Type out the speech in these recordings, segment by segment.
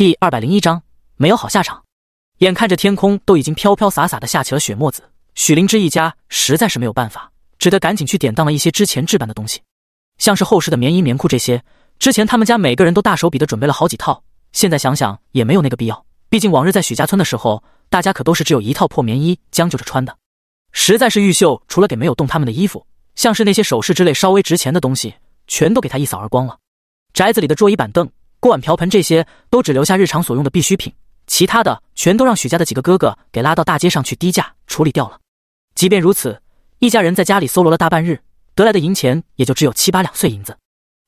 第二百零一章没有好下场。眼看着天空都已经飘飘洒洒的下起了雪沫子，许灵芝一家实在是没有办法，只得赶紧去典当了一些之前置办的东西，像是厚实的棉衣、棉裤这些，之前他们家每个人都大手笔的准备了好几套，现在想想也没有那个必要。毕竟往日在许家村的时候，大家可都是只有一套破棉衣将就着穿的。实在是玉秀除了给没有动他们的衣服，像是那些首饰之类稍微值钱的东西，全都给他一扫而光了。宅子里的桌椅板凳。锅碗瓢盆这些都只留下日常所用的必需品，其他的全都让许家的几个哥哥给拉到大街上去低价处理掉了。即便如此，一家人在家里搜罗了大半日，得来的银钱也就只有七八两碎银子。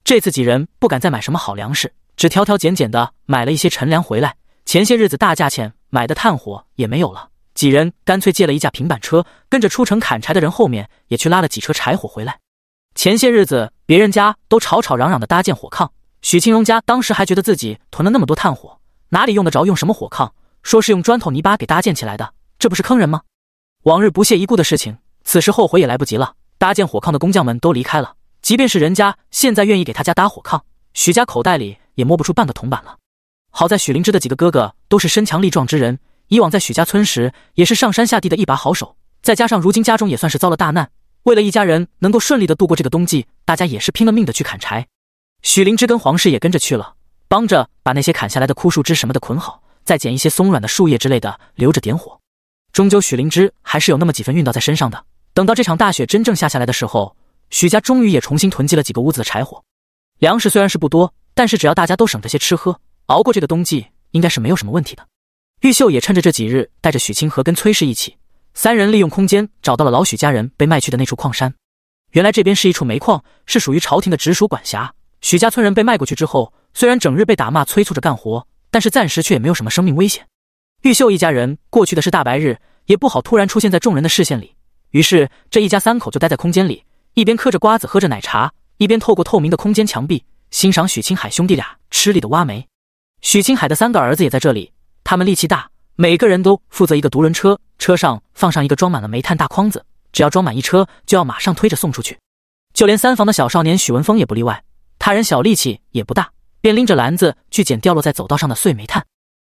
这次几人不敢再买什么好粮食，只挑挑拣拣的买了一些陈粮回来。前些日子大价钱买的炭火也没有了，几人干脆借了一架平板车，跟着出城砍柴的人后面也去拉了几车柴火回来。前些日子别人家都吵吵嚷嚷的搭建火炕。许青荣家当时还觉得自己囤了那么多炭火，哪里用得着用什么火炕？说是用砖头泥巴给搭建起来的，这不是坑人吗？往日不屑一顾的事情，此时后悔也来不及了。搭建火炕的工匠们都离开了，即便是人家现在愿意给他家搭火炕，许家口袋里也摸不出半个铜板了。好在许灵芝的几个哥哥都是身强力壮之人，以往在许家村时也是上山下地的一把好手，再加上如今家中也算是遭了大难，为了一家人能够顺利的度过这个冬季，大家也是拼了命的去砍柴。许灵芝跟黄氏也跟着去了，帮着把那些砍下来的枯树枝什么的捆好，再捡一些松软的树叶之类的留着点火。终究许灵芝还是有那么几分运道在身上的。等到这场大雪真正下下来的时候，许家终于也重新囤积了几个屋子的柴火。粮食虽然是不多，但是只要大家都省着些吃喝，熬过这个冬季，应该是没有什么问题的。玉秀也趁着这几日，带着许清河跟崔氏一起，三人利用空间找到了老许家人被卖去的那处矿山。原来这边是一处煤矿，是属于朝廷的直属管辖。许家村人被卖过去之后，虽然整日被打骂、催促着干活，但是暂时却也没有什么生命危险。玉秀一家人过去的是大白日，也不好突然出现在众人的视线里，于是这一家三口就待在空间里，一边嗑着瓜子、喝着奶茶，一边透过透明的空间墙壁欣赏许青海兄弟俩吃力的挖煤。许青海的三个儿子也在这里，他们力气大，每个人都负责一个独轮车，车上放上一个装满了煤炭大筐子，只要装满一车，就要马上推着送出去。就连三房的小少年许文峰也不例外。他人小力气也不大，便拎着篮子去捡掉落在走道上的碎煤炭。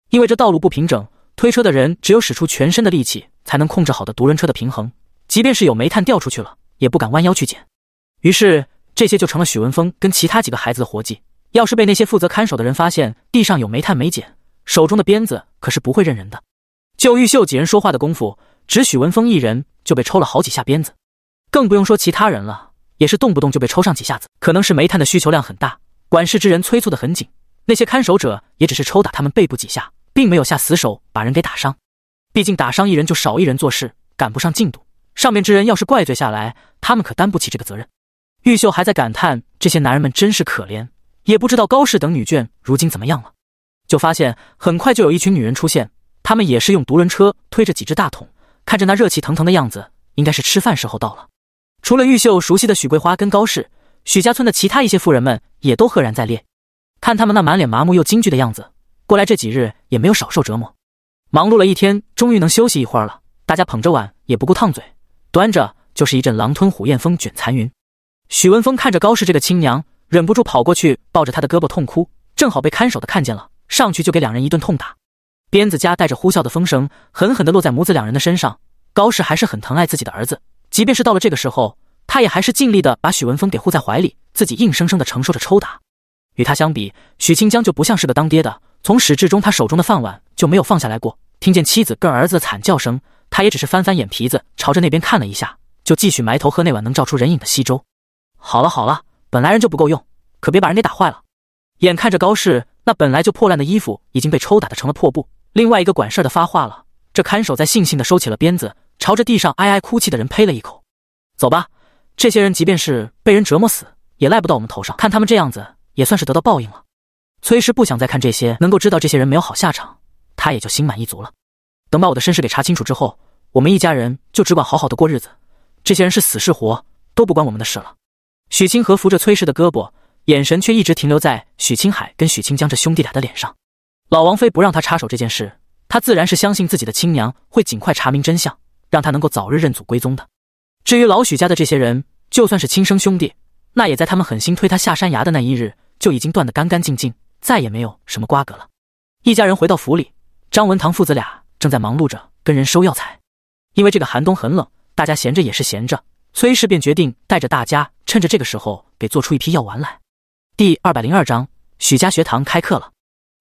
因为这道路不平整，推车的人只有使出全身的力气才能控制好的独轮车的平衡。即便是有煤炭掉出去了，也不敢弯腰去捡。于是这些就成了许文峰跟其他几个孩子的活计。要是被那些负责看守的人发现地上有煤炭没捡，手中的鞭子可是不会认人的。就玉秀几人说话的功夫，只许文峰一人就被抽了好几下鞭子，更不用说其他人了。也是动不动就被抽上几下子，可能是煤炭的需求量很大，管事之人催促得很紧。那些看守者也只是抽打他们背部几下，并没有下死手把人给打伤。毕竟打伤一人就少一人做事，赶不上进度，上面之人要是怪罪下来，他们可担不起这个责任。玉秀还在感叹这些男人们真是可怜，也不知道高氏等女眷如今怎么样了。就发现很快就有一群女人出现，她们也是用独轮车推着几只大桶，看着那热气腾腾的样子，应该是吃饭时候到了。除了玉秀熟悉的许桂花跟高氏，许家村的其他一些妇人们也都赫然在列。看他们那满脸麻木又惊惧的样子，过来这几日也没有少受折磨。忙碌了一天，终于能休息一会儿了。大家捧着碗也不顾烫嘴，端着就是一阵狼吞虎咽，风卷残云。许文峰看着高氏这个亲娘，忍不住跑过去抱着她的胳膊痛哭，正好被看守的看见了，上去就给两人一顿痛打。鞭子夹带着呼啸的风声，狠狠地落在母子两人的身上。高氏还是很疼爱自己的儿子。即便是到了这个时候，他也还是尽力的把许文峰给护在怀里，自己硬生生的承受着抽打。与他相比，许清江就不像是个当爹的，从始至终他手中的饭碗就没有放下来过。听见妻子跟儿子的惨叫声，他也只是翻翻眼皮子，朝着那边看了一下，就继续埋头喝那碗能照出人影的稀粥。好了好了，本来人就不够用，可别把人给打坏了。眼看着高氏那本来就破烂的衣服已经被抽打的成了破布，另外一个管事的发话了。这看守在悻悻地收起了鞭子，朝着地上哀哀哭泣的人呸了一口：“走吧，这些人即便是被人折磨死，也赖不到我们头上。看他们这样子，也算是得到报应了。”崔氏不想再看这些，能够知道这些人没有好下场，他也就心满意足了。等把我的身世给查清楚之后，我们一家人就只管好好的过日子。这些人是死是活都不关我们的事了。许清河扶着崔氏的胳膊，眼神却一直停留在许青海跟许清江这兄弟俩的脸上。老王妃不让他插手这件事。他自然是相信自己的亲娘会尽快查明真相，让他能够早日认祖归宗的。至于老许家的这些人，就算是亲生兄弟，那也在他们狠心推他下山崖的那一日就已经断得干干净净，再也没有什么瓜葛了。一家人回到府里，张文堂父子俩正在忙碌着跟人收药材，因为这个寒冬很冷，大家闲着也是闲着，崔氏便决定带着大家趁着这个时候给做出一批药丸来。第二百零二章：许家学堂开课了，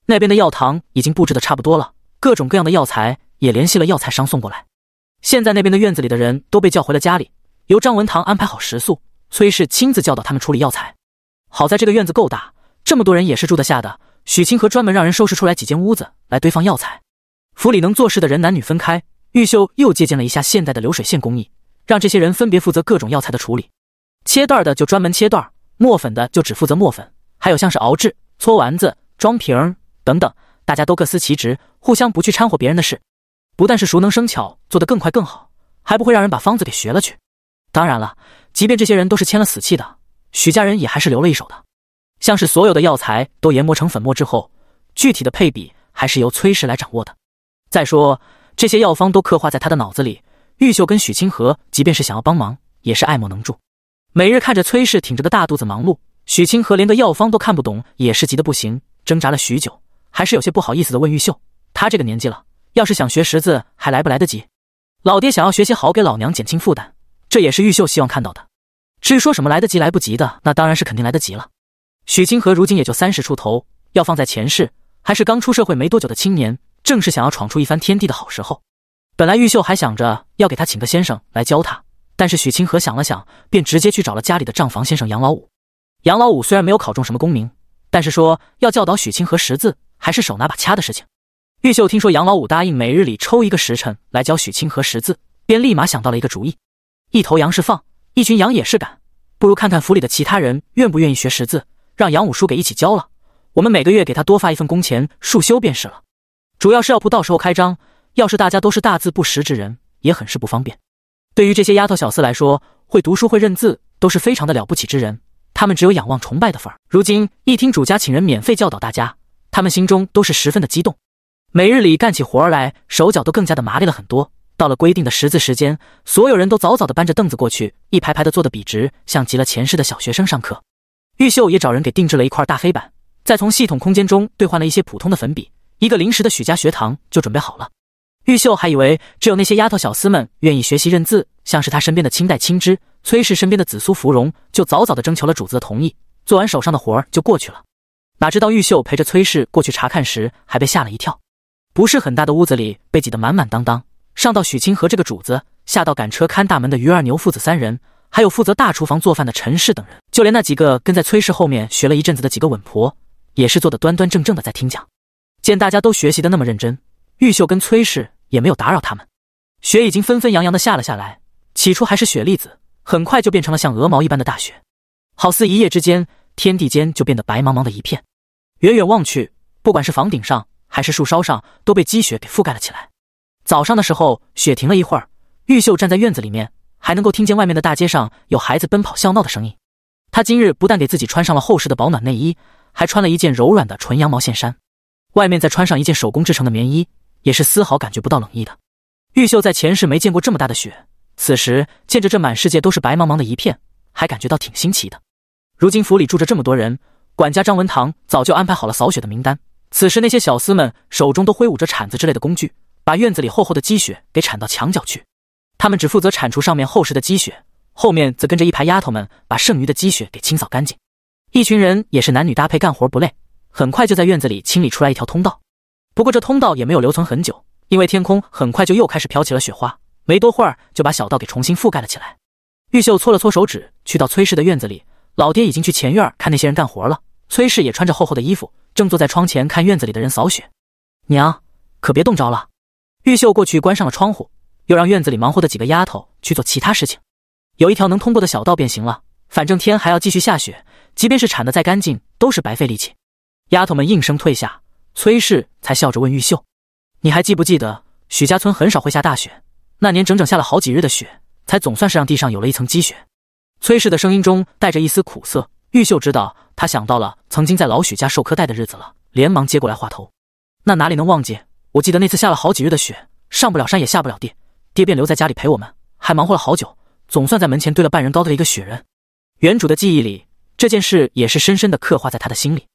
那边的药堂已经布置的差不多了。各种各样的药材也联系了药材商送过来。现在那边的院子里的人都被叫回了家里，由张文堂安排好食宿，崔氏亲自教导他们处理药材。好在这个院子够大，这么多人也是住得下的。许清河专门让人收拾出来几间屋子来堆放药材。府里能做事的人男女分开，玉秀又借鉴了一下现代的流水线工艺，让这些人分别负责各种药材的处理：切段的就专门切段，磨粉的就只负责磨粉，还有像是熬制、搓丸子、装瓶等等，大家都各司其职。互相不去掺和别人的事，不但是熟能生巧，做得更快更好，还不会让人把方子给学了去。当然了，即便这些人都是签了死契的，许家人也还是留了一手的。像是所有的药材都研磨成粉末之后，具体的配比还是由崔氏来掌握的。再说这些药方都刻画在他的脑子里，玉秀跟许清河即便是想要帮忙，也是爱莫能助。每日看着崔氏挺着个大肚子忙碌，许清河连个药方都看不懂，也是急得不行。挣扎了许久，还是有些不好意思的问玉秀。他这个年纪了，要是想学识字，还来不来得及？老爹想要学习好，给老娘减轻负担，这也是玉秀希望看到的。至于说什么来得及、来不及的，那当然是肯定来得及了。许清河如今也就三十出头，要放在前世，还是刚出社会没多久的青年，正是想要闯出一番天地的好时候。本来玉秀还想着要给他请个先生来教他，但是许清河想了想，便直接去找了家里的账房先生杨老五。杨老五虽然没有考中什么功名，但是说要教导许清河识字，还是手拿把掐的事情。玉秀听说杨老五答应每日里抽一个时辰来教许清和识字，便立马想到了一个主意：一头羊是放，一群羊也是赶，不如看看府里的其他人愿不愿意学识字，让杨五叔给一起教了。我们每个月给他多发一份工钱，束修便是了。主要是药铺到时候开张，要是大家都是大字不识之人，也很是不方便。对于这些丫头小厮来说，会读书会认字都是非常的了不起之人，他们只有仰望崇拜的份儿。如今一听主家请人免费教导大家，他们心中都是十分的激动。每日里干起活儿来，手脚都更加的麻利了很多。到了规定的识字时间，所有人都早早的搬着凳子过去，一排排的坐得笔直，像极了前世的小学生上课。玉秀也找人给定制了一块大黑板，再从系统空间中兑换了一些普通的粉笔，一个临时的许家学堂就准备好了。玉秀还以为只有那些丫头小厮们愿意学习认字，像是他身边的清代青枝、崔氏身边的紫苏、芙蓉，就早早的征求了主子的同意，做完手上的活儿就过去了。哪知道玉秀陪着崔氏过去查看时，还被吓了一跳。不是很大的屋子里被挤得满满当当，上到许清河这个主子，下到赶车看大门的于二牛父子三人，还有负责大厨房做饭的陈氏等人，就连那几个跟在崔氏后面学了一阵子的几个稳婆，也是坐得端端正正的在听讲。见大家都学习的那么认真，玉秀跟崔氏也没有打扰他们。雪已经纷纷扬扬的下了下来，起初还是雪粒子，很快就变成了像鹅毛一般的大雪，好似一夜之间天地间就变得白茫茫的一片。远远望去，不管是房顶上。还是树梢上都被积雪给覆盖了起来。早上的时候，雪停了一会儿。玉秀站在院子里面，还能够听见外面的大街上有孩子奔跑笑闹的声音。她今日不但给自己穿上了厚实的保暖内衣，还穿了一件柔软的纯羊毛线衫，外面再穿上一件手工制成的棉衣，也是丝毫感觉不到冷意的。玉秀在前世没见过这么大的雪，此时见着这满世界都是白茫茫的一片，还感觉到挺新奇的。如今府里住着这么多人，管家张文堂早就安排好了扫雪的名单。此时，那些小厮们手中都挥舞着铲子之类的工具，把院子里厚厚的积雪给铲到墙角去。他们只负责铲除上面厚实的积雪，后面则跟着一排丫头们把剩余的积雪给清扫干净。一群人也是男女搭配干活不累，很快就在院子里清理出来一条通道。不过这通道也没有留存很久，因为天空很快就又开始飘起了雪花，没多会儿就把小道给重新覆盖了起来。玉秀搓了搓手指，去到崔氏的院子里，老爹已经去前院看那些人干活了。崔氏也穿着厚厚的衣服，正坐在窗前看院子里的人扫雪。娘，可别冻着了。玉秀过去关上了窗户，又让院子里忙活的几个丫头去做其他事情。有一条能通过的小道变形了，反正天还要继续下雪，即便是铲的再干净，都是白费力气。丫头们应声退下，崔氏才笑着问玉秀：“你还记不记得，许家村很少会下大雪，那年整整下了好几日的雪，才总算是让地上有了一层积雪。”崔氏的声音中带着一丝苦涩。玉秀知道他想到了曾经在老许家受苛待的日子了，连忙接过来话头：“那哪里能忘记？我记得那次下了好几日的雪，上不了山也下不了地，爹便留在家里陪我们，还忙活了好久，总算在门前堆了半人高的一个雪人。”原主的记忆里，这件事也是深深的刻画在他的心里。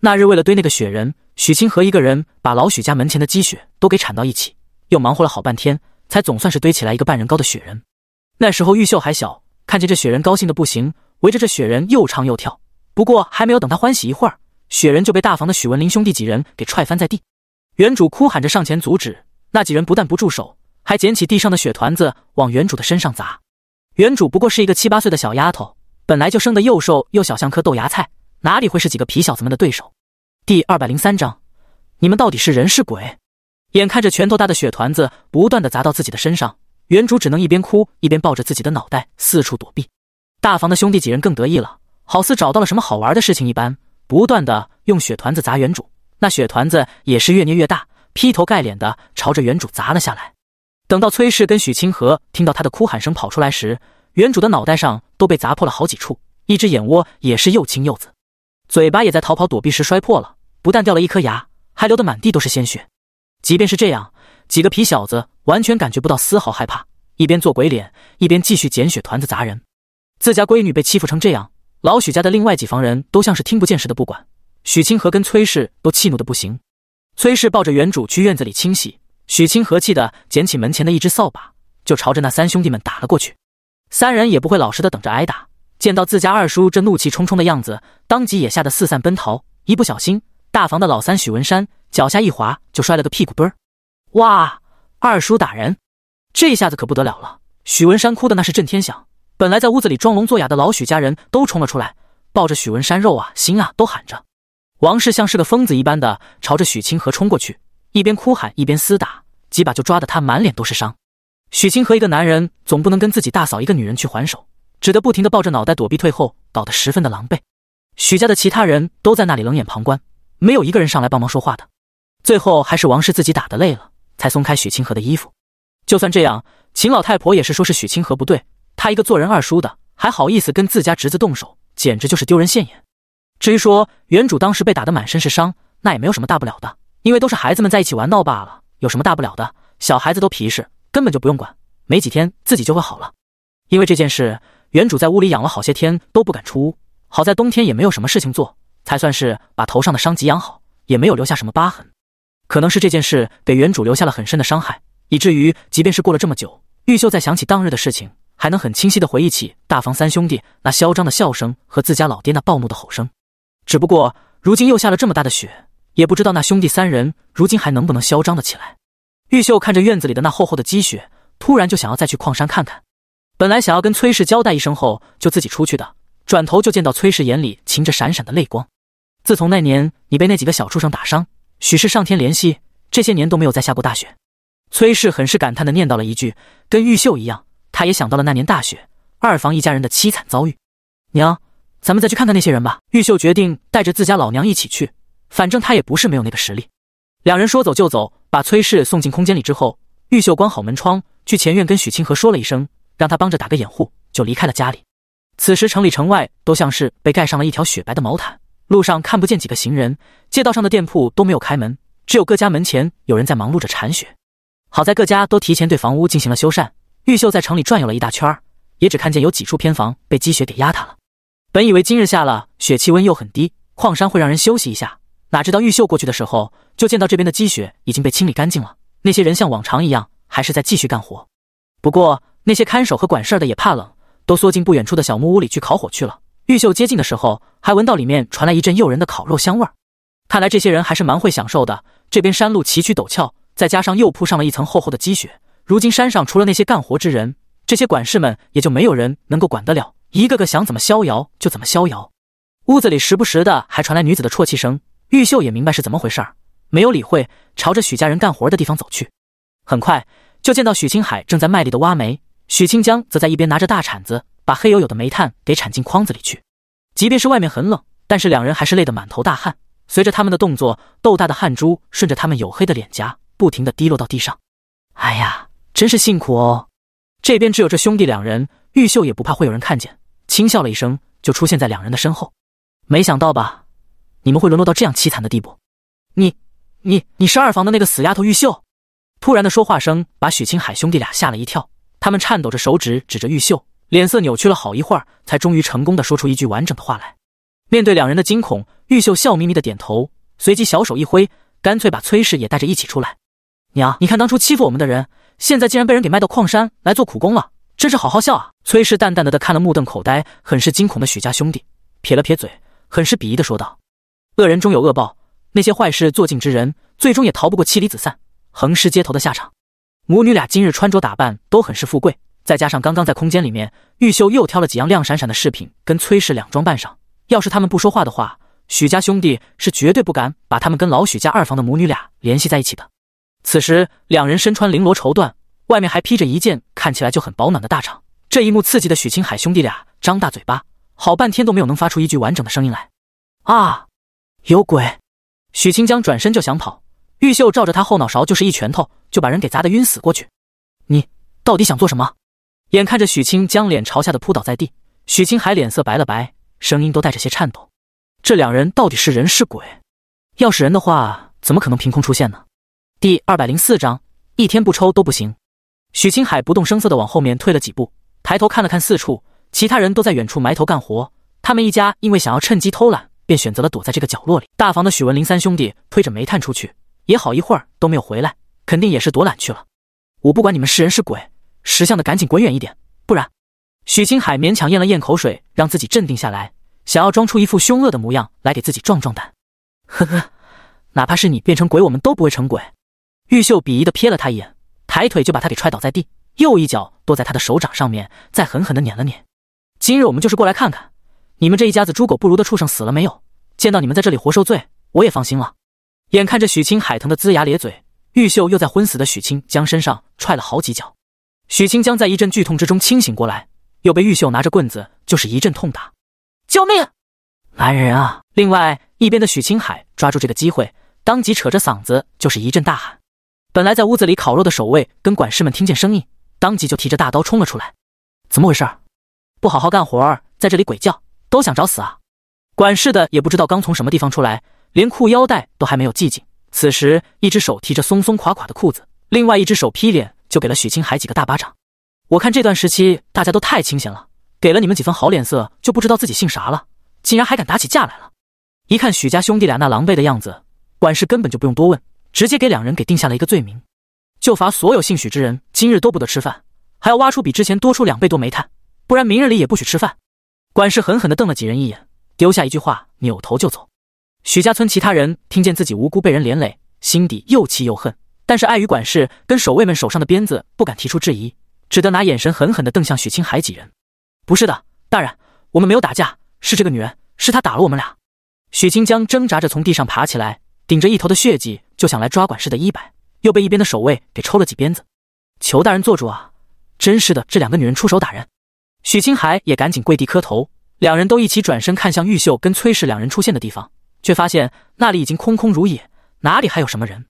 那日为了堆那个雪人，许清和一个人把老许家门前的积雪都给铲到一起，又忙活了好半天，才总算是堆起来一个半人高的雪人。那时候玉秀还小，看见这雪人高兴的不行。围着这雪人又唱又跳，不过还没有等他欢喜一会儿，雪人就被大房的许文林兄弟几人给踹翻在地。原主哭喊着上前阻止，那几人不但不住手，还捡起地上的雪团子往原主的身上砸。原主不过是一个七八岁的小丫头，本来就生的又瘦又小，像颗豆芽菜，哪里会是几个皮小子们的对手？第二百零三章，你们到底是人是鬼？眼看着拳头大的雪团子不断的砸到自己的身上，原主只能一边哭一边抱着自己的脑袋四处躲避。大房的兄弟几人更得意了，好似找到了什么好玩的事情一般，不断的用雪团子砸原主。那雪团子也是越捏越大，劈头盖脸的朝着原主砸了下来。等到崔氏跟许清河听到他的哭喊声跑出来时，原主的脑袋上都被砸破了好几处，一只眼窝也是又青又紫，嘴巴也在逃跑躲避时摔破了，不但掉了一颗牙，还流得满地都是鲜血。即便是这样，几个皮小子完全感觉不到丝毫害怕，一边做鬼脸，一边继续捡雪团子砸人。自家闺女被欺负成这样，老许家的另外几房人都像是听不见似的不管。许清和跟崔氏都气怒的不行。崔氏抱着原主去院子里清洗，许清和气的捡起门前的一只扫把，就朝着那三兄弟们打了过去。三人也不会老实的等着挨打，见到自家二叔这怒气冲冲的样子，当即也吓得四散奔逃。一不小心，大房的老三许文山脚下一滑，就摔了个屁股墩儿。哇，二叔打人，这下子可不得了了。许文山哭的那是震天响。本来在屋子里装聋作哑的老许家人都冲了出来，抱着许文山肉啊心啊都喊着。王氏像是个疯子一般的朝着许清河冲过去，一边哭喊一边厮打，几把就抓得他满脸都是伤。许清河一个男人总不能跟自己大嫂一个女人去还手，只得不停的抱着脑袋躲避退后，搞得十分的狼狈。许家的其他人都在那里冷眼旁观，没有一个人上来帮忙说话的。最后还是王氏自己打的累了，才松开许清河的衣服。就算这样，秦老太婆也是说是许清河不对。他一个做人二叔的，还好意思跟自家侄子动手，简直就是丢人现眼。至于说原主当时被打得满身是伤，那也没有什么大不了的，因为都是孩子们在一起玩闹罢了，有什么大不了的？小孩子都皮实，根本就不用管，没几天自己就会好了。因为这件事，原主在屋里养了好些天都不敢出屋，好在冬天也没有什么事情做，才算是把头上的伤给养好，也没有留下什么疤痕。可能是这件事给原主留下了很深的伤害，以至于即便是过了这么久，玉秀再想起当日的事情。还能很清晰地回忆起大房三兄弟那嚣张的笑声和自家老爹那暴怒的吼声，只不过如今又下了这么大的雪，也不知道那兄弟三人如今还能不能嚣张的起来。玉秀看着院子里的那厚厚的积雪，突然就想要再去矿山看看。本来想要跟崔氏交代一声后就自己出去的，转头就见到崔氏眼里噙着闪闪的泪光。自从那年你被那几个小畜生打伤，许是上天怜惜，这些年都没有再下过大雪。崔氏很是感叹的念叨了一句，跟玉秀一样。他也想到了那年大雪，二房一家人的凄惨遭遇。娘，咱们再去看看那些人吧。玉秀决定带着自家老娘一起去，反正他也不是没有那个实力。两人说走就走，把崔氏送进空间里之后，玉秀关好门窗，去前院跟许清河说了一声，让他帮着打个掩护，就离开了家里。此时城里城外都像是被盖上了一条雪白的毛毯，路上看不见几个行人，街道上的店铺都没有开门，只有各家门前有人在忙碌着铲雪。好在各家都提前对房屋进行了修缮。玉秀在城里转悠了一大圈儿，也只看见有几处偏房被积雪给压塌了。本以为今日下了雪，气温又很低，矿山会让人休息一下，哪知道玉秀过去的时候，就见到这边的积雪已经被清理干净了。那些人像往常一样，还是在继续干活。不过那些看守和管事儿的也怕冷，都缩进不远处的小木屋里去烤火去了。玉秀接近的时候，还闻到里面传来一阵诱人的烤肉香味儿。看来这些人还是蛮会享受的。这边山路崎岖陡峭，再加上又铺上了一层厚厚的积雪。如今山上除了那些干活之人，这些管事们也就没有人能够管得了，一个个想怎么逍遥就怎么逍遥。屋子里时不时的还传来女子的啜泣声。玉秀也明白是怎么回事儿，没有理会，朝着许家人干活的地方走去。很快就见到许青海正在卖力的挖煤，许清江则在一边拿着大铲子把黑黝黝的煤炭给铲进筐子里去。即便是外面很冷，但是两人还是累得满头大汗。随着他们的动作，豆大的汗珠顺着他们黝黑的脸颊不停地滴落到地上。哎呀！真是辛苦哦，这边只有这兄弟两人，玉秀也不怕会有人看见，轻笑了一声，就出现在两人的身后。没想到吧，你们会沦落到这样凄惨的地步。你，你，你是二房的那个死丫头玉秀。突然的说话声把许青海兄弟俩吓了一跳，他们颤抖着手指指着玉秀，脸色扭曲了好一会儿，才终于成功的说出一句完整的话来。面对两人的惊恐，玉秀笑眯眯的点头，随即小手一挥，干脆把崔氏也带着一起出来。娘，你看当初欺负我们的人。现在竟然被人给卖到矿山来做苦工了，真是好好笑啊！崔氏淡淡的的看了目瞪口呆、很是惊恐的许家兄弟，撇了撇嘴，很是鄙夷的说道：“恶人终有恶报，那些坏事做尽之人，最终也逃不过妻离子散、横尸街头的下场。”母女俩今日穿着打扮都很是富贵，再加上刚刚在空间里面，玉秀又挑了几样亮闪闪的饰品跟崔氏两装扮上，要是他们不说话的话，许家兄弟是绝对不敢把他们跟老许家二房的母女俩联系在一起的。此时，两人身穿绫罗绸缎，外面还披着一件看起来就很保暖的大氅。这一幕刺激的许青海兄弟俩张大嘴巴，好半天都没有能发出一句完整的声音来。啊！有鬼！许清江转身就想跑，玉秀照着他后脑勺就是一拳头，就把人给砸得晕死过去。你到底想做什么？眼看着许清江脸朝下的扑倒在地，许青海脸色白了白，声音都带着些颤抖。这两人到底是人是鬼？要是人的话，怎么可能凭空出现呢？第二百零四章，一天不抽都不行。许青海不动声色的往后面退了几步，抬头看了看四处，其他人都在远处埋头干活。他们一家因为想要趁机偷懒，便选择了躲在这个角落里。大房的许文林三兄弟推着煤炭出去，也好一会儿都没有回来，肯定也是躲懒去了。我不管你们是人是鬼，识相的赶紧滚远一点，不然……许青海勉强咽了咽口水，让自己镇定下来，想要装出一副凶恶的模样来给自己壮壮胆。呵呵，哪怕是你变成鬼，我们都不会成鬼。玉秀鄙夷的瞥了他一眼，抬腿就把他给踹倒在地，又一脚跺在他的手掌上面，再狠狠的碾了碾。今日我们就是过来看看，你们这一家子猪狗不如的畜生死了没有？见到你们在这里活受罪，我也放心了。眼看着许青海疼的龇牙咧嘴，玉秀又在昏死的许清江身上踹了好几脚。许清江在一阵剧痛之中清醒过来，又被玉秀拿着棍子就是一阵痛打。救命！来人啊！另外一边的许青海抓住这个机会，当即扯着嗓子就是一阵大喊。本来在屋子里烤肉的守卫跟管事们听见声音，当即就提着大刀冲了出来。怎么回事？不好好干活，在这里鬼叫，都想找死啊！管事的也不知道刚从什么地方出来，连裤腰带都还没有系紧。此时，一只手提着松松垮垮的裤子，另外一只手劈脸就给了许青海几个大巴掌。我看这段时期大家都太清闲了，给了你们几分好脸色，就不知道自己姓啥了，竟然还敢打起架来了。一看许家兄弟俩那狼狈的样子，管事根本就不用多问。直接给两人给定下了一个罪名，就罚所有姓许之人今日都不得吃饭，还要挖出比之前多出两倍多煤炭，不然明日里也不许吃饭。管事狠狠地瞪了几人一眼，丢下一句话，扭头就走。许家村其他人听见自己无辜被人连累，心底又气又恨，但是碍于管事跟守卫们手上的鞭子，不敢提出质疑，只得拿眼神狠狠地瞪向许清海几人。不是的，大人，我们没有打架，是这个女人，是她打了我们俩。许清江挣扎着从地上爬起来，顶着一头的血迹。就想来抓管事的衣摆，又被一边的守卫给抽了几鞭子。求大人做主啊！真是的，这两个女人出手打人。许青海也赶紧跪地磕头，两人都一起转身看向玉秀跟崔氏两人出现的地方，却发现那里已经空空如也，哪里还有什么人？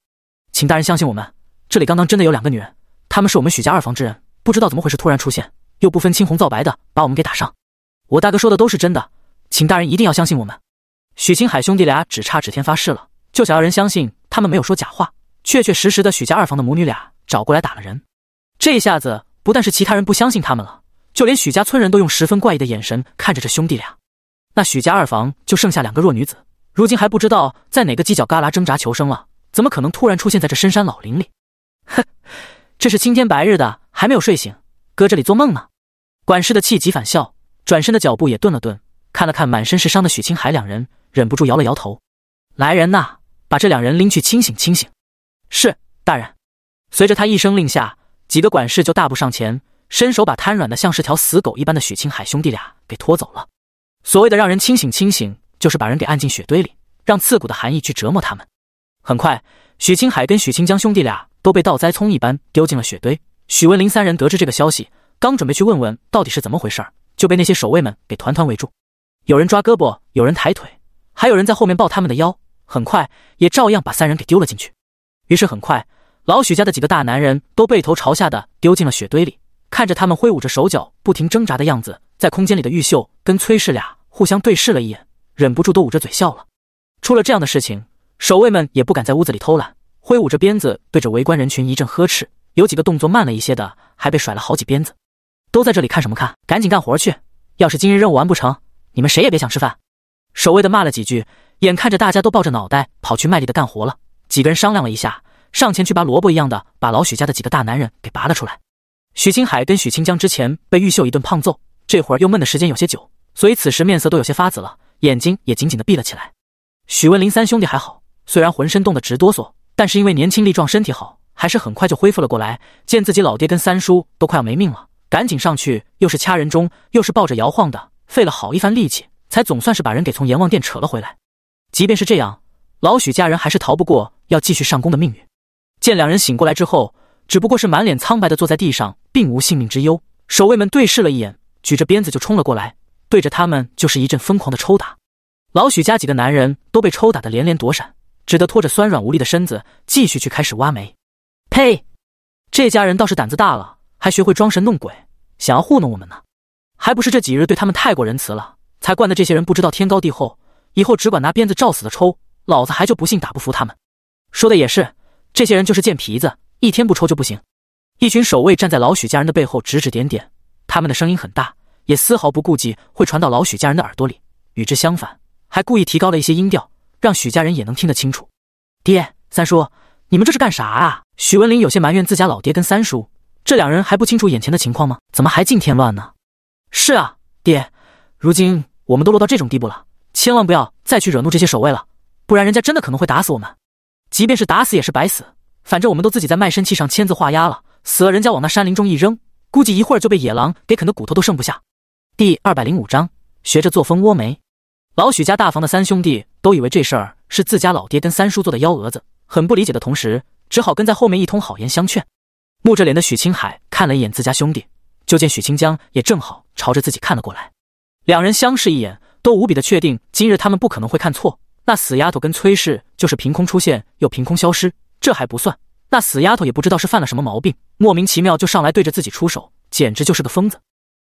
请大人相信我们，这里刚刚真的有两个女人，她们是我们许家二房之人，不知道怎么回事突然出现，又不分青红皂白的把我们给打伤。我大哥说的都是真的，请大人一定要相信我们。许青海兄弟俩只差指天发誓了，就想要人相信。他们没有说假话，确确实实的，许家二房的母女俩找过来打了人。这一下子，不但是其他人不相信他们了，就连许家村人都用十分怪异的眼神看着这兄弟俩。那许家二房就剩下两个弱女子，如今还不知道在哪个犄角旮旯挣扎求生了，怎么可能突然出现在这深山老林里？哼，这是青天白日的，还没有睡醒，搁这里做梦呢。管事的气急反笑，转身的脚步也顿了顿，看了看满身是伤的许青海两人，忍不住摇了摇头。来人呐！把这两人拎去清醒清醒，是大人。随着他一声令下，几个管事就大步上前，伸手把瘫软的像是条死狗一般的许青海兄弟俩给拖走了。所谓的让人清醒清醒，就是把人给按进雪堆里，让刺骨的寒意去折磨他们。很快，许青海跟许清江兄弟俩都被倒栽葱一般丢进了雪堆。许文林三人得知这个消息，刚准备去问问到底是怎么回事儿，就被那些守卫们给团团围住。有人抓胳膊，有人抬腿，还有人在后面抱他们的腰。很快也照样把三人给丢了进去。于是很快，老许家的几个大男人都背头朝下的丢进了雪堆里。看着他们挥舞着手脚、不停挣扎的样子，在空间里的玉秀跟崔氏俩互相对视了一眼，忍不住都捂着嘴笑了。出了这样的事情，守卫们也不敢在屋子里偷懒，挥舞着鞭子对着围观人群一阵呵斥。有几个动作慢了一些的，还被甩了好几鞭子。都在这里看什么看？赶紧干活去！要是今日任务完不成，你们谁也别想吃饭。守卫的骂了几句。眼看着大家都抱着脑袋跑去卖力的干活了，几个人商量了一下，上前去拔萝卜一样的把老许家的几个大男人给拔了出来。许青海跟许清江之前被玉秀一顿胖揍，这会儿又闷的时间有些久，所以此时面色都有些发紫了，眼睛也紧紧的闭了起来。许文林三兄弟还好，虽然浑身冻得直哆嗦，但是因为年轻力壮，身体好，还是很快就恢复了过来。见自己老爹跟三叔都快要没命了，赶紧上去，又是掐人中，又是抱着摇晃的，费了好一番力气，才总算是把人给从阎王殿扯了回来。即便是这样，老许家人还是逃不过要继续上工的命运。见两人醒过来之后，只不过是满脸苍白的坐在地上，并无性命之忧。守卫们对视了一眼，举着鞭子就冲了过来，对着他们就是一阵疯狂的抽打。老许家几个男人都被抽打的连连躲闪，只得拖着酸软无力的身子继续去开始挖煤。呸！这家人倒是胆子大了，还学会装神弄鬼，想要糊弄我们呢？还不是这几日对他们太过仁慈了，才惯得这些人不知道天高地厚。以后只管拿鞭子照死的抽，老子还就不信打不服他们。说的也是，这些人就是贱皮子，一天不抽就不行。一群守卫站在老许家人的背后指指点点，他们的声音很大，也丝毫不顾忌会传到老许家人的耳朵里。与之相反，还故意提高了一些音调，让许家人也能听得清楚。爹，三叔，你们这是干啥啊？许文林有些埋怨自家老爹跟三叔，这两人还不清楚眼前的情况吗？怎么还净添乱呢？是啊，爹，如今我们都落到这种地步了。千万不要再去惹怒这些守卫了，不然人家真的可能会打死我们。即便是打死也是白死，反正我们都自己在卖身契上签字画押了，死了人家往那山林中一扔，估计一会儿就被野狼给啃的骨头都剩不下。第二百零五章，学着做蜂窝煤。老许家大房的三兄弟都以为这事儿是自家老爹跟三叔做的幺蛾子，很不理解的同时，只好跟在后面一通好言相劝。木着脸的许青海看了一眼自家兄弟，就见许清江也正好朝着自己看了过来，两人相视一眼。都无比的确定，今日他们不可能会看错。那死丫头跟崔氏就是凭空出现，又凭空消失，这还不算。那死丫头也不知道是犯了什么毛病，莫名其妙就上来对着自己出手，简直就是个疯子。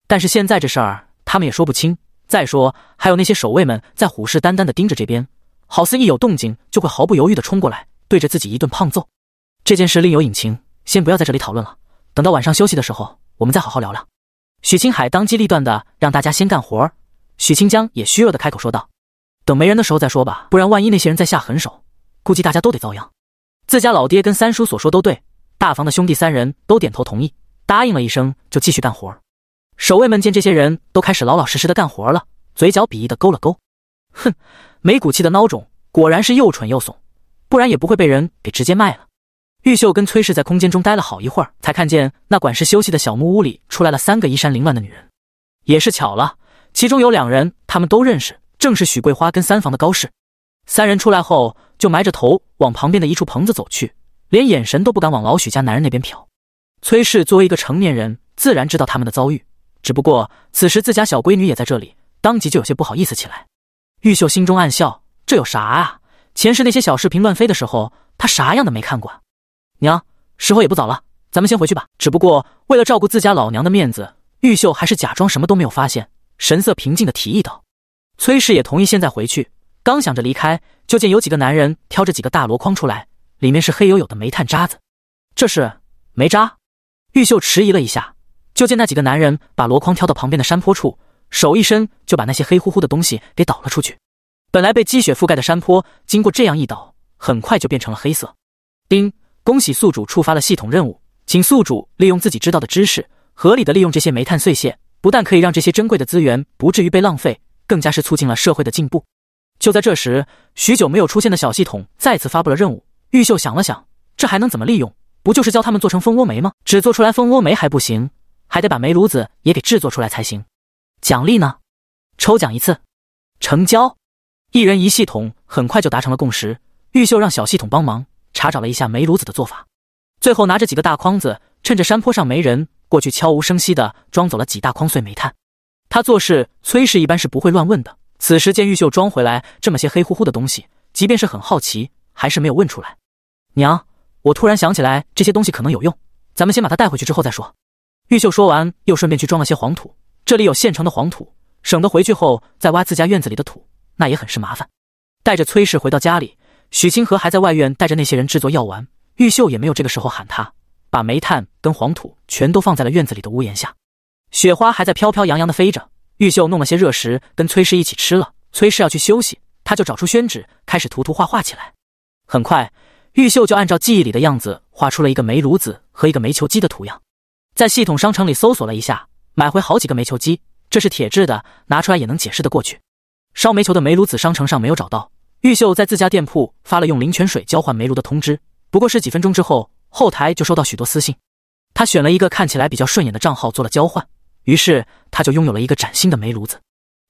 但是现在这事儿他们也说不清。再说还有那些守卫们在虎视眈眈的盯着这边，好似一有动静就会毫不犹豫的冲过来，对着自己一顿胖揍。这件事另有隐情，先不要在这里讨论了。等到晚上休息的时候，我们再好好聊聊。许青海当机立断的让大家先干活。许清江也虚弱的开口说道：“等没人的时候再说吧，不然万一那些人再下狠手，估计大家都得遭殃。”自家老爹跟三叔所说都对，大房的兄弟三人都点头同意，答应了一声就继续干活。守卫们见这些人都开始老老实实的干活了，嘴角鄙夷的勾了勾，哼，没骨气的孬种，果然是又蠢又怂，不然也不会被人给直接卖了。玉秀跟崔氏在空间中待了好一会儿，才看见那管事休息的小木屋里出来了三个衣衫凌乱的女人，也是巧了。其中有两人，他们都认识，正是许桂花跟三房的高氏。三人出来后，就埋着头往旁边的一处棚子走去，连眼神都不敢往老许家男人那边瞟。崔氏作为一个成年人，自然知道他们的遭遇，只不过此时自家小闺女也在这里，当即就有些不好意思起来。玉秀心中暗笑，这有啥啊？前世那些小视频乱飞的时候，她啥样的没看过？娘，时候也不早了，咱们先回去吧。只不过为了照顾自家老娘的面子，玉秀还是假装什么都没有发现。神色平静的提议道：“崔氏也同意现在回去。刚想着离开，就见有几个男人挑着几个大箩筐出来，里面是黑黝黝的煤炭渣子。这是煤渣。”玉秀迟疑了一下，就见那几个男人把箩筐挑到旁边的山坡处，手一伸就把那些黑乎乎的东西给倒了出去。本来被积雪覆盖的山坡，经过这样一倒，很快就变成了黑色。叮，恭喜宿主触发了系统任务，请宿主利用自己知道的知识，合理的利用这些煤炭碎屑。不但可以让这些珍贵的资源不至于被浪费，更加是促进了社会的进步。就在这时，许久没有出现的小系统再次发布了任务。玉秀想了想，这还能怎么利用？不就是教他们做成蜂窝煤吗？只做出来蜂窝煤还不行，还得把煤炉子也给制作出来才行。奖励呢？抽奖一次，成交。一人一系统很快就达成了共识。玉秀让小系统帮忙查找了一下煤炉子的做法，最后拿着几个大筐子，趁着山坡上没人。过去悄无声息地装走了几大筐碎煤炭，他做事崔氏一般是不会乱问的。此时见玉秀装回来这么些黑乎乎的东西，即便是很好奇，还是没有问出来。娘，我突然想起来这些东西可能有用，咱们先把它带回去之后再说。玉秀说完，又顺便去装了些黄土，这里有现成的黄土，省得回去后再挖自家院子里的土，那也很是麻烦。带着崔氏回到家里，许清河还在外院带着那些人制作药丸，玉秀也没有这个时候喊他。把煤炭跟黄土全都放在了院子里的屋檐下，雪花还在飘飘扬扬的飞着。玉秀弄了些热食跟崔氏一起吃了，崔氏要去休息，他就找出宣纸开始涂涂画画起来。很快，玉秀就按照记忆里的样子画出了一个煤炉子和一个煤球机的图样。在系统商城里搜索了一下，买回好几个煤球机，这是铁制的，拿出来也能解释的过去。烧煤球的煤炉子商城上没有找到，玉秀在自家店铺发了用灵泉水交换煤炉的通知。不过是几分钟之后。后台就收到许多私信，他选了一个看起来比较顺眼的账号做了交换，于是他就拥有了一个崭新的煤炉子。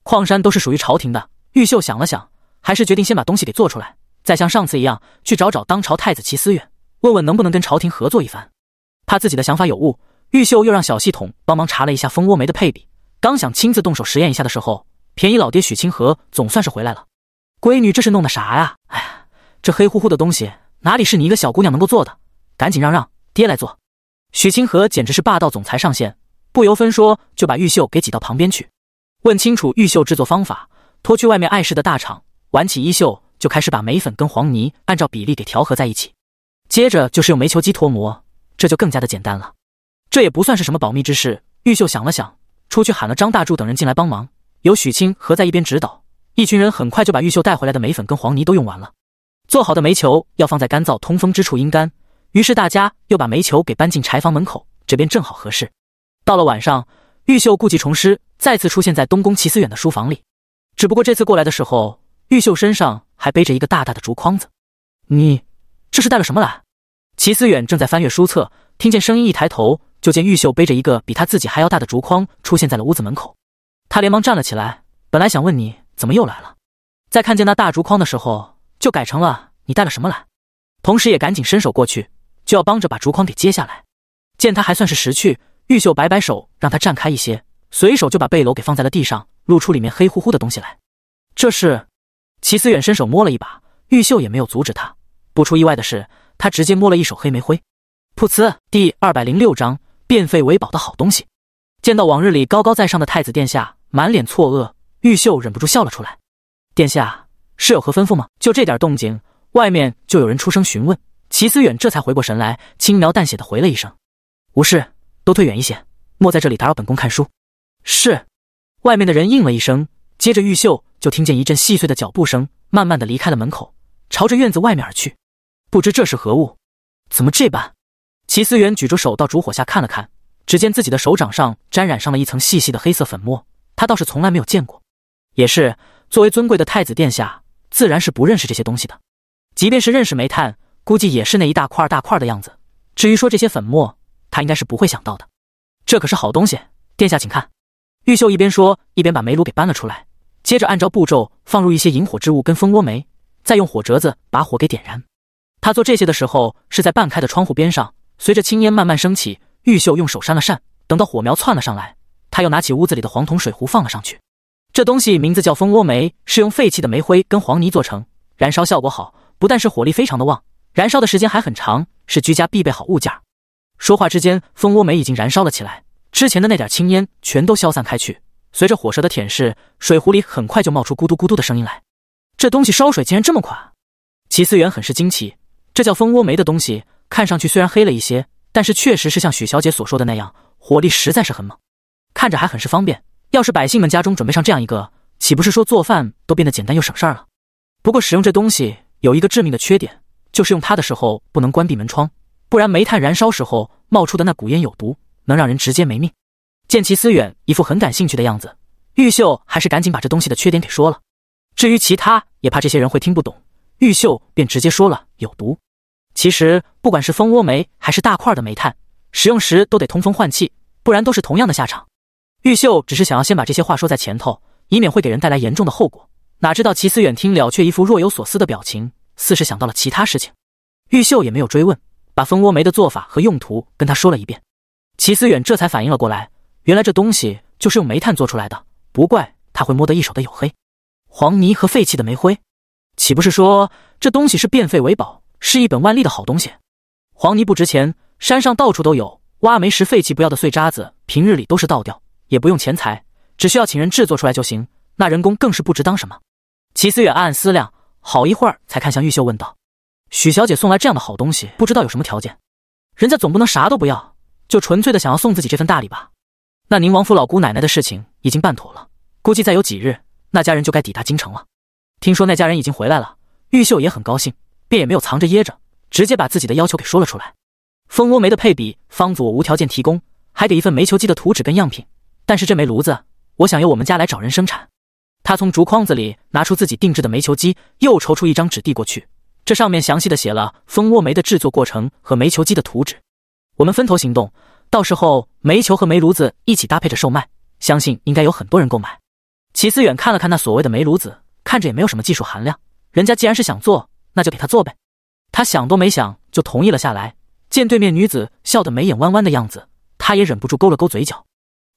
矿山都是属于朝廷的，玉秀想了想，还是决定先把东西给做出来，再像上次一样去找找当朝太子齐思远，问问能不能跟朝廷合作一番。怕自己的想法有误，玉秀又让小系统帮忙查了一下蜂窝煤的配比。刚想亲自动手实验一下的时候，便宜老爹许清河总算是回来了。闺女，这是弄的啥呀？哎呀，这黑乎乎的东西哪里是你一个小姑娘能够做的？赶紧让让，爹来做。许清河简直是霸道总裁上线，不由分说就把玉秀给挤到旁边去，问清楚玉秀制作方法，脱去外面碍事的大厂，挽起衣袖就开始把眉粉跟黄泥按照比例给调和在一起。接着就是用煤球机脱模，这就更加的简单了。这也不算是什么保密之事。玉秀想了想，出去喊了张大柱等人进来帮忙，由许清河在一边指导，一群人很快就把玉秀带回来的眉粉跟黄泥都用完了。做好的煤球要放在干燥通风之处阴干。于是大家又把煤球给搬进柴房门口，这边正好合适。到了晚上，玉秀故技重施，再次出现在东宫齐思远的书房里。只不过这次过来的时候，玉秀身上还背着一个大大的竹筐子。你这是带了什么来？齐思远正在翻阅书册，听见声音一抬头，就见玉秀背着一个比他自己还要大的竹筐出现在了屋子门口。他连忙站了起来，本来想问你怎么又来了，在看见那大竹筐的时候，就改成了你带了什么来，同时也赶紧伸手过去。就要帮着把竹筐给接下来，见他还算是识趣，玉秀摆摆手让他站开一些，随手就把背篓给放在了地上，露出里面黑乎乎的东西来。这是齐思远伸手摸了一把，玉秀也没有阻止他。不出意外的是，他直接摸了一手黑煤灰。噗呲！第二百零六章变废为宝的好东西。见到往日里高高在上的太子殿下，满脸错愕，玉秀忍不住笑了出来。殿下是有何吩咐吗？就这点动静，外面就有人出声询问。齐思远这才回过神来，轻描淡写的回了一声：“无事，都退远一些，莫在这里打扰本宫看书。”是，外面的人应了一声，接着玉秀就听见一阵细碎的脚步声，慢慢的离开了门口，朝着院子外面而去。不知这是何物？怎么这般？齐思远举着手到烛火下看了看，只见自己的手掌上沾染上了一层细细的黑色粉末，他倒是从来没有见过。也是，作为尊贵的太子殿下，自然是不认识这些东西的，即便是认识煤炭。估计也是那一大块大块的样子。至于说这些粉末，他应该是不会想到的。这可是好东西，殿下请看。玉秀一边说，一边把煤炉给搬了出来，接着按照步骤放入一些引火之物跟蜂窝煤，再用火折子把火给点燃。他做这些的时候是在半开的窗户边上，随着青烟慢慢升起，玉秀用手扇了扇。等到火苗窜了上来，他又拿起屋子里的黄铜水壶放了上去。这东西名字叫蜂窝煤，是用废弃的煤灰跟黄泥做成，燃烧效果好，不但是火力非常的旺。燃烧的时间还很长，是居家必备好物件。说话之间，蜂窝煤已经燃烧了起来，之前的那点青烟全都消散开去。随着火舌的舔舐，水壶里很快就冒出咕嘟咕嘟的声音来。这东西烧水竟然这么快，齐思源很是惊奇。这叫蜂窝煤的东西，看上去虽然黑了一些，但是确实是像许小姐所说的那样，火力实在是很猛，看着还很是方便。要是百姓们家中准备上这样一个，岂不是说做饭都变得简单又省事儿了？不过使用这东西有一个致命的缺点。就是用它的时候不能关闭门窗，不然煤炭燃烧时候冒出的那股烟有毒，能让人直接没命。见齐思远一副很感兴趣的样子，玉秀还是赶紧把这东西的缺点给说了。至于其他，也怕这些人会听不懂，玉秀便直接说了有毒。其实不管是蜂窝煤还是大块的煤炭，使用时都得通风换气，不然都是同样的下场。玉秀只是想要先把这些话说在前头，以免会给人带来严重的后果。哪知道齐思远听了却一副若有所思的表情。似是想到了其他事情，玉秀也没有追问，把蜂窝煤的做法和用途跟他说了一遍。齐思远这才反应了过来，原来这东西就是用煤炭做出来的，不怪他会摸得一手的黝黑、黄泥和废弃的煤灰。岂不是说这东西是变废为宝，是一本万利的好东西？黄泥不值钱，山上到处都有，挖煤时废弃不要的碎渣子，平日里都是倒掉，也不用钱财，只需要请人制作出来就行。那人工更是不值当什么。齐思远暗暗思量。好一会儿，才看向玉秀问道：“许小姐送来这样的好东西，不知道有什么条件？人家总不能啥都不要，就纯粹的想要送自己这份大礼吧？”那宁王府老姑奶奶的事情已经办妥了，估计再有几日，那家人就该抵达京城了。听说那家人已经回来了，玉秀也很高兴，便也没有藏着掖着，直接把自己的要求给说了出来：“蜂窝煤的配比方子我无条件提供，还给一份煤球机的图纸跟样品，但是这煤炉子，我想由我们家来找人生产。”他从竹筐子里拿出自己定制的煤球机，又抽出一张纸递过去。这上面详细的写了蜂窝煤的制作过程和煤球机的图纸。我们分头行动，到时候煤球和煤炉子一起搭配着售卖，相信应该有很多人购买。齐思远看了看那所谓的煤炉子，看着也没有什么技术含量。人家既然是想做，那就给他做呗。他想都没想就同意了下来。见对面女子笑得眉眼弯弯的样子，他也忍不住勾了勾嘴角。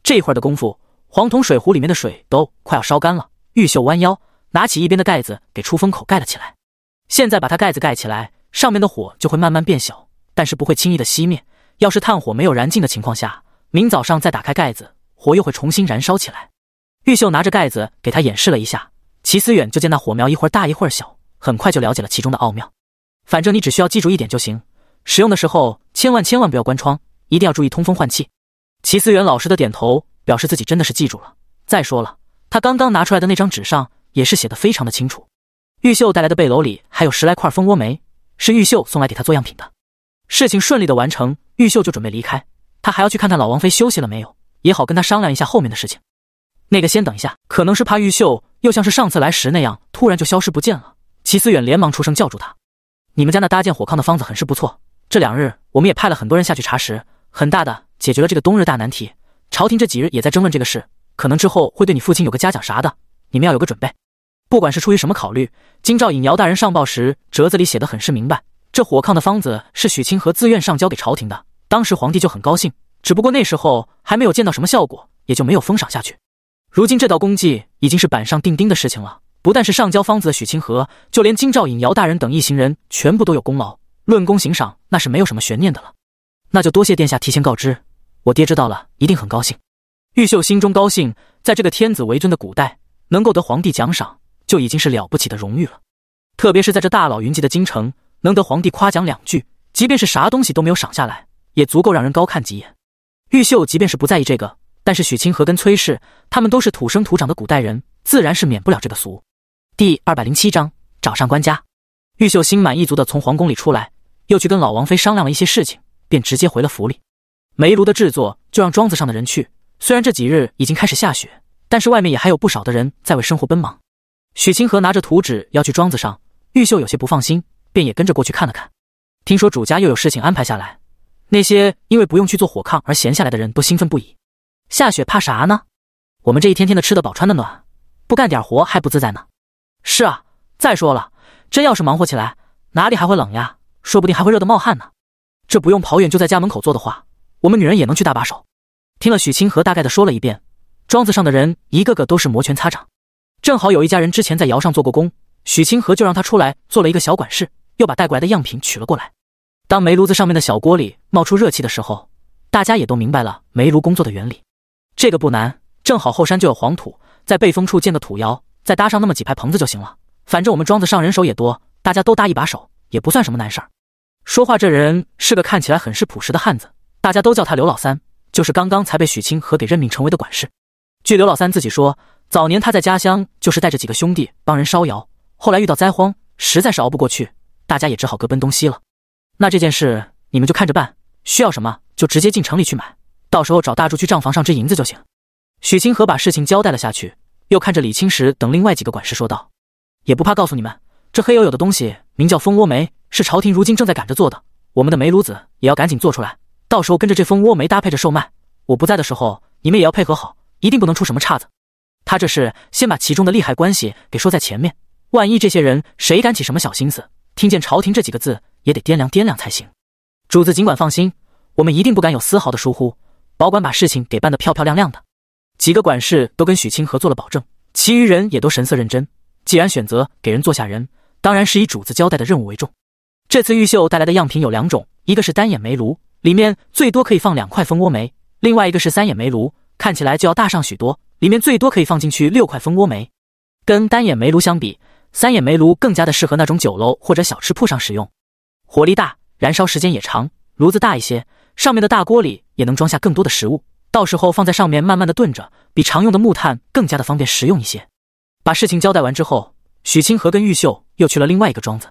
这一会儿的功夫，黄铜水壶里面的水都快要烧干了。玉秀弯腰，拿起一边的盖子，给出风口盖了起来。现在把它盖子盖起来，上面的火就会慢慢变小，但是不会轻易的熄灭。要是炭火没有燃尽的情况下，明早上再打开盖子，火又会重新燃烧起来。玉秀拿着盖子给他演示了一下，齐思远就见那火苗一会儿大一会儿小，很快就了解了其中的奥妙。反正你只需要记住一点就行，使用的时候千万千万不要关窗，一定要注意通风换气。齐思远老实的点头，表示自己真的是记住了。再说了。他刚刚拿出来的那张纸上也是写的非常的清楚。玉秀带来的背篓里还有十来块蜂窝煤，是玉秀送来给他做样品的。事情顺利的完成，玉秀就准备离开，他还要去看看老王妃休息了没有，也好跟他商量一下后面的事情。那个，先等一下，可能是怕玉秀又像是上次来时那样突然就消失不见了。齐思远连忙出声叫住他：“你们家那搭建火炕的方子很是不错，这两日我们也派了很多人下去查实，很大的解决了这个冬日大难题。朝廷这几日也在争论这个事。”可能之后会对你父亲有个嘉奖啥的，你们要有个准备。不管是出于什么考虑，金兆尹姚大人上报时，折子里写得很是明白。这火炕的方子是许清河自愿上交给朝廷的，当时皇帝就很高兴。只不过那时候还没有见到什么效果，也就没有封赏下去。如今这道功绩已经是板上钉钉的事情了，不但是上交方子的许清河，就连金兆尹姚大人等一行人全部都有功劳。论功行赏，那是没有什么悬念的了。那就多谢殿下提前告知，我爹知道了一定很高兴。玉秀心中高兴，在这个天子为尊的古代，能够得皇帝奖赏，就已经是了不起的荣誉了。特别是在这大佬云集的京城，能得皇帝夸奖两句，即便是啥东西都没有赏下来，也足够让人高看几眼。玉秀即便是不在意这个，但是许清河跟崔氏他们都是土生土长的古代人，自然是免不了这个俗。第二百零七章找上官家。玉秀心满意足的从皇宫里出来，又去跟老王妃商量了一些事情，便直接回了府里。煤炉的制作就让庄子上的人去。虽然这几日已经开始下雪，但是外面也还有不少的人在为生活奔忙。许清河拿着图纸要去庄子上，玉秀有些不放心，便也跟着过去看了看。听说主家又有事情安排下来，那些因为不用去做火炕而闲下来的人都兴奋不已。下雪怕啥呢？我们这一天天的吃得饱穿得暖，不干点活还不自在呢。是啊，再说了，真要是忙活起来，哪里还会冷呀？说不定还会热得冒汗呢。这不用跑远就在家门口做的话，我们女人也能去搭把手。听了许清河大概的说了一遍，庄子上的人一个个都是摩拳擦掌。正好有一家人之前在窑上做过工，许清河就让他出来做了一个小管事，又把带过来的样品取了过来。当煤炉子上面的小锅里冒出热气的时候，大家也都明白了煤炉工作的原理。这个不难，正好后山就有黄土，在背风处建个土窑，再搭上那么几排棚子就行了。反正我们庄子上人手也多，大家都搭一把手也不算什么难事儿。说话这人是个看起来很是朴实的汉子，大家都叫他刘老三。就是刚刚才被许清河给任命成为的管事。据刘老三自己说，早年他在家乡就是带着几个兄弟帮人烧窑，后来遇到灾荒，实在是熬不过去，大家也只好各奔东西了。那这件事你们就看着办，需要什么就直接进城里去买，到时候找大柱去账房上支银子就行。许清河把事情交代了下去，又看着李青石等另外几个管事说道：“也不怕告诉你们，这黑黝黝的东西名叫蜂窝煤，是朝廷如今正在赶着做的，我们的煤炉子也要赶紧做出来。”到时候跟着这蜂窝煤搭配着售卖，我不在的时候，你们也要配合好，一定不能出什么岔子。他这是先把其中的利害关系给说在前面，万一这些人谁敢起什么小心思，听见“朝廷”这几个字，也得掂量掂量才行。主子尽管放心，我们一定不敢有丝毫的疏忽，保管把事情给办得漂漂亮亮的。几个管事都跟许清和做了保证，其余人也都神色认真。既然选择给人做下人，当然是以主子交代的任务为重。这次玉秀带来的样品有两种，一个是单眼煤炉。里面最多可以放两块蜂窝煤，另外一个是三眼煤炉，看起来就要大上许多。里面最多可以放进去六块蜂窝煤，跟单眼煤炉相比，三眼煤炉更加的适合那种酒楼或者小吃铺上使用，火力大，燃烧时间也长，炉子大一些，上面的大锅里也能装下更多的食物，到时候放在上面慢慢的炖着，比常用的木炭更加的方便实用一些。把事情交代完之后，许清河跟玉秀又去了另外一个庄子，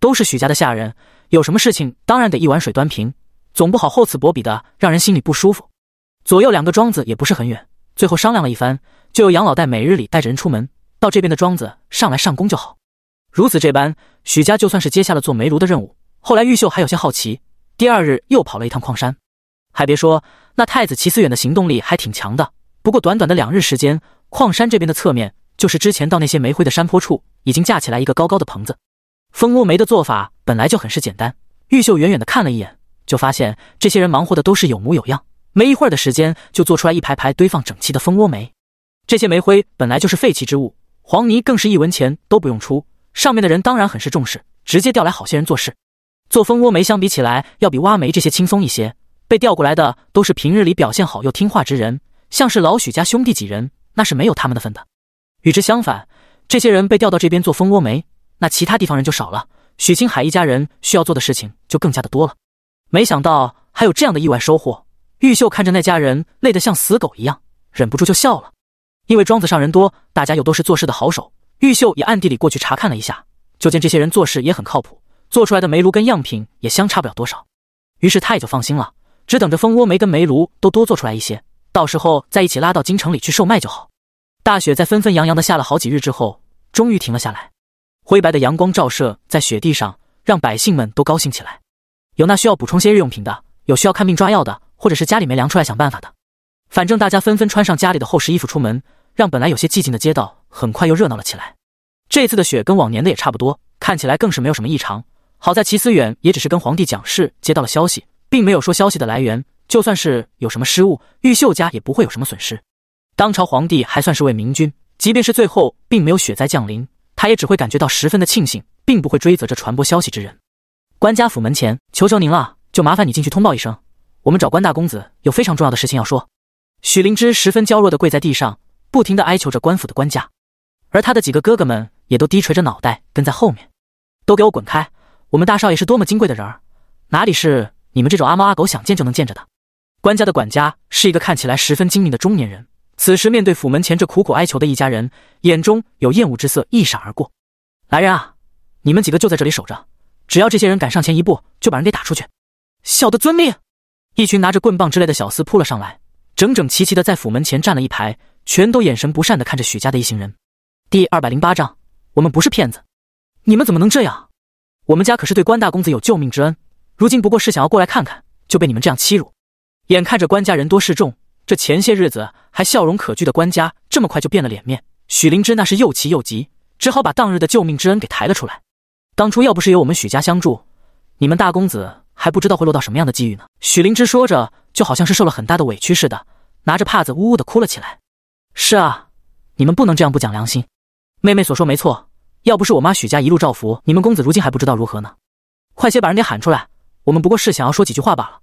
都是许家的下人，有什么事情当然得一碗水端平。总不好厚此薄彼的，让人心里不舒服。左右两个庄子也不是很远，最后商量了一番，就由杨老带每日里带着人出门，到这边的庄子上来上工就好。如此这般，许家就算是接下了做煤炉的任务。后来，玉秀还有些好奇，第二日又跑了一趟矿山。还别说，那太子齐思远的行动力还挺强的。不过短短的两日时间，矿山这边的侧面，就是之前到那些煤灰的山坡处，已经架起来一个高高的棚子。蜂窝煤的做法本来就很是简单，玉秀远远的看了一眼。就发现这些人忙活的都是有模有样，没一会儿的时间就做出来一排排堆放整齐的蜂窝煤。这些煤灰本来就是废弃之物，黄泥更是一文钱都不用出。上面的人当然很是重视，直接调来好些人做事。做蜂窝煤相比起来要比挖煤这些轻松一些。被调过来的都是平日里表现好又听话之人，像是老许家兄弟几人那是没有他们的份的。与之相反，这些人被调到这边做蜂窝煤，那其他地方人就少了。许青海一家人需要做的事情就更加的多了。没想到还有这样的意外收获。玉秀看着那家人累得像死狗一样，忍不住就笑了。因为庄子上人多，大家又都是做事的好手，玉秀也暗地里过去查看了一下，就见这些人做事也很靠谱，做出来的煤炉跟样品也相差不了多少。于是他也就放心了，只等着蜂窝煤跟煤炉都多做出来一些，到时候再一起拉到京城里去售卖就好。大雪在纷纷扬扬的下了好几日之后，终于停了下来。灰白的阳光照射在雪地上，让百姓们都高兴起来。有那需要补充些日用品的，有需要看病抓药的，或者是家里没粮出来想办法的，反正大家纷纷穿上家里的厚实衣服出门，让本来有些寂静的街道很快又热闹了起来。这次的雪跟往年的也差不多，看起来更是没有什么异常。好在齐思远也只是跟皇帝讲事，接到了消息，并没有说消息的来源。就算是有什么失误，玉秀家也不会有什么损失。当朝皇帝还算是位明君，即便是最后并没有雪灾降临，他也只会感觉到十分的庆幸，并不会追责这传播消息之人。官家府门前，求求您了，就麻烦你进去通报一声，我们找关大公子有非常重要的事情要说。许灵芝十分娇弱的跪在地上，不停的哀求着官府的官家，而他的几个哥哥们也都低垂着脑袋跟在后面。都给我滚开！我们大少爷是多么金贵的人儿，哪里是你们这种阿猫阿狗想见就能见着的？官家的管家是一个看起来十分精明的中年人，此时面对府门前这苦苦哀求的一家人，眼中有厌恶之色一闪而过。来人啊，你们几个就在这里守着。只要这些人敢上前一步，就把人给打出去。小的遵命。一群拿着棍棒之类的小厮扑了上来，整整齐齐的在府门前站了一排，全都眼神不善的看着许家的一行人。第二百零八章，我们不是骗子，你们怎么能这样？我们家可是对关大公子有救命之恩，如今不过是想要过来看看，就被你们这样欺辱。眼看着关家人多势众，这前些日子还笑容可掬的关家，这么快就变了脸面。许灵芝那是又气又急，只好把当日的救命之恩给抬了出来。当初要不是有我们许家相助，你们大公子还不知道会落到什么样的境遇呢。许灵芝说着，就好像是受了很大的委屈似的，拿着帕子呜呜的哭了起来。是啊，你们不能这样不讲良心。妹妹所说没错，要不是我妈许家一路照拂，你们公子如今还不知道如何呢。快些把人给喊出来，我们不过是想要说几句话罢了。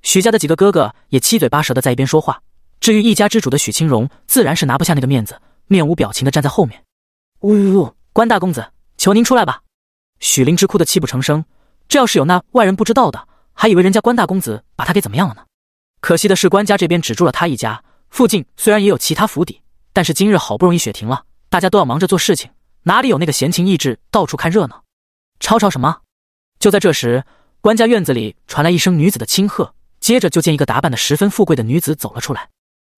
许家的几个哥哥也七嘴八舌的在一边说话，至于一家之主的许清荣，自然是拿不下那个面子，面无表情的站在后面。呜呜呜，关大公子，求您出来吧。许灵芝哭得泣不成声，这要是有那外人不知道的，还以为人家关大公子把他给怎么样了呢。可惜的是，关家这边只住了他一家，附近虽然也有其他府邸，但是今日好不容易雪停了，大家都要忙着做事情，哪里有那个闲情逸致到处看热闹？吵吵什么？就在这时，官家院子里传来一声女子的轻喝，接着就见一个打扮的十分富贵的女子走了出来，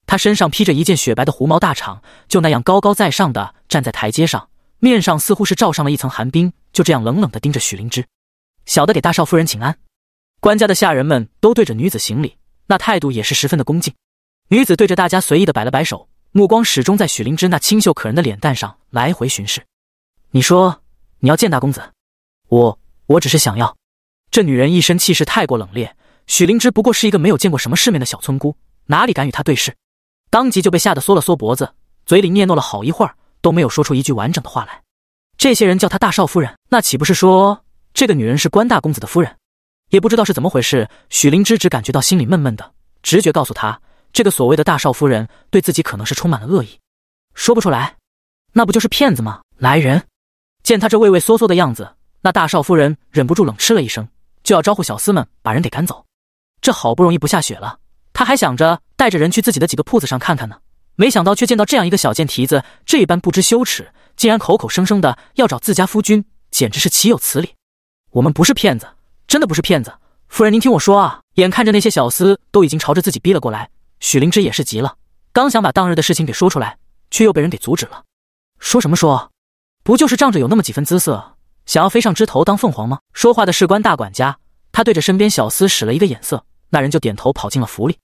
她身上披着一件雪白的狐毛大氅，就那样高高在上的站在台阶上。面上似乎是罩上了一层寒冰，就这样冷冷地盯着许灵芝。小的给大少夫人请安。官家的下人们都对着女子行礼，那态度也是十分的恭敬。女子对着大家随意的摆了摆手，目光始终在许灵芝那清秀可人的脸蛋上来回巡视。你说你要见大公子？我我只是想要……这女人一身气势太过冷冽，许灵芝不过是一个没有见过什么世面的小村姑，哪里敢与她对视？当即就被吓得缩了缩脖子，嘴里嗫嚅了好一会儿。都没有说出一句完整的话来。这些人叫他大少夫人，那岂不是说这个女人是关大公子的夫人？也不知道是怎么回事。许灵芝只感觉到心里闷闷的，直觉告诉她，这个所谓的大少夫人对自己可能是充满了恶意。说不出来，那不就是骗子吗？来人！见他这畏畏缩缩的样子，那大少夫人忍不住冷嗤了一声，就要招呼小厮们把人给赶走。这好不容易不下雪了，他还想着带着人去自己的几个铺子上看看呢。没想到却见到这样一个小贱蹄子，这般不知羞耻，竟然口口声声的要找自家夫君，简直是岂有此理！我们不是骗子，真的不是骗子，夫人您听我说啊！眼看着那些小厮都已经朝着自己逼了过来，许灵芝也是急了，刚想把当日的事情给说出来，却又被人给阻止了。说什么说？不就是仗着有那么几分姿色，想要飞上枝头当凤凰吗？说话的事官大管家，他对着身边小厮使了一个眼色，那人就点头跑进了府里。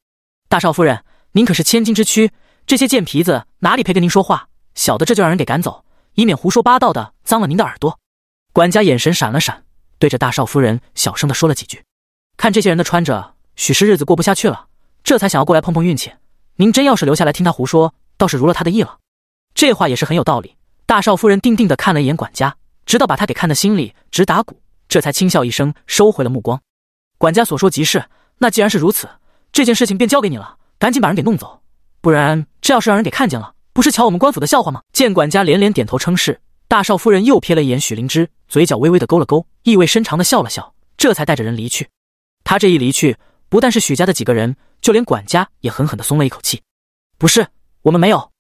大少夫人，您可是千金之躯。这些贱皮子哪里配跟您说话？小的这就让人给赶走，以免胡说八道的脏了您的耳朵。管家眼神闪了闪，对着大少夫人小声的说了几句。看这些人的穿着，许是日子过不下去了，这才想要过来碰碰运气。您真要是留下来听他胡说，倒是如了他的意了。这话也是很有道理。大少夫人定定的看了一眼管家，直到把他给看的心里直打鼓，这才轻笑一声，收回了目光。管家所说极是，那既然是如此，这件事情便交给你了，赶紧把人给弄走。不然，这要是让人给看见了，不是瞧我们官府的笑话吗？见管家连连点头称是，大少夫人又瞥了一眼许灵芝，嘴角微微的勾了勾，意味深长的笑了笑，这才带着人离去。他这一离去，不但是许家的几个人，就连管家也狠狠的松了一口气。不是我们没有，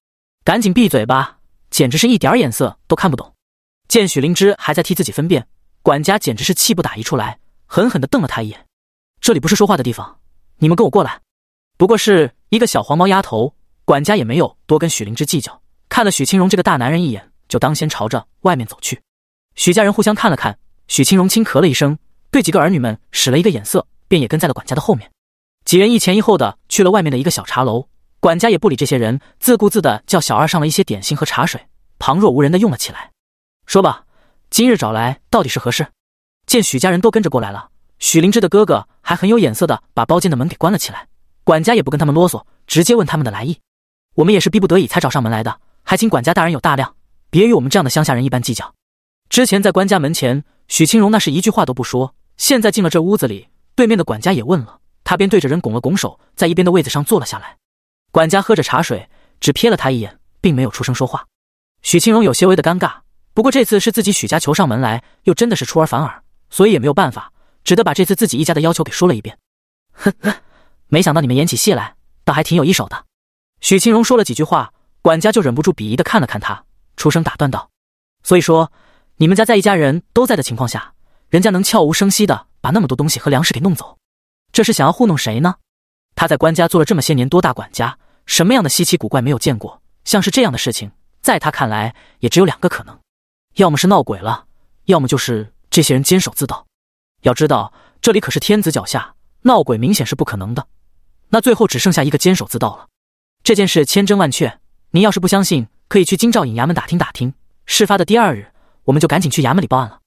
赶紧闭嘴吧！简直是一点眼色都看不懂。见许灵芝还在替自己分辨，管家简直是气不打一处来，狠狠的瞪了他一眼。这里不是说话的地方，你们跟我过来。不过是。一个小黄毛丫头，管家也没有多跟许灵芝计较，看了许清荣这个大男人一眼，就当先朝着外面走去。许家人互相看了看，许清荣轻咳了一声，对几个儿女们使了一个眼色，便也跟在了管家的后面。几人一前一后的去了外面的一个小茶楼，管家也不理这些人，自顾自的叫小二上了一些点心和茶水，旁若无人的用了起来。说吧，今日找来到底是何事？见许家人都跟着过来了，许灵芝的哥哥还很有眼色的把包间的门给关了起来。管家也不跟他们啰嗦，直接问他们的来意。我们也是逼不得已才找上门来的，还请管家大人有大量，别与我们这样的乡下人一般计较。之前在官家门前，许清荣那是一句话都不说，现在进了这屋子里，对面的管家也问了，他便对着人拱了拱手，在一边的位子上坐了下来。管家喝着茶水，只瞥了他一眼，并没有出声说话。许清荣有些微的尴尬，不过这次是自己许家求上门来，又真的是出尔反尔，所以也没有办法，只得把这次自己一家的要求给说了一遍。呵呵。没想到你们演起戏来，倒还挺有一手的。许清荣说了几句话，管家就忍不住鄙夷的看了看他，出声打断道：“所以说，你们家在一家人都在的情况下，人家能悄无声息的把那么多东西和粮食给弄走，这是想要糊弄谁呢？他在官家做了这么些年，多大管家，什么样的稀奇古怪没有见过？像是这样的事情，在他看来也只有两个可能：要么是闹鬼了，要么就是这些人监守自盗。要知道，这里可是天子脚下，闹鬼明显是不可能的。”那最后只剩下一个坚守自盗了。这件事千真万确，您要是不相信，可以去京兆尹衙门打听打听。事发的第二日，我们就赶紧去衙门里报案了。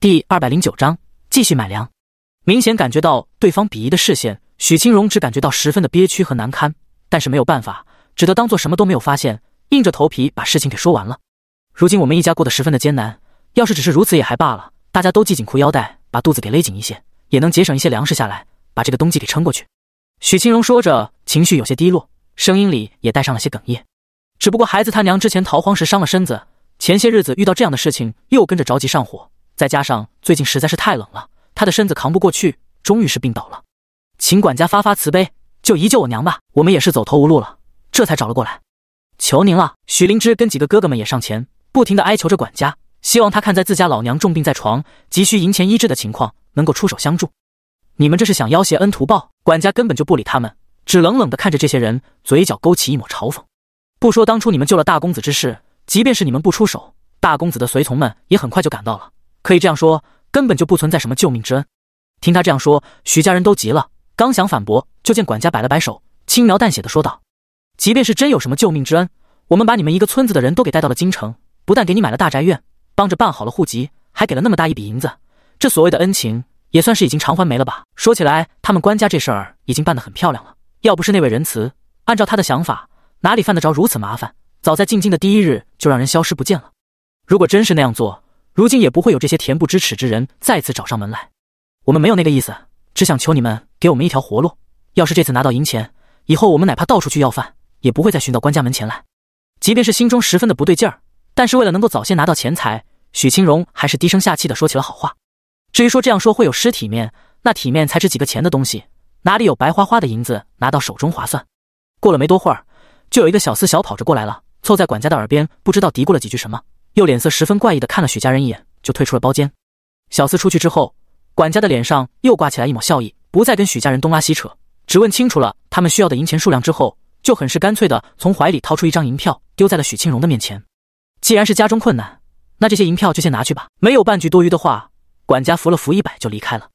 第二百零九章，继续买粮。明显感觉到对方鄙夷的视线，许清荣只感觉到十分的憋屈和难堪，但是没有办法，只得当做什么都没有发现，硬着头皮把事情给说完了。如今我们一家过得十分的艰难，要是只是如此也还罢了，大家都系紧裤腰带，把肚子给勒紧一些，也能节省一些粮食下来，把这个冬季给撑过去。许清荣说着，情绪有些低落，声音里也带上了些哽咽。只不过孩子他娘之前逃荒时伤了身子，前些日子遇到这样的事情又跟着着急上火，再加上最近实在是太冷了，他的身子扛不过去，终于是病倒了。秦管家发发慈悲，救一救我娘吧！我们也是走投无路了，这才找了过来，求您了！许灵芝跟几个哥哥们也上前，不停地哀求着管家，希望他看在自家老娘重病在床、急需银钱医治的情况，能够出手相助。你们这是想要挟恩图报？管家根本就不理他们，只冷冷的看着这些人，嘴角勾起一抹嘲讽。不说当初你们救了大公子之事，即便是你们不出手，大公子的随从们也很快就赶到了。可以这样说，根本就不存在什么救命之恩。听他这样说，徐家人都急了，刚想反驳，就见管家摆了摆手，轻描淡写的说道：“即便是真有什么救命之恩，我们把你们一个村子的人都给带到了京城，不但给你买了大宅院，帮着办好了户籍，还给了那么大一笔银子，这所谓的恩情。”也算是已经偿还没了吧。说起来，他们官家这事儿已经办得很漂亮了。要不是那位仁慈，按照他的想法，哪里犯得着如此麻烦？早在进京的第一日就让人消失不见了。如果真是那样做，如今也不会有这些恬不知耻之人再次找上门来。我们没有那个意思，只想求你们给我们一条活路。要是这次拿到银钱，以后我们哪怕到处去要饭，也不会再寻到官家门前来。即便是心中十分的不对劲儿，但是为了能够早些拿到钱财，许清荣还是低声下气地说起了好话。至于说这样说会有尸体面，那体面才值几个钱的东西，哪里有白花花的银子拿到手中划算？过了没多会儿，就有一个小厮小跑着过来了，凑在管家的耳边，不知道嘀咕了几句什么，又脸色十分怪异的看了许家人一眼，就退出了包间。小厮出去之后，管家的脸上又挂起来一抹笑意，不再跟许家人东拉西扯，只问清楚了他们需要的银钱数量之后，就很是干脆的从怀里掏出一张银票，丢在了许庆荣的面前。既然是家中困难，那这些银票就先拿去吧，没有半句多余的话。管家扶了扶一百就离开了，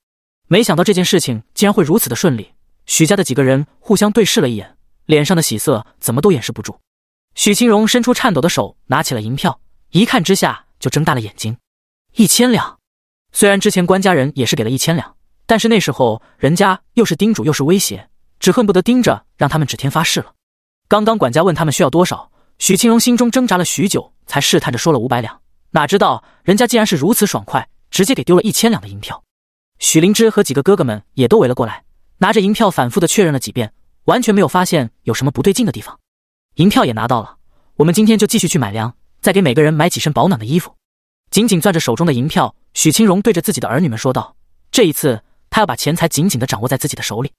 没想到这件事情竟然会如此的顺利。许家的几个人互相对视了一眼，脸上的喜色怎么都掩饰不住。许清荣伸出颤抖的手拿起了银票，一看之下就睁大了眼睛。一千两，虽然之前关家人也是给了一千两，但是那时候人家又是叮嘱又是威胁，只恨不得盯着让他们指天发誓了。刚刚管家问他们需要多少，许清荣心中挣扎了许久，才试探着说了五百两。哪知道人家竟然是如此爽快。直接给丢了一千两的银票，许灵芝和几个哥哥们也都围了过来，拿着银票反复的确认了几遍，完全没有发现有什么不对劲的地方。银票也拿到了，我们今天就继续去买粮，再给每个人买几身保暖的衣服。紧紧攥着手中的银票，许清荣对着自己的儿女们说道：“这一次，他要把钱财紧紧的掌握在自己的手里，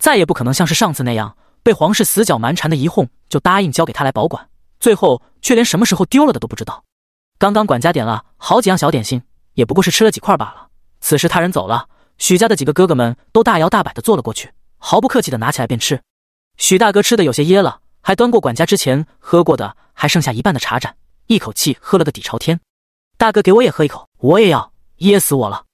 再也不可能像是上次那样，被皇室死角蛮缠的一哄就答应交给他来保管，最后却连什么时候丢了的都不知道。”刚刚管家点了好几样小点心。也不过是吃了几块罢了。此时他人走了，许家的几个哥哥们都大摇大摆的坐了过去，毫不客气的拿起来便吃。许大哥吃的有些噎了，还端过管家之前喝过的还剩下一半的茶盏，一口气喝了个底朝天。大哥给我也喝一口，我也要噎死我了。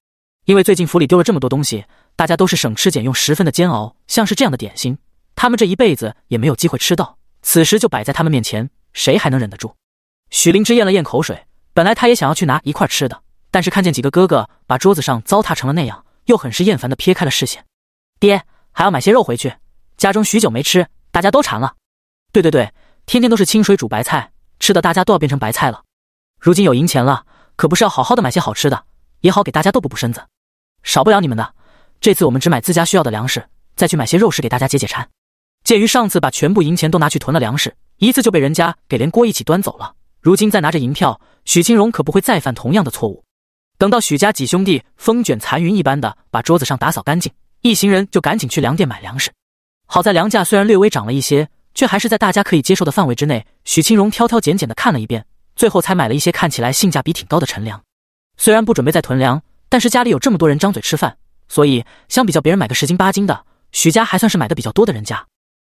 因为最近府里丢了这么多东西，大家都是省吃俭用，十分的煎熬。像是这样的点心，他们这一辈子也没有机会吃到。此时就摆在他们面前，谁还能忍得住？许灵芝咽了咽口水，本来他也想要去拿一块吃的。但是看见几个哥哥把桌子上糟蹋成了那样，又很是厌烦的撇开了视线。爹还要买些肉回去，家中许久没吃，大家都馋了。对对对，天天都是清水煮白菜，吃的大家都要变成白菜了。如今有银钱了，可不是要好好的买些好吃的，也好给大家都补补身子。少不了你们的，这次我们只买自家需要的粮食，再去买些肉食给大家解解馋。鉴于上次把全部银钱都拿去囤了粮食，一次就被人家给连锅一起端走了。如今再拿着银票，许清荣可不会再犯同样的错误。等到许家几兄弟风卷残云一般的把桌子上打扫干净，一行人就赶紧去粮店买粮食。好在粮价虽然略微涨了一些，却还是在大家可以接受的范围之内。许清荣挑挑拣拣的看了一遍，最后才买了一些看起来性价比挺高的陈粮。虽然不准备再囤粮，但是家里有这么多人张嘴吃饭，所以相比较别人买个十斤八斤的，许家还算是买的比较多的人家。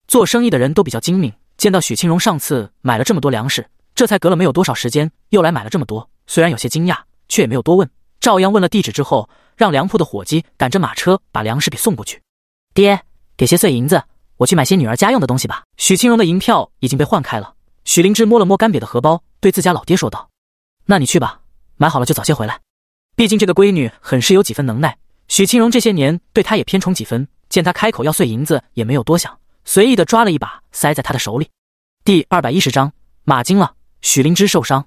做生意的人都比较精明，见到许清荣上次买了这么多粮食，这才隔了没有多少时间又来买了这么多，虽然有些惊讶。却也没有多问，照样问了地址之后，让粮铺的伙计赶着马车把粮食给送过去。爹，给些碎银子，我去买些女儿家用的东西吧。许清荣的银票已经被换开了，许灵芝摸了摸干瘪的荷包，对自家老爹说道：“那你去吧，买好了就早些回来。毕竟这个闺女很是有几分能耐，许清荣这些年对她也偏宠几分。见她开口要碎银子，也没有多想，随意的抓了一把塞在她的手里。”第二百一十章，马惊了，许灵芝受伤。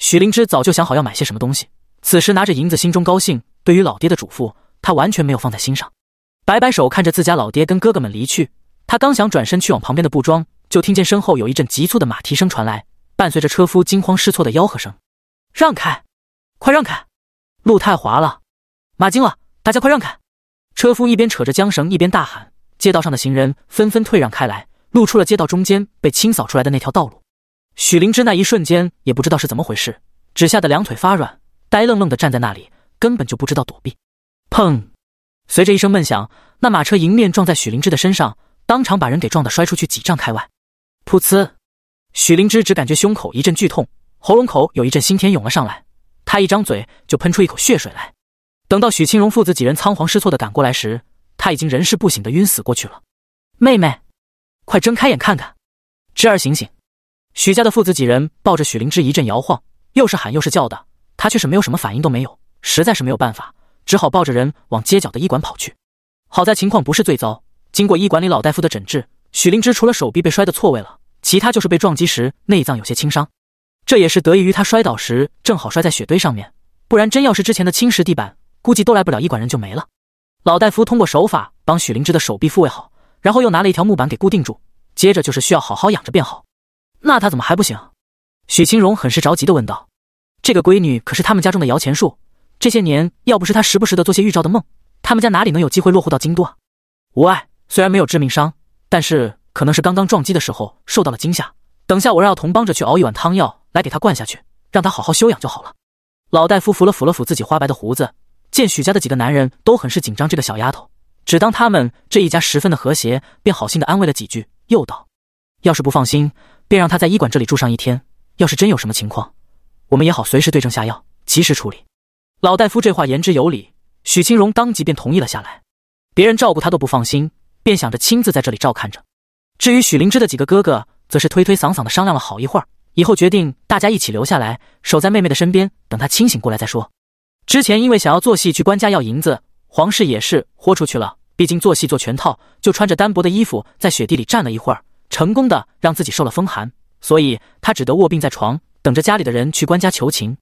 许灵芝早就想好要买些什么东西，此时拿着银子，心中高兴。对于老爹的嘱咐，他完全没有放在心上，摆摆手，看着自家老爹跟哥哥们离去。他刚想转身去往旁边的布庄，就听见身后有一阵急促的马蹄声传来，伴随着车夫惊慌失措的吆喝声：“让开！快让开！路太滑了，马惊了！大家快让开！”车夫一边扯着缰绳，一边大喊。街道上的行人纷纷退让开来，露出了街道中间被清扫出来的那条道路。许灵芝那一瞬间也不知道是怎么回事，只吓得两腿发软，呆愣愣的站在那里，根本就不知道躲避。砰！随着一声闷响，那马车迎面撞在许灵芝的身上，当场把人给撞得摔出去几丈开外。噗呲！许灵芝只感觉胸口一阵剧痛，喉咙口有一阵腥甜涌了上来，他一张嘴就喷出一口血水来。等到许清荣父子几人仓皇失措的赶过来时，他已经人事不省的晕死过去了。妹妹，快睁开眼看看，芝儿醒醒！许家的父子几人抱着许灵芝一阵摇晃，又是喊又是叫的，他却是没有什么反应，都没有，实在是没有办法，只好抱着人往街角的医馆跑去。好在情况不是最糟，经过医馆里老大夫的诊治，许灵芝除了手臂被摔得错位了，其他就是被撞击时内脏有些轻伤。这也是得益于他摔倒时正好摔在雪堆上面，不然真要是之前的青石地板，估计都来不了医馆，人就没了。老大夫通过手法帮许灵芝的手臂复位好，然后又拿了一条木板给固定住，接着就是需要好好养着便好。那她怎么还不醒？许清荣很是着急的问道：“这个闺女可是他们家中的摇钱树，这些年要不是她时不时的做些预兆的梦，他们家哪里能有机会落户到京都？”啊？”无碍，虽然没有致命伤，但是可能是刚刚撞击的时候受到了惊吓。等下我让药童帮着去熬一碗汤药来给她灌下去，让她好好休养就好了。老大夫抚了抚了抚自己花白的胡子，见许家的几个男人都很是紧张这个小丫头，只当他们这一家十分的和谐，便好心的安慰了几句，又道：“要是不放心。”便让他在医馆这里住上一天，要是真有什么情况，我们也好随时对症下药，及时处理。老大夫这话言之有理，许清荣当即便同意了下来。别人照顾他都不放心，便想着亲自在这里照看着。至于许灵芝的几个哥哥，则是推推搡搡的商量了好一会儿，以后决定大家一起留下来，守在妹妹的身边，等她清醒过来再说。之前因为想要做戏去官家要银子，皇室也是豁出去了，毕竟做戏做全套，就穿着单薄的衣服在雪地里站了一会儿。成功的让自己受了风寒，所以他只得卧病在床，等着家里的人去官家求情。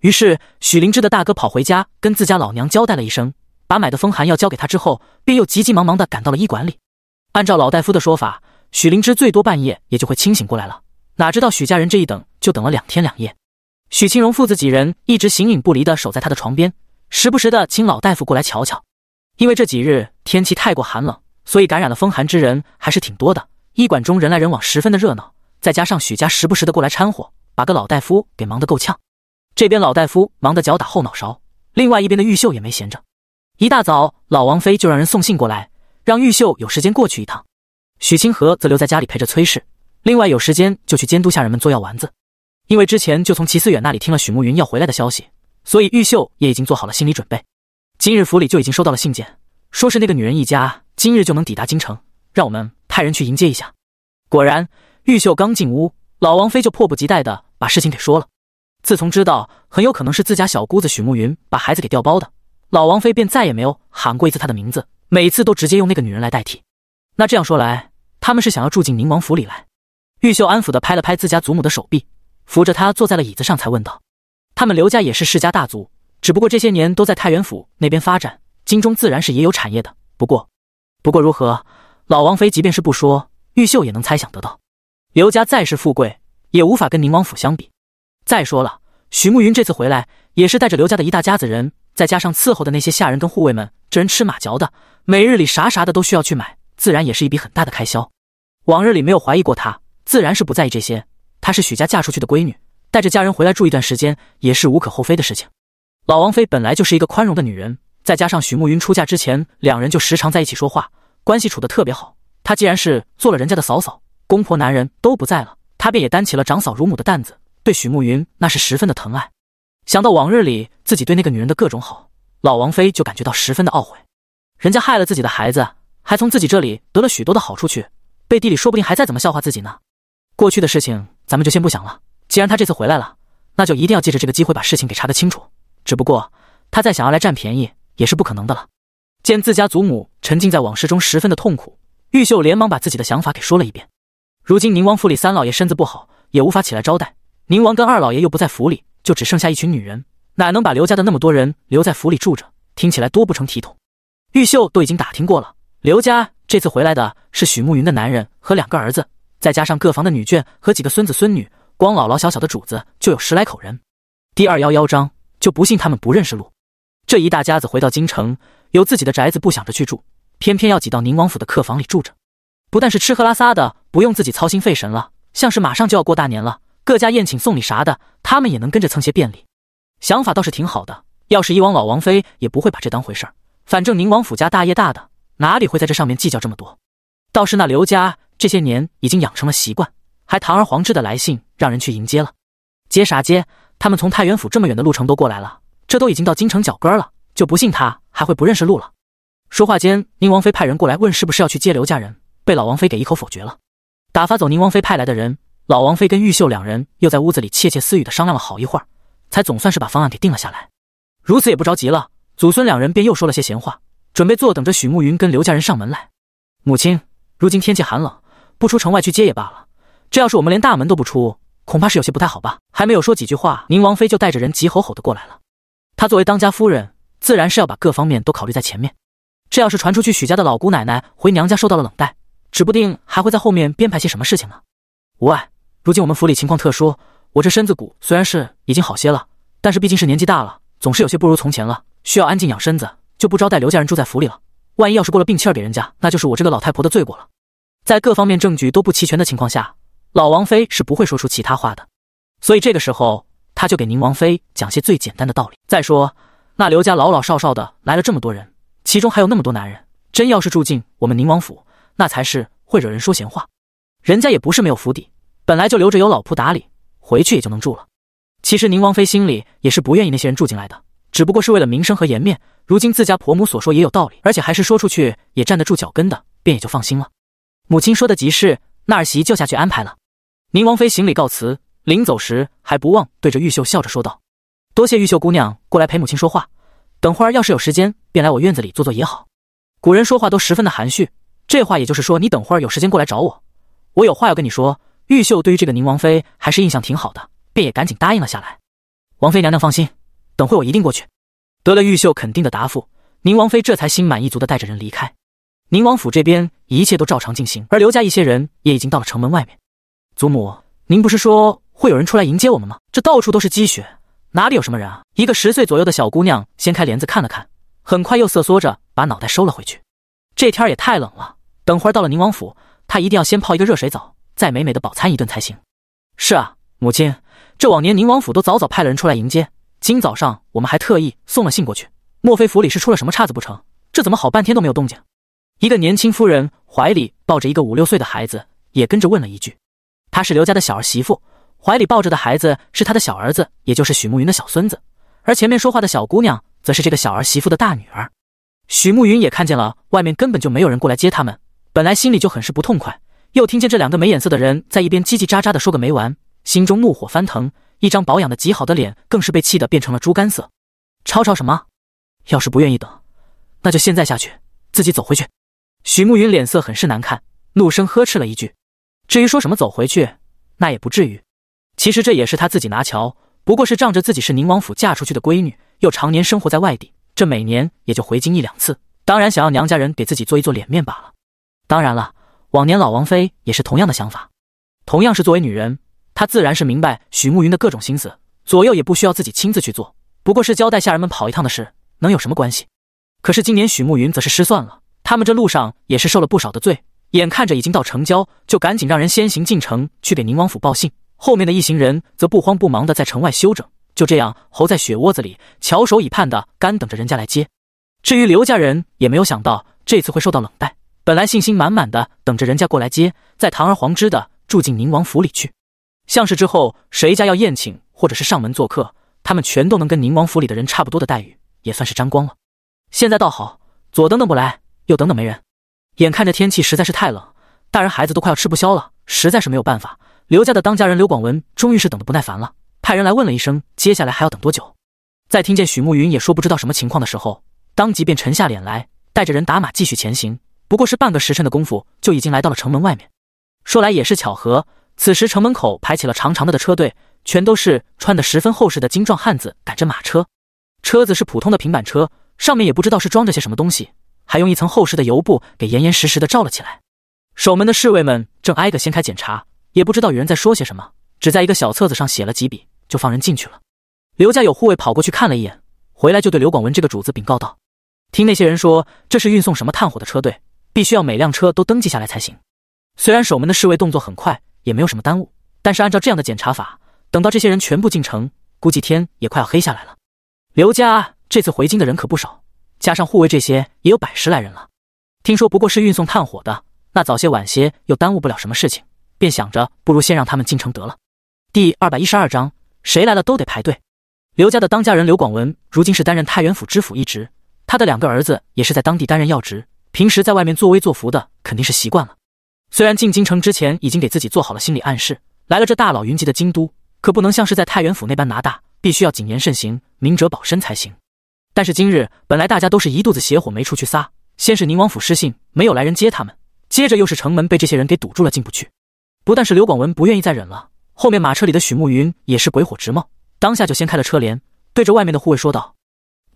于是许灵芝的大哥跑回家，跟自家老娘交代了一声，把买的风寒药交给他之后，便又急急忙忙的赶到了医馆里。按照老大夫的说法，许灵芝最多半夜也就会清醒过来了。哪知道许家人这一等就等了两天两夜，许清荣父子几人一直形影不离的守在他的床边，时不时的请老大夫过来瞧瞧。因为这几日天气太过寒冷，所以感染了风寒之人还是挺多的。医馆中人来人往，十分的热闹。再加上许家时不时的过来掺和，把个老大夫给忙得够呛。这边老大夫忙得脚打后脑勺，另外一边的玉秀也没闲着。一大早，老王妃就让人送信过来，让玉秀有时间过去一趟。许清河则留在家里陪着崔氏，另外有时间就去监督下人们做药丸子。因为之前就从齐思远那里听了许慕云要回来的消息，所以玉秀也已经做好了心理准备。今日府里就已经收到了信件，说是那个女人一家今日就能抵达京城。让我们派人去迎接一下。果然，玉秀刚进屋，老王妃就迫不及待的把事情给说了。自从知道很有可能是自家小姑子许慕云把孩子给调包的，老王妃便再也没有喊过一次她的名字，每次都直接用那个女人来代替。那这样说来，他们是想要住进宁王府里来？玉秀安抚的拍了拍自家祖母的手臂，扶着她坐在了椅子上，才问道：“他们刘家也是世家大族，只不过这些年都在太原府那边发展，京中自然是也有产业的。不过，不过如何？”老王妃即便是不说，玉秀也能猜想得到。刘家再是富贵，也无法跟宁王府相比。再说了，许慕云这次回来也是带着刘家的一大家子人，再加上伺候的那些下人跟护卫们，这人吃马嚼的，每日里啥啥的都需要去买，自然也是一笔很大的开销。往日里没有怀疑过他，自然是不在意这些。她是许家嫁出去的闺女，带着家人回来住一段时间也是无可厚非的事情。老王妃本来就是一个宽容的女人，再加上许慕云出嫁之前，两人就时常在一起说话。关系处得特别好，她既然是做了人家的嫂嫂，公婆男人都不在了，她便也担起了长嫂如母的担子，对许慕云那是十分的疼爱。想到往日里自己对那个女人的各种好，老王妃就感觉到十分的懊悔。人家害了自己的孩子，还从自己这里得了许多的好处去，背地里说不定还在怎么笑话自己呢。过去的事情咱们就先不想了。既然她这次回来了，那就一定要借着这个机会把事情给查得清楚。只不过她再想要来占便宜也是不可能的了。见自家祖母沉浸在往事中，十分的痛苦。玉秀连忙把自己的想法给说了一遍。如今宁王府里三老爷身子不好，也无法起来招待。宁王跟二老爷又不在府里，就只剩下一群女人，哪能把刘家的那么多人留在府里住着？听起来多不成体统。玉秀都已经打听过了，刘家这次回来的是许慕云的男人和两个儿子，再加上各房的女眷和几个孙子孙女，光老老小小的主子就有十来口人。第二幺幺章，就不信他们不认识路。这一大家子回到京城，有自己的宅子，不想着去住，偏偏要挤到宁王府的客房里住着。不但是吃喝拉撒的不用自己操心费神了，像是马上就要过大年了，各家宴请送礼啥的，他们也能跟着蹭些便利。想法倒是挺好的。要是以往老王妃也不会把这当回事儿，反正宁王府家大业大的，哪里会在这上面计较这么多？倒是那刘家这些年已经养成了习惯，还堂而皇之的来信让人去迎接了。接啥接？他们从太原府这么远的路程都过来了。这都已经到京城脚跟了，就不信他还会不认识路了。说话间，宁王妃派人过来问是不是要去接刘家人，被老王妃给一口否决了。打发走宁王妃派来的人，老王妃跟玉秀两人又在屋子里窃窃私语的商量了好一会儿，才总算是把方案给定了下来。如此也不着急了，祖孙两人便又说了些闲话，准备坐等着许慕云跟刘家人上门来。母亲，如今天气寒冷，不出城外去接也罢了，这要是我们连大门都不出，恐怕是有些不太好吧？还没有说几句话，宁王妃就带着人急吼吼的过来了。她作为当家夫人，自然是要把各方面都考虑在前面。这要是传出去，许家的老姑奶奶回娘家受到了冷待，指不定还会在后面编排些什么事情呢。无碍，如今我们府里情况特殊，我这身子骨虽然是已经好些了，但是毕竟是年纪大了，总是有些不如从前了，需要安静养身子，就不招待刘家人住在府里了。万一要是过了病气儿给人家，那就是我这个老太婆的罪过了。在各方面证据都不齐全的情况下，老王妃是不会说出其他话的。所以这个时候。他就给宁王妃讲些最简单的道理。再说，那刘家老老少少的来了这么多人，其中还有那么多男人，真要是住进我们宁王府，那才是会惹人说闲话。人家也不是没有府邸，本来就留着有老仆打理，回去也就能住了。其实宁王妃心里也是不愿意那些人住进来的，只不过是为了名声和颜面。如今自家婆母所说也有道理，而且还是说出去也站得住脚跟的，便也就放心了。母亲说的极是，那儿媳就下去安排了。宁王妃行礼告辞。临走时还不忘对着玉秀笑着说道：“多谢玉秀姑娘过来陪母亲说话，等会儿要是有时间便来我院子里坐坐也好。”古人说话都十分的含蓄，这话也就是说你等会儿有时间过来找我，我有话要跟你说。玉秀对于这个宁王妃还是印象挺好的，便也赶紧答应了下来。王妃娘娘放心，等会我一定过去。得了玉秀肯定的答复，宁王妃这才心满意足的带着人离开。宁王府这边一切都照常进行，而刘家一些人也已经到了城门外面。祖母，您不是说？会有人出来迎接我们吗？这到处都是积雪，哪里有什么人啊？一个十岁左右的小姑娘掀开帘子看了看，很快又瑟缩着把脑袋收了回去。这天儿也太冷了，等会儿到了宁王府，她一定要先泡一个热水澡，再美美的饱餐一顿才行。是啊，母亲，这往年宁王府都早早派了人出来迎接，今早上我们还特意送了信过去，莫非府里是出了什么岔子不成？这怎么好半天都没有动静？一个年轻夫人怀里抱着一个五六岁的孩子，也跟着问了一句：“她是刘家的小儿媳妇。”怀里抱着的孩子是他的小儿子，也就是许慕云的小孙子，而前面说话的小姑娘则是这个小儿媳妇的大女儿。许慕云也看见了，外面根本就没有人过来接他们。本来心里就很是不痛快，又听见这两个没眼色的人在一边叽叽喳喳的说个没完，心中怒火翻腾，一张保养的极好的脸更是被气得变成了猪肝色。吵吵什么？要是不愿意等，那就现在下去，自己走回去。许慕云脸色很是难看，怒声呵斥了一句。至于说什么走回去，那也不至于。其实这也是他自己拿桥，不过是仗着自己是宁王府嫁出去的闺女，又常年生活在外地，这每年也就回京一两次，当然想要娘家人给自己做一做脸面罢了。当然了，往年老王妃也是同样的想法，同样是作为女人，她自然是明白许慕云的各种心思，左右也不需要自己亲自去做，不过是交代下人们跑一趟的事，能有什么关系？可是今年许慕云则是失算了，他们这路上也是受了不少的罪，眼看着已经到城郊，就赶紧让人先行进城去给宁王府报信。后面的一行人则不慌不忙的在城外休整，就这样侯在雪窝子里，翘首以盼的干等着人家来接。至于刘家人也没有想到这次会受到冷待，本来信心满满的等着人家过来接，再堂而皇之的住进宁王府里去，像是之后谁家要宴请或者是上门做客，他们全都能跟宁王府里的人差不多的待遇，也算是沾光了。现在倒好，左等等不来，右等等没人，眼看着天气实在是太冷，大人孩子都快要吃不消了，实在是没有办法。刘家的当家人刘广文终于是等得不耐烦了，派人来问了一声：“接下来还要等多久？”在听见许慕云也说不知道什么情况的时候，当即便沉下脸来，带着人打马继续前行。不过是半个时辰的功夫，就已经来到了城门外面。说来也是巧合，此时城门口排起了长长的的车队，全都是穿得十分厚实的精壮汉子赶着马车，车子是普通的平板车，上面也不知道是装着些什么东西，还用一层厚实的油布给严严实实的罩了起来。守门的侍卫们正挨个掀开检查。也不知道与人在说些什么，只在一个小册子上写了几笔，就放人进去了。刘家有护卫跑过去看了一眼，回来就对刘广文这个主子禀告道：“听那些人说，这是运送什么炭火的车队，必须要每辆车都登记下来才行。虽然守门的侍卫动作很快，也没有什么耽误，但是按照这样的检查法，等到这些人全部进城，估计天也快要黑下来了。刘家这次回京的人可不少，加上护卫这些，也有百十来人了。听说不过是运送炭火的，那早些晚些又耽误不了什么事情。”便想着，不如先让他们进城得了。第二百一十二章，谁来了都得排队。刘家的当家人刘广文，如今是担任太原府知府一职，他的两个儿子也是在当地担任要职，平时在外面作威作福的，肯定是习惯了。虽然进京城之前已经给自己做好了心理暗示，来了这大佬云集的京都，可不能像是在太原府那般拿大，必须要谨言慎行，明哲保身才行。但是今日，本来大家都是一肚子邪火没处去撒，先是宁王府失信，没有来人接他们，接着又是城门被这些人给堵住了，进不去。不但是刘广文不愿意再忍了，后面马车里的许慕云也是鬼火直冒，当下就掀开了车帘，对着外面的护卫说道：“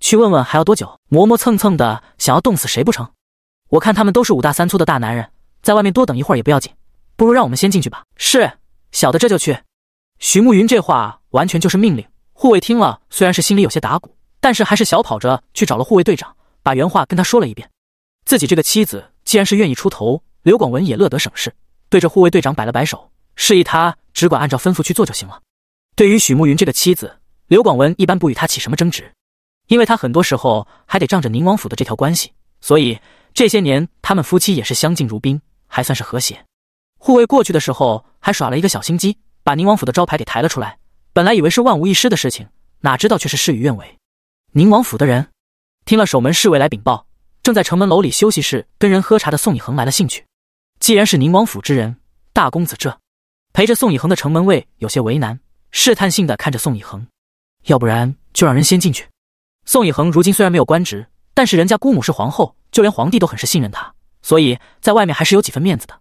去问问还要多久，磨磨蹭蹭的，想要冻死谁不成？我看他们都是五大三粗的大男人，在外面多等一会儿也不要紧，不如让我们先进去吧。”“是，小的这就去。”许慕云这话完全就是命令。护卫听了，虽然是心里有些打鼓，但是还是小跑着去找了护卫队长，把原话跟他说了一遍。自己这个妻子既然是愿意出头，刘广文也乐得省事。对着护卫队长摆了摆手，示意他只管按照吩咐去做就行了。对于许慕云这个妻子，刘广文一般不与他起什么争执，因为他很多时候还得仗着宁王府的这条关系，所以这些年他们夫妻也是相敬如宾，还算是和谐。护卫过去的时候，还耍了一个小心机，把宁王府的招牌给抬了出来。本来以为是万无一失的事情，哪知道却是事与愿违。宁王府的人听了守门侍卫来禀报，正在城门楼里休息室跟人喝茶的宋以恒来了兴趣。既然是宁王府之人，大公子这陪着宋以恒的城门卫有些为难，试探性的看着宋以恒，要不然就让人先进去。宋以恒如今虽然没有官职，但是人家姑母是皇后，就连皇帝都很是信任他，所以在外面还是有几分面子的。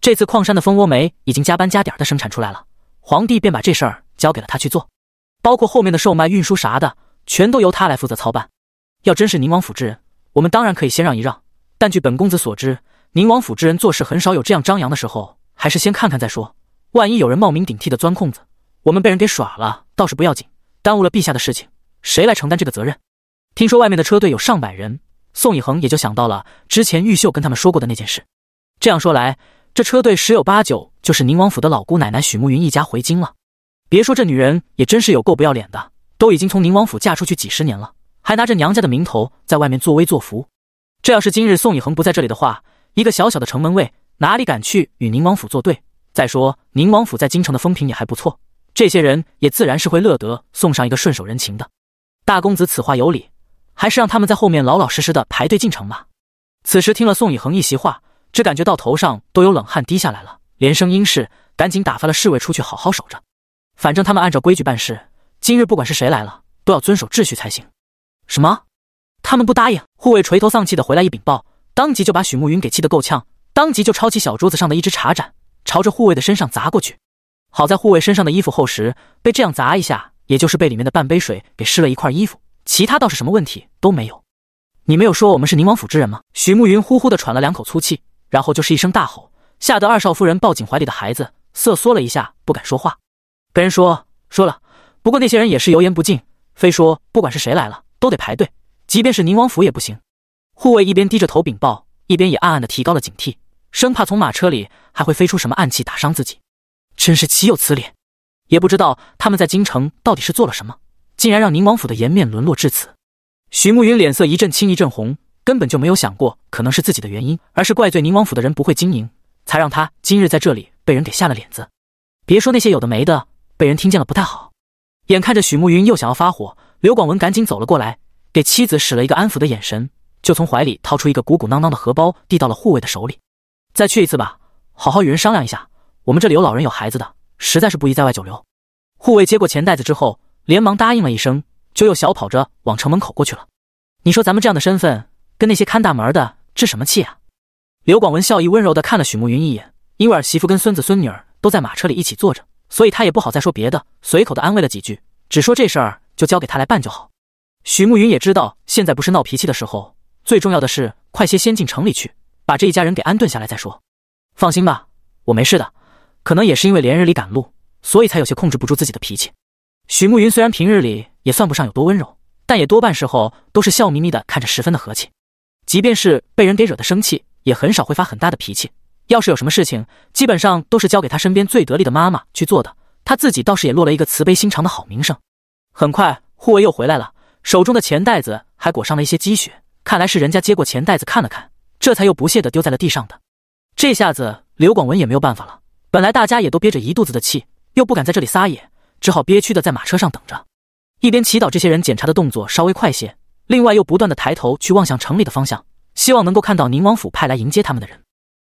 这次矿山的蜂窝煤已经加班加点的生产出来了，皇帝便把这事儿交给了他去做，包括后面的售卖、运输啥的，全都由他来负责操办。要真是宁王府之人，我们当然可以先让一让，但据本公子所知。宁王府之人做事很少有这样张扬的时候，还是先看看再说。万一有人冒名顶替的钻空子，我们被人给耍了，倒是不要紧。耽误了陛下的事情，谁来承担这个责任？听说外面的车队有上百人，宋以恒也就想到了之前玉秀跟他们说过的那件事。这样说来，这车队十有八九就是宁王府的老姑奶奶许慕云一家回京了。别说这女人也真是有够不要脸的，都已经从宁王府嫁出去几十年了，还拿着娘家的名头在外面作威作福。这要是今日宋以恒不在这里的话，一个小小的城门卫哪里敢去与宁王府作对？再说宁王府在京城的风评也还不错，这些人也自然是会乐得送上一个顺手人情的。大公子此话有理，还是让他们在后面老老实实的排队进城吧。此时听了宋以恒一席话，只感觉到头上都有冷汗滴下来了，连声应是，赶紧打发了侍卫出去，好好守着。反正他们按照规矩办事，今日不管是谁来了，都要遵守秩序才行。什么？他们不答应？护卫垂头丧气的回来一禀报。当即就把许慕云给气得够呛，当即就抄起小桌子上的一只茶盏，朝着护卫的身上砸过去。好在护卫身上的衣服厚实，被这样砸一下，也就是被里面的半杯水给湿了一块衣服，其他倒是什么问题都没有。你没有说我们是宁王府之人吗？许慕云呼呼的喘了两口粗气，然后就是一声大吼，吓得二少夫人抱紧怀里的孩子，瑟缩了一下，不敢说话。跟人说说了，不过那些人也是油盐不进，非说不管是谁来了都得排队，即便是宁王府也不行。护卫一边低着头禀报，一边也暗暗的提高了警惕，生怕从马车里还会飞出什么暗器打伤自己。真是岂有此理！也不知道他们在京城到底是做了什么，竟然让宁王府的颜面沦落至此。徐慕云脸色一阵青一阵红，根本就没有想过可能是自己的原因，而是怪罪宁王府的人不会经营，才让他今日在这里被人给下了脸子。别说那些有的没的，被人听见了不太好。眼看着许慕云又想要发火，刘广文赶紧走了过来，给妻子使了一个安抚的眼神。就从怀里掏出一个鼓鼓囊囊的荷包，递到了护卫的手里。再去一次吧，好好与人商量一下。我们这里有老人有孩子的，实在是不宜在外久留。护卫接过钱袋子之后，连忙答应了一声，就又小跑着往城门口过去了。你说咱们这样的身份，跟那些看大门的置什么气啊？刘广文笑意温柔的看了许慕云一眼，因为儿媳妇跟孙子孙女儿都在马车里一起坐着，所以他也不好再说别的，随口的安慰了几句，只说这事儿就交给他来办就好。许慕云也知道现在不是闹脾气的时候。最重要的是，快些先进城里去，把这一家人给安顿下来再说。放心吧，我没事的。可能也是因为连日里赶路，所以才有些控制不住自己的脾气。许慕云虽然平日里也算不上有多温柔，但也多半时候都是笑眯眯的，看着十分的和气。即便是被人给惹得生气，也很少会发很大的脾气。要是有什么事情，基本上都是交给他身边最得力的妈妈去做的。他自己倒是也落了一个慈悲心肠的好名声。很快，护卫又回来了，手中的钱袋子还裹上了一些积雪。看来是人家接过钱袋子看了看，这才又不屑的丢在了地上的。这下子刘广文也没有办法了。本来大家也都憋着一肚子的气，又不敢在这里撒野，只好憋屈的在马车上等着，一边祈祷这些人检查的动作稍微快些，另外又不断的抬头去望向城里的方向，希望能够看到宁王府派来迎接他们的人。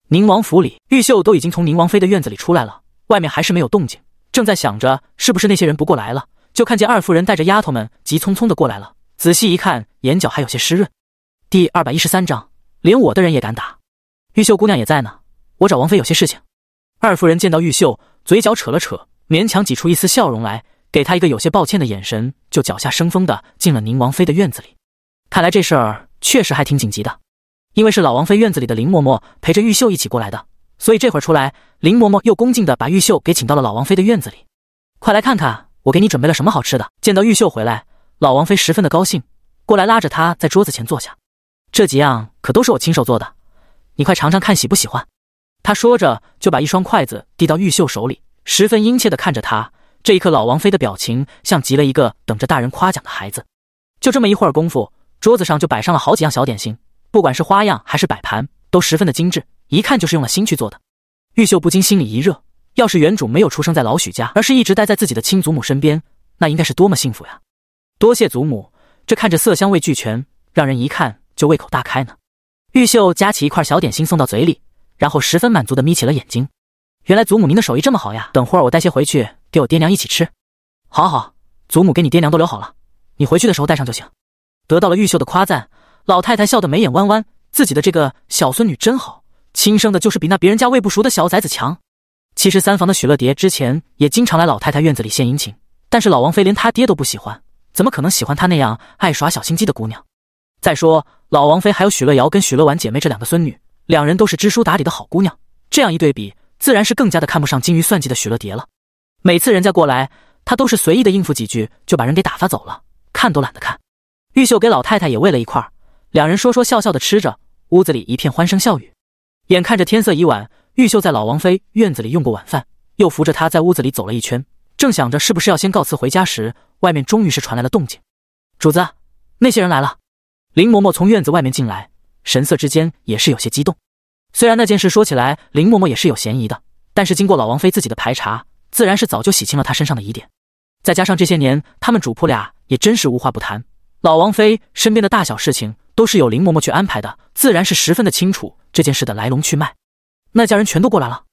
宁王府里，玉秀都已经从宁王妃的院子里出来了，外面还是没有动静，正在想着是不是那些人不过来了，就看见二夫人带着丫头们急匆匆的过来了，仔细一看，眼角还有些湿润。第二百一十三章，连我的人也敢打，玉秀姑娘也在呢。我找王妃有些事情。二夫人见到玉秀，嘴角扯了扯，勉强挤出一丝笑容来，给她一个有些抱歉的眼神，就脚下生风的进了宁王妃的院子里。看来这事儿确实还挺紧急的，因为是老王妃院子里的林嬷嬷陪着玉秀一起过来的，所以这会儿出来，林嬷嬷又恭敬的把玉秀给请到了老王妃的院子里。快来看看，我给你准备了什么好吃的。见到玉秀回来，老王妃十分的高兴，过来拉着她在桌子前坐下。这几样可都是我亲手做的，你快尝尝看喜不喜欢？他说着就把一双筷子递到玉秀手里，十分殷切地看着他。这一刻，老王妃的表情像极了一个等着大人夸奖的孩子。就这么一会儿功夫，桌子上就摆上了好几样小点心，不管是花样还是摆盘，都十分的精致，一看就是用了心去做的。玉秀不禁心里一热，要是原主没有出生在老许家，而是一直待在自己的亲祖母身边，那应该是多么幸福呀！多谢祖母，这看着色香味俱全，让人一看。就胃口大开呢。玉秀夹起一块小点心送到嘴里，然后十分满足的眯起了眼睛。原来祖母您的手艺这么好呀！等会儿我带些回去给我爹娘一起吃。好好，祖母给你爹娘都留好了，你回去的时候带上就行。得到了玉秀的夸赞，老太太笑得眉眼弯弯，自己的这个小孙女真好，亲生的就是比那别人家喂不熟的小崽子强。其实三房的许乐蝶之前也经常来老太太院子里献殷勤，但是老王妃连他爹都不喜欢，怎么可能喜欢她那样爱耍小心机的姑娘？再说。老王妃还有许乐瑶跟许乐婉姐妹这两个孙女，两人都是知书达理的好姑娘。这样一对比，自然是更加的看不上精于算计的许乐蝶了。每次人家过来，她都是随意的应付几句，就把人给打发走了，看都懒得看。玉秀给老太太也喂了一块，两人说说笑笑的吃着，屋子里一片欢声笑语。眼看着天色已晚，玉秀在老王妃院子里用过晚饭，又扶着她在屋子里走了一圈，正想着是不是要先告辞回家时，外面终于是传来了动静：“主子，那些人来了。”林嬷嬷从院子外面进来，神色之间也是有些激动。虽然那件事说起来，林嬷嬷也是有嫌疑的，但是经过老王妃自己的排查，自然是早就洗清了她身上的疑点。再加上这些年，他们主仆俩也真是无话不谈，老王妃身边的大小事情都是由林嬷嬷去安排的，自然是十分的清楚这件事的来龙去脉。那家人全都过来了，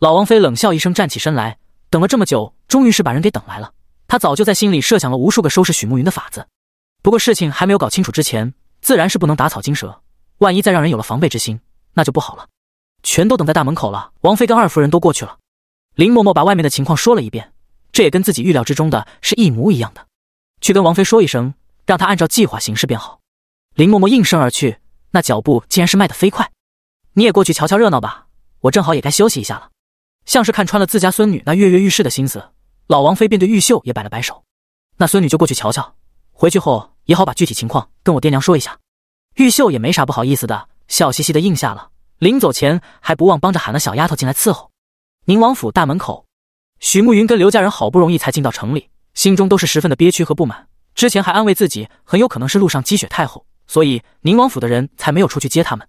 老王妃冷笑一声，站起身来。等了这么久，终于是把人给等来了。她早就在心里设想了无数个收拾许慕云的法子，不过事情还没有搞清楚之前。自然是不能打草惊蛇，万一再让人有了防备之心，那就不好了。全都等在大门口了，王妃跟二夫人都过去了。林嬷嬷把外面的情况说了一遍，这也跟自己预料之中的是一模一样的。去跟王妃说一声，让她按照计划行事便好。林嬷嬷应声而去，那脚步竟然是迈得飞快。你也过去瞧瞧热闹吧，我正好也该休息一下了。像是看穿了自家孙女那跃跃欲试的心思，老王妃便对玉秀也摆了摆手，那孙女就过去瞧瞧。回去后。也好把具体情况跟我爹娘说一下。玉秀也没啥不好意思的，笑嘻嘻的应下了。临走前还不忘帮着喊了小丫头进来伺候。宁王府大门口，许慕云跟刘家人好不容易才进到城里，心中都是十分的憋屈和不满。之前还安慰自己，很有可能是路上积雪太厚，所以宁王府的人才没有出去接他们。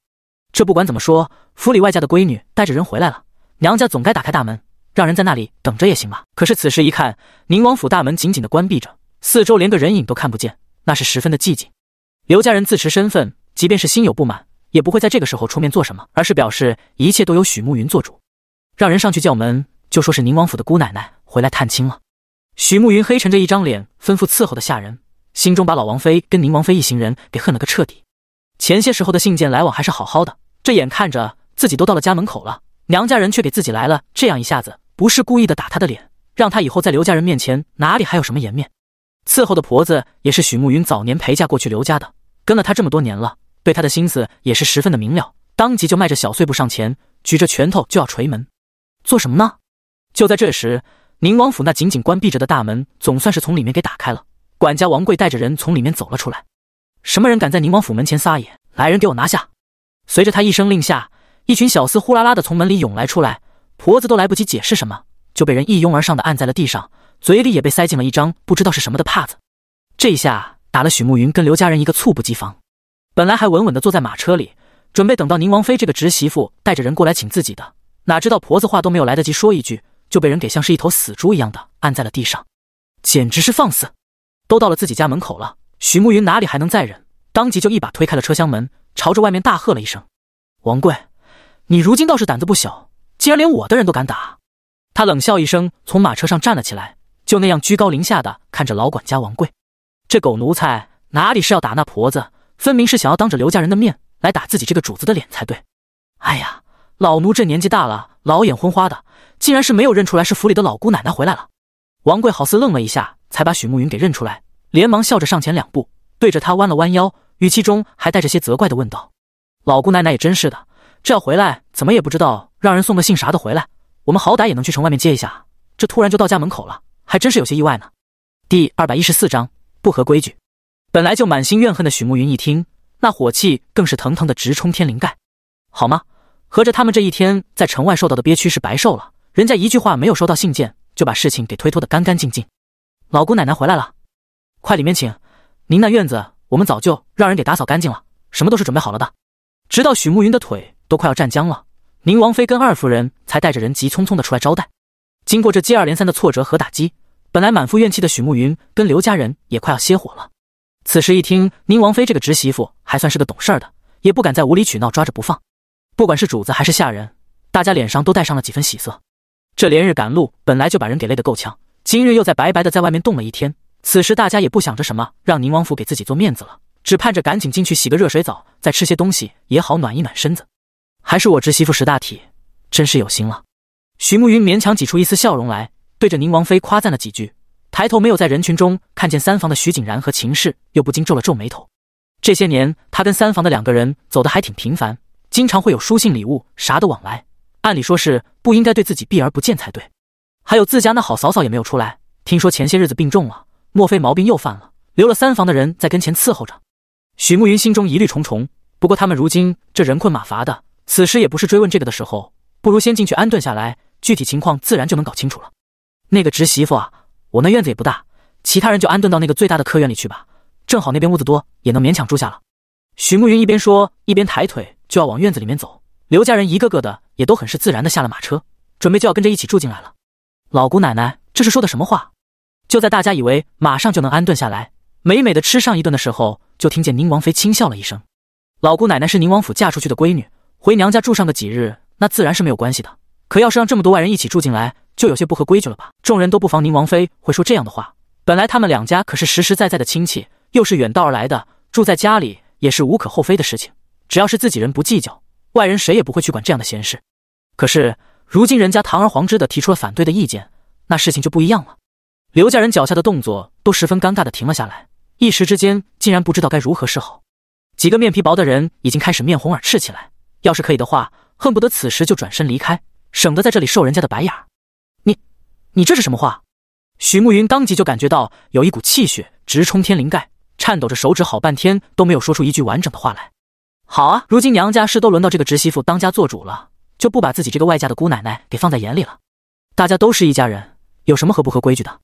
这不管怎么说，府里外嫁的闺女带着人回来了，娘家总该打开大门，让人在那里等着也行吧。可是此时一看，宁王府大门紧紧的关闭着，四周连个人影都看不见。那是十分的寂静。刘家人自持身份，即便是心有不满，也不会在这个时候出面做什么，而是表示一切都由许慕云做主，让人上去叫门，就说是宁王府的姑奶奶回来探亲了。许慕云黑沉着一张脸，吩咐伺候的下人，心中把老王妃跟宁王妃一行人给恨了个彻底。前些时候的信件来往还是好好的，这眼看着自己都到了家门口了，娘家人却给自己来了这样一下子，不是故意的打他的脸，让他以后在刘家人面前哪里还有什么颜面？伺候的婆子也是许慕云早年陪嫁过去刘家的，跟了他这么多年了，对他的心思也是十分的明了，当即就迈着小碎步上前，举着拳头就要捶门，做什么呢？就在这时，宁王府那紧紧关闭着的大门总算是从里面给打开了，管家王贵带着人从里面走了出来，什么人敢在宁王府门前撒野？来人，给我拿下！随着他一声令下，一群小厮呼啦啦的从门里涌来，出来，婆子都来不及解释什么，就被人一拥而上的按在了地上。嘴里也被塞进了一张不知道是什么的帕子，这一下打了许慕云跟刘家人一个猝不及防。本来还稳稳的坐在马车里，准备等到宁王妃这个侄媳妇带着人过来请自己的，哪知道婆子话都没有来得及说一句，就被人给像是一头死猪一样的按在了地上，简直是放肆！都到了自己家门口了，许慕云哪里还能再忍？当即就一把推开了车厢门，朝着外面大喝了一声：“王贵，你如今倒是胆子不小，竟然连我的人都敢打！”他冷笑一声，从马车上站了起来。就那样居高临下的看着老管家王贵，这狗奴才哪里是要打那婆子，分明是想要当着刘家人的面来打自己这个主子的脸才对。哎呀，老奴这年纪大了，老眼昏花的，竟然是没有认出来是府里的老姑奶奶回来了。王贵好似愣了一下，才把许慕云给认出来，连忙笑着上前两步，对着他弯了弯腰，语气中还带着些责怪的问道：“老姑奶奶也真是的，这要回来怎么也不知道让人送个姓啥的回来，我们好歹也能去城外面接一下，这突然就到家门口了。”还真是有些意外呢。第二百一十四章不合规矩。本来就满心怨恨的许慕云一听，那火气更是腾腾的直冲天灵盖，好吗？合着他们这一天在城外受到的憋屈是白受了，人家一句话没有收到信件，就把事情给推脱的干干净净。老姑奶奶回来了，快里面请。您那院子我们早就让人给打扫干净了，什么都是准备好了的。直到许慕云的腿都快要站僵了，宁王妃跟二夫人才带着人急匆匆的出来招待。经过这接二连三的挫折和打击。本来满腹怨气的许慕云跟刘家人也快要歇火了，此时一听宁王妃这个侄媳妇还算是个懂事儿的，也不敢再无理取闹抓着不放。不管是主子还是下人，大家脸上都带上了几分喜色。这连日赶路本来就把人给累得够呛，今日又在白白的在外面冻了一天，此时大家也不想着什么让宁王府给自己做面子了，只盼着赶紧进去洗个热水澡，再吃些东西也好暖一暖身子。还是我侄媳妇识大体，真是有心了。许慕云勉强挤出一丝笑容来。对着宁王妃夸赞了几句，抬头没有在人群中看见三房的徐景然和秦氏，又不禁皱了皱眉头。这些年他跟三房的两个人走得还挺频繁，经常会有书信、礼物啥的往来。按理说是不应该对自己避而不见才对。还有自家那好嫂嫂也没有出来，听说前些日子病重了，莫非毛病又犯了？留了三房的人在跟前伺候着。许慕云心中疑虑重重，不过他们如今这人困马乏的，此时也不是追问这个的时候，不如先进去安顿下来，具体情况自然就能搞清楚了。那个侄媳妇啊，我那院子也不大，其他人就安顿到那个最大的客院里去吧，正好那边屋子多，也能勉强住下了。许慕云一边说，一边抬腿就要往院子里面走。刘家人一个个的也都很是自然的下了马车，准备就要跟着一起住进来了。老姑奶奶这是说的什么话？就在大家以为马上就能安顿下来，美美的吃上一顿的时候，就听见宁王妃轻笑了一声：“老姑奶奶是宁王府嫁出去的闺女，回娘家住上个几日，那自然是没有关系的。”可要是让这么多外人一起住进来，就有些不合规矩了吧？众人都不妨宁王妃会说这样的话。本来他们两家可是实实在在的亲戚，又是远道而来的，住在家里也是无可厚非的事情。只要是自己人，不计较，外人谁也不会去管这样的闲事。可是如今人家堂而皇之的提出了反对的意见，那事情就不一样了。刘家人脚下的动作都十分尴尬的停了下来，一时之间竟然不知道该如何是好。几个面皮薄的人已经开始面红耳赤起来，要是可以的话，恨不得此时就转身离开。省得在这里受人家的白眼儿，你，你这是什么话？许慕云当即就感觉到有一股气血直冲天灵盖，颤抖着手指，好半天都没有说出一句完整的话来。好啊，如今娘家事都轮到这个侄媳妇当家做主了，就不把自己这个外嫁的姑奶奶给放在眼里了。大家都是一家人，有什么合不合规矩的？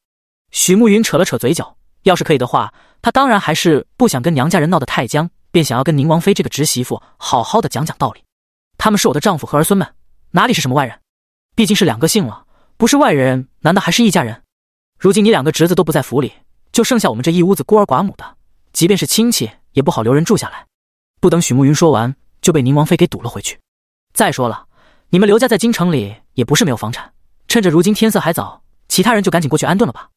许慕云扯了扯嘴角，要是可以的话，她当然还是不想跟娘家人闹得太僵，便想要跟宁王妃这个侄媳妇好好的讲讲道理。他们是我的丈夫和儿孙们。哪里是什么外人？毕竟是两个姓了，不是外人，难道还是一家人？如今你两个侄子都不在府里，就剩下我们这一屋子孤儿寡母的，即便是亲戚，也不好留人住下来。不等许慕云说完，就被宁王妃给堵了回去。再说了，你们刘家在京城里也不是没有房产，趁着如今天色还早，其他人就赶紧过去安顿了吧。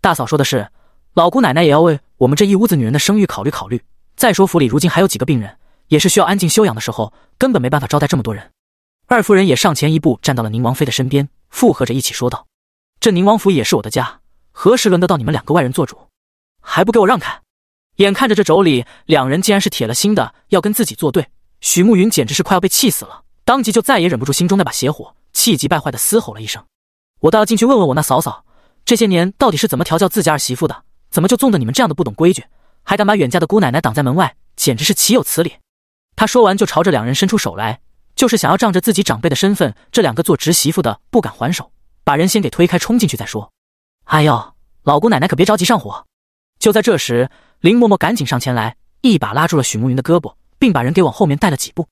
大嫂说的是，老姑奶奶也要为我们这一屋子女人的声誉考虑考虑。再说府里如今还有几个病人，也是需要安静休养的时候，根本没办法招待这么多人。二夫人也上前一步，站到了宁王妃的身边，附和着一起说道：“这宁王府也是我的家，何时轮得到你们两个外人做主？还不给我让开！”眼看着这妯娌两人竟然是铁了心的要跟自己作对，许慕云简直是快要被气死了，当即就再也忍不住心中那把邪火，气急败坏的嘶吼了一声：“我倒要进去问问我那嫂嫂，这些年到底是怎么调教自家儿媳妇的？怎么就纵得你们这样的不懂规矩，还敢把远嫁的姑奶奶挡在门外？简直是岂有此理！”他说完就朝着两人伸出手来。就是想要仗着自己长辈的身份，这两个做侄媳妇的不敢还手，把人先给推开，冲进去再说。哎呦，老姑奶奶可别着急上火。就在这时，林嬷嬷赶紧上前来，一把拉住了许慕云的胳膊，并把人给往后面带了几步。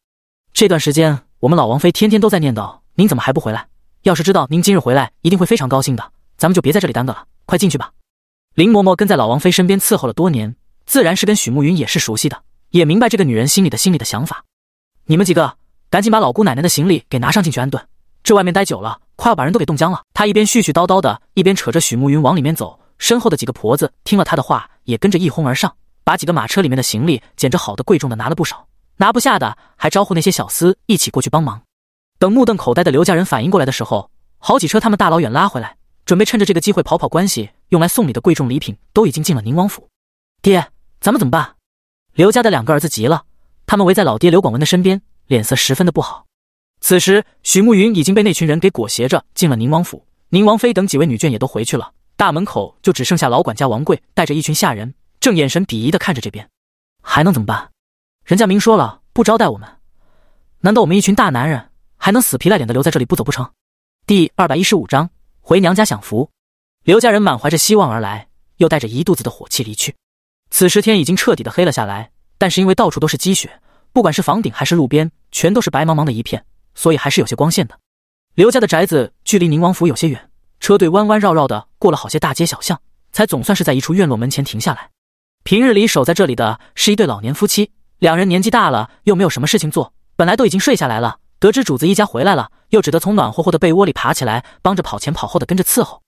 这段时间，我们老王妃天天都在念叨您怎么还不回来。要是知道您今日回来，一定会非常高兴的。咱们就别在这里耽搁了，快进去吧。林嬷嬷跟在老王妃身边伺候了多年，自然是跟许慕云也是熟悉的，也明白这个女人心里的心里的想法。你们几个。赶紧把老姑奶奶的行李给拿上进去安顿，这外面待久了，快要把人都给冻僵了。他一边絮絮叨叨的，一边扯着许慕云往里面走。身后的几个婆子听了他的话，也跟着一哄而上，把几个马车里面的行李捡着好的贵重的拿了不少，拿不下的还招呼那些小厮一起过去帮忙。等目瞪口呆的刘家人反应过来的时候，好几车他们大老远拉回来，准备趁着这个机会跑跑关系，用来送礼的贵重礼品都已经进了宁王府。爹，咱们怎么办？刘家的两个儿子急了，他们围在老爹刘广文的身边。脸色十分的不好。此时，许慕云已经被那群人给裹挟着进了宁王府，宁王妃等几位女眷也都回去了，大门口就只剩下老管家王贵带着一群下人，正眼神鄙夷的看着这边。还能怎么办？人家明说了不招待我们，难道我们一群大男人还能死皮赖脸的留在这里不走不成？第二百一十五章回娘家享福。刘家人满怀着希望而来，又带着一肚子的火气离去。此时天已经彻底的黑了下来，但是因为到处都是积雪。不管是房顶还是路边，全都是白茫茫的一片，所以还是有些光线的。刘家的宅子距离宁王府有些远，车队弯弯绕绕的过了好些大街小巷，才总算是在一处院落门前停下来。平日里守在这里的是一对老年夫妻，两人年纪大了，又没有什么事情做，本来都已经睡下来了，得知主子一家回来了，又只得从暖和和的被窝里爬起来，帮着跑前跑后的跟着伺候。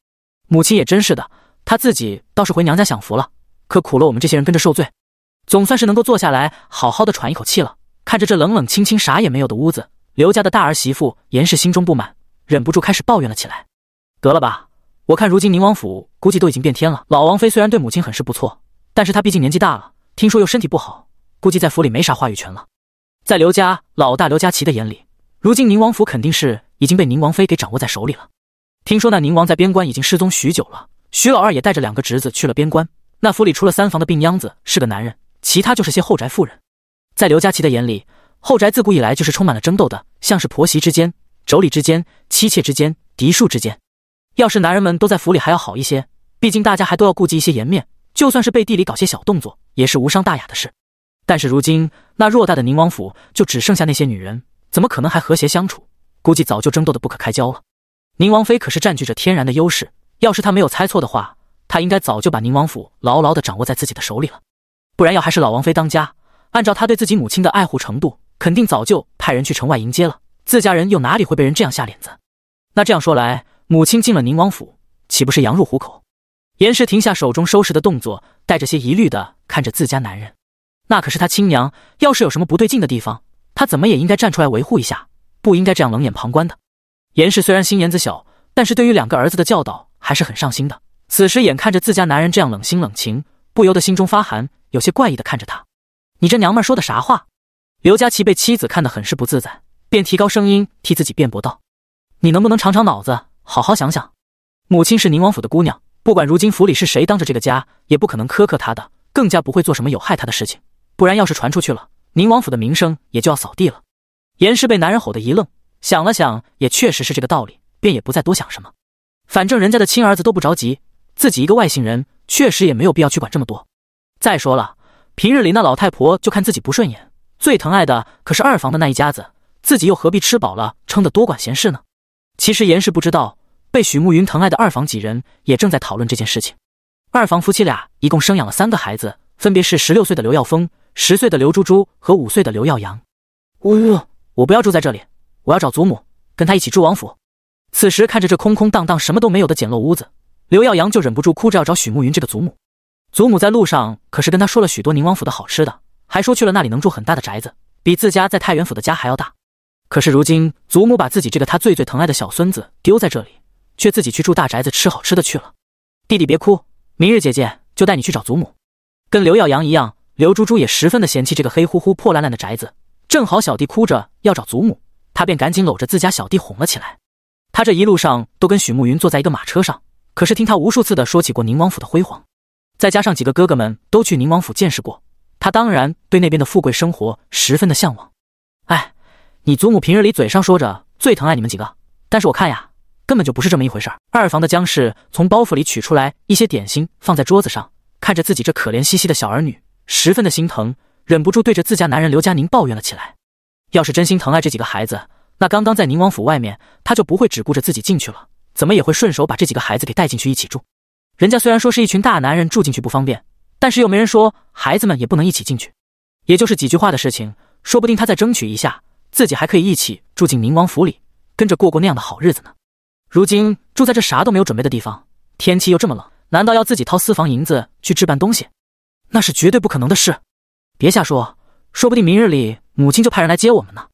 母亲也真是的，她自己倒是回娘家享福了，可苦了我们这些人跟着受罪。总算是能够坐下来好好的喘一口气了。看着这冷冷清清啥也没有的屋子，刘家的大儿媳妇严氏心中不满，忍不住开始抱怨了起来：“得了吧，我看如今宁王府估计都已经变天了。老王妃虽然对母亲很是不错，但是她毕竟年纪大了，听说又身体不好，估计在府里没啥话语权了。在刘家老大刘佳琪的眼里，如今宁王府肯定是已经被宁王妃给掌握在手里了。听说那宁王在边关已经失踪许久了，徐老二也带着两个侄子去了边关。那府里除了三房的病秧子是个男人，其他就是些后宅妇人。”在刘佳琪的眼里，后宅自古以来就是充满了争斗的，像是婆媳之间、妯娌之间、妻妾之间、嫡庶之间。要是男人们都在府里，还要好一些，毕竟大家还都要顾及一些颜面，就算是背地里搞些小动作，也是无伤大雅的事。但是如今那偌大的宁王府，就只剩下那些女人，怎么可能还和谐相处？估计早就争斗的不可开交了。宁王妃可是占据着天然的优势，要是她没有猜错的话，她应该早就把宁王府牢牢的掌握在自己的手里了，不然要还是老王妃当家。按照他对自己母亲的爱护程度，肯定早就派人去城外迎接了。自家人又哪里会被人这样下脸子？那这样说来，母亲进了宁王府，岂不是羊入虎口？严氏停下手中收拾的动作，带着些疑虑的看着自家男人。那可是他亲娘，要是有什么不对劲的地方，他怎么也应该站出来维护一下，不应该这样冷眼旁观的。严氏虽然心眼子小，但是对于两个儿子的教导还是很上心的。此时眼看着自家男人这样冷心冷情，不由得心中发寒，有些怪异的看着他。你这娘们说的啥话？刘佳琪被妻子看得很是不自在，便提高声音替自己辩驳道：“你能不能长长脑子，好好想想？母亲是宁王府的姑娘，不管如今府里是谁当着这个家，也不可能苛刻她的，更加不会做什么有害她的事情。不然要是传出去了，宁王府的名声也就要扫地了。”严氏被男人吼得一愣，想了想，也确实是这个道理，便也不再多想什么。反正人家的亲儿子都不着急，自己一个外姓人，确实也没有必要去管这么多。再说了。平日里那老太婆就看自己不顺眼，最疼爱的可是二房的那一家子，自己又何必吃饱了撑得多管闲事呢？其实严氏不知道，被许慕云疼爱的二房几人也正在讨论这件事情。二房夫妻俩一共生养了三个孩子，分别是十六岁的刘耀峰、十岁的刘珠珠和五岁的刘耀阳。呜，我不要住在这里，我要找祖母，跟她一起住王府。此时看着这空空荡荡、什么都没有的简陋屋子，刘耀阳就忍不住哭着要找许慕云这个祖母。祖母在路上可是跟他说了许多宁王府的好吃的，还说去了那里能住很大的宅子，比自家在太原府的家还要大。可是如今祖母把自己这个她最最疼爱的小孙子丢在这里，却自己去住大宅子吃好吃的去了。弟弟别哭，明日姐姐就带你去找祖母。跟刘耀阳一样，刘珠珠也十分的嫌弃这个黑乎乎破烂烂的宅子。正好小弟哭着要找祖母，她便赶紧搂着自家小弟哄了起来。他这一路上都跟许慕云坐在一个马车上，可是听他无数次的说起过宁王府的辉煌。再加上几个哥哥们都去宁王府见识过，他当然对那边的富贵生活十分的向往。哎，你祖母平日里嘴上说着最疼爱你们几个，但是我看呀，根本就不是这么一回事儿。二房的姜氏从包袱里取出来一些点心放在桌子上，看着自己这可怜兮兮的小儿女，十分的心疼，忍不住对着自家男人刘佳宁抱怨了起来：“要是真心疼爱这几个孩子，那刚刚在宁王府外面，他就不会只顾着自己进去了，怎么也会顺手把这几个孩子给带进去一起住。”人家虽然说是一群大男人住进去不方便，但是又没人说孩子们也不能一起进去，也就是几句话的事情。说不定他再争取一下，自己还可以一起住进宁王府里，跟着过过那样的好日子呢。如今住在这啥都没有准备的地方，天气又这么冷，难道要自己掏私房银子去置办东西？那是绝对不可能的事。别瞎说，说不定明日里母亲就派人来接我们呢。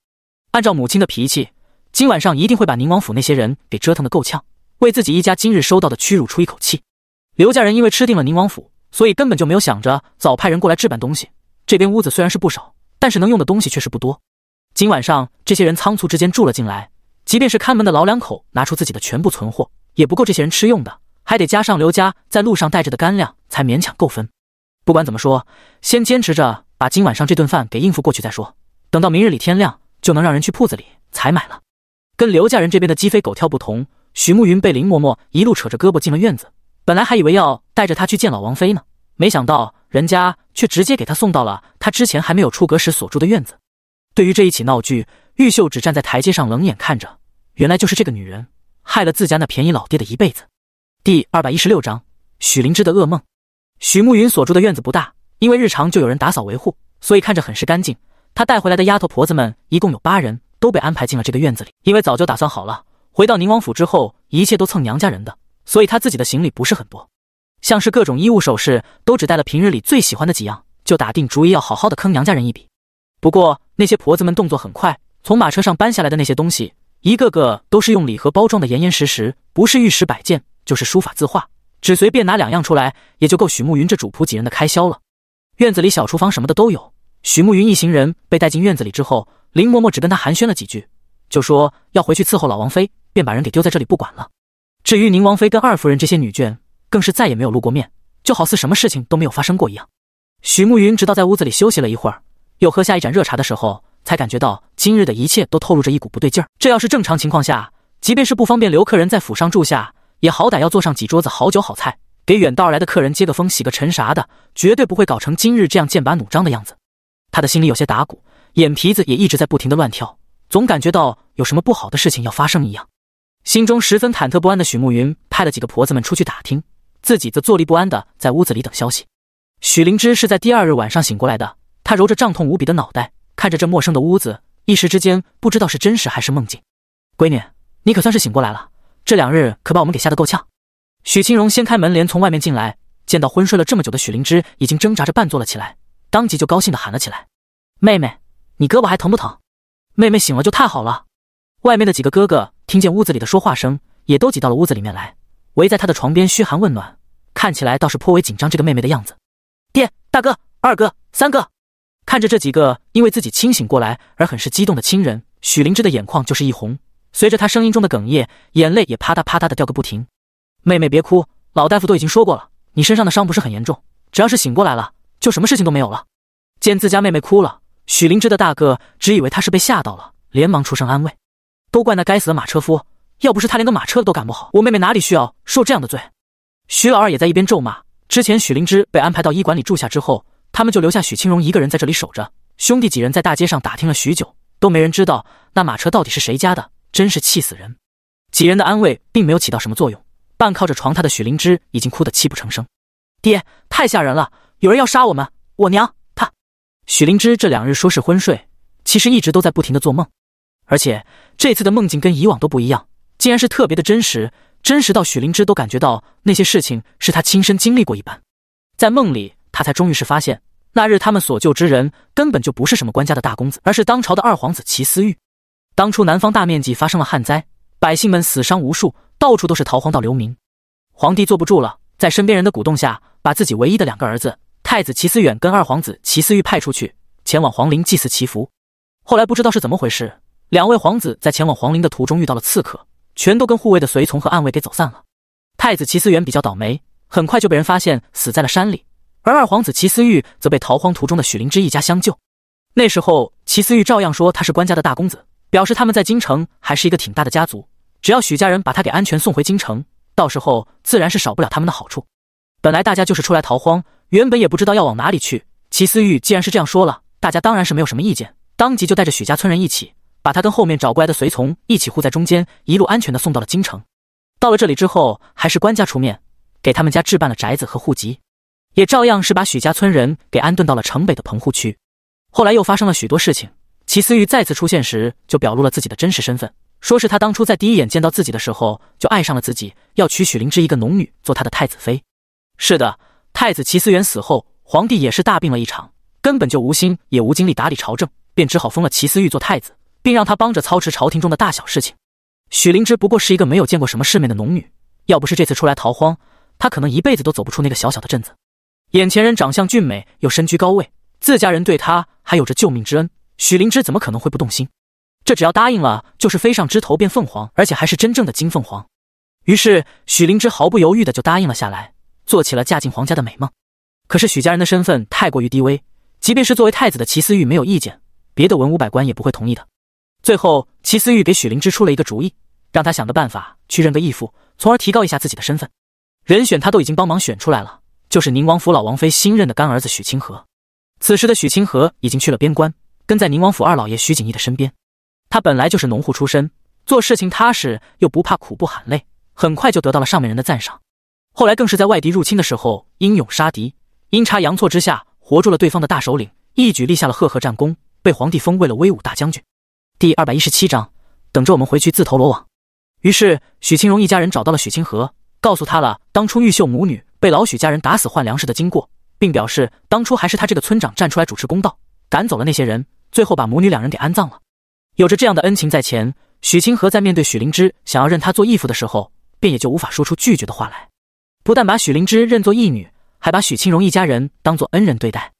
按照母亲的脾气，今晚上一定会把宁王府那些人给折腾得够呛，为自己一家今日收到的屈辱出一口气。刘家人因为吃定了宁王府，所以根本就没有想着早派人过来置办东西。这边屋子虽然是不少，但是能用的东西却是不多。今晚上这些人仓促之间住了进来，即便是看门的老两口拿出自己的全部存货，也不够这些人吃用的，还得加上刘家在路上带着的干粮，才勉强够分。不管怎么说，先坚持着把今晚上这顿饭给应付过去再说。等到明日里天亮，就能让人去铺子里采买了。跟刘家人这边的鸡飞狗跳不同，许慕云被林嬷嬷一路扯着胳膊进了院子。本来还以为要带着他去见老王妃呢，没想到人家却直接给他送到了他之前还没有出阁时所住的院子。对于这一起闹剧，玉秀只站在台阶上冷眼看着。原来就是这个女人害了自家那便宜老爹的一辈子。第二百一十六章许灵芝的噩梦。许慕云所住的院子不大，因为日常就有人打扫维护，所以看着很是干净。他带回来的丫头婆子们一共有八人，都被安排进了这个院子里。因为早就打算好了，回到宁王府之后，一切都蹭娘家人的。所以他自己的行李不是很多，像是各种衣物首饰都只带了平日里最喜欢的几样，就打定主意要好好的坑娘家人一笔。不过那些婆子们动作很快，从马车上搬下来的那些东西，一个个都是用礼盒包装的严严实实，不是玉石摆件，就是书法字画，只随便拿两样出来，也就够许慕云这主仆几人的开销了。院子里小厨房什么的都有，许慕云一行人被带进院子里之后，林嬷嬷只跟他寒暄了几句，就说要回去伺候老王妃，便把人给丢在这里不管了。至于宁王妃跟二夫人这些女眷，更是再也没有露过面，就好似什么事情都没有发生过一样。许慕云直到在屋子里休息了一会儿，又喝下一盏热茶的时候，才感觉到今日的一切都透露着一股不对劲儿。这要是正常情况下，即便是不方便留客人在府上住下，也好歹要做上几桌子好酒好菜，给远道而来的客人接个风、洗个尘啥的，绝对不会搞成今日这样剑拔弩张的样子。他的心里有些打鼓，眼皮子也一直在不停的乱跳，总感觉到有什么不好的事情要发生一样。心中十分忐忑不安的许慕云派了几个婆子们出去打听，自己则坐立不安的在屋子里等消息。许灵芝是在第二日晚上醒过来的，她揉着胀痛无比的脑袋，看着这陌生的屋子，一时之间不知道是真实还是梦境。闺女，你可算是醒过来了，这两日可把我们给吓得够呛。许清荣掀开门帘从外面进来，见到昏睡了这么久的许灵芝已经挣扎着半坐了起来，当即就高兴的喊了起来：“妹妹，你胳膊还疼不疼？妹妹醒了就太好了。外面的几个哥哥。”听见屋子里的说话声，也都挤到了屋子里面来，围在他的床边嘘寒问暖，看起来倒是颇为紧张这个妹妹的样子。爹、大哥、二哥、三哥，看着这几个因为自己清醒过来而很是激动的亲人，许灵芝的眼眶就是一红，随着她声音中的哽咽，眼泪也啪嗒啪嗒的掉个不停。妹妹别哭，老大夫都已经说过了，你身上的伤不是很严重，只要是醒过来了，就什么事情都没有了。见自家妹妹哭了，许灵芝的大哥只以为她是被吓到了，连忙出声安慰。都怪那该死的马车夫！要不是他连个马车都赶不好，我妹妹哪里需要受这样的罪？徐老二也在一边咒骂。之前许灵芝被安排到医馆里住下之后，他们就留下许清荣一个人在这里守着。兄弟几人在大街上打听了许久，都没人知道那马车到底是谁家的，真是气死人！几人的安慰并没有起到什么作用。半靠着床榻的许灵芝已经哭得泣不成声：“爹，太吓人了！有人要杀我们！我娘……他……”许灵芝这两日说是昏睡，其实一直都在不停的做梦。而且这次的梦境跟以往都不一样，竟然是特别的真实，真实到许灵芝都感觉到那些事情是他亲身经历过一般。在梦里，他才终于是发现，那日他们所救之人根本就不是什么官家的大公子，而是当朝的二皇子齐思玉。当初南方大面积发生了旱灾，百姓们死伤无数，到处都是逃荒到流民。皇帝坐不住了，在身边人的鼓动下，把自己唯一的两个儿子，太子齐思远跟二皇子齐思玉派出去，前往皇陵祭祀祈福。后来不知道是怎么回事。两位皇子在前往皇陵的途中遇到了刺客，全都跟护卫的随从和暗卫给走散了。太子齐思远比较倒霉，很快就被人发现，死在了山里。而二皇子齐思玉则被逃荒途中的许灵芝一家相救。那时候，齐思玉照样说他是官家的大公子，表示他们在京城还是一个挺大的家族。只要许家人把他给安全送回京城，到时候自然是少不了他们的好处。本来大家就是出来逃荒，原本也不知道要往哪里去。齐思玉既然是这样说了，大家当然是没有什么意见，当即就带着许家村人一起。把他跟后面找过来的随从一起护在中间，一路安全的送到了京城。到了这里之后，还是官家出面给他们家置办了宅子和户籍，也照样是把许家村人给安顿到了城北的棚户区。后来又发生了许多事情，齐思玉再次出现时，就表露了自己的真实身份，说是他当初在第一眼见到自己的时候就爱上了自己，要娶许灵芝一个农女做他的太子妃。是的，太子齐思源死后，皇帝也是大病了一场，根本就无心也无精力打理朝政，便只好封了齐思玉做太子。并让他帮着操持朝廷中的大小事情。许灵芝不过是一个没有见过什么世面的农女，要不是这次出来逃荒，她可能一辈子都走不出那个小小的镇子。眼前人长相俊美，又身居高位，自家人对她还有着救命之恩，许灵芝怎么可能会不动心？这只要答应了，就是飞上枝头变凤凰，而且还是真正的金凤凰。于是许灵芝毫不犹豫的就答应了下来，做起了嫁进皇家的美梦。可是许家人的身份太过于低微，即便是作为太子的齐思玉没有意见，别的文武百官也不会同意的。最后，齐思玉给许灵芝出了一个主意，让他想个办法去认个义父，从而提高一下自己的身份。人选他都已经帮忙选出来了，就是宁王府老王妃新任的干儿子许清河。此时的许清河已经去了边关，跟在宁王府二老爷徐景逸的身边。他本来就是农户出身，做事情踏实，又不怕苦不喊累，很快就得到了上面人的赞赏。后来更是在外敌入侵的时候英勇杀敌，阴差阳错之下活捉了对方的大首领，一举立下了赫赫战功，被皇帝封为了威武大将军。第二百一十七章，等着我们回去自投罗网。于是许清荣一家人找到了许清河，告诉他了当初玉秀母女被老许家人打死换粮食的经过，并表示当初还是他这个村长站出来主持公道，赶走了那些人，最后把母女两人给安葬了。有着这样的恩情在前，许清河在面对许灵芝想要认他做义父的时候，便也就无法说出拒绝的话来。不但把许灵芝认作义女，还把许清荣一家人当做恩人对待。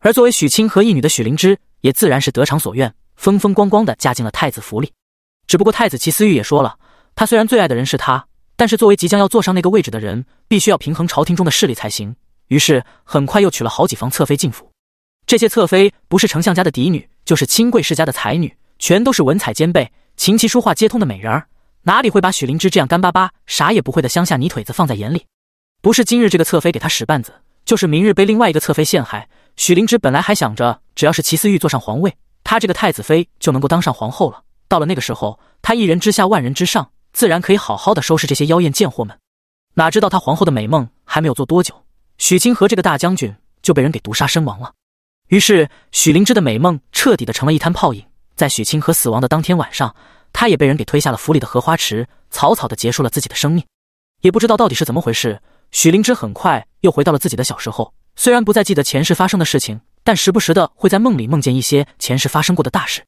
而作为许清和义女的许灵芝，也自然是得偿所愿。风风光光的嫁进了太子府里，只不过太子齐思玉也说了，他虽然最爱的人是他，但是作为即将要坐上那个位置的人，必须要平衡朝廷中的势力才行。于是很快又娶了好几房侧妃进府，这些侧妃不是丞相家的嫡女，就是亲贵世家的才女，全都是文采兼备、琴棋书画皆通的美人儿，哪里会把许灵芝这样干巴巴、啥也不会的乡下泥腿子放在眼里？不是今日这个侧妃给他使绊子，就是明日被另外一个侧妃陷害。许灵芝本来还想着，只要是齐思玉坐上皇位，她这个太子妃就能够当上皇后了。到了那个时候，她一人之下，万人之上，自然可以好好的收拾这些妖艳贱货们。哪知道她皇后的美梦还没有做多久，许清河这个大将军就被人给毒杀身亡了。于是许灵芝的美梦彻底的成了一滩泡影。在许清河死亡的当天晚上，她也被人给推下了府里的荷花池，草草的结束了自己的生命。也不知道到底是怎么回事，许灵芝很快又回到了自己的小时候，虽然不再记得前世发生的事情。但时不时的会在梦里梦见一些前世发生过的大事，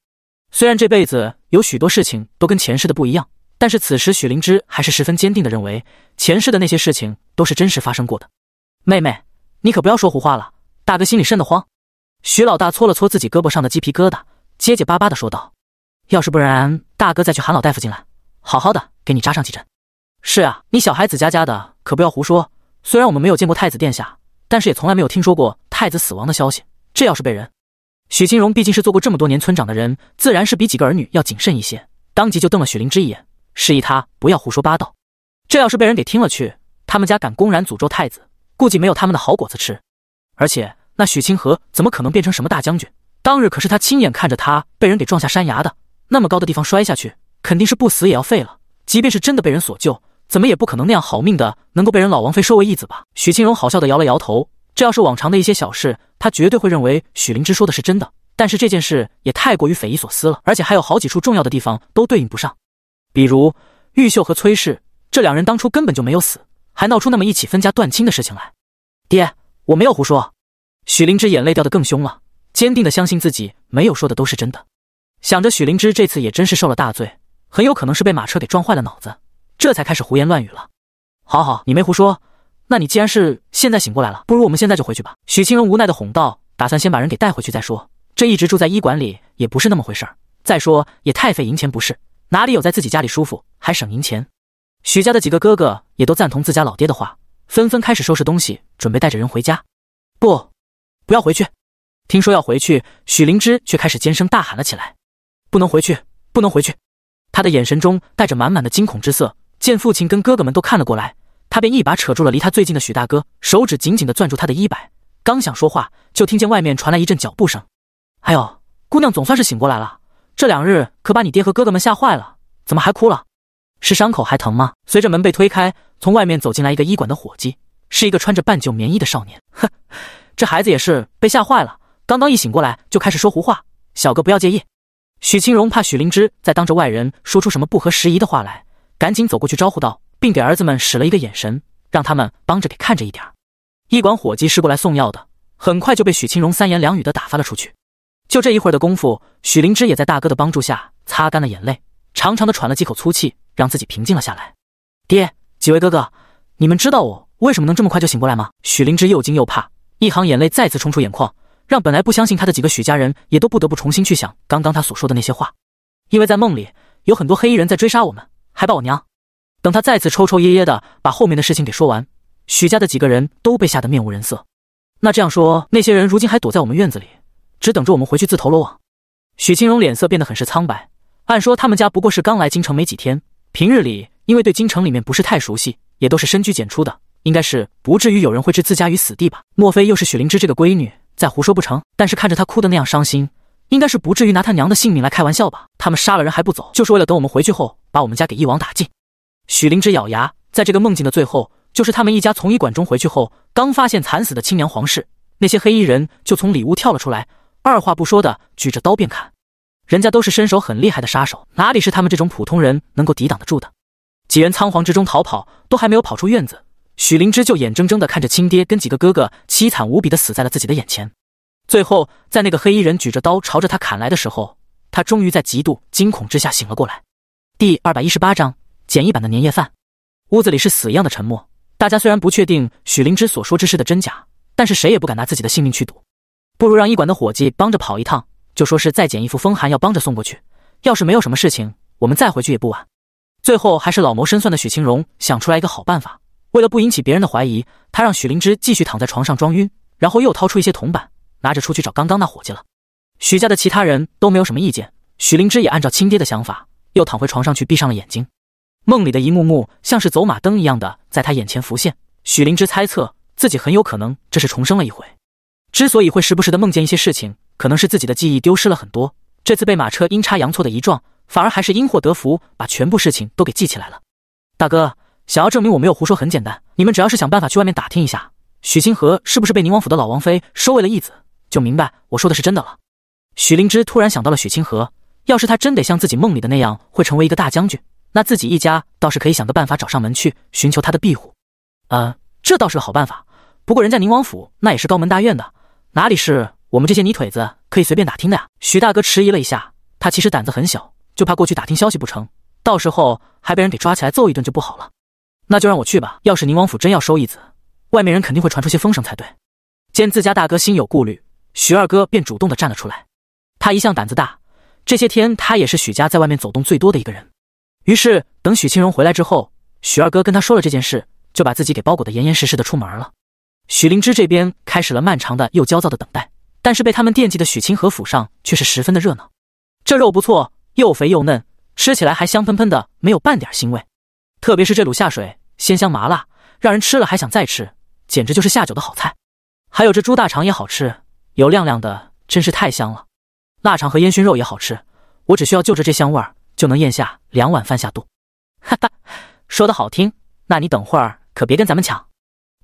虽然这辈子有许多事情都跟前世的不一样，但是此时许灵芝还是十分坚定的认为前世的那些事情都是真实发生过的。妹妹，你可不要说胡话了，大哥心里瘆得慌。徐老大搓了搓自己胳膊上的鸡皮疙瘩，结结巴巴的说道：“要是不然，大哥再去喊老大夫进来，好好的给你扎上几针。”是啊，你小孩子家家的，可不要胡说。虽然我们没有见过太子殿下，但是也从来没有听说过太子死亡的消息。这要是被人，许清荣毕竟是做过这么多年村长的人，自然是比几个儿女要谨慎一些。当即就瞪了许灵芝一眼，示意他不要胡说八道。这要是被人给听了去，他们家敢公然诅咒太子，估计没有他们的好果子吃。而且那许清河怎么可能变成什么大将军？当日可是他亲眼看着他被人给撞下山崖的，那么高的地方摔下去，肯定是不死也要废了。即便是真的被人所救，怎么也不可能那样好命的能够被人老王妃收为义子吧？许清荣好笑的摇了摇头。这要是往常的一些小事，他绝对会认为许灵芝说的是真的。但是这件事也太过于匪夷所思了，而且还有好几处重要的地方都对应不上，比如玉秀和崔氏这两人当初根本就没有死，还闹出那么一起分家断亲的事情来。爹，我没有胡说。许灵芝眼泪掉得更凶了，坚定的相信自己没有说的都是真的。想着许灵芝这次也真是受了大罪，很有可能是被马车给撞坏了脑子，这才开始胡言乱语了。好好，你没胡说。那你既然是现在醒过来了，不如我们现在就回去吧。许清荣无奈的哄道，打算先把人给带回去再说。这一直住在医馆里也不是那么回事儿，再说也太费银钱，不是？哪里有在自己家里舒服还省银钱？许家的几个哥哥也都赞同自家老爹的话，纷纷开始收拾东西，准备带着人回家。不，不要回去！听说要回去，许灵芝却开始尖声大喊了起来：“不能回去，不能回去！”他的眼神中带着满满的惊恐之色，见父亲跟哥哥们都看了过来。他便一把扯住了离他最近的许大哥，手指紧紧地攥住他的衣摆，刚想说话，就听见外面传来一阵脚步声。哎呦，姑娘总算是醒过来了，这两日可把你爹和哥哥们吓坏了，怎么还哭了？是伤口还疼吗？随着门被推开，从外面走进来一个医馆的伙计，是一个穿着半旧棉衣的少年。哼，这孩子也是被吓坏了，刚刚一醒过来就开始说胡话。小哥不要介意。许清荣怕许灵芝再当着外人说出什么不合时宜的话来，赶紧走过去招呼道。并给儿子们使了一个眼神，让他们帮着给看着一点。医馆伙计是过来送药的，很快就被许清荣三言两语的打发了出去。就这一会儿的功夫，许灵芝也在大哥的帮助下擦干了眼泪，长长的喘了几口粗气，让自己平静了下来。爹，几位哥哥，你们知道我为什么能这么快就醒过来吗？许灵芝又惊又怕，一行眼泪再次冲出眼眶，让本来不相信他的几个许家人也都不得不重新去想刚刚他所说的那些话。因为在梦里有很多黑衣人在追杀我们，还把我娘。等他再次抽抽噎噎的把后面的事情给说完，许家的几个人都被吓得面无人色。那这样说，那些人如今还躲在我们院子里，只等着我们回去自投罗网。许清荣脸色变得很是苍白。按说他们家不过是刚来京城没几天，平日里因为对京城里面不是太熟悉，也都是深居简出的，应该是不至于有人会置自家于死地吧？莫非又是许灵芝这个闺女在胡说不成？但是看着她哭的那样伤心，应该是不至于拿他娘的性命来开玩笑吧？他们杀了人还不走，就是为了等我们回去后把我们家给一网打尽。许灵芝咬牙，在这个梦境的最后，就是他们一家从医馆中回去后，刚发现惨死的亲娘黄氏，那些黑衣人就从里屋跳了出来，二话不说的举着刀便砍。人家都是身手很厉害的杀手，哪里是他们这种普通人能够抵挡得住的？几人仓皇之中逃跑，都还没有跑出院子，许灵芝就眼睁睁的看着亲爹跟几个哥哥凄惨无比的死在了自己的眼前。最后，在那个黑衣人举着刀朝着他砍来的时候，他终于在极度惊恐之下醒了过来。第二百一十八章。简易版的年夜饭，屋子里是死一样的沉默。大家虽然不确定许灵芝所说之事的真假，但是谁也不敢拿自己的性命去赌。不如让医馆的伙计帮着跑一趟，就说是再捡一副风寒要帮着送过去。要是没有什么事情，我们再回去也不晚。最后还是老谋深算的许清荣想出来一个好办法。为了不引起别人的怀疑，他让许灵芝继续躺在床上装晕，然后又掏出一些铜板，拿着出去找刚刚那伙计了。许家的其他人都没有什么意见，许灵芝也按照亲爹的想法，又躺回床上去，闭上了眼睛。梦里的一幕幕像是走马灯一样的在他眼前浮现。许灵芝猜测自己很有可能这是重生了一回。之所以会时不时的梦见一些事情，可能是自己的记忆丢失了很多。这次被马车阴差阳错的一撞，反而还是因祸得福，把全部事情都给记起来了。大哥，想要证明我没有胡说很简单，你们只要是想办法去外面打听一下许清河是不是被宁王府的老王妃收为了义子，就明白我说的是真的了。许灵芝突然想到了许清河，要是他真得像自己梦里的那样，会成为一个大将军。那自己一家倒是可以想个办法找上门去，寻求他的庇护。呃，这倒是个好办法。不过人家宁王府那也是高门大院的，哪里是我们这些泥腿子可以随便打听的呀？许大哥迟疑了一下，他其实胆子很小，就怕过去打听消息不成，到时候还被人给抓起来揍一顿就不好了。那就让我去吧。要是宁王府真要收义子，外面人肯定会传出些风声才对。见自家大哥心有顾虑，许二哥便主动的站了出来。他一向胆子大，这些天他也是许家在外面走动最多的一个人。于是等许清荣回来之后，许二哥跟他说了这件事，就把自己给包裹的严严实实的出门了。许灵芝这边开始了漫长的又焦躁的等待，但是被他们惦记的许清河府上却是十分的热闹。这肉不错，又肥又嫩，吃起来还香喷喷的，没有半点腥味。特别是这卤下水，鲜香麻辣，让人吃了还想再吃，简直就是下酒的好菜。还有这猪大肠也好吃，油亮亮的，真是太香了。腊肠和烟熏肉也好吃，我只需要就着这香味儿。就能咽下两碗饭下肚，哈哈，说的好听，那你等会儿可别跟咱们抢。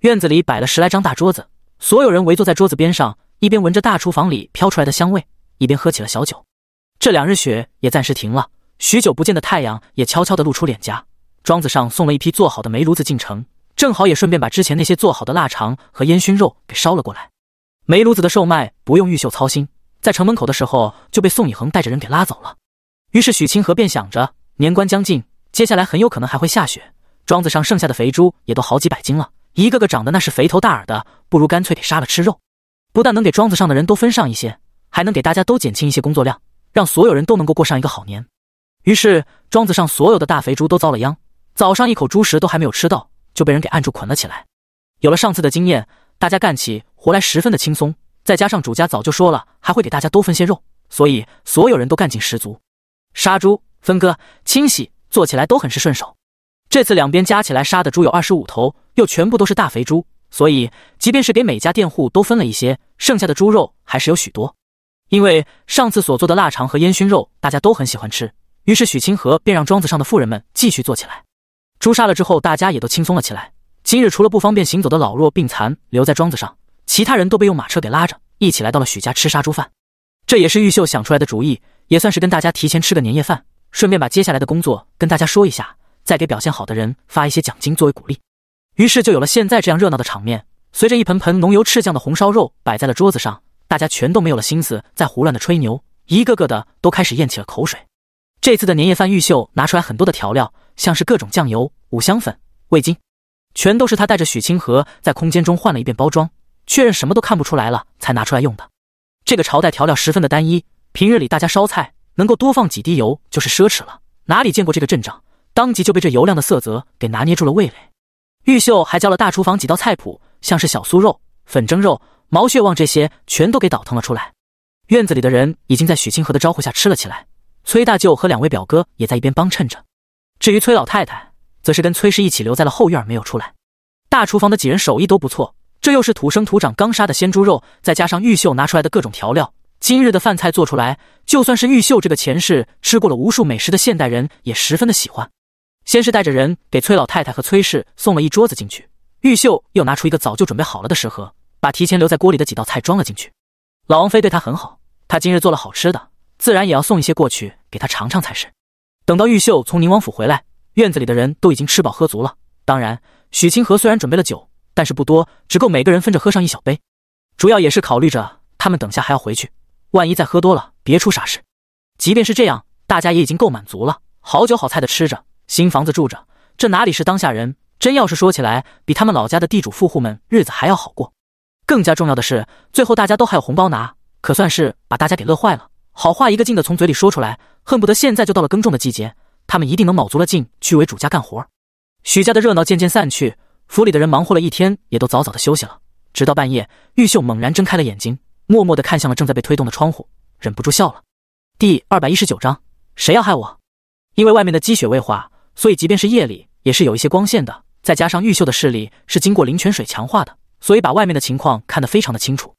院子里摆了十来张大桌子，所有人围坐在桌子边上，一边闻着大厨房里飘出来的香味，一边喝起了小酒。这两日雪也暂时停了，许久不见的太阳也悄悄地露出脸颊。庄子上送了一批做好的煤炉子进城，正好也顺便把之前那些做好的腊肠和烟熏肉给烧了过来。煤炉子的售卖不用玉秀操心，在城门口的时候就被宋以恒带着人给拉走了。于是许清河便想着，年关将近，接下来很有可能还会下雪。庄子上剩下的肥猪也都好几百斤了，一个个长得那是肥头大耳的，不如干脆给杀了吃肉，不但能给庄子上的人都分上一些，还能给大家都减轻一些工作量，让所有人都能够过上一个好年。于是庄子上所有的大肥猪都遭了殃，早上一口猪食都还没有吃到，就被人给按住捆了起来。有了上次的经验，大家干起活来十分的轻松，再加上主家早就说了还会给大家多分些肉，所以所有人都干劲十足。杀猪、分割、清洗，做起来都很是顺手。这次两边加起来杀的猪有二十五头，又全部都是大肥猪，所以即便是给每家店户都分了一些，剩下的猪肉还是有许多。因为上次所做的腊肠和烟熏肉大家都很喜欢吃，于是许清河便让庄子上的富人们继续做起来。猪杀了之后，大家也都轻松了起来。今日除了不方便行走的老弱病残留在庄子上，其他人都被用马车给拉着，一起来到了许家吃杀猪饭。这也是玉秀想出来的主意，也算是跟大家提前吃个年夜饭，顺便把接下来的工作跟大家说一下，再给表现好的人发一些奖金作为鼓励。于是就有了现在这样热闹的场面。随着一盆盆浓油赤酱的红烧肉摆在了桌子上，大家全都没有了心思再胡乱的吹牛，一个个的都开始咽起了口水。这次的年夜饭，玉秀拿出来很多的调料，像是各种酱油、五香粉、味精，全都是他带着许清河在空间中换了一遍包装，确认什么都看不出来了才拿出来用的。这个朝代调料十分的单一，平日里大家烧菜能够多放几滴油就是奢侈了，哪里见过这个阵仗？当即就被这油亮的色泽给拿捏住了味蕾。玉秀还教了大厨房几道菜谱，像是小酥肉、粉蒸肉、毛血旺这些，全都给倒腾了出来。院子里的人已经在许清河的招呼下吃了起来，崔大舅和两位表哥也在一边帮衬着。至于崔老太太，则是跟崔氏一起留在了后院没有出来。大厨房的几人手艺都不错。这又是土生土长刚杀的鲜猪肉，再加上玉秀拿出来的各种调料，今日的饭菜做出来，就算是玉秀这个前世吃过了无数美食的现代人，也十分的喜欢。先是带着人给崔老太太和崔氏送了一桌子进去，玉秀又拿出一个早就准备好了的食盒，把提前留在锅里的几道菜装了进去。老王妃对她很好，她今日做了好吃的，自然也要送一些过去给她尝尝才是。等到玉秀从宁王府回来，院子里的人都已经吃饱喝足了。当然，许清河虽然准备了酒。但是不多，只够每个人分着喝上一小杯。主要也是考虑着他们等下还要回去，万一再喝多了，别出啥事。即便是这样，大家也已经够满足了。好酒好菜的吃着，新房子住着，这哪里是当下人？真要是说起来，比他们老家的地主富户们日子还要好过。更加重要的是，最后大家都还有红包拿，可算是把大家给乐坏了。好话一个劲的从嘴里说出来，恨不得现在就到了耕种的季节，他们一定能卯足了劲去为主家干活。许家的热闹渐渐散去。府里的人忙活了一天，也都早早的休息了。直到半夜，玉秀猛然睁开了眼睛，默默的看向了正在被推动的窗户，忍不住笑了。第二百一十九章，谁要害我？因为外面的积雪未化，所以即便是夜里也是有一些光线的。再加上玉秀的视力是经过灵泉水强化的，所以把外面的情况看得非常的清楚。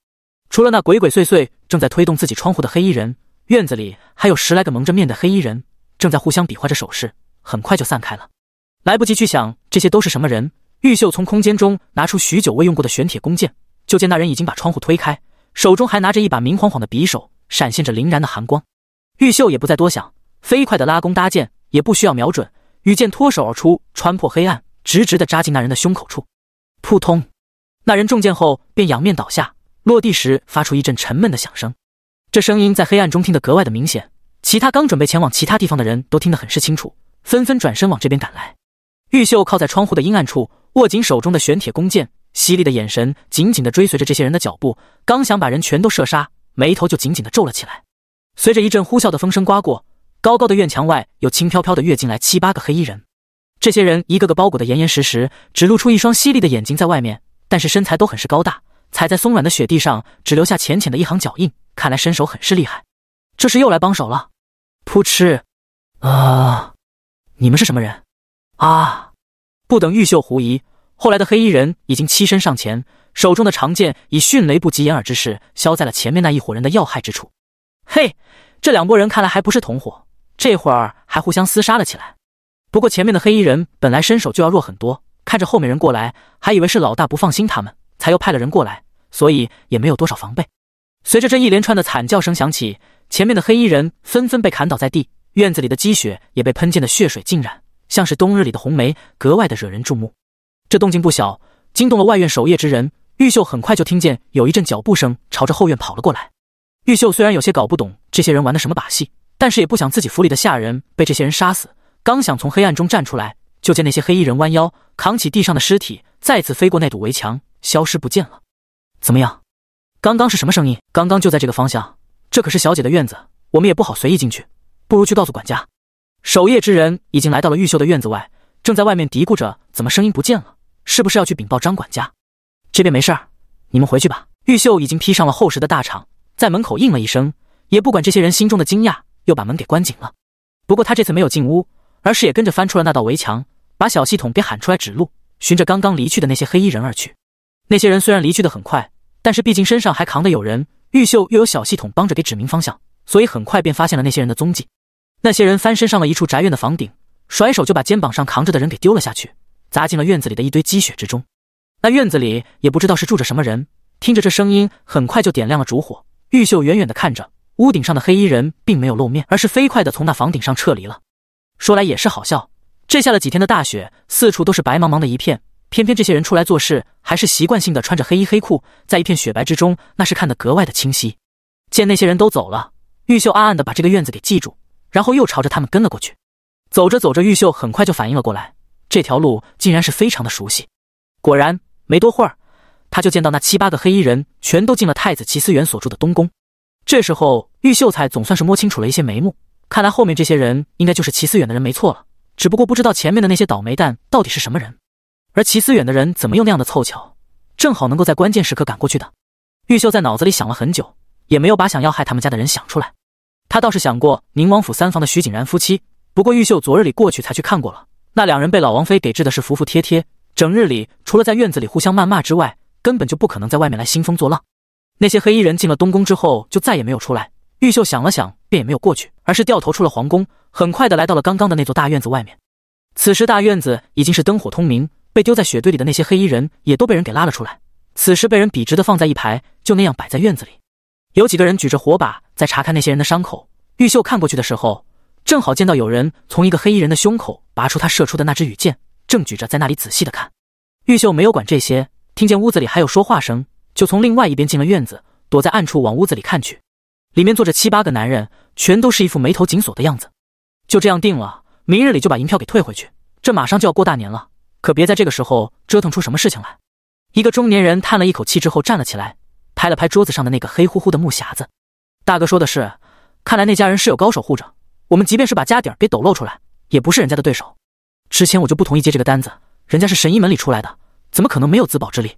除了那鬼鬼祟祟正在推动自己窗户的黑衣人，院子里还有十来个蒙着面的黑衣人，正在互相比划着手势，很快就散开了。来不及去想这些都是什么人。玉秀从空间中拿出许久未用过的玄铁弓箭，就见那人已经把窗户推开，手中还拿着一把明晃晃的匕首，闪现着凌然的寒光。玉秀也不再多想，飞快的拉弓搭箭，也不需要瞄准，羽箭脱手而出，穿破黑暗，直直的扎进那人的胸口处。扑通，那人中箭后便仰面倒下，落地时发出一阵沉闷的响声。这声音在黑暗中听得格外的明显，其他刚准备前往其他地方的人都听得很是清楚，纷纷转身往这边赶来。玉秀靠在窗户的阴暗处，握紧手中的玄铁弓箭，犀利的眼神紧紧地追随着这些人的脚步。刚想把人全都射杀，眉头就紧紧地皱了起来。随着一阵呼啸的风声刮过，高高的院墙外有轻飘飘的跃进来七八个黑衣人。这些人一个个包裹得严严实实，只露出一双犀利的眼睛在外面，但是身材都很是高大，踩在松软的雪地上，只留下浅浅的一行脚印，看来身手很是厉害。这是又来帮手了？扑哧！啊！你们是什么人？啊！不等玉秀狐疑，后来的黑衣人已经欺身上前，手中的长剑以迅雷不及掩耳之势削在了前面那一伙人的要害之处。嘿，这两拨人看来还不是同伙，这会儿还互相厮杀了起来。不过前面的黑衣人本来身手就要弱很多，看着后面人过来，还以为是老大不放心他们，才又派了人过来，所以也没有多少防备。随着这一连串的惨叫声响起，前面的黑衣人纷纷被砍倒在地，院子里的积雪也被喷溅的血水浸染。像是冬日里的红梅，格外的惹人注目。这动静不小，惊动了外院守夜之人。玉秀很快就听见有一阵脚步声朝着后院跑了过来。玉秀虽然有些搞不懂这些人玩的什么把戏，但是也不想自己府里的下人被这些人杀死。刚想从黑暗中站出来，就见那些黑衣人弯腰扛起地上的尸体，再次飞过那堵围墙，消失不见了。怎么样？刚刚是什么声音？刚刚就在这个方向。这可是小姐的院子，我们也不好随意进去，不如去告诉管家。守夜之人已经来到了玉秀的院子外，正在外面嘀咕着：“怎么声音不见了？是不是要去禀报张管家？”这边没事儿，你们回去吧。玉秀已经披上了厚实的大氅，在门口应了一声，也不管这些人心中的惊讶，又把门给关紧了。不过他这次没有进屋，而是也跟着翻出了那道围墙，把小系统给喊出来指路，寻着刚刚离去的那些黑衣人而去。那些人虽然离去的很快，但是毕竟身上还扛的有人，玉秀又有小系统帮着给指明方向，所以很快便发现了那些人的踪迹。那些人翻身上了一处宅院的房顶，甩手就把肩膀上扛着的人给丢了下去，砸进了院子里的一堆积雪之中。那院子里也不知道是住着什么人，听着这声音很快就点亮了烛火。玉秀远远的看着屋顶上的黑衣人，并没有露面，而是飞快的从那房顶上撤离了。说来也是好笑，这下了几天的大雪，四处都是白茫茫的一片，偏偏这些人出来做事还是习惯性的穿着黑衣黑裤，在一片雪白之中，那是看得格外的清晰。见那些人都走了，玉秀暗暗的把这个院子给记住。然后又朝着他们跟了过去，走着走着，玉秀很快就反应了过来，这条路竟然是非常的熟悉。果然，没多会儿，他就见到那七八个黑衣人全都进了太子齐思远所住的东宫。这时候，玉秀才总算是摸清楚了一些眉目，看来后面这些人应该就是齐思远的人没错了。只不过不知道前面的那些倒霉蛋到底是什么人，而齐思远的人怎么又那样的凑巧，正好能够在关键时刻赶过去的？玉秀在脑子里想了很久，也没有把想要害他们家的人想出来。他倒是想过宁王府三房的徐景然夫妻，不过玉秀昨日里过去才去看过了，那两人被老王妃给治的是服服帖帖，整日里除了在院子里互相谩骂之外，根本就不可能在外面来兴风作浪。那些黑衣人进了东宫之后，就再也没有出来。玉秀想了想，便也没有过去，而是掉头出了皇宫，很快的来到了刚刚的那座大院子外面。此时大院子已经是灯火通明，被丢在雪堆里的那些黑衣人也都被人给拉了出来，此时被人笔直的放在一排，就那样摆在院子里。有几个人举着火把在查看那些人的伤口。玉秀看过去的时候，正好见到有人从一个黑衣人的胸口拔出他射出的那支羽箭，正举着在那里仔细的看。玉秀没有管这些，听见屋子里还有说话声，就从另外一边进了院子，躲在暗处往屋子里看去。里面坐着七八个男人，全都是一副眉头紧锁的样子。就这样定了，明日里就把银票给退回去。这马上就要过大年了，可别在这个时候折腾出什么事情来。一个中年人叹了一口气之后站了起来。拍了拍桌子上的那个黑乎乎的木匣子，大哥说的是，看来那家人是有高手护着，我们即便是把家底儿给抖露出来，也不是人家的对手。之前我就不同意接这个单子，人家是神医门里出来的，怎么可能没有自保之力？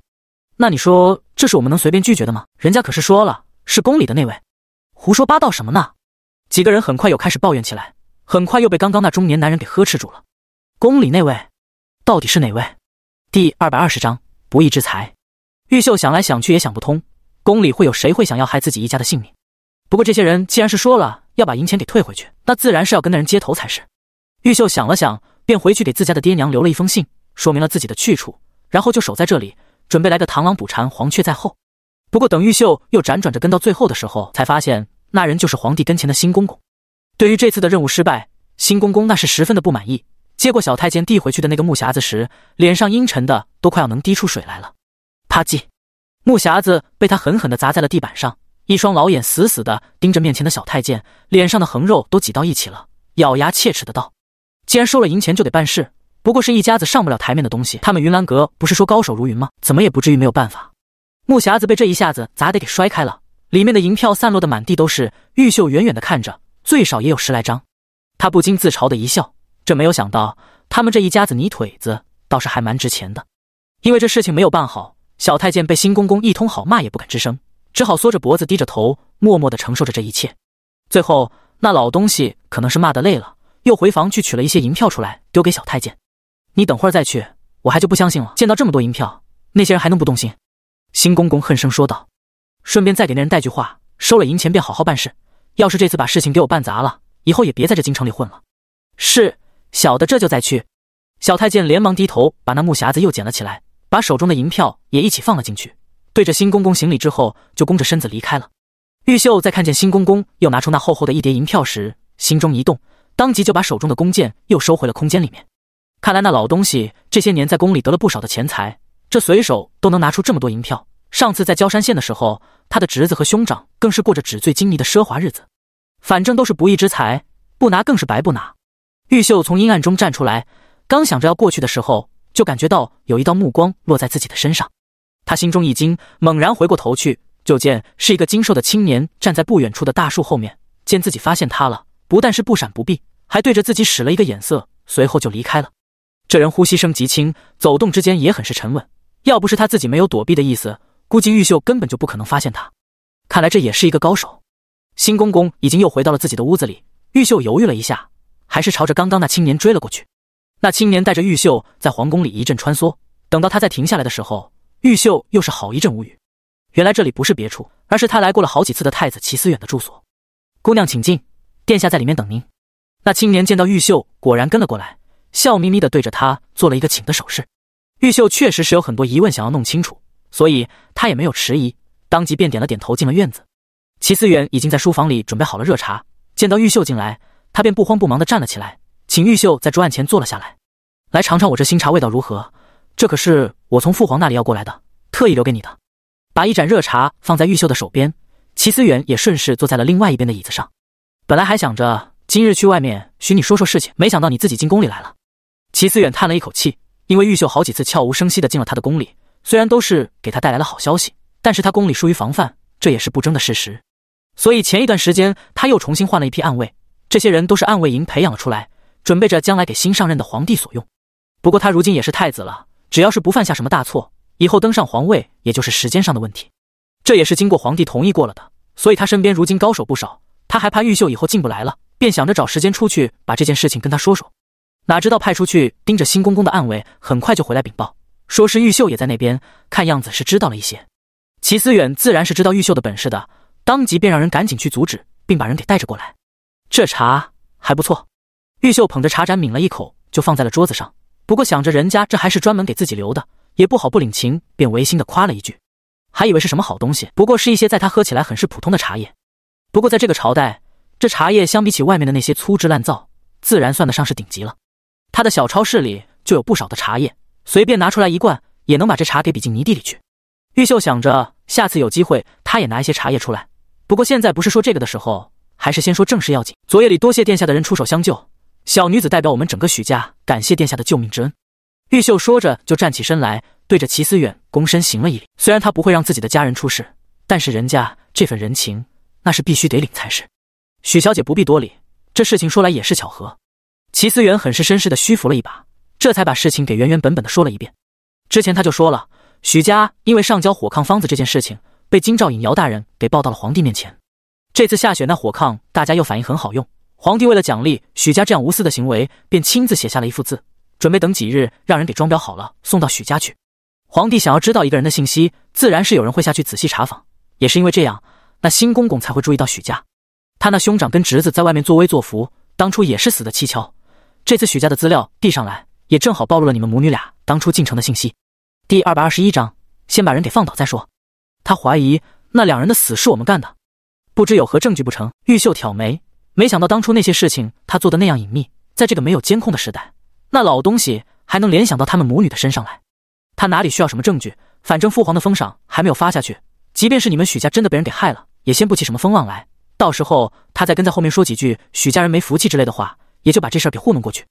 那你说这是我们能随便拒绝的吗？人家可是说了是宫里的那位。胡说八道什么呢？几个人很快又开始抱怨起来，很快又被刚刚那中年男人给呵斥住了。宫里那位到底是哪位？第二百二十章不义之财。玉秀想来想去也想不通。宫里会有谁会想要害自己一家的性命？不过这些人既然是说了要把银钱给退回去，那自然是要跟那人接头才是。玉秀想了想，便回去给自家的爹娘留了一封信，说明了自己的去处，然后就守在这里，准备来个螳螂捕蝉，黄雀在后。不过等玉秀又辗转着跟到最后的时候，才发现那人就是皇帝跟前的新公公。对于这次的任务失败，新公公那是十分的不满意。接过小太监递回去的那个木匣子时，脸上阴沉的都快要能滴出水来了。啪叽。木匣子被他狠狠地砸在了地板上，一双老眼死死地盯着面前的小太监，脸上的横肉都挤到一起了，咬牙切齿的道：“既然收了银钱，就得办事。不过是一家子上不了台面的东西，他们云岚阁不是说高手如云吗？怎么也不至于没有办法。”木匣子被这一下子砸得给摔开了，里面的银票散落的满地都是。玉秀远远的看着，最少也有十来张，他不禁自嘲的一笑：“这没有想到，他们这一家子泥腿子倒是还蛮值钱的，因为这事情没有办好。”小太监被新公公一通好骂，也不敢吱声，只好缩着脖子，低着头，默默地承受着这一切。最后，那老东西可能是骂得累了，又回房去取了一些银票出来，丢给小太监：“你等会儿再去，我还就不相信了。见到这么多银票，那些人还能不动心？”新公公恨声说道：“顺便再给那人带句话，收了银钱便好好办事。要是这次把事情给我办砸了，以后也别在这京城里混了。”是，小的这就再去。小太监连忙低头把那木匣子又捡了起来。把手中的银票也一起放了进去，对着新公公行礼之后，就弓着身子离开了。玉秀在看见新公公又拿出那厚厚的一叠银票时，心中一动，当即就把手中的弓箭又收回了空间里面。看来那老东西这些年在宫里得了不少的钱财，这随手都能拿出这么多银票。上次在焦山县的时候，他的侄子和兄长更是过着纸醉金迷的奢华日子。反正都是不义之财，不拿更是白不拿。玉秀从阴暗中站出来，刚想着要过去的时候。就感觉到有一道目光落在自己的身上，他心中一惊，猛然回过头去，就见是一个精瘦的青年站在不远处的大树后面。见自己发现他了，不但是不闪不避，还对着自己使了一个眼色，随后就离开了。这人呼吸声极轻，走动之间也很是沉稳。要不是他自己没有躲避的意思，估计玉秀根本就不可能发现他。看来这也是一个高手。新公公已经又回到了自己的屋子里，玉秀犹豫了一下，还是朝着刚刚那青年追了过去。那青年带着玉秀在皇宫里一阵穿梭，等到他再停下来的时候，玉秀又是好一阵无语。原来这里不是别处，而是他来过了好几次的太子齐思远的住所。姑娘请进，殿下在里面等您。那青年见到玉秀，果然跟了过来，笑眯眯的对着他做了一个请的手势。玉秀确实是有很多疑问想要弄清楚，所以他也没有迟疑，当即便点了点头，进了院子。齐思远已经在书房里准备好了热茶，见到玉秀进来，他便不慌不忙的站了起来。请玉秀在桌案前坐了下来，来尝尝我这新茶味道如何？这可是我从父皇那里要过来的，特意留给你的。把一盏热茶放在玉秀的手边，齐思远也顺势坐在了另外一边的椅子上。本来还想着今日去外面寻你说说事情，没想到你自己进宫里来了。齐思远叹了一口气，因为玉秀好几次悄无声息的进了他的宫里，虽然都是给他带来了好消息，但是他宫里疏于防范，这也是不争的事实。所以前一段时间他又重新换了一批暗卫，这些人都是暗卫营培养了出来。准备着将来给新上任的皇帝所用，不过他如今也是太子了，只要是不犯下什么大错，以后登上皇位也就是时间上的问题。这也是经过皇帝同意过了的，所以他身边如今高手不少，他还怕玉秀以后进不来了，便想着找时间出去把这件事情跟他说说。哪知道派出去盯着新公公的暗卫很快就回来禀报，说是玉秀也在那边，看样子是知道了一些。齐思远自然是知道玉秀的本事的，当即便让人赶紧去阻止，并把人给带着过来。这茶还不错。玉秀捧着茶盏抿了一口，就放在了桌子上。不过想着人家这还是专门给自己留的，也不好不领情，便违心的夸了一句：“还以为是什么好东西，不过是一些在他喝起来很是普通的茶叶。不过在这个朝代，这茶叶相比起外面的那些粗制滥造，自然算得上是顶级了。他的小超市里就有不少的茶叶，随便拿出来一罐，也能把这茶给比进泥地里去。”玉秀想着，下次有机会他也拿一些茶叶出来。不过现在不是说这个的时候，还是先说正事要紧。昨夜里多谢殿下的人出手相救。小女子代表我们整个许家，感谢殿下的救命之恩。玉秀说着就站起身来，对着齐思远躬身行了一礼。虽然他不会让自己的家人出事，但是人家这份人情，那是必须得领才是。许小姐不必多礼，这事情说来也是巧合。齐思远很是绅士的虚服了一把，这才把事情给原原本本的说了一遍。之前他就说了，许家因为上交火炕方子这件事情，被金兆尹姚大人给报到了皇帝面前。这次下雪那火炕，大家又反应很好用。皇帝为了奖励许家这样无私的行为，便亲自写下了一幅字，准备等几日让人给装裱好了送到许家去。皇帝想要知道一个人的信息，自然是有人会下去仔细查访。也是因为这样，那新公公才会注意到许家，他那兄长跟侄子在外面作威作福，当初也是死的蹊跷。这次许家的资料递上来，也正好暴露了你们母女俩当初进城的信息。第二百二十一章，先把人给放倒再说。他怀疑那两人的死是我们干的，不知有何证据不成？玉秀挑眉。没想到当初那些事情他做的那样隐秘，在这个没有监控的时代，那老东西还能联想到他们母女的身上来。他哪里需要什么证据？反正父皇的封赏还没有发下去，即便是你们许家真的被人给害了，也掀不起什么风浪来。到时候他再跟在后面说几句许家人没福气之类的话，也就把这事给糊弄过去。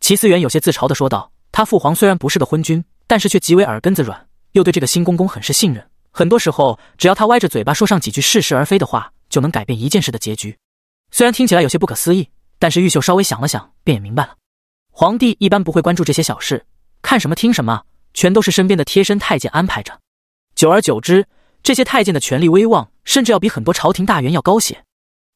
齐思远有些自嘲地说道：“他父皇虽然不是个昏君，但是却极为耳根子软，又对这个新公公很是信任。很多时候，只要他歪着嘴巴说上几句似是而非的话，就能改变一件事的结局。”虽然听起来有些不可思议，但是玉秀稍微想了想，便也明白了。皇帝一般不会关注这些小事，看什么听什么，全都是身边的贴身太监安排着。久而久之，这些太监的权力威望，甚至要比很多朝廷大员要高些。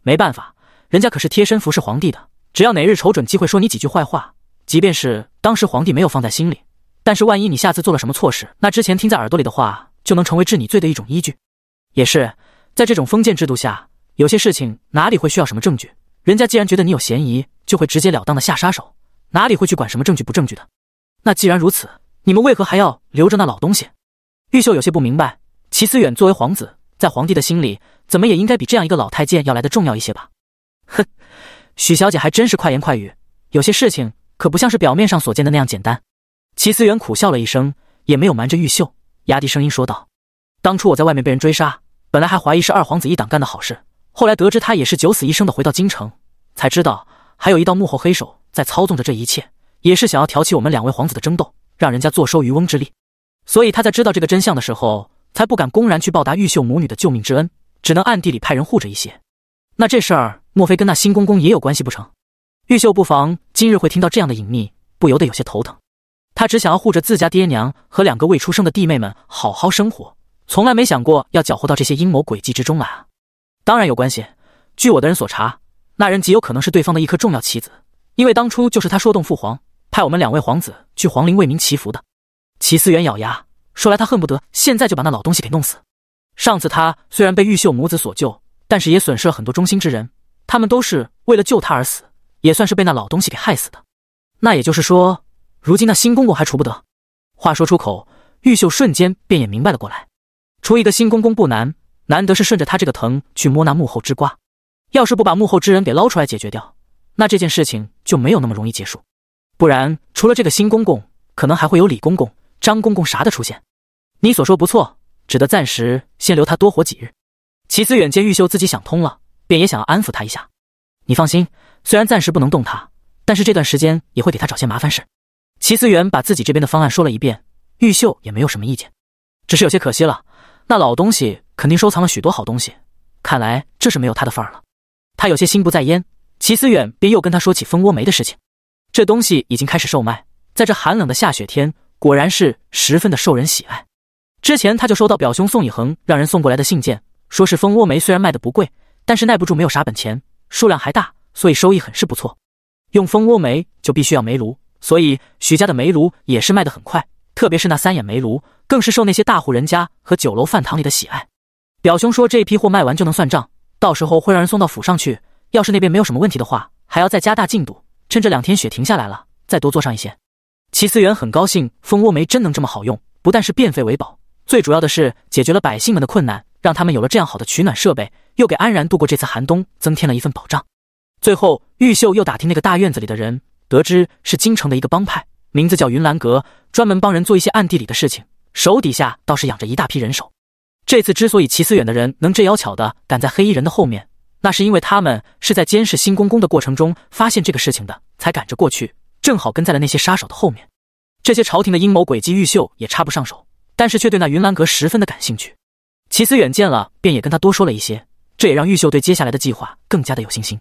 没办法，人家可是贴身服侍皇帝的。只要哪日瞅准机会说你几句坏话，即便是当时皇帝没有放在心里，但是万一你下次做了什么错事，那之前听在耳朵里的话，就能成为治你罪的一种依据。也是在这种封建制度下。有些事情哪里会需要什么证据？人家既然觉得你有嫌疑，就会直截了当的下杀手，哪里会去管什么证据不证据的？那既然如此，你们为何还要留着那老东西？玉秀有些不明白，齐思远作为皇子，在皇帝的心里，怎么也应该比这样一个老太监要来的重要一些吧？哼，许小姐还真是快言快语，有些事情可不像是表面上所见的那样简单。齐思远苦笑了一声，也没有瞒着玉秀，压低声音说道：“当初我在外面被人追杀，本来还怀疑是二皇子一党干的好事。”后来得知他也是九死一生的回到京城，才知道还有一道幕后黑手在操纵着这一切，也是想要挑起我们两位皇子的争斗，让人家坐收渔翁之利。所以他在知道这个真相的时候，才不敢公然去报答玉秀母女的救命之恩，只能暗地里派人护着一些。那这事儿莫非跟那新公公也有关系不成？玉秀不妨今日会听到这样的隐秘，不由得有些头疼。他只想要护着自家爹娘和两个未出生的弟妹们好好生活，从来没想过要搅和到这些阴谋诡计之中来啊。当然有关系。据我的人所查，那人极有可能是对方的一颗重要棋子，因为当初就是他说动父皇派我们两位皇子去皇陵为民祈福的。齐思远咬牙说：“来，他恨不得现在就把那老东西给弄死。上次他虽然被玉秀母子所救，但是也损失了很多忠心之人，他们都是为了救他而死，也算是被那老东西给害死的。那也就是说，如今那新公公还除不得。”话说出口，玉秀瞬间便也明白了过来：除一个新公公不难。难得是顺着他这个藤去摸那幕后之瓜，要是不把幕后之人给捞出来解决掉，那这件事情就没有那么容易结束。不然，除了这个新公公，可能还会有李公公、张公公啥的出现。你所说不错，只得暂时先留他多活几日。齐思远见玉秀自己想通了，便也想要安抚他一下。你放心，虽然暂时不能动他，但是这段时间也会给他找些麻烦事。齐思远把自己这边的方案说了一遍，玉秀也没有什么意见，只是有些可惜了。那老东西肯定收藏了许多好东西，看来这是没有他的份儿了。他有些心不在焉，齐思远便又跟他说起蜂窝煤的事情。这东西已经开始售卖，在这寒冷的下雪天，果然是十分的受人喜爱。之前他就收到表兄宋以恒让人送过来的信件，说是蜂窝煤虽然卖的不贵，但是耐不住没有啥本钱，数量还大，所以收益很是不错。用蜂窝煤就必须要煤炉，所以许家的煤炉也是卖得很快。特别是那三眼煤炉，更是受那些大户人家和酒楼饭堂里的喜爱。表兄说，这一批货卖完就能算账，到时候会让人送到府上去。要是那边没有什么问题的话，还要再加大进度，趁这两天雪停下来了，再多做上一些。齐思源很高兴，蜂窝煤真能这么好用，不但是变废为宝，最主要的是解决了百姓们的困难，让他们有了这样好的取暖设备，又给安然度过这次寒冬增添了一份保障。最后，玉秀又打听那个大院子里的人，得知是京城的一个帮派。名字叫云兰阁，专门帮人做一些暗地里的事情，手底下倒是养着一大批人手。这次之所以齐思远的人能这妖巧的赶在黑衣人的后面，那是因为他们是在监视新公公的过程中发现这个事情的，才赶着过去，正好跟在了那些杀手的后面。这些朝廷的阴谋诡计，玉秀也插不上手，但是却对那云兰阁十分的感兴趣。齐思远见了，便也跟他多说了一些，这也让玉秀对接下来的计划更加的有信心。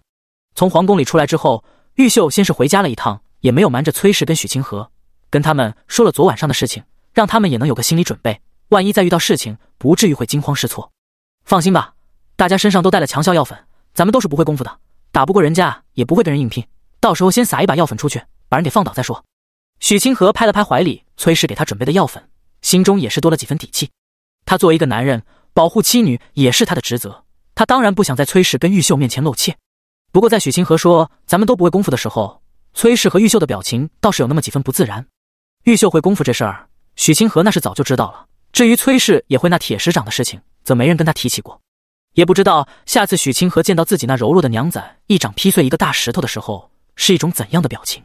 从皇宫里出来之后，玉秀先是回家了一趟。也没有瞒着崔氏跟许清河，跟他们说了昨晚上的事情，让他们也能有个心理准备，万一再遇到事情，不至于会惊慌失措。放心吧，大家身上都带了强效药粉，咱们都是不会功夫的，打不过人家也不会跟人硬拼，到时候先撒一把药粉出去，把人给放倒再说。许清河拍了拍怀里崔氏给他准备的药粉，心中也是多了几分底气。他作为一个男人，保护妻女也是他的职责，他当然不想在崔氏跟玉秀面前露怯。不过在许清河说咱们都不会功夫的时候。崔氏和玉秀的表情倒是有那么几分不自然。玉秀会功夫这事儿，许清河那是早就知道了。至于崔氏也会那铁石掌的事情，则没人跟他提起过。也不知道下次许清河见到自己那柔弱的娘仔一掌劈碎一个大石头的时候，是一种怎样的表情。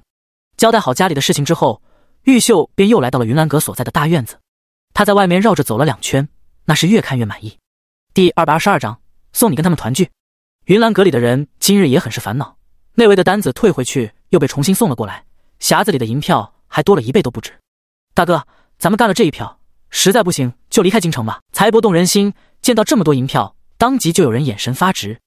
交代好家里的事情之后，玉秀便又来到了云兰阁所在的大院子。他在外面绕着走了两圈，那是越看越满意。第二百二十二章送你跟他们团聚。云兰阁里的人今日也很是烦恼，那位的单子退回去。又被重新送了过来，匣子里的银票还多了一倍都不止。大哥，咱们干了这一票，实在不行就离开京城吧。财帛动人心，见到这么多银票，当即就有人眼神发直。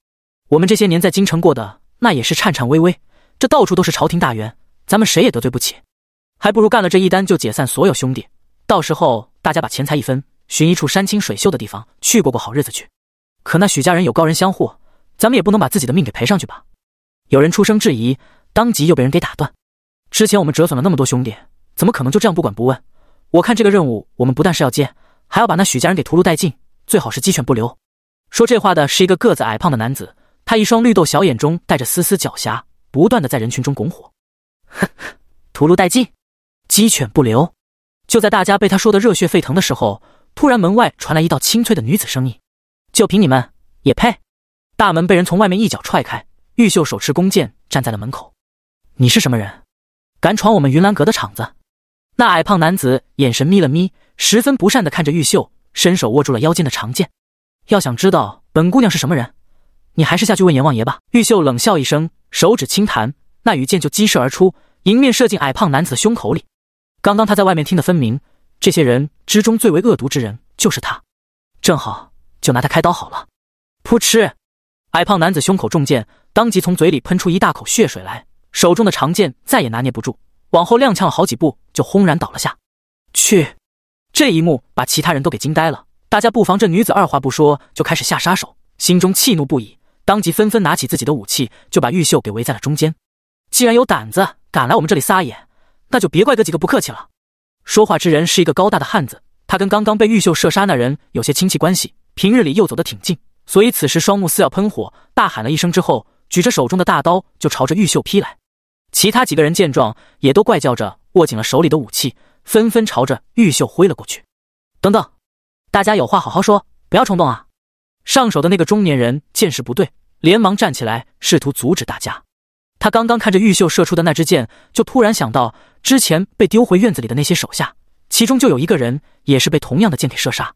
我们这些年在京城过的，那也是颤颤巍巍。这到处都是朝廷大员，咱们谁也得罪不起，还不如干了这一单就解散所有兄弟。到时候大家把钱财一分，寻一处山清水秀的地方去过过好日子去。可那许家人有高人相护，咱们也不能把自己的命给赔上去吧？有人出声质疑。当即又被人给打断。之前我们折损了那么多兄弟，怎么可能就这样不管不问？我看这个任务，我们不但是要接，还要把那许家人给屠戮殆尽，最好是鸡犬不留。说这话的是一个个子矮胖的男子，他一双绿豆小眼中带着丝丝狡黠，不断的在人群中拱火。呵呵，屠戮殆尽，鸡犬不留。就在大家被他说的热血沸腾的时候，突然门外传来一道清脆的女子声音：“就凭你们也配？”大门被人从外面一脚踹开，玉秀手持弓箭站在了门口。你是什么人？敢闯我们云兰阁的场子？那矮胖男子眼神眯了眯，十分不善的看着玉秀，伸手握住了腰间的长剑。要想知道本姑娘是什么人，你还是下去问阎王爷吧。玉秀冷笑一声，手指轻弹，那羽箭就激射而出，迎面射进矮胖男子的胸口里。刚刚他在外面听得分明，这些人之中最为恶毒之人就是他，正好就拿他开刀好了。噗嗤，矮胖男子胸口中箭，当即从嘴里喷出一大口血水来。手中的长剑再也拿捏不住，往后踉跄了好几步，就轰然倒了下去。这一幕把其他人都给惊呆了。大家不防这女子，二话不说就开始下杀手，心中气怒不已，当即纷纷拿起自己的武器，就把玉秀给围在了中间。既然有胆子敢来我们这里撒野，那就别怪哥几个不客气了。说话之人是一个高大的汉子，他跟刚刚被玉秀射杀那人有些亲戚关系，平日里又走得挺近，所以此时双目似要喷火，大喊了一声之后。举着手中的大刀就朝着玉秀劈来，其他几个人见状也都怪叫着握紧了手里的武器，纷纷朝着玉秀挥了过去。等等，大家有话好好说，不要冲动啊！上手的那个中年人见势不对，连忙站起来试图阻止大家。他刚刚看着玉秀射出的那支箭，就突然想到之前被丢回院子里的那些手下，其中就有一个人也是被同样的箭给射杀。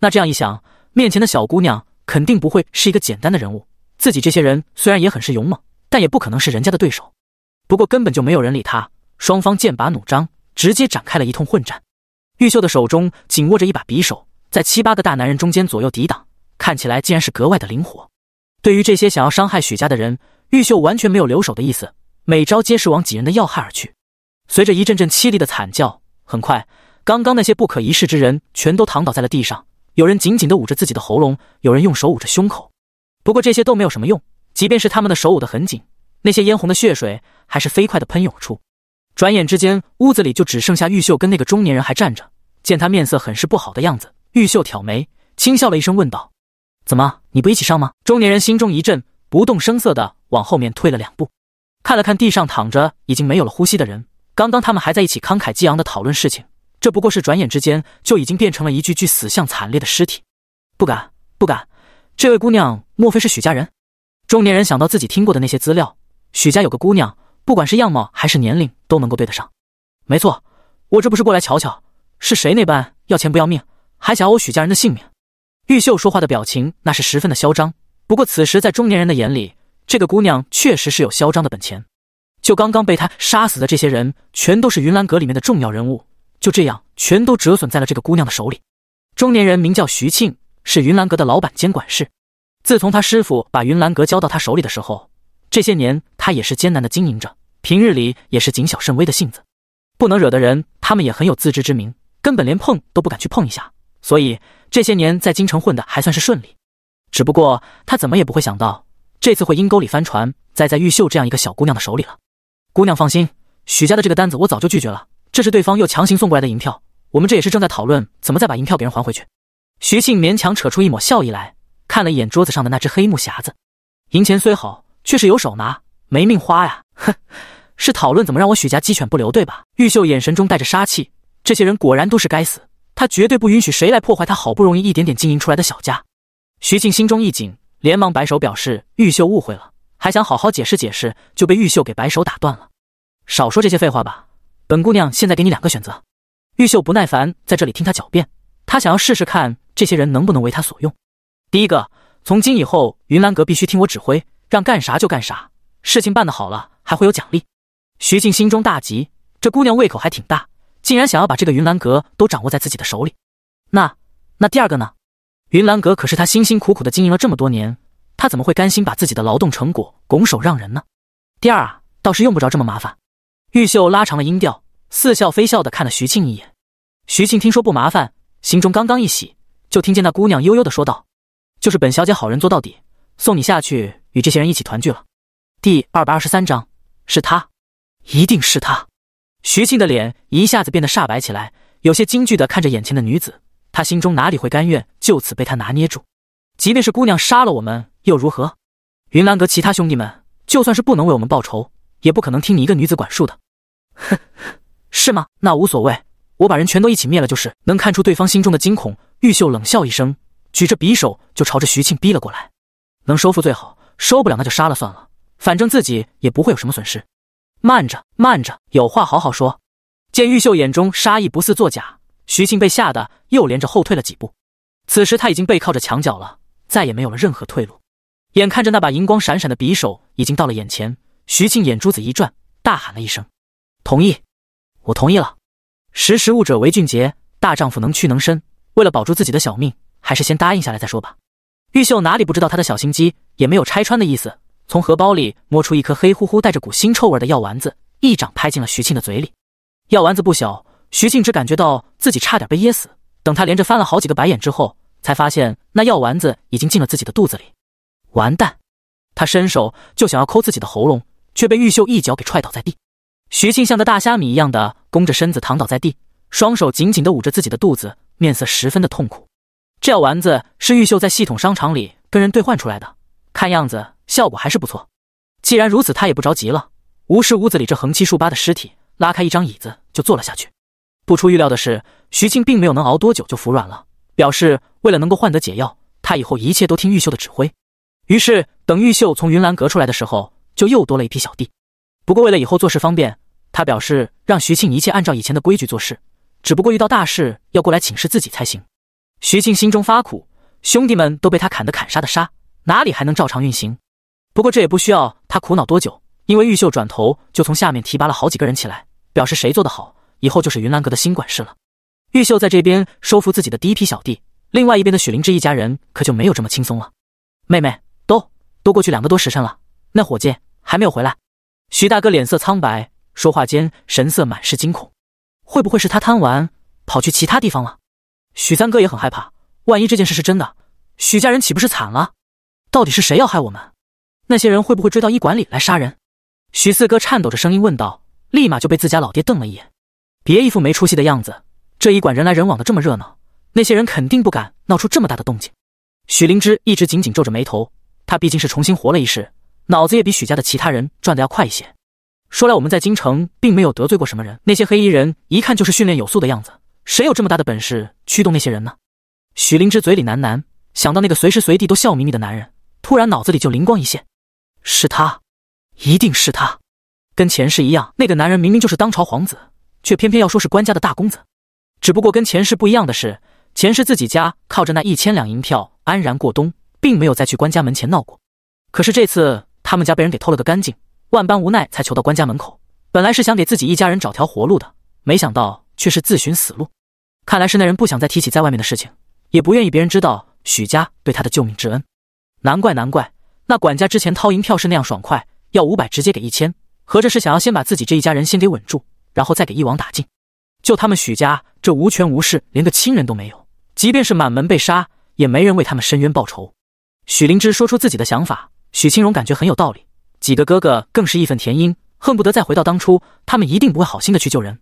那这样一想，面前的小姑娘肯定不会是一个简单的人物。自己这些人虽然也很是勇猛，但也不可能是人家的对手。不过根本就没有人理他，双方剑拔弩张，直接展开了一通混战。玉秀的手中紧握着一把匕首，在七八个大男人中间左右抵挡，看起来竟然是格外的灵活。对于这些想要伤害许家的人，玉秀完全没有留手的意思，每招皆是往几人的要害而去。随着一阵阵凄厉的惨叫，很快，刚刚那些不可一世之人全都躺倒在了地上。有人紧紧的捂着自己的喉咙，有人用手捂着胸口。不过这些都没有什么用，即便是他们的手捂得很紧，那些嫣红的血水还是飞快的喷涌出。转眼之间，屋子里就只剩下玉秀跟那个中年人还站着。见他面色很是不好的样子，玉秀挑眉，轻笑了一声，问道：“怎么，你不一起上吗？”中年人心中一震，不动声色的往后面退了两步，看了看地上躺着已经没有了呼吸的人。刚刚他们还在一起慷慨激昂的讨论事情，这不过是转眼之间就已经变成了一具具死相惨烈的尸体。不敢，不敢。这位姑娘，莫非是许家人？中年人想到自己听过的那些资料，许家有个姑娘，不管是样貌还是年龄，都能够对得上。没错，我这不是过来瞧瞧是谁那般要钱不要命，还想要我许家人的性命。玉秀说话的表情那是十分的嚣张。不过此时在中年人的眼里，这个姑娘确实是有嚣张的本钱。就刚刚被他杀死的这些人，全都是云兰阁里面的重要人物，就这样全都折损在了这个姑娘的手里。中年人名叫徐庆。是云兰阁的老板兼管事。自从他师傅把云兰阁交到他手里的时候，这些年他也是艰难的经营着。平日里也是谨小慎微的性子，不能惹的人，他们也很有自知之明，根本连碰都不敢去碰一下。所以这些年在京城混的还算是顺利。只不过他怎么也不会想到，这次会阴沟里翻船，栽在玉秀这样一个小姑娘的手里了。姑娘放心，许家的这个单子我早就拒绝了，这是对方又强行送过来的银票，我们这也是正在讨论怎么再把银票给人还回去。徐庆勉强扯出一抹笑意来，看了一眼桌子上的那只黑木匣子，银钱虽好，却是有手拿没命花呀！哼，是讨论怎么让我许家鸡犬不留对吧？玉秀眼神中带着杀气，这些人果然都是该死，她绝对不允许谁来破坏她好不容易一点点经营出来的小家。徐庆心中一紧，连忙摆手表示玉秀误会了，还想好好解释解释，就被玉秀给摆手打断了。少说这些废话吧，本姑娘现在给你两个选择。玉秀不耐烦在这里听他狡辩，她想要试试看。这些人能不能为他所用？第一个，从今以后，云兰阁必须听我指挥，让干啥就干啥。事情办得好了，还会有奖励。徐静心中大急，这姑娘胃口还挺大，竟然想要把这个云兰阁都掌握在自己的手里。那那第二个呢？云兰阁可是她辛辛苦苦的经营了这么多年，她怎么会甘心把自己的劳动成果拱手让人呢？第二啊，倒是用不着这么麻烦。玉秀拉长了音调，似笑非笑的看了徐庆一眼。徐庆听说不麻烦，心中刚刚一喜。就听见那姑娘悠悠的说道：“就是本小姐好人做到底，送你下去与这些人一起团聚了。”第二百二十三章，是他，一定是他。徐庆的脸一下子变得煞白起来，有些惊惧的看着眼前的女子。他心中哪里会甘愿就此被她拿捏住？即便是姑娘杀了我们又如何？云兰阁其他兄弟们，就算是不能为我们报仇，也不可能听你一个女子管束的。哼，是吗？那无所谓。我把人全都一起灭了，就是能看出对方心中的惊恐。玉秀冷笑一声，举着匕首就朝着徐庆逼了过来。能收复最好，收不了那就杀了算了，反正自己也不会有什么损失。慢着，慢着，有话好好说。见玉秀眼中杀意不似作假，徐庆被吓得又连着后退了几步。此时他已经背靠着墙角了，再也没有了任何退路。眼看着那把银光闪闪的匕首已经到了眼前，徐庆眼珠子一转，大喊了一声：“同意，我同意了。”识时务者为俊杰，大丈夫能屈能伸。为了保住自己的小命，还是先答应下来再说吧。玉秀哪里不知道他的小心机，也没有拆穿的意思。从荷包里摸出一颗黑乎乎、带着股腥臭味的药丸子，一掌拍进了徐庆的嘴里。药丸子不小，徐庆只感觉到自己差点被噎死。等他连着翻了好几个白眼之后，才发现那药丸子已经进了自己的肚子里。完蛋！他伸手就想要抠自己的喉咙，却被玉秀一脚给踹倒在地。徐庆像个大虾米一样的弓着身子躺倒在地，双手紧紧的捂着自己的肚子，面色十分的痛苦。这药丸子是玉秀在系统商场里跟人兑换出来的，看样子效果还是不错。既然如此，他也不着急了，无视屋子里这横七竖八的尸体，拉开一张椅子就坐了下去。不出预料的是，徐庆并没有能熬多久就服软了，表示为了能够换得解药，他以后一切都听玉秀的指挥。于是等玉秀从云岚阁出来的时候，就又多了一批小弟。不过，为了以后做事方便，他表示让徐庆一切按照以前的规矩做事，只不过遇到大事要过来请示自己才行。徐庆心中发苦，兄弟们都被他砍的砍、杀的杀，哪里还能照常运行？不过这也不需要他苦恼多久，因为玉秀转头就从下面提拔了好几个人起来，表示谁做得好，以后就是云兰阁的新管事了。玉秀在这边收服自己的第一批小弟，另外一边的许灵芝一家人可就没有这么轻松了。妹妹，都都过去两个多时辰了，那伙计还没有回来。徐大哥脸色苍白，说话间神色满是惊恐。会不会是他贪玩跑去其他地方了？许三哥也很害怕，万一这件事是真的，许家人岂不是惨了？到底是谁要害我们？那些人会不会追到医馆里来杀人？许四哥颤抖着声音问道，立马就被自家老爹瞪了一眼。别一副没出息的样子。这医馆人来人往的这么热闹，那些人肯定不敢闹出这么大的动静。许灵芝一直紧紧皱着眉头，她毕竟是重新活了一世。脑子也比许家的其他人转得要快一些。说来，我们在京城并没有得罪过什么人。那些黑衣人一看就是训练有素的样子，谁有这么大的本事驱动那些人呢？许灵芝嘴里喃喃，想到那个随时随地都笑眯眯的男人，突然脑子里就灵光一现：是他，一定是他。跟前世一样，那个男人明明就是当朝皇子，却偏偏要说是官家的大公子。只不过跟前世不一样的是，前世自己家靠着那一千两银票安然过冬，并没有再去官家门前闹过。可是这次。他们家被人给偷了个干净，万般无奈才求到官家门口。本来是想给自己一家人找条活路的，没想到却是自寻死路。看来是那人不想再提起在外面的事情，也不愿意别人知道许家对他的救命之恩。难怪，难怪那管家之前掏银票是那样爽快，要五百直接给一千，合着是想要先把自己这一家人先给稳住，然后再给一网打尽。就他们许家这无权无势，连个亲人都没有，即便是满门被杀，也没人为他们伸冤报仇。许灵芝说出自己的想法。许清荣感觉很有道理，几个哥哥更是义愤填膺，恨不得再回到当初，他们一定不会好心的去救人。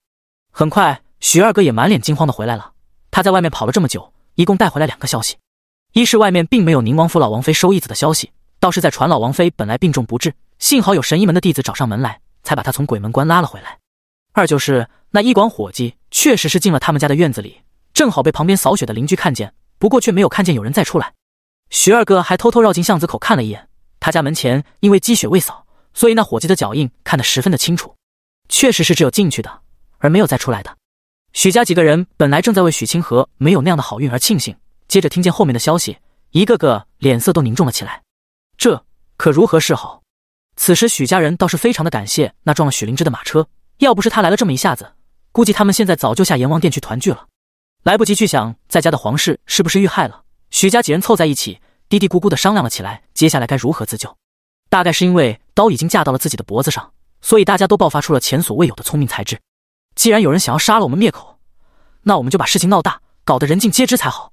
很快，许二哥也满脸惊慌的回来了。他在外面跑了这么久，一共带回来两个消息：一是外面并没有宁王府老王妃收义子的消息，倒是在传老王妃本来病重不治，幸好有神医门的弟子找上门来，才把他从鬼门关拉了回来；二就是那医馆伙计确实是进了他们家的院子里，正好被旁边扫雪的邻居看见，不过却没有看见有人再出来。许二哥还偷偷绕进巷子口看了一眼。他家门前因为积雪未扫，所以那伙计的脚印看得十分的清楚，确实是只有进去的，而没有再出来的。许家几个人本来正在为许清河没有那样的好运而庆幸，接着听见后面的消息，一个个脸色都凝重了起来。这可如何是好？此时许家人倒是非常的感谢那撞了许灵芝的马车，要不是他来了这么一下子，估计他们现在早就下阎王殿去团聚了。来不及去想在家的皇室是不是遇害了，许家几人凑在一起。嘀嘀咕咕的商量了起来，接下来该如何自救？大概是因为刀已经架到了自己的脖子上，所以大家都爆发出了前所未有的聪明才智。既然有人想要杀了我们灭口，那我们就把事情闹大，搞得人尽皆知才好。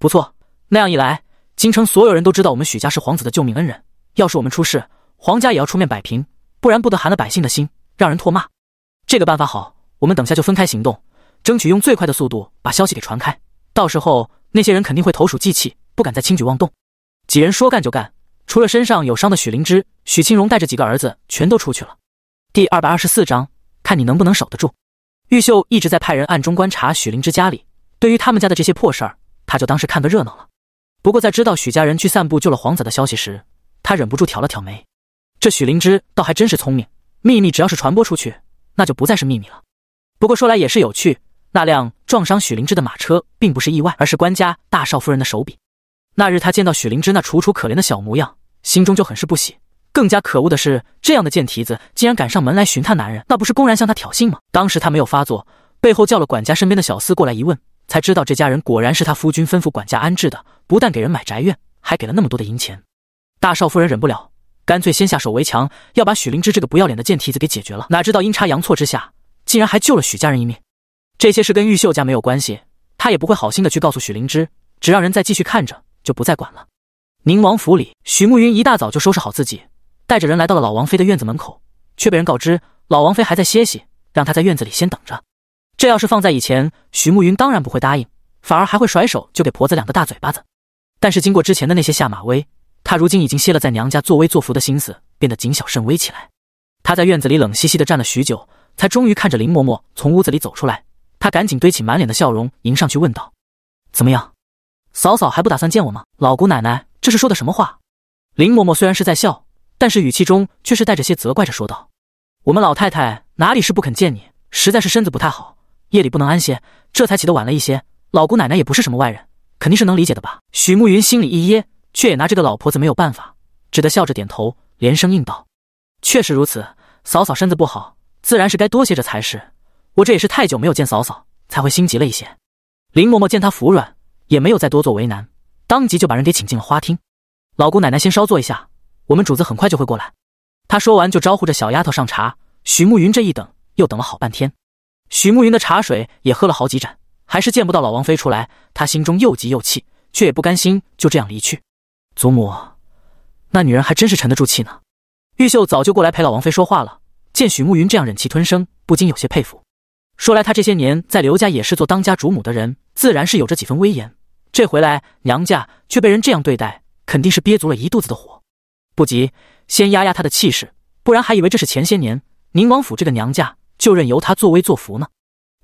不错，那样一来，京城所有人都知道我们许家是皇子的救命恩人。要是我们出事，皇家也要出面摆平，不然不得寒了百姓的心，让人唾骂。这个办法好，我们等下就分开行动，争取用最快的速度把消息给传开。到时候那些人肯定会投鼠忌器，不敢再轻举妄动。几人说干就干，除了身上有伤的许灵芝，许清荣带着几个儿子全都出去了。第二百二十四章，看你能不能守得住。玉秀一直在派人暗中观察许灵芝家里，对于他们家的这些破事儿，他就当是看个热闹了。不过在知道许家人去散步救了皇子的消息时，他忍不住挑了挑眉。这许灵芝倒还真是聪明，秘密只要是传播出去，那就不再是秘密了。不过说来也是有趣，那辆撞伤许灵芝的马车并不是意外，而是官家大少夫人的手笔。那日，他见到许灵芝那楚楚可怜的小模样，心中就很是不喜。更加可恶的是，这样的贱蹄子竟然敢上门来寻他男人，那不是公然向他挑衅吗？当时他没有发作，背后叫了管家身边的小厮过来一问，才知道这家人果然是他夫君吩咐管家安置的，不但给人买宅院，还给了那么多的银钱。大少夫人忍不了，干脆先下手为强，要把许灵芝这个不要脸的贱蹄子给解决了。哪知道阴差阳错之下，竟然还救了许家人一命。这些事跟玉秀家没有关系，他也不会好心的去告诉许灵芝，只让人再继续看着。就不再管了。宁王府里，许慕云一大早就收拾好自己，带着人来到了老王妃的院子门口，却被人告知老王妃还在歇息，让他在院子里先等着。这要是放在以前，许慕云当然不会答应，反而还会甩手就给婆子两个大嘴巴子。但是经过之前的那些下马威，他如今已经歇了在娘家作威作福的心思，变得谨小慎微起来。他在院子里冷兮兮的站了许久，才终于看着林嬷嬷从屋子里走出来，他赶紧堆起满脸的笑容迎上去问道：“怎么样？”嫂嫂还不打算见我吗？老姑奶奶，这是说的什么话？林嬷嬷虽然是在笑，但是语气中却是带着些责怪着说道：“我们老太太哪里是不肯见你，实在是身子不太好，夜里不能安歇，这才起得晚了一些。老姑奶奶也不是什么外人，肯定是能理解的吧？”许慕云心里一噎，却也拿这个老婆子没有办法，只得笑着点头，连声应道：“确实如此，嫂嫂身子不好，自然是该多歇着才是。我这也是太久没有见嫂嫂，才会心急了一些。”林嬷嬷见她服软。也没有再多做为难，当即就把人给请进了花厅。老姑奶奶先稍坐一下，我们主子很快就会过来。他说完就招呼着小丫头上茶。许慕云这一等，又等了好半天。许慕云的茶水也喝了好几盏，还是见不到老王妃出来。他心中又急又气，却也不甘心就这样离去。祖母，那女人还真是沉得住气呢。玉秀早就过来陪老王妃说话了，见许慕云这样忍气吞声，不禁有些佩服。说来，他这些年在刘家也是做当家主母的人。自然是有着几分威严，这回来娘家却被人这样对待，肯定是憋足了一肚子的火。不急，先压压他的气势，不然还以为这是前些年宁王府这个娘家就任由他作威作福呢。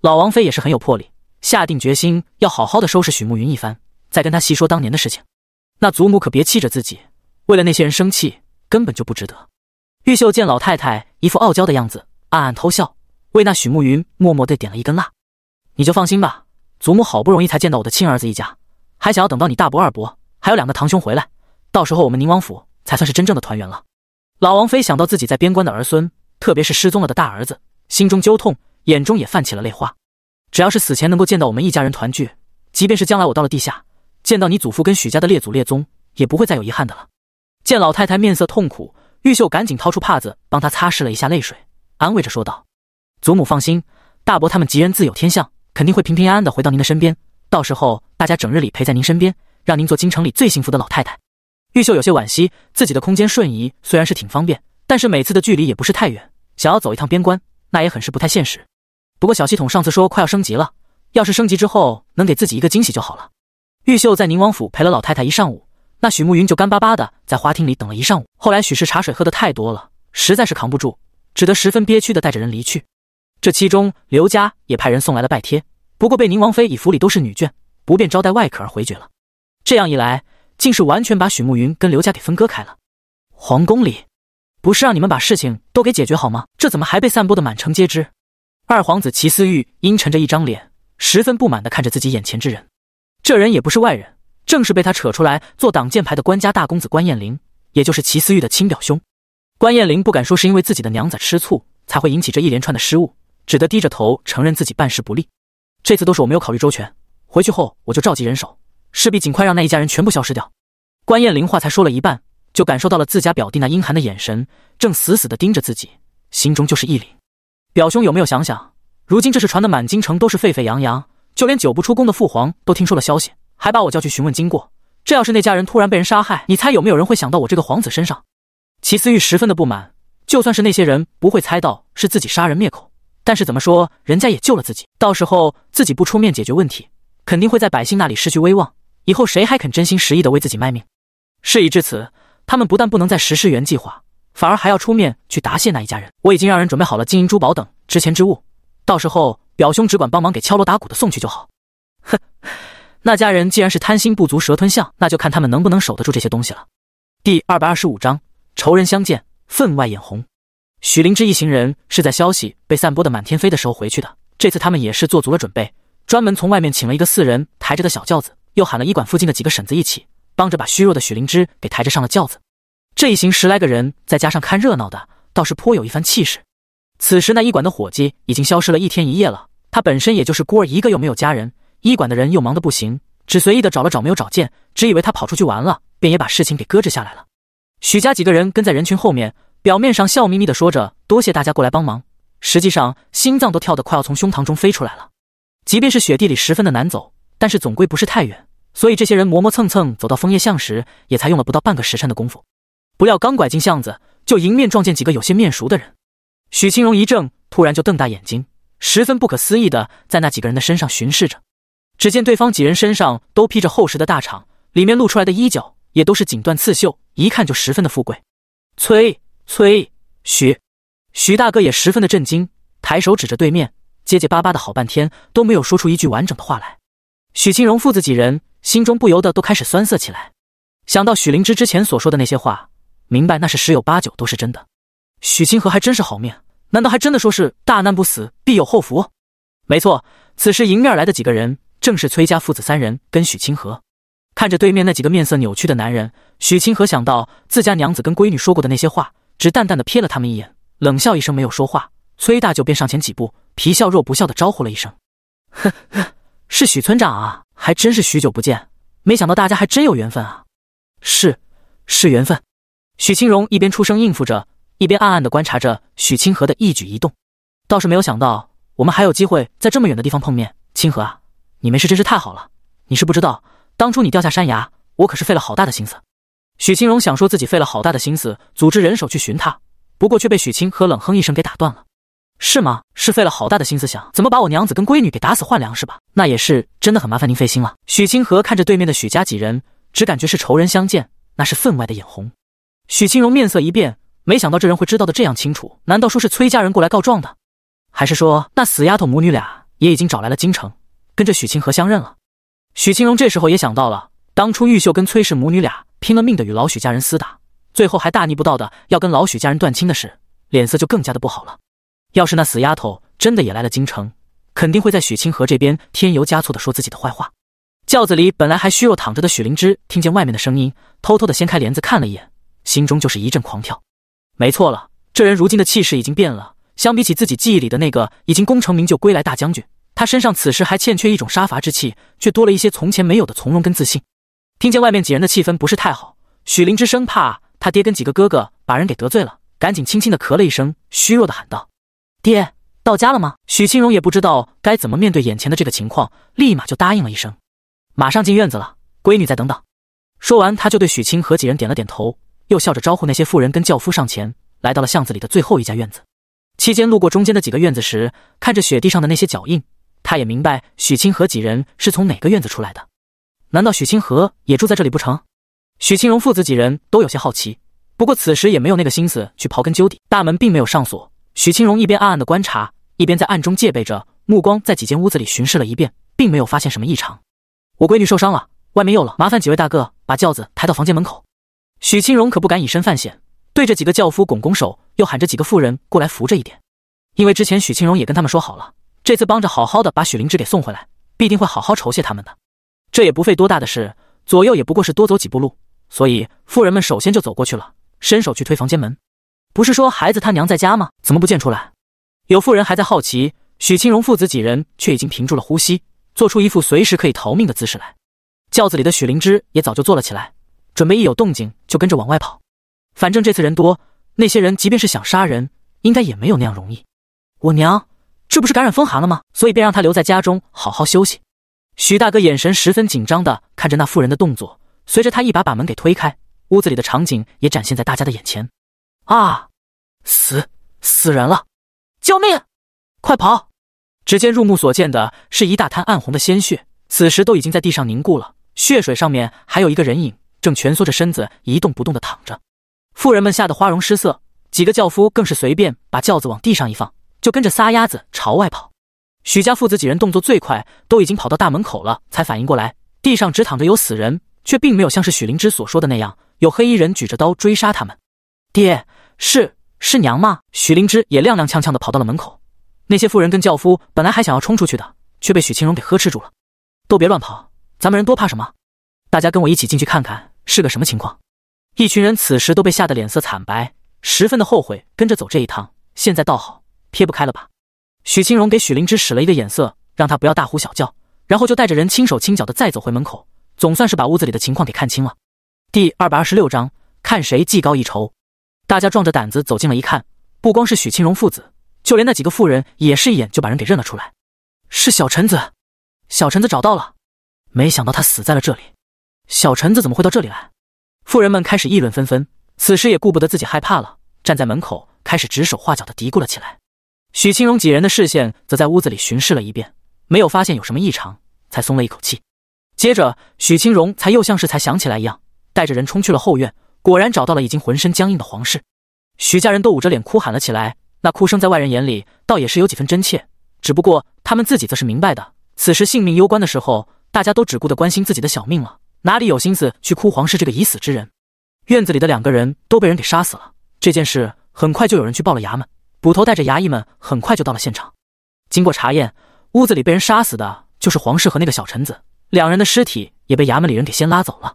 老王妃也是很有魄力，下定决心要好好的收拾许慕云一番，再跟他细说当年的事情。那祖母可别气着自己，为了那些人生气根本就不值得。玉秀见老太太一副傲娇的样子，暗暗偷笑，为那许慕云默默的点了一根蜡。你就放心吧。祖母好不容易才见到我的亲儿子一家，还想要等到你大伯、二伯还有两个堂兄回来，到时候我们宁王府才算是真正的团圆了。老王妃想到自己在边关的儿孙，特别是失踪了的大儿子，心中揪痛，眼中也泛起了泪花。只要是死前能够见到我们一家人团聚，即便是将来我到了地下见到你祖父跟许家的列祖列宗，也不会再有遗憾的了。见老太太面色痛苦，玉秀赶紧掏出帕子帮她擦拭了一下泪水，安慰着说道：“祖母放心，大伯他们吉人自有天相。”肯定会平平安安的回到您的身边，到时候大家整日里陪在您身边，让您做京城里最幸福的老太太。玉秀有些惋惜，自己的空间瞬移虽然是挺方便，但是每次的距离也不是太远，想要走一趟边关，那也很是不太现实。不过小系统上次说快要升级了，要是升级之后能给自己一个惊喜就好了。玉秀在宁王府陪了老太太一上午，那许慕云就干巴巴的在花厅里等了一上午。后来许是茶水喝的太多了，实在是扛不住，只得十分憋屈的带着人离去。这其中，刘家也派人送来了拜帖，不过被宁王妃以府里都是女眷，不便招待外客而回绝了。这样一来，竟是完全把许慕云跟刘家给分割开了。皇宫里，不是让你们把事情都给解决好吗？这怎么还被散播的满城皆知？二皇子齐思玉阴沉着一张脸，十分不满地看着自己眼前之人。这人也不是外人，正是被他扯出来做挡箭牌的官家大公子关彦霖，也就是齐思玉的亲表兄。关彦霖不敢说是因为自己的娘子吃醋才会引起这一连串的失误。只得低着头承认自己办事不利，这次都是我没有考虑周全。回去后我就召集人手，势必尽快让那一家人全部消失掉。关彦霖话才说了一半，就感受到了自家表弟那阴寒的眼神，正死死的盯着自己，心中就是一凛。表兄有没有想想，如今这事传得满京城都是沸沸扬扬，就连久不出宫的父皇都听说了消息，还把我叫去询问经过。这要是那家人突然被人杀害，你猜有没有人会想到我这个皇子身上？齐思玉十分的不满，就算是那些人不会猜到是自己杀人灭口。但是怎么说，人家也救了自己。到时候自己不出面解决问题，肯定会在百姓那里失去威望。以后谁还肯真心实意的为自己卖命？事已至此，他们不但不能再实施原计划，反而还要出面去答谢那一家人。我已经让人准备好了金银珠宝等值钱之物，到时候表兄只管帮忙给敲锣打鼓的送去就好。哼，那家人既然是贪心不足蛇吞象，那就看他们能不能守得住这些东西了。第二百二十五章：仇人相见，分外眼红。许灵芝一行人是在消息被散播的满天飞的时候回去的。这次他们也是做足了准备，专门从外面请了一个四人抬着的小轿子，又喊了医馆附近的几个婶子一起帮着把虚弱的许灵芝给抬着上了轿子。这一行十来个人，再加上看热闹的，倒是颇有一番气势。此时那医馆的伙计已经消失了一天一夜了。他本身也就是孤儿一个，又没有家人，医馆的人又忙得不行，只随意的找了找，没有找见，只以为他跑出去玩了，便也把事情给搁置下来了。许家几个人跟在人群后面。表面上笑眯眯的说着“多谢大家过来帮忙”，实际上心脏都跳得快要从胸膛中飞出来了。即便是雪地里十分的难走，但是总归不是太远，所以这些人磨磨蹭蹭走到枫叶巷时，也才用了不到半个时辰的功夫。不料刚拐进巷子，就迎面撞见几个有些面熟的人。许清荣一怔，突然就瞪大眼睛，十分不可思议的在那几个人的身上巡视着。只见对方几人身上都披着厚实的大氅，里面露出来的衣角也都是锦缎刺绣，一看就十分的富贵。崔。崔许，许大哥也十分的震惊，抬手指着对面，结结巴巴的好半天都没有说出一句完整的话来。许清荣父子几人心中不由得都开始酸涩起来，想到许灵芝之前所说的那些话，明白那是十有八九都是真的。许清河还真是好命，难道还真的说是大难不死必有后福？没错，此时迎面来的几个人正是崔家父子三人跟许清河。看着对面那几个面色扭曲的男人，许清河想到自家娘子跟闺女说过的那些话。只淡淡的瞥了他们一眼，冷笑一声，没有说话。崔大舅便上前几步，皮笑肉不笑的招呼了一声：“呵呵，是许村长啊，还真是许久不见，没想到大家还真有缘分啊，是，是缘分。”许清荣一边出声应付着，一边暗暗的观察着许清河的一举一动，倒是没有想到我们还有机会在这么远的地方碰面。清河啊，你没事真是太好了，你是不知道，当初你掉下山崖，我可是费了好大的心思。许清荣想说自己费了好大的心思组织人手去寻他，不过却被许清和冷哼一声给打断了。是吗？是费了好大的心思想怎么把我娘子跟闺女给打死换粮是吧？那也是真的很麻烦您费心了。许清和看着对面的许家几人，只感觉是仇人相见，那是分外的眼红。许清荣面色一变，没想到这人会知道的这样清楚，难道说是崔家人过来告状的？还是说那死丫头母女俩也已经找来了京城，跟着许清和相认了？许清荣这时候也想到了当初玉秀跟崔氏母女俩。拼了命的与老许家人厮打，最后还大逆不道的要跟老许家人断亲的事，脸色就更加的不好了。要是那死丫头真的也来了京城，肯定会在许清河这边添油加醋的说自己的坏话。轿子里本来还虚弱躺着的许灵芝，听见外面的声音，偷偷的掀开帘子看了一眼，心中就是一阵狂跳。没错了，这人如今的气势已经变了。相比起自己记忆里的那个已经功成名就归来大将军，他身上此时还欠缺一种杀伐之气，却多了一些从前没有的从容跟自信。听见外面几人的气氛不是太好，许灵芝生怕他爹跟几个哥哥把人给得罪了，赶紧轻轻的咳了一声，虚弱的喊道：“爹，到家了吗？”许清荣也不知道该怎么面对眼前的这个情况，立马就答应了一声：“马上进院子了，闺女再等等。”说完，他就对许清和几人点了点头，又笑着招呼那些妇人跟轿夫上前，来到了巷子里的最后一家院子。期间路过中间的几个院子时，看着雪地上的那些脚印，他也明白许清和几人是从哪个院子出来的。难道许清河也住在这里不成？许清荣父子几人都有些好奇，不过此时也没有那个心思去刨根究底。大门并没有上锁，许清荣一边暗暗的观察，一边在暗中戒备着，目光在几间屋子里巡视了一遍，并没有发现什么异常。我闺女受伤了，外面又冷，麻烦几位大哥把轿子抬到房间门口。许清荣可不敢以身犯险，对着几个轿夫拱拱手，又喊着几个妇人过来扶着一点，因为之前许清荣也跟他们说好了，这次帮着好好的把许灵芝给送回来，必定会好好酬谢他们的。这也不费多大的事，左右也不过是多走几步路，所以富人们首先就走过去了，伸手去推房间门。不是说孩子他娘在家吗？怎么不见出来？有妇人还在好奇，许清荣父子几人却已经屏住了呼吸，做出一副随时可以逃命的姿势来。轿子里的许灵芝也早就坐了起来，准备一有动静就跟着往外跑。反正这次人多，那些人即便是想杀人，应该也没有那样容易。我娘，这不是感染风寒了吗？所以便让她留在家中好好休息。许大哥眼神十分紧张的看着那妇人的动作，随着他一把把门给推开，屋子里的场景也展现在大家的眼前。啊，死死人了！救命！快跑！只见入目所见的是一大滩暗红的鲜血，此时都已经在地上凝固了。血水上面还有一个人影，正蜷缩着身子一动不动的躺着。妇人们吓得花容失色，几个轿夫更是随便把轿子往地上一放，就跟着撒丫子朝外跑。许家父子几人动作最快，都已经跑到大门口了，才反应过来，地上只躺着有死人，却并没有像是许灵芝所说的那样，有黑衣人举着刀追杀他们。爹，是是娘吗？许灵芝也踉踉跄跄的跑到了门口。那些妇人跟轿夫本来还想要冲出去的，却被许清荣给呵斥住了。都别乱跑，咱们人多，怕什么？大家跟我一起进去看看是个什么情况。一群人此时都被吓得脸色惨白，十分的后悔跟着走这一趟。现在倒好，撇不开了吧？许清荣给许灵芝使了一个眼色，让他不要大呼小叫，然后就带着人轻手轻脚的再走回门口，总算是把屋子里的情况给看清了。第二百二十六章，看谁技高一筹。大家壮着胆子走进了一看，不光是许清荣父子，就连那几个妇人也是一眼就把人给认了出来。是小陈子，小陈子找到了，没想到他死在了这里。小陈子怎么会到这里来？妇人们开始议论纷纷，此时也顾不得自己害怕了，站在门口开始指手画脚的嘀咕了起来。许清荣几人的视线则在屋子里巡视了一遍，没有发现有什么异常，才松了一口气。接着，许清荣才又像是才想起来一样，带着人冲去了后院，果然找到了已经浑身僵硬的皇室。徐家人都捂着脸哭喊了起来，那哭声在外人眼里倒也是有几分真切，只不过他们自己则是明白的，此时性命攸关的时候，大家都只顾着关心自己的小命了，哪里有心思去哭皇室这个已死之人？院子里的两个人都被人给杀死了，这件事很快就有人去报了衙门。捕头带着衙役们很快就到了现场。经过查验，屋子里被人杀死的就是皇室和那个小臣子，两人的尸体也被衙门里人给先拉走了。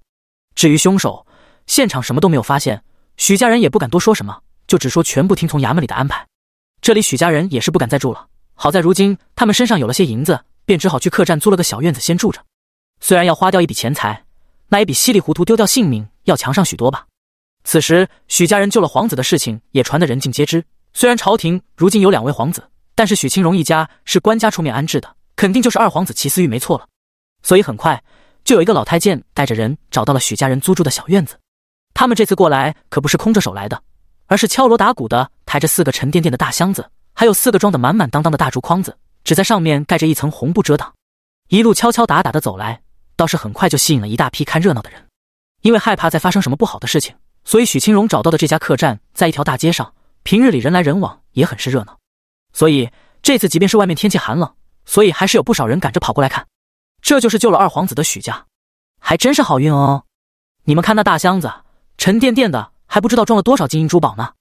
至于凶手，现场什么都没有发现。许家人也不敢多说什么，就只说全部听从衙门里的安排。这里许家人也是不敢再住了。好在如今他们身上有了些银子，便只好去客栈租了个小院子先住着。虽然要花掉一笔钱财，那也比稀里糊涂丢掉性命要强上许多吧。此时，许家人救了皇子的事情也传得人尽皆知。虽然朝廷如今有两位皇子，但是许清荣一家是官家出面安置的，肯定就是二皇子齐思玉没错了。所以很快就有一个老太监带着人找到了许家人租住的小院子。他们这次过来可不是空着手来的，而是敲锣打鼓的抬着四个沉甸甸的大箱子，还有四个装得满满当当的大竹筐子，只在上面盖着一层红布遮挡，一路敲敲打打的走来，倒是很快就吸引了一大批看热闹的人。因为害怕再发生什么不好的事情，所以许清荣找到的这家客栈在一条大街上。平日里人来人往也很是热闹，所以这次即便是外面天气寒冷，所以还是有不少人赶着跑过来看。这就是救了二皇子的许家，还真是好运哦！你们看那大箱子，沉甸甸的，还不知道装了多少金银珠宝呢！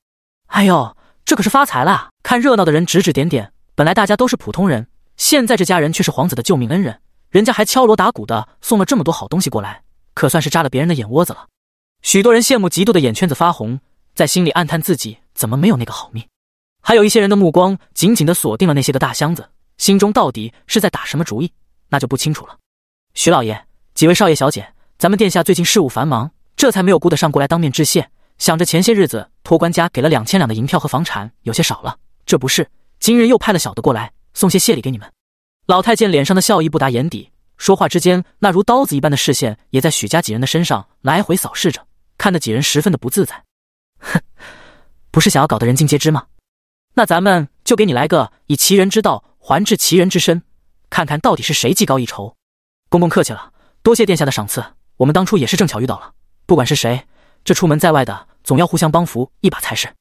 哎呦，这可是发财了！看热闹的人指指点点，本来大家都是普通人，现在这家人却是皇子的救命恩人，人家还敲锣打鼓的送了这么多好东西过来，可算是扎了别人的眼窝子了。许多人羡慕嫉妒的眼圈子发红，在心里暗叹自己。怎么没有那个好命？还有一些人的目光紧紧的锁定了那些个大箱子，心中到底是在打什么主意，那就不清楚了。徐老爷，几位少爷小姐，咱们殿下最近事务繁忙，这才没有顾得上过来当面致谢。想着前些日子托官家给了两千两的银票和房产，有些少了，这不是今日又派了小的过来送些谢礼给你们。老太监脸上的笑意不达眼底，说话之间那如刀子一般的视线也在许家几人的身上来回扫视着，看得几人十分的不自在。哼。不是想要搞得人尽皆知吗？那咱们就给你来个以其人之道还治其人之身，看看到底是谁技高一筹。公公客气了，多谢殿下的赏赐。我们当初也是正巧遇到了，不管是谁，这出门在外的总要互相帮扶一把才是。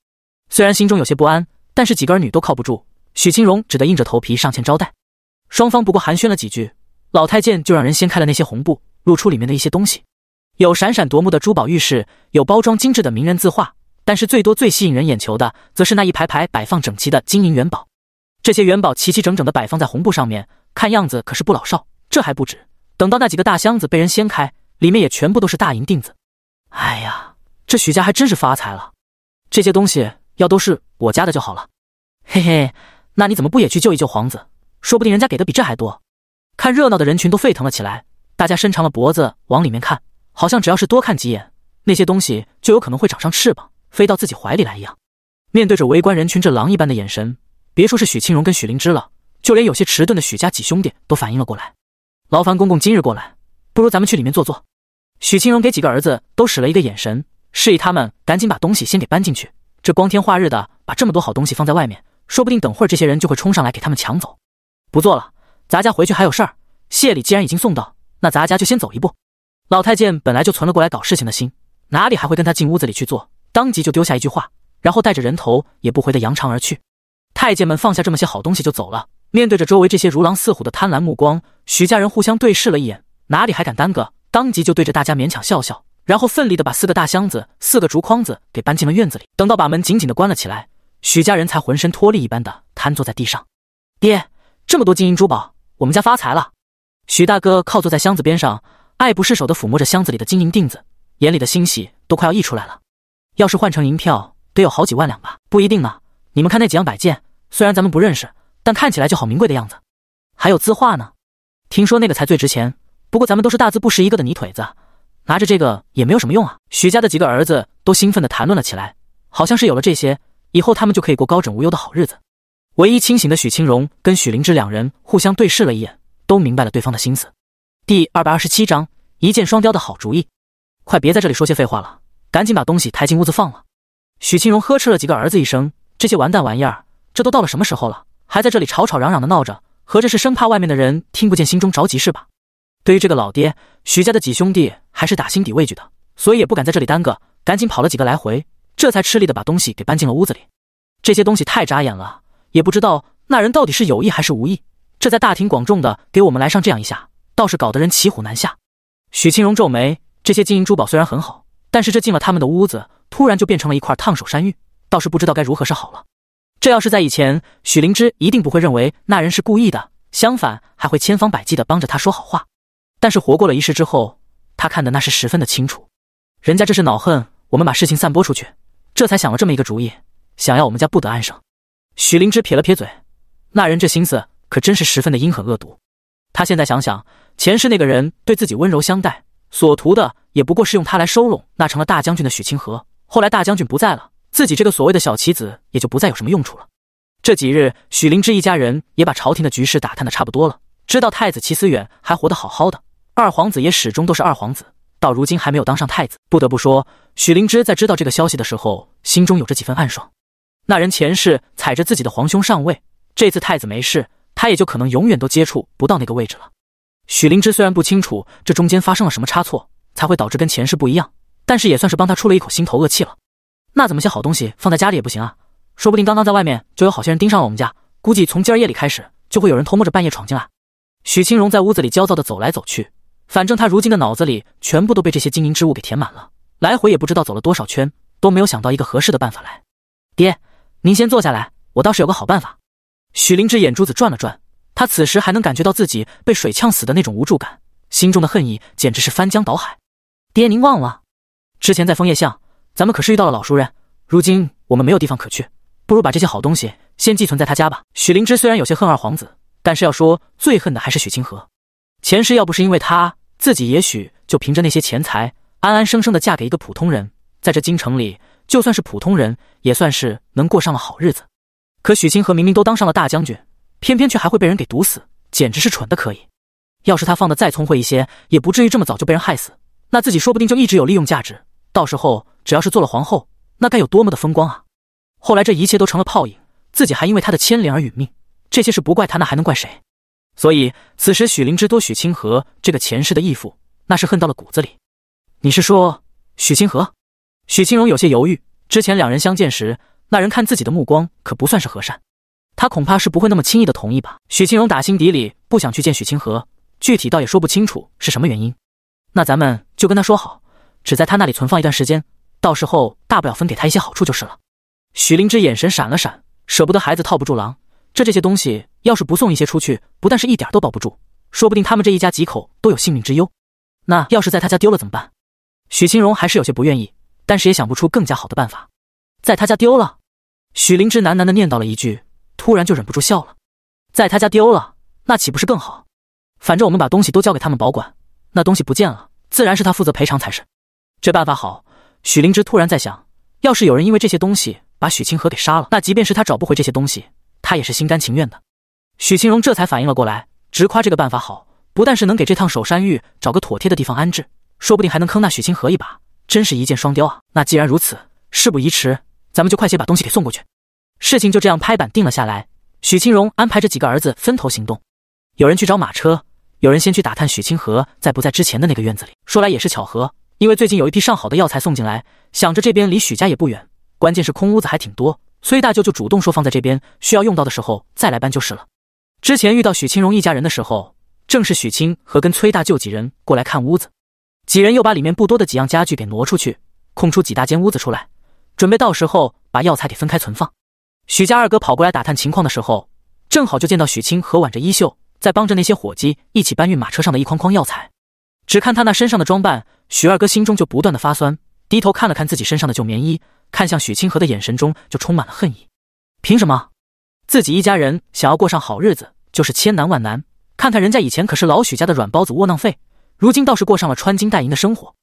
虽然心中有些不安，但是几个儿女都靠不住，许清荣只得硬着头皮上前招待。双方不过寒暄了几句，老太监就让人掀开了那些红布，露出里面的一些东西，有闪闪夺目的珠宝玉饰，有包装精致的名人字画。但是最多最吸引人眼球的，则是那一排排摆放整齐的金银元宝。这些元宝齐齐整整的摆放在红布上面，看样子可是不老少。这还不止，等到那几个大箱子被人掀开，里面也全部都是大银锭子。哎呀，这许家还真是发财了！这些东西要都是我家的就好了。嘿嘿，那你怎么不也去救一救皇子？说不定人家给的比这还多。看热闹的人群都沸腾了起来，大家伸长了脖子往里面看，好像只要是多看几眼，那些东西就有可能会长上翅膀。飞到自己怀里来一样，面对着围观人群这狼一般的眼神，别说是许清荣跟许灵芝了，就连有些迟钝的许家几兄弟都反应了过来。劳烦公公今日过来，不如咱们去里面坐坐。许清荣给几个儿子都使了一个眼神，示意他们赶紧把东西先给搬进去。这光天化日的把这么多好东西放在外面，说不定等会儿这些人就会冲上来给他们抢走。不坐了，咱家回去还有事儿。谢礼既然已经送到，那咱家就先走一步。老太监本来就存了过来搞事情的心，哪里还会跟他进屋子里去坐？当即就丢下一句话，然后带着人头也不回的扬长而去。太监们放下这么些好东西就走了。面对着周围这些如狼似虎的贪婪目光，徐家人互相对视了一眼，哪里还敢耽搁？当即就对着大家勉强笑笑，然后奋力的把四个大箱子、四个竹筐子给搬进了院子里。等到把门紧紧的关了起来，徐家人才浑身脱力一般的瘫坐在地上。爹，这么多金银珠宝，我们家发财了！许大哥靠坐在箱子边上，爱不释手的抚摸着箱子里的金银锭子，眼里的欣喜都快要溢出来了。要是换成银票，得有好几万两吧？不一定呢。你们看那几样摆件，虽然咱们不认识，但看起来就好名贵的样子。还有字画呢，听说那个才最值钱。不过咱们都是大字不识一个的泥腿子，拿着这个也没有什么用啊。许家的几个儿子都兴奋地谈论了起来，好像是有了这些以后，他们就可以过高枕无忧的好日子。唯一清醒的许清荣跟许灵芝两人互相对视了一眼，都明白了对方的心思。第二百二十七章：一箭双雕的好主意。快别在这里说些废话了。赶紧把东西抬进屋子放了。许清荣呵斥了几个儿子一声：“这些完蛋玩意儿，这都到了什么时候了，还在这里吵吵嚷嚷的闹着，合着是生怕外面的人听不见，心中着急是吧？”对于这个老爹，许家的几兄弟还是打心底畏惧的，所以也不敢在这里耽搁，赶紧跑了几个来回，这才吃力的把东西给搬进了屋子里。这些东西太扎眼了，也不知道那人到底是有意还是无意，这在大庭广众的给我们来上这样一下，倒是搞得人骑虎难下。许清荣皱眉：“这些金银珠宝虽然很好。”但是这进了他们的屋子，突然就变成了一块烫手山芋，倒是不知道该如何是好了。这要是在以前，许灵芝一定不会认为那人是故意的，相反还会千方百计的帮着他说好话。但是活过了一世之后，他看的那是十分的清楚，人家这是恼恨我们把事情散播出去，这才想了这么一个主意，想要我们家不得安生。许灵芝撇了撇嘴，那人这心思可真是十分的阴狠恶毒。他现在想想，前世那个人对自己温柔相待。所图的也不过是用他来收拢那成了大将军的许清河。后来大将军不在了，自己这个所谓的小棋子也就不再有什么用处了。这几日，许灵芝一家人也把朝廷的局势打探的差不多了，知道太子齐思远还活得好好的，二皇子也始终都是二皇子，到如今还没有当上太子。不得不说，许灵芝在知道这个消息的时候，心中有着几分暗爽。那人前世踩着自己的皇兄上位，这次太子没事，他也就可能永远都接触不到那个位置了。许灵芝虽然不清楚这中间发生了什么差错，才会导致跟前世不一样，但是也算是帮他出了一口心头恶气了。那怎么些好东西放在家里也不行啊？说不定刚刚在外面就有好些人盯上了我们家，估计从今儿夜里开始就会有人偷摸着半夜闯进来。许清荣在屋子里焦躁地走来走去，反正他如今的脑子里全部都被这些金银之物给填满了，来回也不知道走了多少圈，都没有想到一个合适的办法来。爹，您先坐下来，我倒是有个好办法。许灵芝眼珠子转了转。他此时还能感觉到自己被水呛死的那种无助感，心中的恨意简直是翻江倒海。爹，您忘了，之前在枫叶巷，咱们可是遇到了老熟人。如今我们没有地方可去，不如把这些好东西先寄存在他家吧。许灵芝虽然有些恨二皇子，但是要说最恨的还是许清河。前世要不是因为他，自己也许就凭着那些钱财，安安生生的嫁给一个普通人，在这京城里，就算是普通人，也算是能过上了好日子。可许清河明明都当上了大将军。偏偏却还会被人给毒死，简直是蠢的可以。要是他放的再聪慧一些，也不至于这么早就被人害死。那自己说不定就一直有利用价值，到时候只要是做了皇后，那该有多么的风光啊！后来这一切都成了泡影，自己还因为他的牵连而殒命，这些事不怪他，那还能怪谁？所以此时许灵芝多许清河这个前世的义父，那是恨到了骨子里。你是说许清河？许清容有些犹豫。之前两人相见时，那人看自己的目光可不算是和善。他恐怕是不会那么轻易的同意吧？许清荣打心底里不想去见许清河，具体倒也说不清楚是什么原因。那咱们就跟他说好，只在他那里存放一段时间，到时候大不了分给他一些好处就是了。许灵芝眼神闪了闪，舍不得孩子套不住狼，这这些东西要是不送一些出去，不但是一点都保不住，说不定他们这一家几口都有性命之忧。那要是在他家丢了怎么办？许清荣还是有些不愿意，但是也想不出更加好的办法。在他家丢了？许灵芝喃喃的念叨了一句。突然就忍不住笑了，在他家丢了，那岂不是更好？反正我们把东西都交给他们保管，那东西不见了，自然是他负责赔偿才是。这办法好。许灵芝突然在想，要是有人因为这些东西把许清河给杀了，那即便是他找不回这些东西，他也是心甘情愿的。许清荣这才反应了过来，直夸这个办法好，不但是能给这趟守山峪找个妥帖的地方安置，说不定还能坑那许清河一把，真是一箭双雕啊！那既然如此，事不宜迟，咱们就快些把东西给送过去。事情就这样拍板定了下来。许清荣安排着几个儿子分头行动，有人去找马车，有人先去打探许清河在不在之前的那个院子里。说来也是巧合，因为最近有一批上好的药材送进来，想着这边离许家也不远，关键是空屋子还挺多。崔大舅就主动说放在这边，需要用到的时候再来搬就是了。之前遇到许清荣一家人的时候，正是许清河跟崔大舅几人过来看屋子，几人又把里面不多的几样家具给挪出去，空出几大间屋子出来，准备到时候把药材给分开存放。许家二哥跑过来打探情况的时候，正好就见到许清和挽着衣袖，在帮着那些伙计一起搬运马车上的一筐筐药材。只看他那身上的装扮，许二哥心中就不断的发酸，低头看了看自己身上的旧棉衣，看向许清河的眼神中就充满了恨意。凭什么自己一家人想要过上好日子，就是千难万难？看看人家以前可是老许家的软包子窝囊废，如今倒是过上了穿金戴银的生活。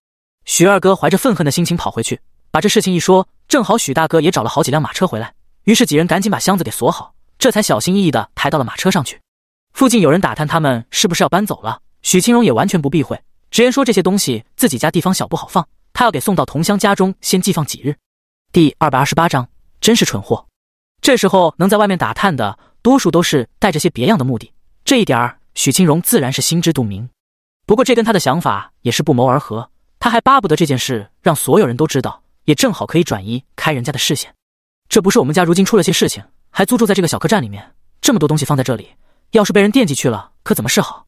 许二哥怀着愤恨的心情跑回去，把这事情一说，正好许大哥也找了好几辆马车回来。于是几人赶紧把箱子给锁好，这才小心翼翼地抬到了马车上去。附近有人打探他们是不是要搬走了，许清荣也完全不避讳，直言说这些东西自己家地方小不好放，他要给送到同乡家中先寄放几日。第二百二十八章真是蠢货。这时候能在外面打探的，多数都是带着些别样的目的，这一点儿许清荣自然是心知肚明。不过这跟他的想法也是不谋而合，他还巴不得这件事让所有人都知道，也正好可以转移开人家的视线。这不是我们家，如今出了些事情，还租住在这个小客栈里面。这么多东西放在这里，要是被人惦记去了，可怎么是好？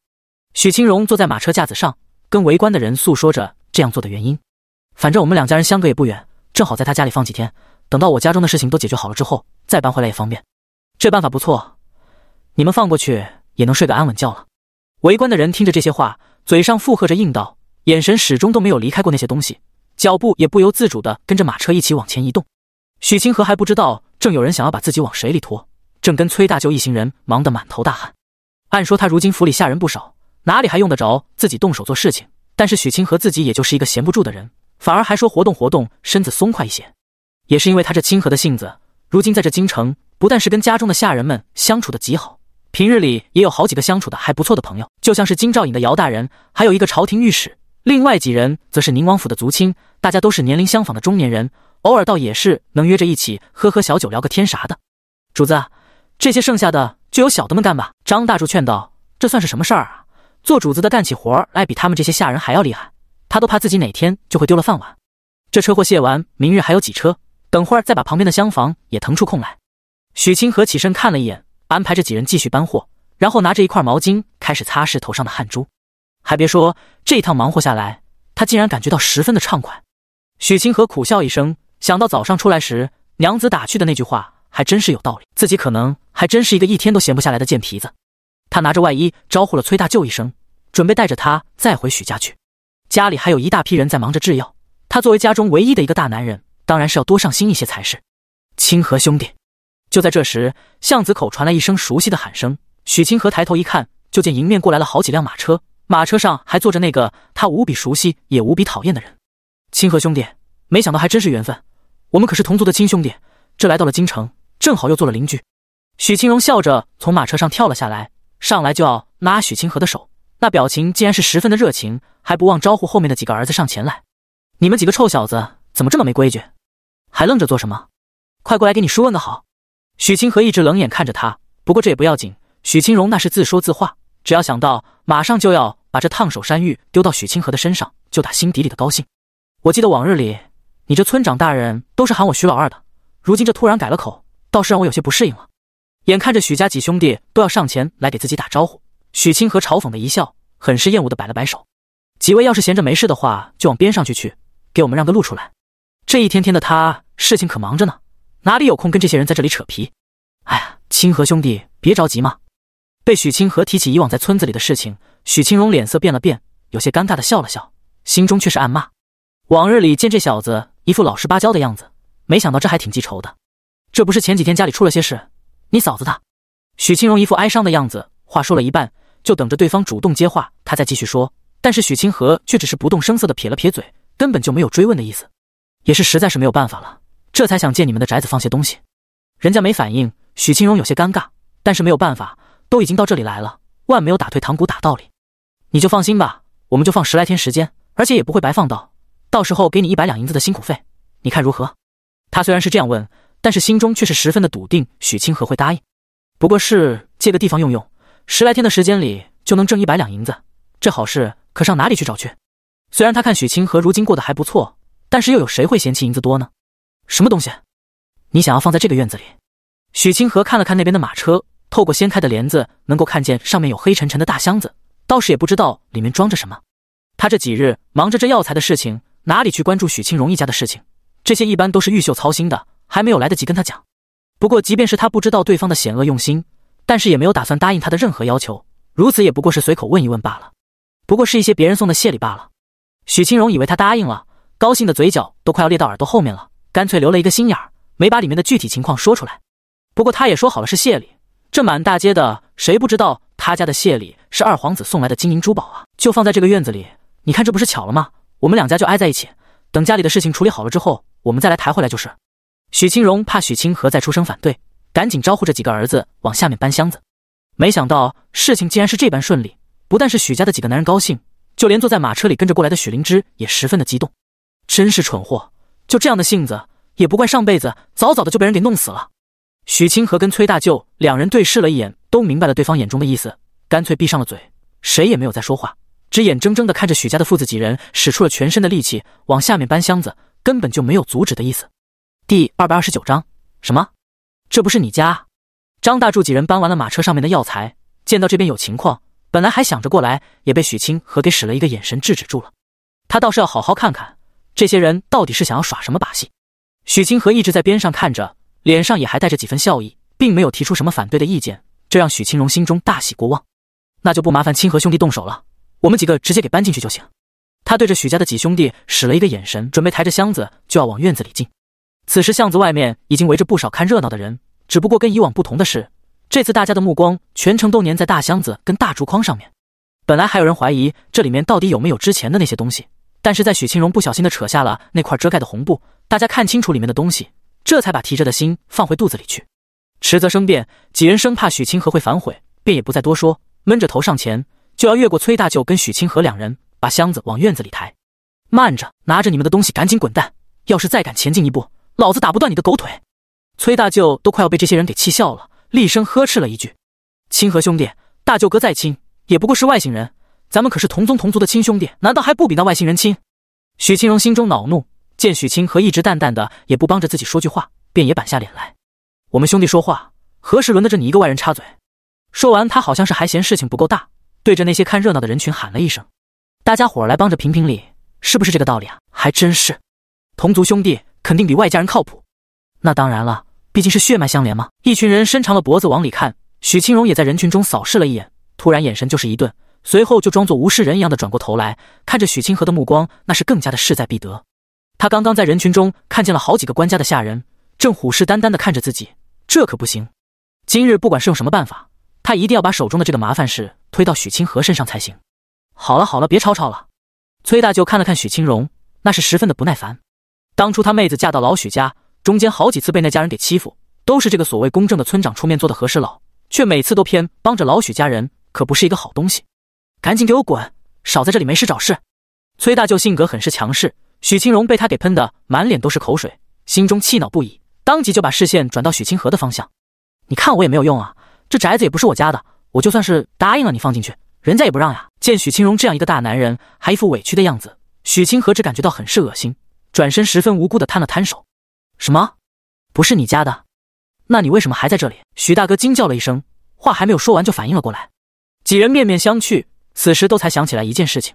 许清荣坐在马车架子上，跟围观的人诉说着这样做的原因。反正我们两家人相隔也不远，正好在他家里放几天，等到我家中的事情都解决好了之后，再搬回来也方便。这办法不错，你们放过去也能睡个安稳觉了。围观的人听着这些话，嘴上附和着应道，眼神始终都没有离开过那些东西，脚步也不由自主地跟着马车一起往前移动。许清河还不知道，正有人想要把自己往水里拖，正跟崔大舅一行人忙得满头大汗。按说他如今府里下人不少，哪里还用得着自己动手做事情？但是许清河自己也就是一个闲不住的人，反而还说活动活动身子，松快一些。也是因为他这清和的性子，如今在这京城，不但是跟家中的下人们相处的极好，平日里也有好几个相处的还不错的朋友，就像是金兆颖的姚大人，还有一个朝廷御史，另外几人则是宁王府的族亲，大家都是年龄相仿的中年人。偶尔倒也是能约着一起喝喝小酒、聊个天啥的。主子，这些剩下的就由小的们干吧。张大柱劝道：“这算是什么事儿啊？做主子的干起活儿来比他们这些下人还要厉害，他都怕自己哪天就会丢了饭碗。”这车货卸完，明日还有几车，等会儿再把旁边的厢房也腾出空来。许清河起身看了一眼，安排着几人继续搬货，然后拿着一块毛巾开始擦拭头上的汗珠。还别说，这一趟忙活下来，他竟然感觉到十分的畅快。许清河苦笑一声。想到早上出来时娘子打趣的那句话，还真是有道理。自己可能还真是一个一天都闲不下来的贱皮子。他拿着外衣招呼了崔大舅一声，准备带着他再回许家去。家里还有一大批人在忙着制药，他作为家中唯一的一个大男人，当然是要多上心一些才是。清河兄弟，就在这时，巷子口传来一声熟悉的喊声。许清河抬头一看，就见迎面过来了好几辆马车，马车上还坐着那个他无比熟悉也无比讨厌的人。清河兄弟，没想到还真是缘分。我们可是同族的亲兄弟，这来到了京城，正好又做了邻居。许清荣笑着从马车上跳了下来，上来就要拉许清河的手，那表情竟然是十分的热情，还不忘招呼后面的几个儿子上前来。你们几个臭小子怎么这么没规矩？还愣着做什么？快过来给你叔问个好！许清河一直冷眼看着他，不过这也不要紧。许清荣那是自说自话，只要想到马上就要把这烫手山芋丢到许清河的身上，就打心底里的高兴。我记得往日里。你这村长大人都是喊我徐老二的，如今这突然改了口，倒是让我有些不适应了。眼看着许家几兄弟都要上前来给自己打招呼，许清河嘲讽的一笑，很是厌恶的摆了摆手：“几位要是闲着没事的话，就往边上去去，给我们让个路出来。”这一天天的，他事情可忙着呢，哪里有空跟这些人在这里扯皮？哎呀，清河兄弟别着急嘛。被许清河提起以往在村子里的事情，许清荣脸色变了变，有些尴尬的笑了笑，心中却是暗骂：往日里见这小子。一副老实巴交的样子，没想到这还挺记仇的。这不是前几天家里出了些事，你嫂子她……许清荣一副哀伤的样子，话说了一半，就等着对方主动接话，他再继续说。但是许清河却只是不动声色地撇了撇嘴，根本就没有追问的意思。也是实在是没有办法了，这才想借你们的宅子放些东西。人家没反应，许清荣有些尴尬，但是没有办法，都已经到这里来了，万没有打退堂鼓打道理。你就放心吧，我们就放十来天时间，而且也不会白放到，到时候给你一百两银子的辛苦费，你看如何？他虽然是这样问，但是心中却是十分的笃定许清河会答应。不过是借个地方用用，十来天的时间里就能挣一百两银子，这好事可上哪里去找去？虽然他看许清河如今过得还不错，但是又有谁会嫌弃银子多呢？什么东西？你想要放在这个院子里？许清河看了看那边的马车，透过掀开的帘子，能够看见上面有黑沉沉的大箱子，倒是也不知道里面装着什么。他这几日忙着这药材的事情。哪里去关注许清荣一家的事情？这些一般都是玉秀操心的，还没有来得及跟他讲。不过，即便是他不知道对方的险恶用心，但是也没有打算答应他的任何要求。如此，也不过是随口问一问罢了。不过是一些别人送的谢礼罢了。许清荣以为他答应了，高兴的嘴角都快要裂到耳朵后面了，干脆留了一个心眼儿，没把里面的具体情况说出来。不过他也说好了是谢礼，这满大街的谁不知道他家的谢礼是二皇子送来的金银珠宝啊？就放在这个院子里，你看这不是巧了吗？我们两家就挨在一起，等家里的事情处理好了之后，我们再来抬回来就是。许清荣怕许清河再出声反对，赶紧招呼着几个儿子往下面搬箱子。没想到事情竟然是这般顺利，不但是许家的几个男人高兴，就连坐在马车里跟着过来的许灵芝也十分的激动。真是蠢货，就这样的性子，也不怪上辈子早早的就被人给弄死了。许清河跟崔大舅两人对视了一眼，都明白了对方眼中的意思，干脆闭上了嘴，谁也没有再说话。只眼睁睁地看着许家的父子几人使出了全身的力气往下面搬箱子，根本就没有阻止的意思。第二百二十九章，什么？这不是你家？张大柱几人搬完了马车上面的药材，见到这边有情况，本来还想着过来，也被许清河给使了一个眼神制止住了。他倒是要好好看看这些人到底是想要耍什么把戏。许清河一直在边上看着，脸上也还带着几分笑意，并没有提出什么反对的意见，这让许清荣心中大喜过望。那就不麻烦清河兄弟动手了。我们几个直接给搬进去就行。他对着许家的几兄弟使了一个眼神，准备抬着箱子就要往院子里进。此时巷子外面已经围着不少看热闹的人，只不过跟以往不同的是，这次大家的目光全程都粘在大箱子跟大竹筐上面。本来还有人怀疑这里面到底有没有之前的那些东西，但是在许清荣不小心的扯下了那块遮盖的红布，大家看清楚里面的东西，这才把提着的心放回肚子里去。迟则生变，几人生怕许清河会反悔，便也不再多说，闷着头上前。就要越过崔大舅跟许清河两人，把箱子往院子里抬。慢着，拿着你们的东西，赶紧滚蛋！要是再敢前进一步，老子打不断你的狗腿！崔大舅都快要被这些人给气笑了，厉声呵斥了一句：“清河兄弟，大舅哥再亲，也不过是外姓人。咱们可是同宗同族的亲兄弟，难道还不比那外姓人亲？”许清荣心中恼怒，见许清河一直淡淡的，也不帮着自己说句话，便也板下脸来：“我们兄弟说话，何时轮得着你一个外人插嘴？”说完，他好像是还嫌事情不够大。对着那些看热闹的人群喊了一声：“大家伙儿来帮着评评理，是不是这个道理啊？”还真是，同族兄弟肯定比外家人靠谱。那当然了，毕竟是血脉相连嘛。一群人伸长了脖子往里看，许清荣也在人群中扫视了一眼，突然眼神就是一顿，随后就装作无视人一样的转过头来，看着许清河的目光那是更加的势在必得。他刚刚在人群中看见了好几个官家的下人，正虎视眈眈的看着自己，这可不行。今日不管是用什么办法，他一定要把手中的这个麻烦事。推到许清河身上才行。好了好了，别吵吵了。崔大舅看了看许清荣，那是十分的不耐烦。当初他妹子嫁到老许家，中间好几次被那家人给欺负，都是这个所谓公正的村长出面做的和事佬，却每次都偏帮着老许家人，可不是一个好东西。赶紧给我滚，少在这里没事找事。崔大舅性格很是强势，许清荣被他给喷的满脸都是口水，心中气恼不已，当即就把视线转到许清河的方向。你看我也没有用啊，这宅子也不是我家的。我就算是答应了你放进去，人家也不让呀。见许清荣这样一个大男人还一副委屈的样子，许清河只感觉到很是恶心，转身十分无辜的摊了摊手。什么？不是你家的？那你为什么还在这里？许大哥惊叫了一声，话还没有说完就反应了过来。几人面面相觑，此时都才想起来一件事情。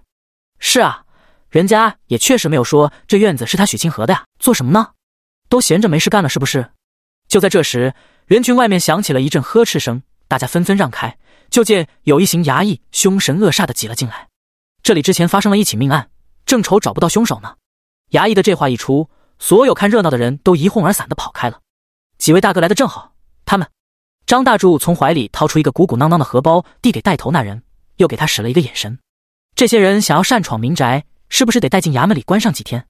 是啊，人家也确实没有说这院子是他许清河的呀。做什么呢？都闲着没事干了是不是？就在这时，人群外面响起了一阵呵斥声。大家纷纷让开，就见有一行衙役凶神恶煞的挤了进来。这里之前发生了一起命案，正愁找不到凶手呢。衙役的这话一出，所有看热闹的人都一哄而散的跑开了。几位大哥来的正好，他们。张大柱从怀里掏出一个鼓鼓囊囊的荷包，递给带头那人，又给他使了一个眼神。这些人想要擅闯民宅，是不是得带进衙门里关上几天？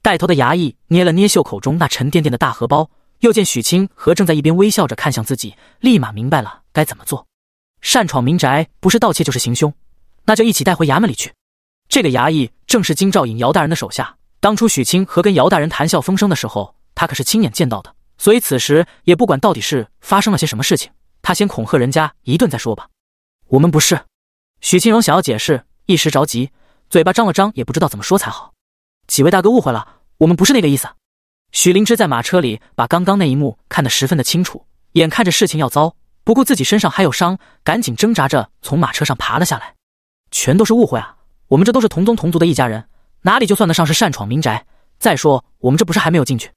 带头的衙役捏了捏袖口，中那沉甸甸的大荷包，又见许清和正在一边微笑着看向自己，立马明白了。该怎么做？擅闯民宅不是盗窃就是行凶，那就一起带回衙门里去。这个衙役正是金兆尹姚大人的手下。当初许清和跟姚大人谈笑风生的时候，他可是亲眼见到的，所以此时也不管到底是发生了些什么事情，他先恐吓人家一顿再说吧。我们不是许清荣想要解释，一时着急，嘴巴张了张，也不知道怎么说才好。几位大哥误会了，我们不是那个意思。许灵芝在马车里把刚刚那一幕看得十分的清楚，眼看着事情要糟。不顾自己身上还有伤，赶紧挣扎着从马车上爬了下来。全都是误会啊！我们这都是同宗同族的一家人，哪里就算得上是擅闯民宅？再说我们这不是还没有进去。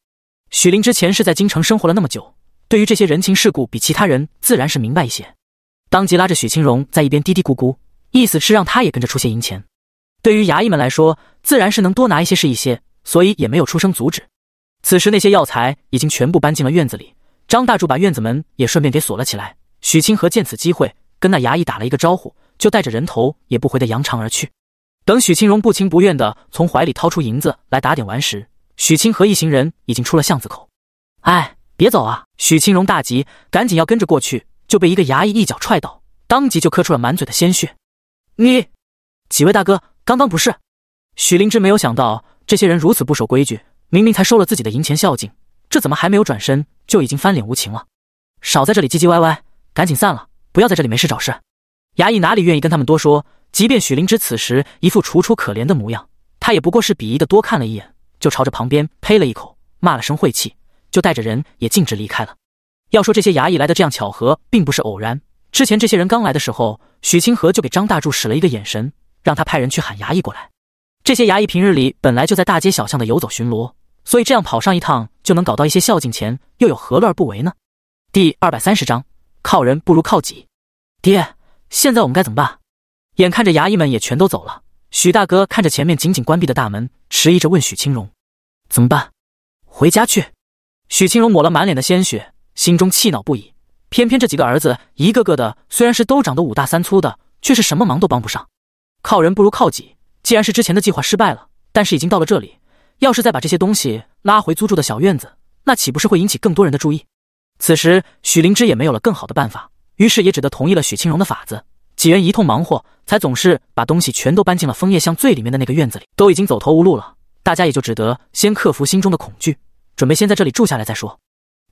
许灵之前是在京城生活了那么久，对于这些人情世故比其他人自然是明白一些。当即拉着许清荣在一边嘀嘀咕咕，意思是让他也跟着出些银钱。对于衙役们来说，自然是能多拿一些是一些，所以也没有出声阻止。此时那些药材已经全部搬进了院子里，张大柱把院子门也顺便给锁了起来。许清河见此机会，跟那衙役打了一个招呼，就带着人头也不回的扬长而去。等许清荣不情不愿的从怀里掏出银子来打点完时，许清河一行人已经出了巷子口。哎，别走啊！许清荣大急，赶紧要跟着过去，就被一个衙役一脚踹倒，当即就咳出了满嘴的鲜血。你几位大哥，刚刚不是许灵芝没有想到这些人如此不守规矩，明明才收了自己的银钱孝敬，这怎么还没有转身就已经翻脸无情了？少在这里唧唧歪歪。赶紧散了，不要在这里没事找事。衙役哪里愿意跟他们多说，即便许灵芝此时一副楚楚可怜的模样，他也不过是鄙夷的多看了一眼，就朝着旁边呸了一口，骂了声晦气，就带着人也径直离开了。要说这些衙役来的这样巧合，并不是偶然。之前这些人刚来的时候，许清河就给张大柱使了一个眼神，让他派人去喊衙役过来。这些衙役平日里本来就在大街小巷的游走巡逻，所以这样跑上一趟就能搞到一些孝敬钱，又有何乐而不为呢？第二百三十章。靠人不如靠己，爹，现在我们该怎么办？眼看着衙役们也全都走了，许大哥看着前面紧紧关闭的大门，迟疑着问许青荣：“怎么办？回家去？”许青荣抹了满脸的鲜血，心中气恼不已。偏偏这几个儿子一个个的，虽然是都长得五大三粗的，却是什么忙都帮不上。靠人不如靠己，既然是之前的计划失败了，但是已经到了这里，要是再把这些东西拉回租住的小院子，那岂不是会引起更多人的注意？此时许灵芝也没有了更好的办法，于是也只得同意了许青荣的法子。几人一通忙活，才总是把东西全都搬进了枫叶巷最里面的那个院子里。都已经走投无路了，大家也就只得先克服心中的恐惧，准备先在这里住下来再说。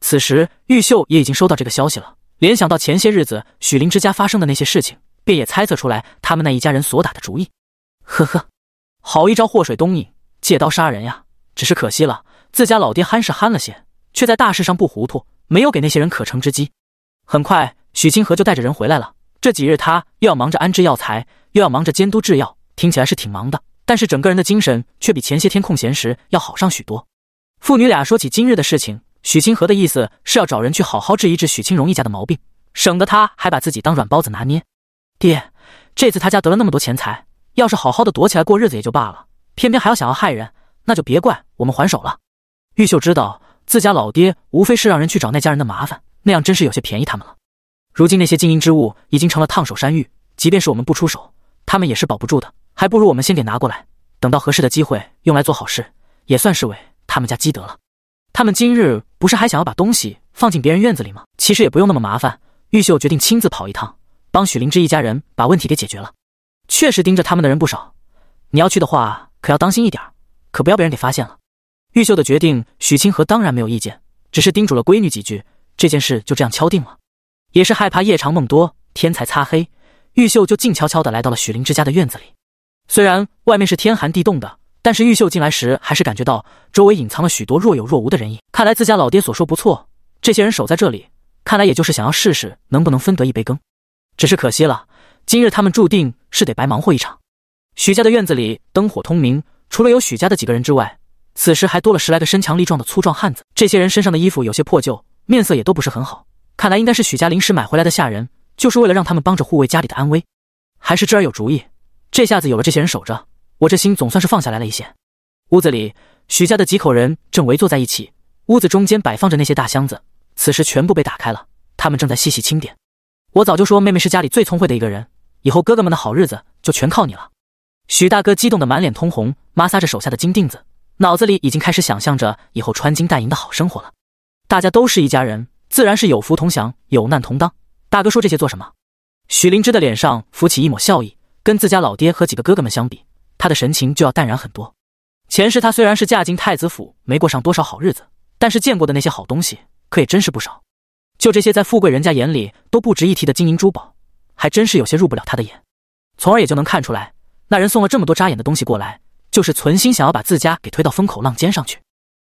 此时玉秀也已经收到这个消息了，联想到前些日子许灵芝家发生的那些事情，便也猜测出来他们那一家人所打的主意。呵呵，好一招祸水东引，借刀杀人呀！只是可惜了自家老爹憨是憨了些，却在大事上不糊涂。没有给那些人可乘之机，很快许清河就带着人回来了。这几日他又要忙着安置药材，又要忙着监督制药，听起来是挺忙的，但是整个人的精神却比前些天空闲时要好上许多。父女俩说起今日的事情，许清河的意思是要找人去好好治一治许清荣一家的毛病，省得他还把自己当软包子拿捏。爹，这次他家得了那么多钱财，要是好好的躲起来过日子也就罢了，偏偏还要想要害人，那就别怪我们还手了。玉秀知道。自家老爹无非是让人去找那家人的麻烦，那样真是有些便宜他们了。如今那些金银之物已经成了烫手山芋，即便是我们不出手，他们也是保不住的。还不如我们先给拿过来，等到合适的机会用来做好事，也算是为他们家积德了。他们今日不是还想要把东西放进别人院子里吗？其实也不用那么麻烦。玉秀决定亲自跑一趟，帮许灵芝一家人把问题给解决了。确实盯着他们的人不少，你要去的话可要当心一点儿，可不要被人给发现了。玉秀的决定，许清河当然没有意见，只是叮嘱了闺女几句，这件事就这样敲定了。也是害怕夜长梦多，天才擦黑，玉秀就静悄悄地来到了许灵之家的院子里。虽然外面是天寒地冻的，但是玉秀进来时还是感觉到周围隐藏了许多若有若无的人影。看来自家老爹所说不错，这些人守在这里，看来也就是想要试试能不能分得一杯羹。只是可惜了，今日他们注定是得白忙活一场。许家的院子里灯火通明，除了有许家的几个人之外，此时还多了十来个身强力壮的粗壮汉子。这些人身上的衣服有些破旧，面色也都不是很好。看来应该是许家临时买回来的下人，就是为了让他们帮着护卫家里的安危。还是芝儿有主意，这下子有了这些人守着，我这心总算是放下来了一些。屋子里，许家的几口人正围坐在一起，屋子中间摆放着那些大箱子，此时全部被打开了，他们正在细细清点。我早就说妹妹是家里最聪慧的一个人，以后哥哥们的好日子就全靠你了。许大哥激动的满脸通红，摩挲着手下的金锭子。脑子里已经开始想象着以后穿金戴银的好生活了。大家都是一家人，自然是有福同享，有难同当。大哥说这些做什么？许灵芝的脸上浮起一抹笑意，跟自家老爹和几个哥哥们相比，他的神情就要淡然很多。前世她虽然是嫁进太子府，没过上多少好日子，但是见过的那些好东西可也真是不少。就这些在富贵人家眼里都不值一提的金银珠宝，还真是有些入不了他的眼。从而也就能看出来，那人送了这么多扎眼的东西过来。就是存心想要把自家给推到风口浪尖上去。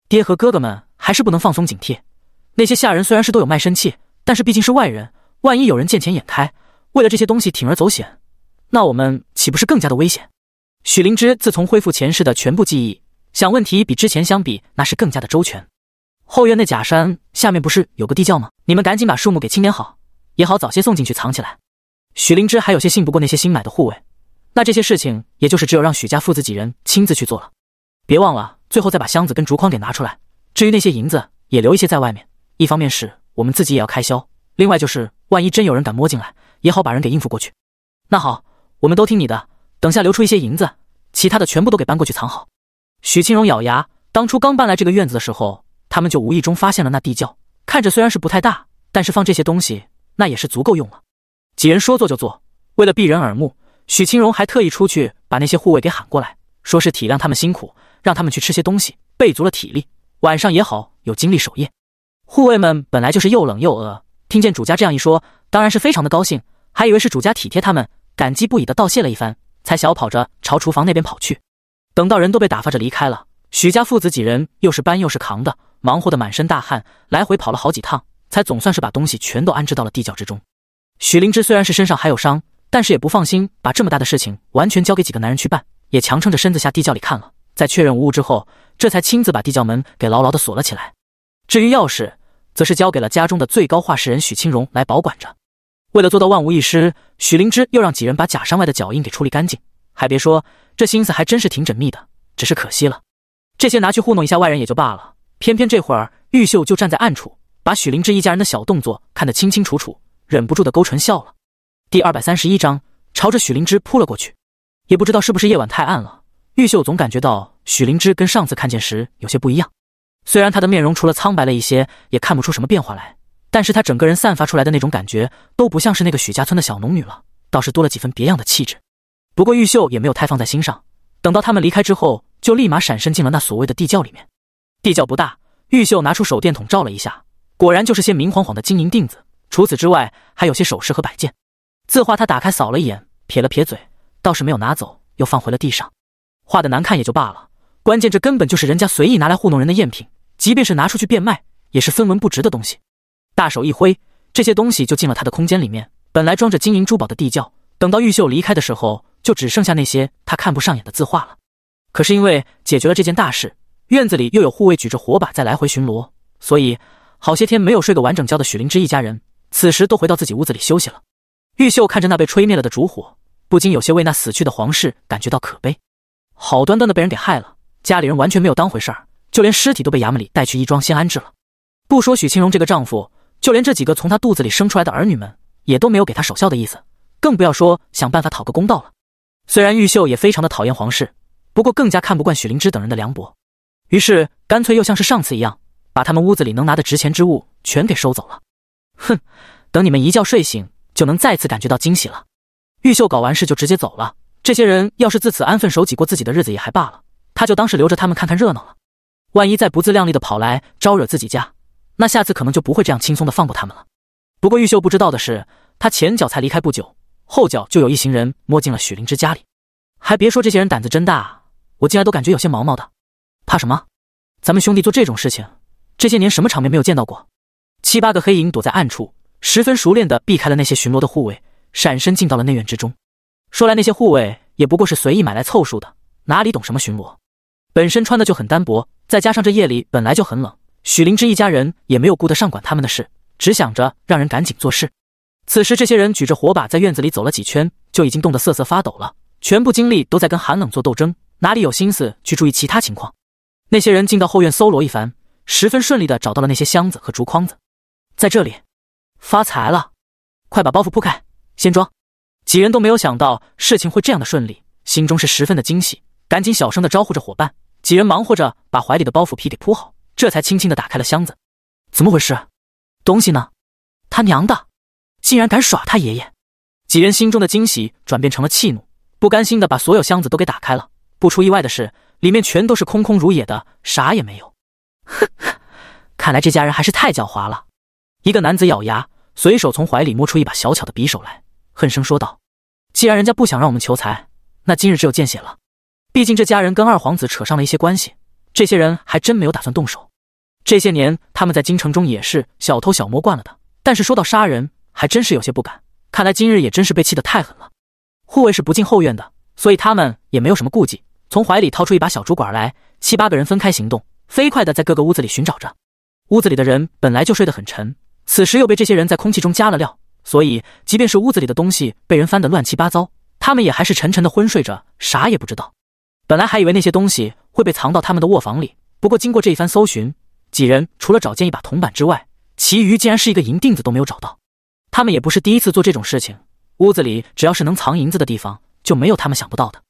爹和哥哥们还是不能放松警惕。那些下人虽然是都有卖身契，但是毕竟是外人，万一有人见钱眼开，为了这些东西铤而走险，那我们岂不是更加的危险？许灵芝自从恢复前世的全部记忆，想问题比之前相比那是更加的周全。后院那假山下面不是有个地窖吗？你们赶紧把树木给清点好，也好早些送进去藏起来。许灵芝还有些信不过那些新买的护卫。那这些事情，也就是只有让许家父子几人亲自去做了。别忘了，最后再把箱子跟竹筐给拿出来。至于那些银子，也留一些在外面。一方面是我们自己也要开销，另外就是万一真有人敢摸进来，也好把人给应付过去。那好，我们都听你的。等下留出一些银子，其他的全部都给搬过去藏好。许庆荣咬牙，当初刚搬来这个院子的时候，他们就无意中发现了那地窖。看着虽然是不太大，但是放这些东西，那也是足够用了。几人说做就做，为了避人耳目。许清荣还特意出去把那些护卫给喊过来，说是体谅他们辛苦，让他们去吃些东西，备足了体力，晚上也好有精力守夜。护卫们本来就是又冷又饿，听见主家这样一说，当然是非常的高兴，还以为是主家体贴他们，感激不已的道谢了一番，才小跑着朝厨房那边跑去。等到人都被打发着离开了，许家父子几人又是搬又是扛的，忙活的满身大汗，来回跑了好几趟，才总算是把东西全都安置到了地窖之中。许灵芝虽然是身上还有伤。但是也不放心，把这么大的事情完全交给几个男人去办，也强撑着身子下地窖里看了，在确认无误之后，这才亲自把地窖门给牢牢的锁了起来。至于钥匙，则是交给了家中的最高画事人许清荣来保管着。为了做到万无一失，许灵芝又让几人把假山外的脚印给处理干净。还别说，这心思还真是挺缜密的。只是可惜了，这些拿去糊弄一下外人也就罢了，偏偏这会儿玉秀就站在暗处，把许灵芝一家人的小动作看得清清楚楚，忍不住的勾唇笑了。第二百三十一章，朝着许灵芝扑了过去。也不知道是不是夜晚太暗了，玉秀总感觉到许灵芝跟上次看见时有些不一样。虽然她的面容除了苍白了一些，也看不出什么变化来，但是她整个人散发出来的那种感觉，都不像是那个许家村的小农女了，倒是多了几分别样的气质。不过玉秀也没有太放在心上。等到他们离开之后，就立马闪身进了那所谓的地窖里面。地窖不大，玉秀拿出手电筒照了一下，果然就是些明晃晃的金银锭子，除此之外还有些首饰和摆件。字画，他打开扫了一眼，撇了撇嘴，倒是没有拿走，又放回了地上。画的难看也就罢了，关键这根本就是人家随意拿来糊弄人的赝品，即便是拿出去变卖，也是分文不值的东西。大手一挥，这些东西就进了他的空间里面。本来装着金银珠宝的地窖，等到玉秀离开的时候，就只剩下那些他看不上眼的字画了。可是因为解决了这件大事，院子里又有护卫举着火把在来回巡逻，所以好些天没有睡个完整觉的许灵芝一家人，此时都回到自己屋子里休息了。玉秀看着那被吹灭了的烛火，不禁有些为那死去的皇室感觉到可悲。好端端的被人给害了，家里人完全没有当回事儿，就连尸体都被衙门里带去义庄先安置了。不说许清荣这个丈夫，就连这几个从他肚子里生出来的儿女们，也都没有给他守孝的意思，更不要说想办法讨个公道了。虽然玉秀也非常的讨厌皇室，不过更加看不惯许灵芝等人的凉薄，于是干脆又像是上次一样，把他们屋子里能拿的值钱之物全给收走了。哼，等你们一觉睡醒。就能再次感觉到惊喜了。玉秀搞完事就直接走了。这些人要是自此安分守己过自己的日子也还罢了，他就当是留着他们看看热闹了。万一再不自量力的跑来招惹自己家，那下次可能就不会这样轻松的放过他们了。不过玉秀不知道的是，他前脚才离开不久，后脚就有一行人摸进了许灵芝家里。还别说，这些人胆子真大，我进来都感觉有些毛毛的。怕什么？咱们兄弟做这种事情，这些年什么场面没有见到过？七八个黑影躲在暗处。十分熟练地避开了那些巡逻的护卫，闪身进到了内院之中。说来那些护卫也不过是随意买来凑数的，哪里懂什么巡逻？本身穿的就很单薄，再加上这夜里本来就很冷，许灵芝一家人也没有顾得上管他们的事，只想着让人赶紧做事。此时这些人举着火把在院子里走了几圈，就已经冻得瑟瑟发抖了，全部精力都在跟寒冷做斗争，哪里有心思去注意其他情况？那些人进到后院搜罗一番，十分顺利地找到了那些箱子和竹筐子，在这里。发财了，快把包袱铺开，先装。几人都没有想到事情会这样的顺利，心中是十分的惊喜，赶紧小声的招呼着伙伴。几人忙活着把怀里的包袱皮给铺好，这才轻轻的打开了箱子。怎么回事？东西呢？他娘的，竟然敢耍他爷爷！几人心中的惊喜转变成了气怒，不甘心的把所有箱子都给打开了。不出意外的是，里面全都是空空如也的，啥也没有。呵呵，看来这家人还是太狡猾了。一个男子咬牙，随手从怀里摸出一把小巧的匕首来，恨声说道：“既然人家不想让我们求财，那今日只有见血了。毕竟这家人跟二皇子扯上了一些关系，这些人还真没有打算动手。这些年他们在京城中也是小偷小摸惯了的，但是说到杀人，还真是有些不敢。看来今日也真是被气得太狠了。”护卫是不进后院的，所以他们也没有什么顾忌，从怀里掏出一把小竹管来，七八个人分开行动，飞快的在各个屋子里寻找着。屋子里的人本来就睡得很沉。此时又被这些人在空气中加了料，所以即便是屋子里的东西被人翻得乱七八糟，他们也还是沉沉的昏睡着，啥也不知道。本来还以为那些东西会被藏到他们的卧房里，不过经过这一番搜寻，几人除了找见一把铜板之外，其余竟然是一个银锭子都没有找到。他们也不是第一次做这种事情，屋子里只要是能藏银子的地方，就没有他们想不到的。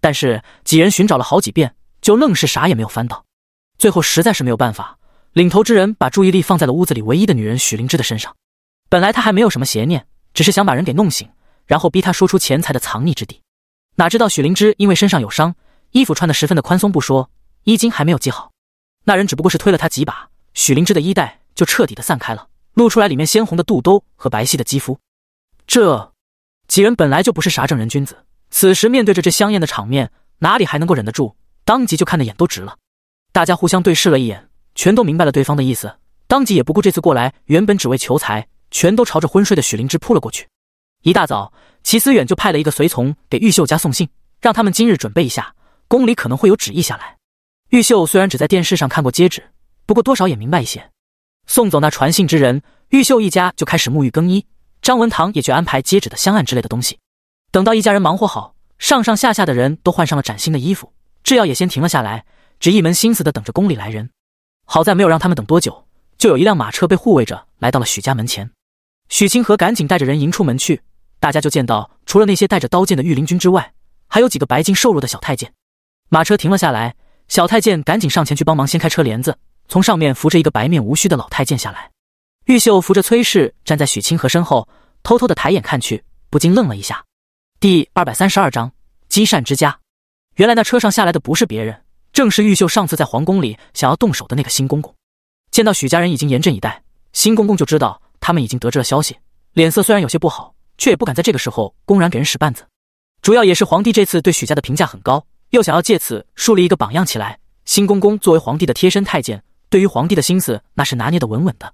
但是几人寻找了好几遍，就愣是啥也没有翻到，最后实在是没有办法。领头之人把注意力放在了屋子里唯一的女人许灵芝的身上。本来他还没有什么邪念，只是想把人给弄醒，然后逼他说出钱财的藏匿之地。哪知道许灵芝因为身上有伤，衣服穿得十分的宽松不说，衣襟还没有系好。那人只不过是推了她几把，许灵芝的衣带就彻底的散开了，露出来里面鲜红的肚兜和白皙的肌肤。这几人本来就不是啥正人君子，此时面对着这香艳的场面，哪里还能够忍得住？当即就看得眼都直了。大家互相对视了一眼。全都明白了对方的意思，当即也不顾这次过来原本只为求财，全都朝着昏睡的许灵芝扑了过去。一大早，齐思远就派了一个随从给玉秀家送信，让他们今日准备一下，宫里可能会有旨意下来。玉秀虽然只在电视上看过接旨，不过多少也明白一些。送走那传信之人，玉秀一家就开始沐浴更衣。张文堂也去安排接旨的香案之类的东西。等到一家人忙活好，上上下下的人都换上了崭新的衣服，制药也先停了下来，只一门心思的等着宫里来人。好在没有让他们等多久，就有一辆马车被护卫着来到了许家门前。许清河赶紧带着人迎出门去，大家就见到除了那些带着刀剑的御林军之外，还有几个白净瘦弱的小太监。马车停了下来，小太监赶紧上前去帮忙掀开车帘子，从上面扶着一个白面无须的老太监下来。玉秀扶着崔氏站在许清河身后，偷偷的抬眼看去，不禁愣了一下。第二百三十二章积善之家。原来那车上下来的不是别人。正是玉秀上次在皇宫里想要动手的那个新公公，见到许家人已经严阵以待，新公公就知道他们已经得知了消息，脸色虽然有些不好，却也不敢在这个时候公然给人使绊子。主要也是皇帝这次对许家的评价很高，又想要借此树立一个榜样起来。新公公作为皇帝的贴身太监，对于皇帝的心思那是拿捏的稳稳的。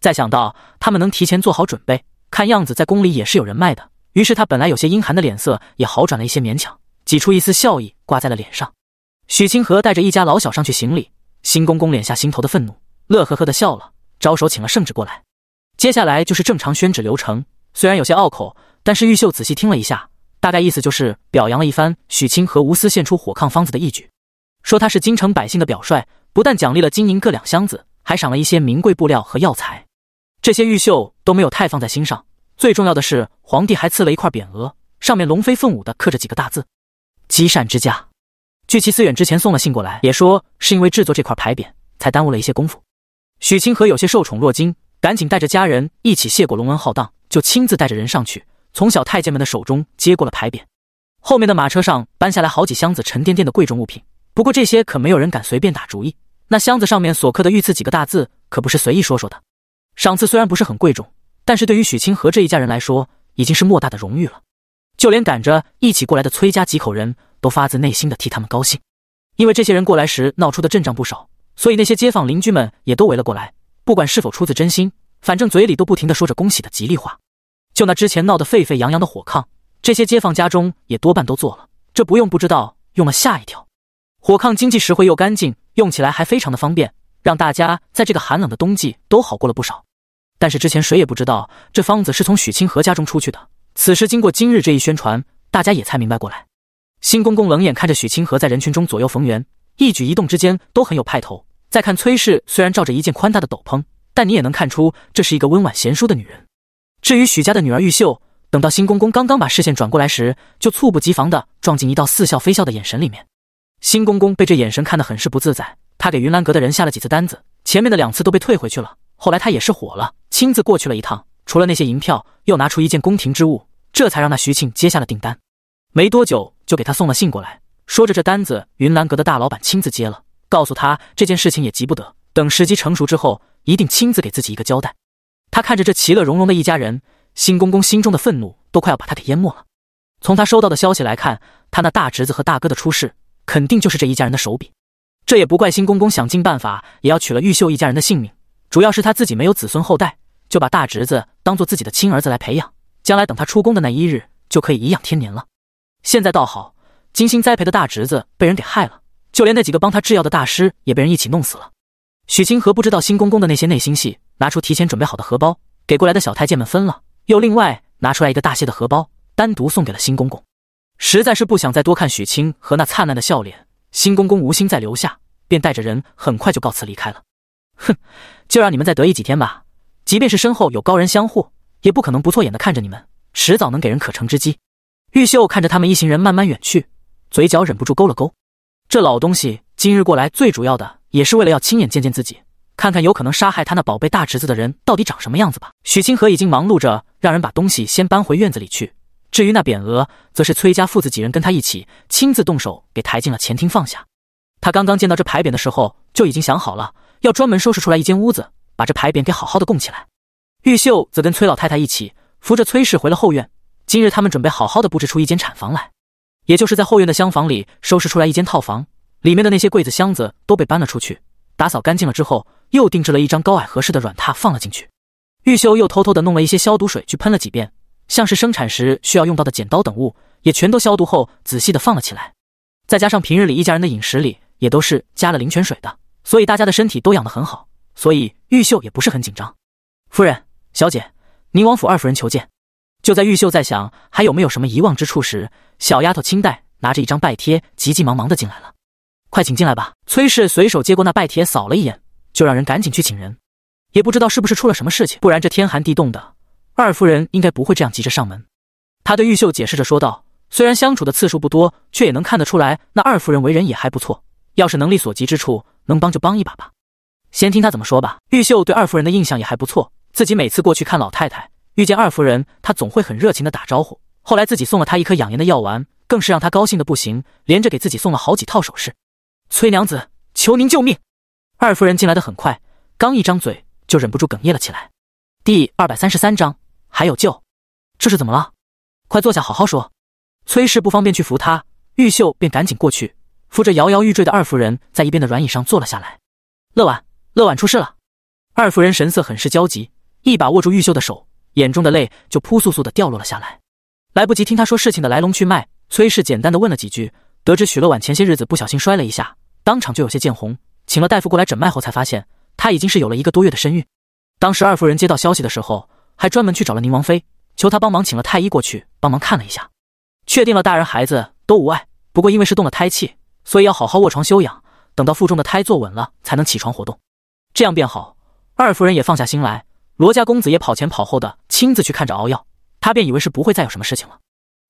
再想到他们能提前做好准备，看样子在宫里也是有人脉的。于是他本来有些阴寒的脸色也好转了一些，勉强挤出一丝笑意挂在了脸上。许清河带着一家老小上去行礼，新公公敛下心头的愤怒，乐呵呵的笑了，招手请了圣旨过来。接下来就是正常宣旨流程，虽然有些拗口，但是玉秀仔细听了一下，大概意思就是表扬了一番许清河无私献出火炕方子的义举，说他是京城百姓的表率，不但奖励了金银各两箱子，还赏了一些名贵布料和药材。这些玉秀都没有太放在心上，最重要的是皇帝还赐了一块匾额，上面龙飞凤舞的刻着几个大字：“积善之家。”据齐思远之前送了信过来，也说是因为制作这块牌匾，才耽误了一些功夫。许清河有些受宠若惊，赶紧带着家人一起谢过龙恩浩荡，就亲自带着人上去，从小太监们的手中接过了牌匾。后面的马车上搬下来好几箱子沉甸甸的贵重物品，不过这些可没有人敢随便打主意。那箱子上面所刻的“御赐”几个大字，可不是随意说说的。赏赐虽然不是很贵重，但是对于许清河这一家人来说，已经是莫大的荣誉了。就连赶着一起过来的崔家几口人都发自内心的替他们高兴，因为这些人过来时闹出的阵仗不少，所以那些街坊邻居们也都围了过来。不管是否出自真心，反正嘴里都不停的说着恭喜的吉利话。就那之前闹得沸沸扬扬的火炕，这些街坊家中也多半都做了。这不用不知道，用了吓一跳。火炕经济实惠又干净，用起来还非常的方便，让大家在这个寒冷的冬季都好过了不少。但是之前谁也不知道这方子是从许清河家中出去的。此时，经过今日这一宣传，大家也才明白过来。新公公冷眼看着许清河在人群中左右逢源，一举一动之间都很有派头。再看崔氏，虽然罩着一件宽大的斗篷，但你也能看出这是一个温婉贤淑的女人。至于许家的女儿玉秀，等到新公公刚刚把视线转过来时，就猝不及防地撞进一道似笑非笑的眼神里面。新公公被这眼神看得很是不自在。他给云兰阁的人下了几次单子，前面的两次都被退回去了。后来他也是火了，亲自过去了一趟。除了那些银票，又拿出一件宫廷之物，这才让那徐庆接下了订单。没多久就给他送了信过来，说着这单子云兰阁的大老板亲自接了，告诉他这件事情也急不得，等时机成熟之后，一定亲自给自己一个交代。他看着这其乐融融的一家人，新公公心中的愤怒都快要把他给淹没了。从他收到的消息来看，他那大侄子和大哥的出事，肯定就是这一家人的手笔。这也不怪新公公想尽办法也要取了玉秀一家人的性命，主要是他自己没有子孙后代，就把大侄子。当做自己的亲儿子来培养，将来等他出宫的那一日，就可以颐养天年了。现在倒好，精心栽培的大侄子被人给害了，就连那几个帮他制药的大师也被人一起弄死了。许清河不知道新公公的那些内心戏，拿出提前准备好的荷包给过来的小太监们分了，又另外拿出来一个大些的荷包，单独送给了新公公。实在是不想再多看许清和那灿烂的笑脸，新公公无心再留下，便带着人很快就告辞离开了。哼，就让你们再得意几天吧。即便是身后有高人相护，也不可能不错眼的看着你们，迟早能给人可乘之机。玉秀看着他们一行人慢慢远去，嘴角忍不住勾了勾。这老东西今日过来，最主要的也是为了要亲眼见见自己，看看有可能杀害他那宝贝大侄子的人到底长什么样子吧。许清河已经忙碌着让人把东西先搬回院子里去，至于那匾额，则是崔家父子几人跟他一起亲自动手给抬进了前厅放下。他刚刚见到这牌匾的时候，就已经想好了要专门收拾出来一间屋子。把这牌匾给好好的供起来。玉秀则跟崔老太太一起扶着崔氏回了后院。今日他们准备好好的布置出一间产房来，也就是在后院的厢房里收拾出来一间套房。里面的那些柜子、箱子都被搬了出去，打扫干净了之后，又定制了一张高矮合适的软榻放了进去。玉秀又偷偷的弄了一些消毒水去喷了几遍，像是生产时需要用到的剪刀等物也全都消毒后仔细的放了起来。再加上平日里一家人的饮食里也都是加了灵泉水的，所以大家的身体都养得很好。所以，玉秀也不是很紧张。夫人、小姐，宁王府二夫人求见。就在玉秀在想还有没有什么遗忘之处时，小丫头青黛拿着一张拜帖，急急忙忙的进来了。快请进来吧！崔氏随手接过那拜帖，扫了一眼，就让人赶紧去请人。也不知道是不是出了什么事情，不然这天寒地冻的，二夫人应该不会这样急着上门。他对玉秀解释着说道：“虽然相处的次数不多，却也能看得出来，那二夫人为人也还不错。要是能力所及之处，能帮就帮一把吧。”先听他怎么说吧。玉秀对二夫人的印象也还不错，自己每次过去看老太太，遇见二夫人，她总会很热情的打招呼。后来自己送了她一颗养颜的药丸，更是让她高兴的不行，连着给自己送了好几套首饰。崔娘子，求您救命！二夫人进来的很快，刚一张嘴就忍不住哽咽了起来。第二百三十三章还有救，这是怎么了？快坐下，好好说。崔氏不方便去扶她，玉秀便赶紧过去扶着摇摇欲坠的二夫人，在一边的软椅上坐了下来。乐婉。乐婉出事了，二夫人神色很是焦急，一把握住玉秀的手，眼中的泪就扑簌簌的掉落了下来。来不及听她说事情的来龙去脉，崔氏简单的问了几句，得知许乐婉前些日子不小心摔了一下，当场就有些见红，请了大夫过来诊脉后，才发现她已经是有了一个多月的身孕。当时二夫人接到消息的时候，还专门去找了宁王妃，求她帮忙请了太医过去帮忙看了一下，确定了大人孩子都无碍，不过因为是动了胎气，所以要好好卧床休养，等到腹中的胎坐稳了，才能起床活动。这样便好，二夫人也放下心来。罗家公子也跑前跑后的，亲自去看着熬药。他便以为是不会再有什么事情了。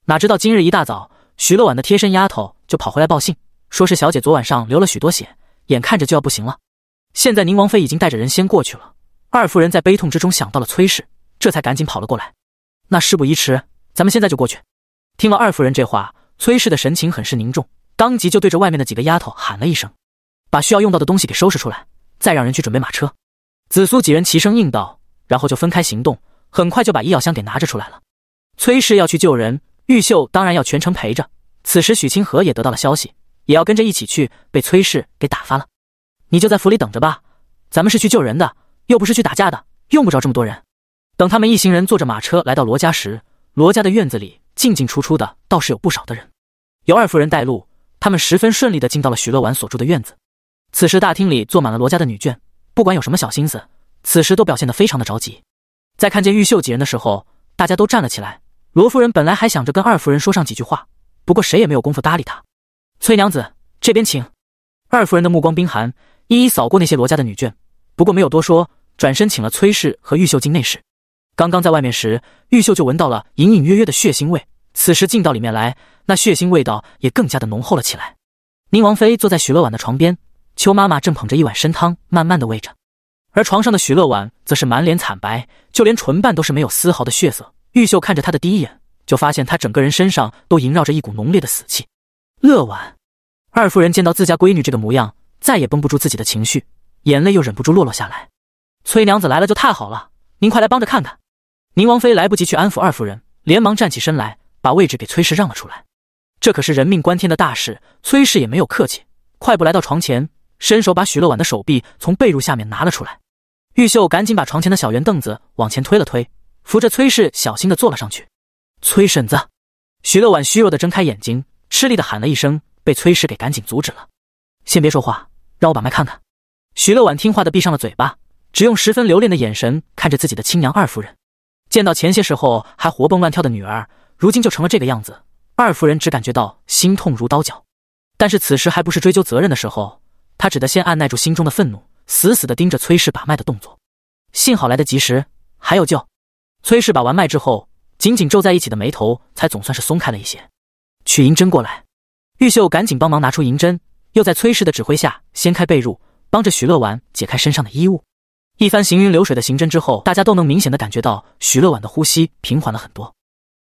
哪知道今日一大早，徐乐婉的贴身丫头就跑回来报信，说是小姐昨晚上流了许多血，眼看着就要不行了。现在宁王妃已经带着人先过去了。二夫人在悲痛之中想到了崔氏，这才赶紧跑了过来。那事不宜迟，咱们现在就过去。听了二夫人这话，崔氏的神情很是凝重，当即就对着外面的几个丫头喊了一声，把需要用到的东西给收拾出来。再让人去准备马车，紫苏几人齐声应道，然后就分开行动，很快就把医药箱给拿着出来了。崔氏要去救人，玉秀当然要全程陪着。此时许清河也得到了消息，也要跟着一起去，被崔氏给打发了。你就在府里等着吧，咱们是去救人的，又不是去打架的，用不着这么多人。等他们一行人坐着马车来到罗家时，罗家的院子里进进出出的倒是有不少的人，由二夫人带路，他们十分顺利的进到了许乐婉所住的院子。此时大厅里坐满了罗家的女眷，不管有什么小心思，此时都表现得非常的着急。在看见玉秀几人的时候，大家都站了起来。罗夫人本来还想着跟二夫人说上几句话，不过谁也没有功夫搭理她。崔娘子这边请。二夫人的目光冰寒，一一扫过那些罗家的女眷，不过没有多说，转身请了崔氏和玉秀进内室。刚刚在外面时，玉秀就闻到了隐隐约约的血腥味，此时进到里面来，那血腥味道也更加的浓厚了起来。宁王妃坐在许乐婉的床边。邱妈妈正捧着一碗参汤，慢慢的喂着，而床上的许乐婉则是满脸惨白，就连唇瓣都是没有丝毫的血色。玉秀看着她的第一眼，就发现她整个人身上都萦绕着一股浓烈的死气。乐婉，二夫人见到自家闺女这个模样，再也绷不住自己的情绪，眼泪又忍不住落落下来。崔娘子来了就太好了，您快来帮着看看。宁王妃来不及去安抚二夫人，连忙站起身来，把位置给崔氏让了出来。这可是人命关天的大事，崔氏也没有客气，快步来到床前。伸手把许乐婉的手臂从被褥下面拿了出来，玉秀赶紧把床前的小圆凳子往前推了推，扶着崔氏小心的坐了上去。崔婶子，许乐婉虚弱的睁开眼睛，吃力的喊了一声，被崔氏给赶紧阻止了。先别说话，让我把脉看看。许乐婉听话的闭上了嘴巴，只用十分留恋的眼神看着自己的亲娘二夫人。见到前些时候还活蹦乱跳的女儿，如今就成了这个样子，二夫人只感觉到心痛如刀绞。但是此时还不是追究责任的时候。他只得先按耐住心中的愤怒，死死地盯着崔氏把脉的动作。幸好来得及时，还有救。崔氏把完脉之后，紧紧皱在一起的眉头才总算是松开了一些。取银针过来，玉秀赶紧帮忙拿出银针，又在崔氏的指挥下掀开被褥，帮着许乐婉解开身上的衣物。一番行云流水的行针之后，大家都能明显的感觉到许乐婉的呼吸平缓了很多。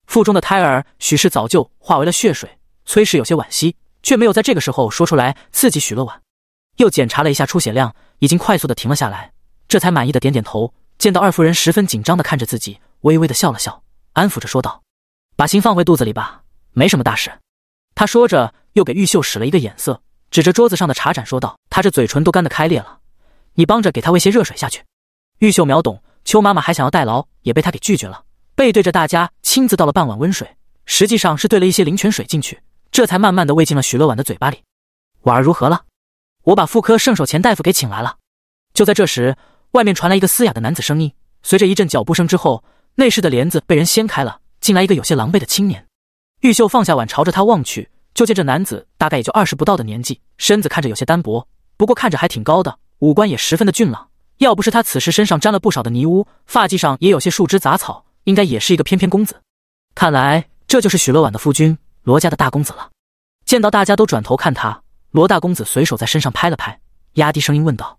腹中的胎儿许氏早就化为了血水，崔氏有些惋惜，却没有在这个时候说出来刺激许乐婉。又检查了一下出血量，已经快速的停了下来，这才满意的点点头。见到二夫人十分紧张的看着自己，微微的笑了笑，安抚着说道：“把心放回肚子里吧，没什么大事。”他说着，又给玉秀使了一个眼色，指着桌子上的茶盏说道：“他这嘴唇都干得开裂了，你帮着给他喂些热水下去。”玉秀秒懂，邱妈妈还想要代劳，也被他给拒绝了。背对着大家，亲自倒了半碗温水，实际上是对了一些灵泉水进去，这才慢慢的喂进了许乐婉的嘴巴里。婉儿如何了？我把妇科圣手钱大夫给请来了。就在这时，外面传来一个嘶哑的男子声音，随着一阵脚步声之后，内室的帘子被人掀开了，进来一个有些狼狈的青年。玉秀放下碗，朝着他望去，就见这男子大概也就二十不到的年纪，身子看着有些单薄，不过看着还挺高的，五官也十分的俊朗。要不是他此时身上沾了不少的泥污，发髻上也有些树枝杂草，应该也是一个翩翩公子。看来这就是许乐婉的夫君，罗家的大公子了。见到大家都转头看他。罗大公子随手在身上拍了拍，压低声音问道：“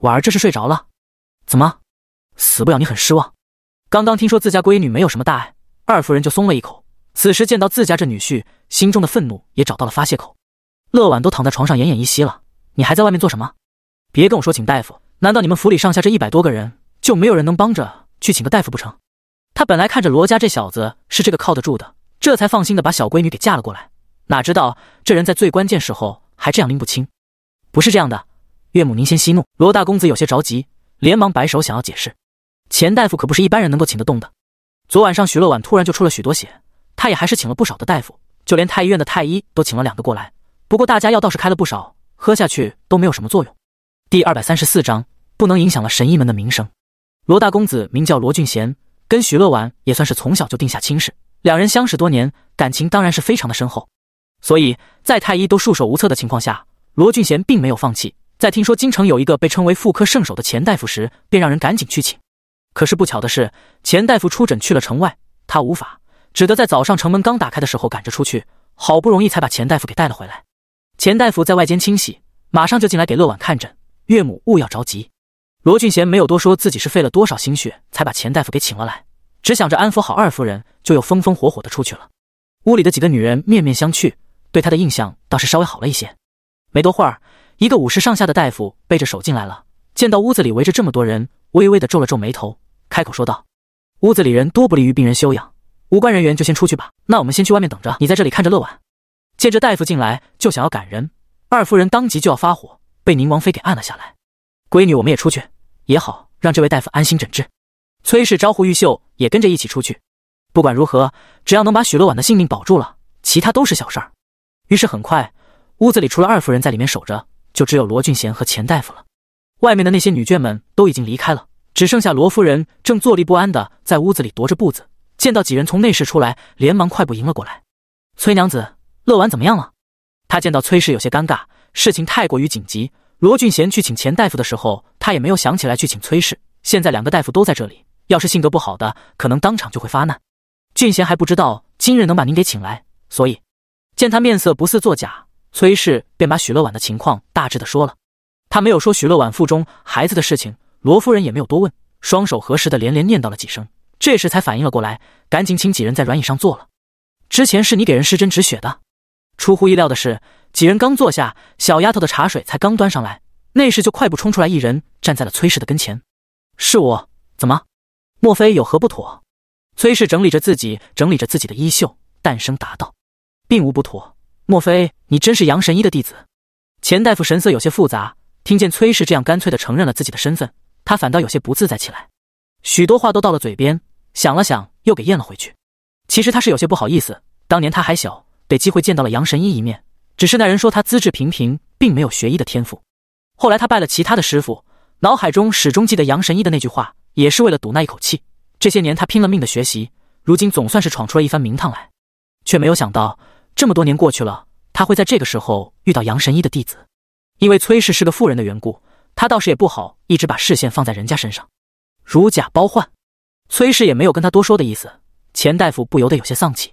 婉儿这是睡着了？怎么，死不了你很失望？刚刚听说自家闺女没有什么大碍，二夫人就松了一口。此时见到自家这女婿，心中的愤怒也找到了发泄口。乐婉都躺在床上奄奄一息了，你还在外面做什么？别跟我说请大夫，难道你们府里上下这一百多个人就没有人能帮着去请个大夫不成？他本来看着罗家这小子是这个靠得住的，这才放心的把小闺女给嫁了过来。哪知道这人在最关键时候。”还这样拎不清，不是这样的，岳母您先息怒。罗大公子有些着急，连忙摆手想要解释。钱大夫可不是一般人能够请得动的。昨晚上许乐婉突然就出了许多血，他也还是请了不少的大夫，就连太医院的太医都请了两个过来。不过大家药倒是开了不少，喝下去都没有什么作用。第二百三十四章不能影响了神医们的名声。罗大公子名叫罗俊贤，跟许乐婉也算是从小就定下亲事，两人相识多年，感情当然是非常的深厚。所以在太医都束手无策的情况下，罗俊贤并没有放弃。在听说京城有一个被称为妇科圣手的钱大夫时，便让人赶紧去请。可是不巧的是，钱大夫出诊去了城外，他无法，只得在早上城门刚打开的时候赶着出去，好不容易才把钱大夫给带了回来。钱大夫在外间清洗，马上就进来给乐婉看诊。岳母勿要着急。罗俊贤没有多说，自己是费了多少心血才把钱大夫给请了来，只想着安抚好二夫人，就又风风火火的出去了。屋里的几个女人面面相觑。对他的印象倒是稍微好了一些。没多会儿，一个五十上下的大夫背着手进来了，见到屋子里围着这么多人，微微的皱了皱眉头，开口说道：“屋子里人多不利于病人休养，无关人员就先出去吧。”“那我们先去外面等着，你在这里看着乐婉。”见这大夫进来就想要赶人，二夫人当即就要发火，被宁王妃给按了下来。“闺女，我们也出去，也好让这位大夫安心诊治。”崔氏招呼玉秀也跟着一起出去。不管如何，只要能把许乐婉的性命保住了，其他都是小事儿。于是很快，屋子里除了二夫人在里面守着，就只有罗俊贤和钱大夫了。外面的那些女眷们都已经离开了，只剩下罗夫人正坐立不安的在屋子里踱着步子。见到几人从内室出来，连忙快步迎了过来。崔娘子，乐婉怎么样了？她见到崔氏有些尴尬，事情太过于紧急。罗俊贤去请钱大夫的时候，他也没有想起来去请崔氏。现在两个大夫都在这里，要是性格不好的，可能当场就会发难。俊贤还不知道今日能把您给请来，所以。见他面色不似作假，崔氏便把许乐婉的情况大致的说了。他没有说许乐婉腹中孩子的事情，罗夫人也没有多问，双手合十的连连念叨了几声，这时才反应了过来，赶紧请几人在软椅上坐了。之前是你给人施针止血的。出乎意料的是，几人刚坐下，小丫头的茶水才刚端上来，内侍就快步冲出来，一人站在了崔氏的跟前。是我，怎么？莫非有何不妥？崔氏整理着自己，整理着自己的衣袖，淡声答道。并无不妥，莫非你真是杨神医的弟子？钱大夫神色有些复杂，听见崔氏这样干脆地承认了自己的身份，他反倒有些不自在起来。许多话都到了嘴边，想了想又给咽了回去。其实他是有些不好意思，当年他还小，得机会见到了杨神医一面，只是那人说他资质平平，并没有学医的天赋。后来他拜了其他的师傅，脑海中始终记得杨神医的那句话，也是为了赌那一口气。这些年他拼了命的学习，如今总算是闯出了一番名堂来，却没有想到。这么多年过去了，他会在这个时候遇到杨神医的弟子？因为崔氏是个富人的缘故，他倒是也不好一直把视线放在人家身上。如假包换，崔氏也没有跟他多说的意思。钱大夫不由得有些丧气，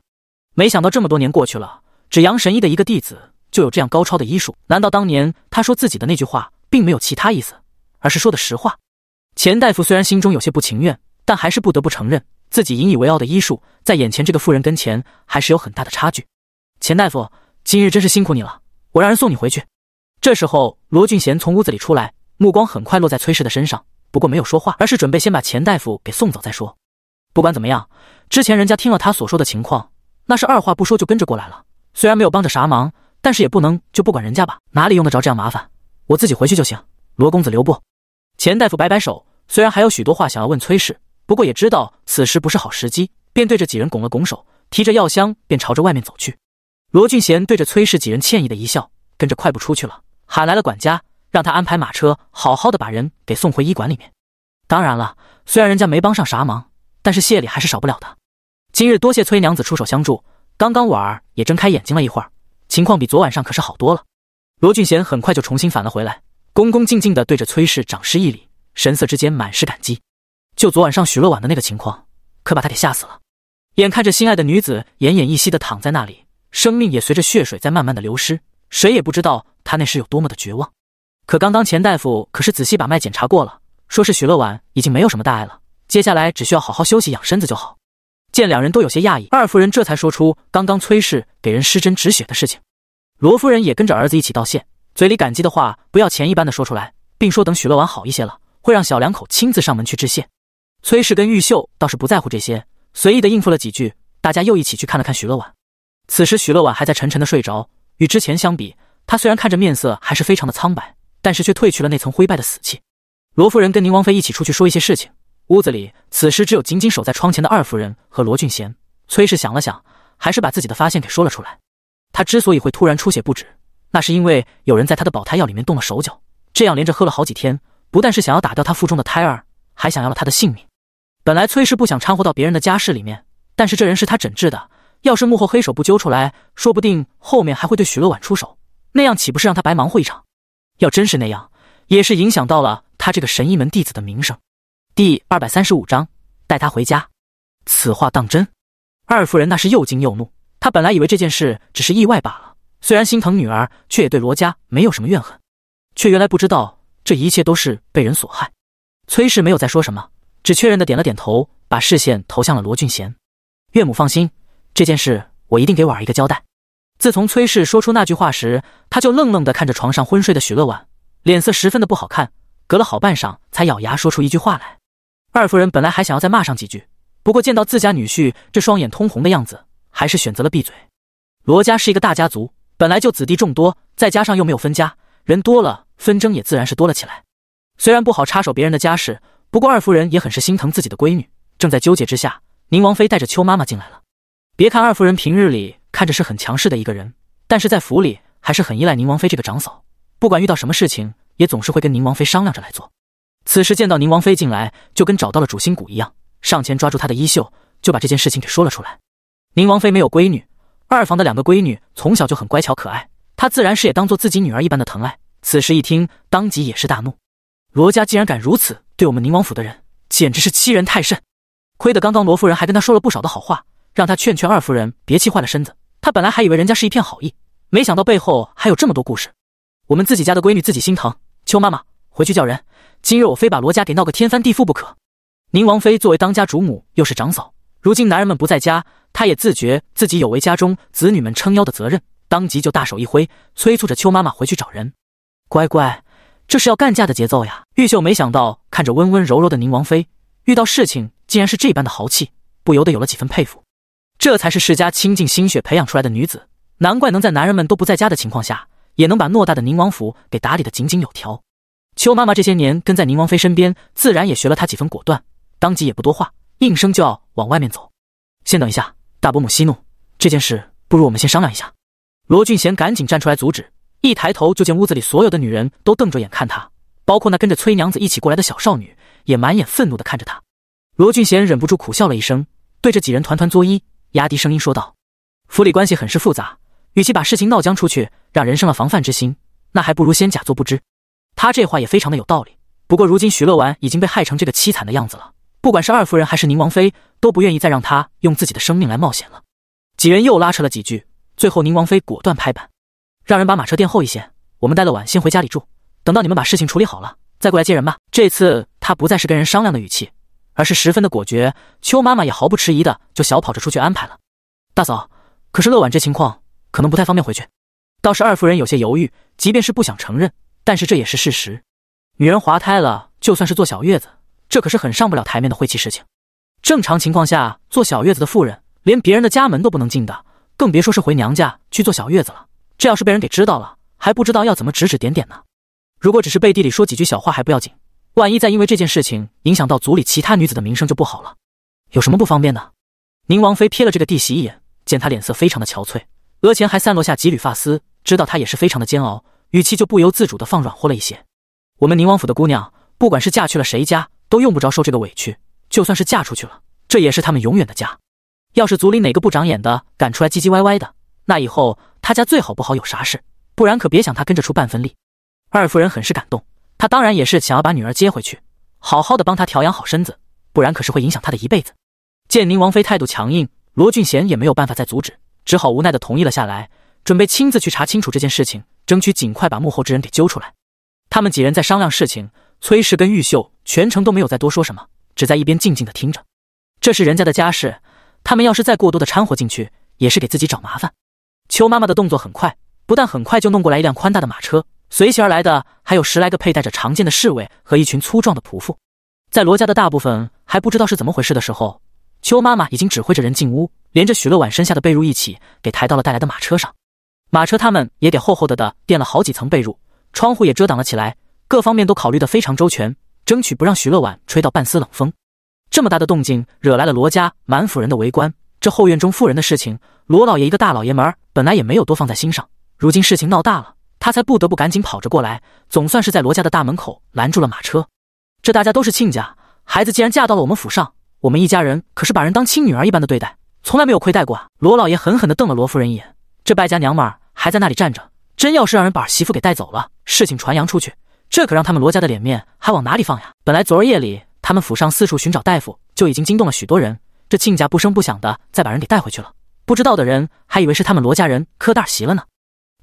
没想到这么多年过去了，只杨神医的一个弟子就有这样高超的医术。难道当年他说自己的那句话，并没有其他意思，而是说的实话？钱大夫虽然心中有些不情愿，但还是不得不承认，自己引以为傲的医术，在眼前这个富人跟前，还是有很大的差距。钱大夫，今日真是辛苦你了，我让人送你回去。这时候，罗俊贤从屋子里出来，目光很快落在崔氏的身上，不过没有说话，而是准备先把钱大夫给送走再说。不管怎么样，之前人家听了他所说的情况，那是二话不说就跟着过来了。虽然没有帮着啥忙，但是也不能就不管人家吧？哪里用得着这样麻烦？我自己回去就行。罗公子留步。钱大夫摆摆手，虽然还有许多话想要问崔氏，不过也知道此时不是好时机，便对着几人拱了拱手，提着药箱便朝着外面走去。罗俊贤对着崔氏几人歉意的一笑，跟着快步出去了，喊来了管家，让他安排马车，好好的把人给送回医馆里面。当然了，虽然人家没帮上啥忙，但是谢礼还是少不了的。今日多谢崔娘子出手相助，刚刚婉儿也睁开眼睛了一会儿，情况比昨晚上可是好多了。罗俊贤很快就重新返了回来，恭恭敬敬的对着崔氏长施一礼，神色之间满是感激。就昨晚上许乐婉的那个情况，可把他给吓死了，眼看着心爱的女子奄奄一息的躺在那里。生命也随着血水在慢慢的流失，谁也不知道他那时有多么的绝望。可刚刚钱大夫可是仔细把脉检查过了，说是许乐婉已经没有什么大碍了，接下来只需要好好休息养身子就好。见两人都有些讶异，二夫人这才说出刚刚崔氏给人施针止血的事情。罗夫人也跟着儿子一起道谢，嘴里感激的话不要钱一般的说出来，并说等许乐婉好一些了，会让小两口亲自上门去致谢。崔氏跟玉秀倒是不在乎这些，随意的应付了几句，大家又一起去看了看许乐婉。此时许乐婉还在沉沉的睡着，与之前相比，她虽然看着面色还是非常的苍白，但是却褪去了那层灰败的死气。罗夫人跟宁王妃一起出去说一些事情，屋子里此时只有紧紧守在窗前的二夫人和罗俊贤。崔氏想了想，还是把自己的发现给说了出来。她之所以会突然出血不止，那是因为有人在她的保胎药里面动了手脚，这样连着喝了好几天，不但是想要打掉她腹中的胎儿，还想要了他的性命。本来崔氏不想掺和到别人的家事里面，但是这人是他诊治的。要是幕后黑手不揪出来，说不定后面还会对许乐婉出手，那样岂不是让他白忙活一场？要真是那样，也是影响到了他这个神医门弟子的名声。第二百三十五章，带他回家。此话当真？二夫人那是又惊又怒，她本来以为这件事只是意外罢了，虽然心疼女儿，却也对罗家没有什么怨恨，却原来不知道这一切都是被人所害。崔氏没有再说什么，只确认的点了点头，把视线投向了罗俊贤。岳母放心。这件事我一定给婉儿一个交代。自从崔氏说出那句话时，他就愣愣地看着床上昏睡的许乐婉，脸色十分的不好看。隔了好半晌，才咬牙说出一句话来。二夫人本来还想要再骂上几句，不过见到自家女婿这双眼通红的样子，还是选择了闭嘴。罗家是一个大家族，本来就子弟众多，再加上又没有分家，人多了纷争也自然是多了起来。虽然不好插手别人的家事，不过二夫人也很是心疼自己的闺女。正在纠结之下，宁王妃带着邱妈妈进来了。别看二夫人平日里看着是很强势的一个人，但是在府里还是很依赖宁王妃这个长嫂，不管遇到什么事情，也总是会跟宁王妃商量着来做。此时见到宁王妃进来，就跟找到了主心骨一样，上前抓住她的衣袖，就把这件事情给说了出来。宁王妃没有闺女，二房的两个闺女从小就很乖巧可爱，她自然是也当做自己女儿一般的疼爱。此时一听，当即也是大怒：罗家竟然敢如此对我们宁王府的人，简直是欺人太甚！亏得刚刚罗夫人还跟他说了不少的好话。让他劝劝二夫人，别气坏了身子。他本来还以为人家是一片好意，没想到背后还有这么多故事。我们自己家的闺女自己心疼，邱妈妈，回去叫人。今日我非把罗家给闹个天翻地覆不可。宁王妃作为当家主母，又是长嫂，如今男人们不在家，她也自觉自己有为家中子女们撑腰的责任，当即就大手一挥，催促着邱妈妈回去找人。乖乖，这是要干架的节奏呀！玉秀没想到，看着温温柔柔的宁王妃，遇到事情竟然是这般的豪气，不由得有了几分佩服。这才是世家倾尽心血培养出来的女子，难怪能在男人们都不在家的情况下，也能把偌大的宁王府给打理得井井有条。邱妈妈这些年跟在宁王妃身边，自然也学了她几分果断，当即也不多话，应声就要往外面走。先等一下，大伯母息怒，这件事不如我们先商量一下。罗俊贤赶紧站出来阻止，一抬头就见屋子里所有的女人都瞪着眼看他，包括那跟着崔娘子一起过来的小少女，也满眼愤怒地看着他。罗俊贤忍不住苦笑了一声，对着几人团团作揖。压低声音说道：“府里关系很是复杂，与其把事情闹僵出去，让人生了防范之心，那还不如先假作不知。”他这话也非常的有道理。不过如今许乐婉已经被害成这个凄惨的样子了，不管是二夫人还是宁王妃，都不愿意再让他用自己的生命来冒险了。几人又拉扯了几句，最后宁王妃果断拍板，让人把马车垫后一些，我们待了晚先回家里住，等到你们把事情处理好了，再过来接人吧。这次他不再是跟人商量的语气。而是十分的果决，邱妈妈也毫不迟疑的就小跑着出去安排了。大嫂，可是乐婉这情况可能不太方便回去。倒是二夫人有些犹豫，即便是不想承认，但是这也是事实。女人滑胎了，就算是坐小月子，这可是很上不了台面的晦气事情。正常情况下，坐小月子的妇人连别人的家门都不能进的，更别说是回娘家去坐小月子了。这要是被人给知道了，还不知道要怎么指指点点呢。如果只是背地里说几句小话还不要紧。万一再因为这件事情影响到族里其他女子的名声，就不好了。有什么不方便的？宁王妃瞥了这个弟媳一眼，见她脸色非常的憔悴，额前还散落下几缕发丝，知道她也是非常的煎熬，语气就不由自主的放软和了一些。我们宁王府的姑娘，不管是嫁去了谁家，都用不着受这个委屈。就算是嫁出去了，这也是他们永远的家。要是族里哪个不长眼的敢出来唧唧歪歪的，那以后他家最好不好有啥事，不然可别想他跟着出半分力。二夫人很是感动。他当然也是想要把女儿接回去，好好的帮她调养好身子，不然可是会影响她的一辈子。建宁王妃态度强硬，罗俊贤也没有办法再阻止，只好无奈的同意了下来，准备亲自去查清楚这件事情，争取尽快把幕后之人给揪出来。他们几人在商量事情，崔氏跟玉秀全程都没有再多说什么，只在一边静静的听着。这是人家的家事，他们要是再过多的掺和进去，也是给自己找麻烦。邱妈妈的动作很快，不但很快就弄过来一辆宽大的马车。随其而来的还有十来个佩戴着长剑的侍卫和一群粗壮的仆妇，在罗家的大部分还不知道是怎么回事的时候，邱妈妈已经指挥着人进屋，连着许乐婉身下的被褥一起给抬到了带来的马车上。马车他们也给厚厚的的垫了好几层被褥，窗户也遮挡了起来，各方面都考虑的非常周全，争取不让许乐婉吹到半丝冷风。这么大的动静惹来了罗家满府人的围观。这后院中妇人的事情，罗老爷一个大老爷们儿本来也没有多放在心上，如今事情闹大了。他才不得不赶紧跑着过来，总算是在罗家的大门口拦住了马车。这大家都是亲家，孩子既然嫁到了我们府上，我们一家人可是把人当亲女儿一般的对待，从来没有亏待过。啊！罗老爷狠狠地瞪了罗夫人一眼，这败家娘们儿还在那里站着，真要是让人把儿媳妇给带走了，事情传扬出去，这可让他们罗家的脸面还往哪里放呀？本来昨儿夜里他们府上四处寻找大夫，就已经惊动了许多人，这亲家不声不响的再把人给带回去了，不知道的人还以为是他们罗家人磕大席了呢。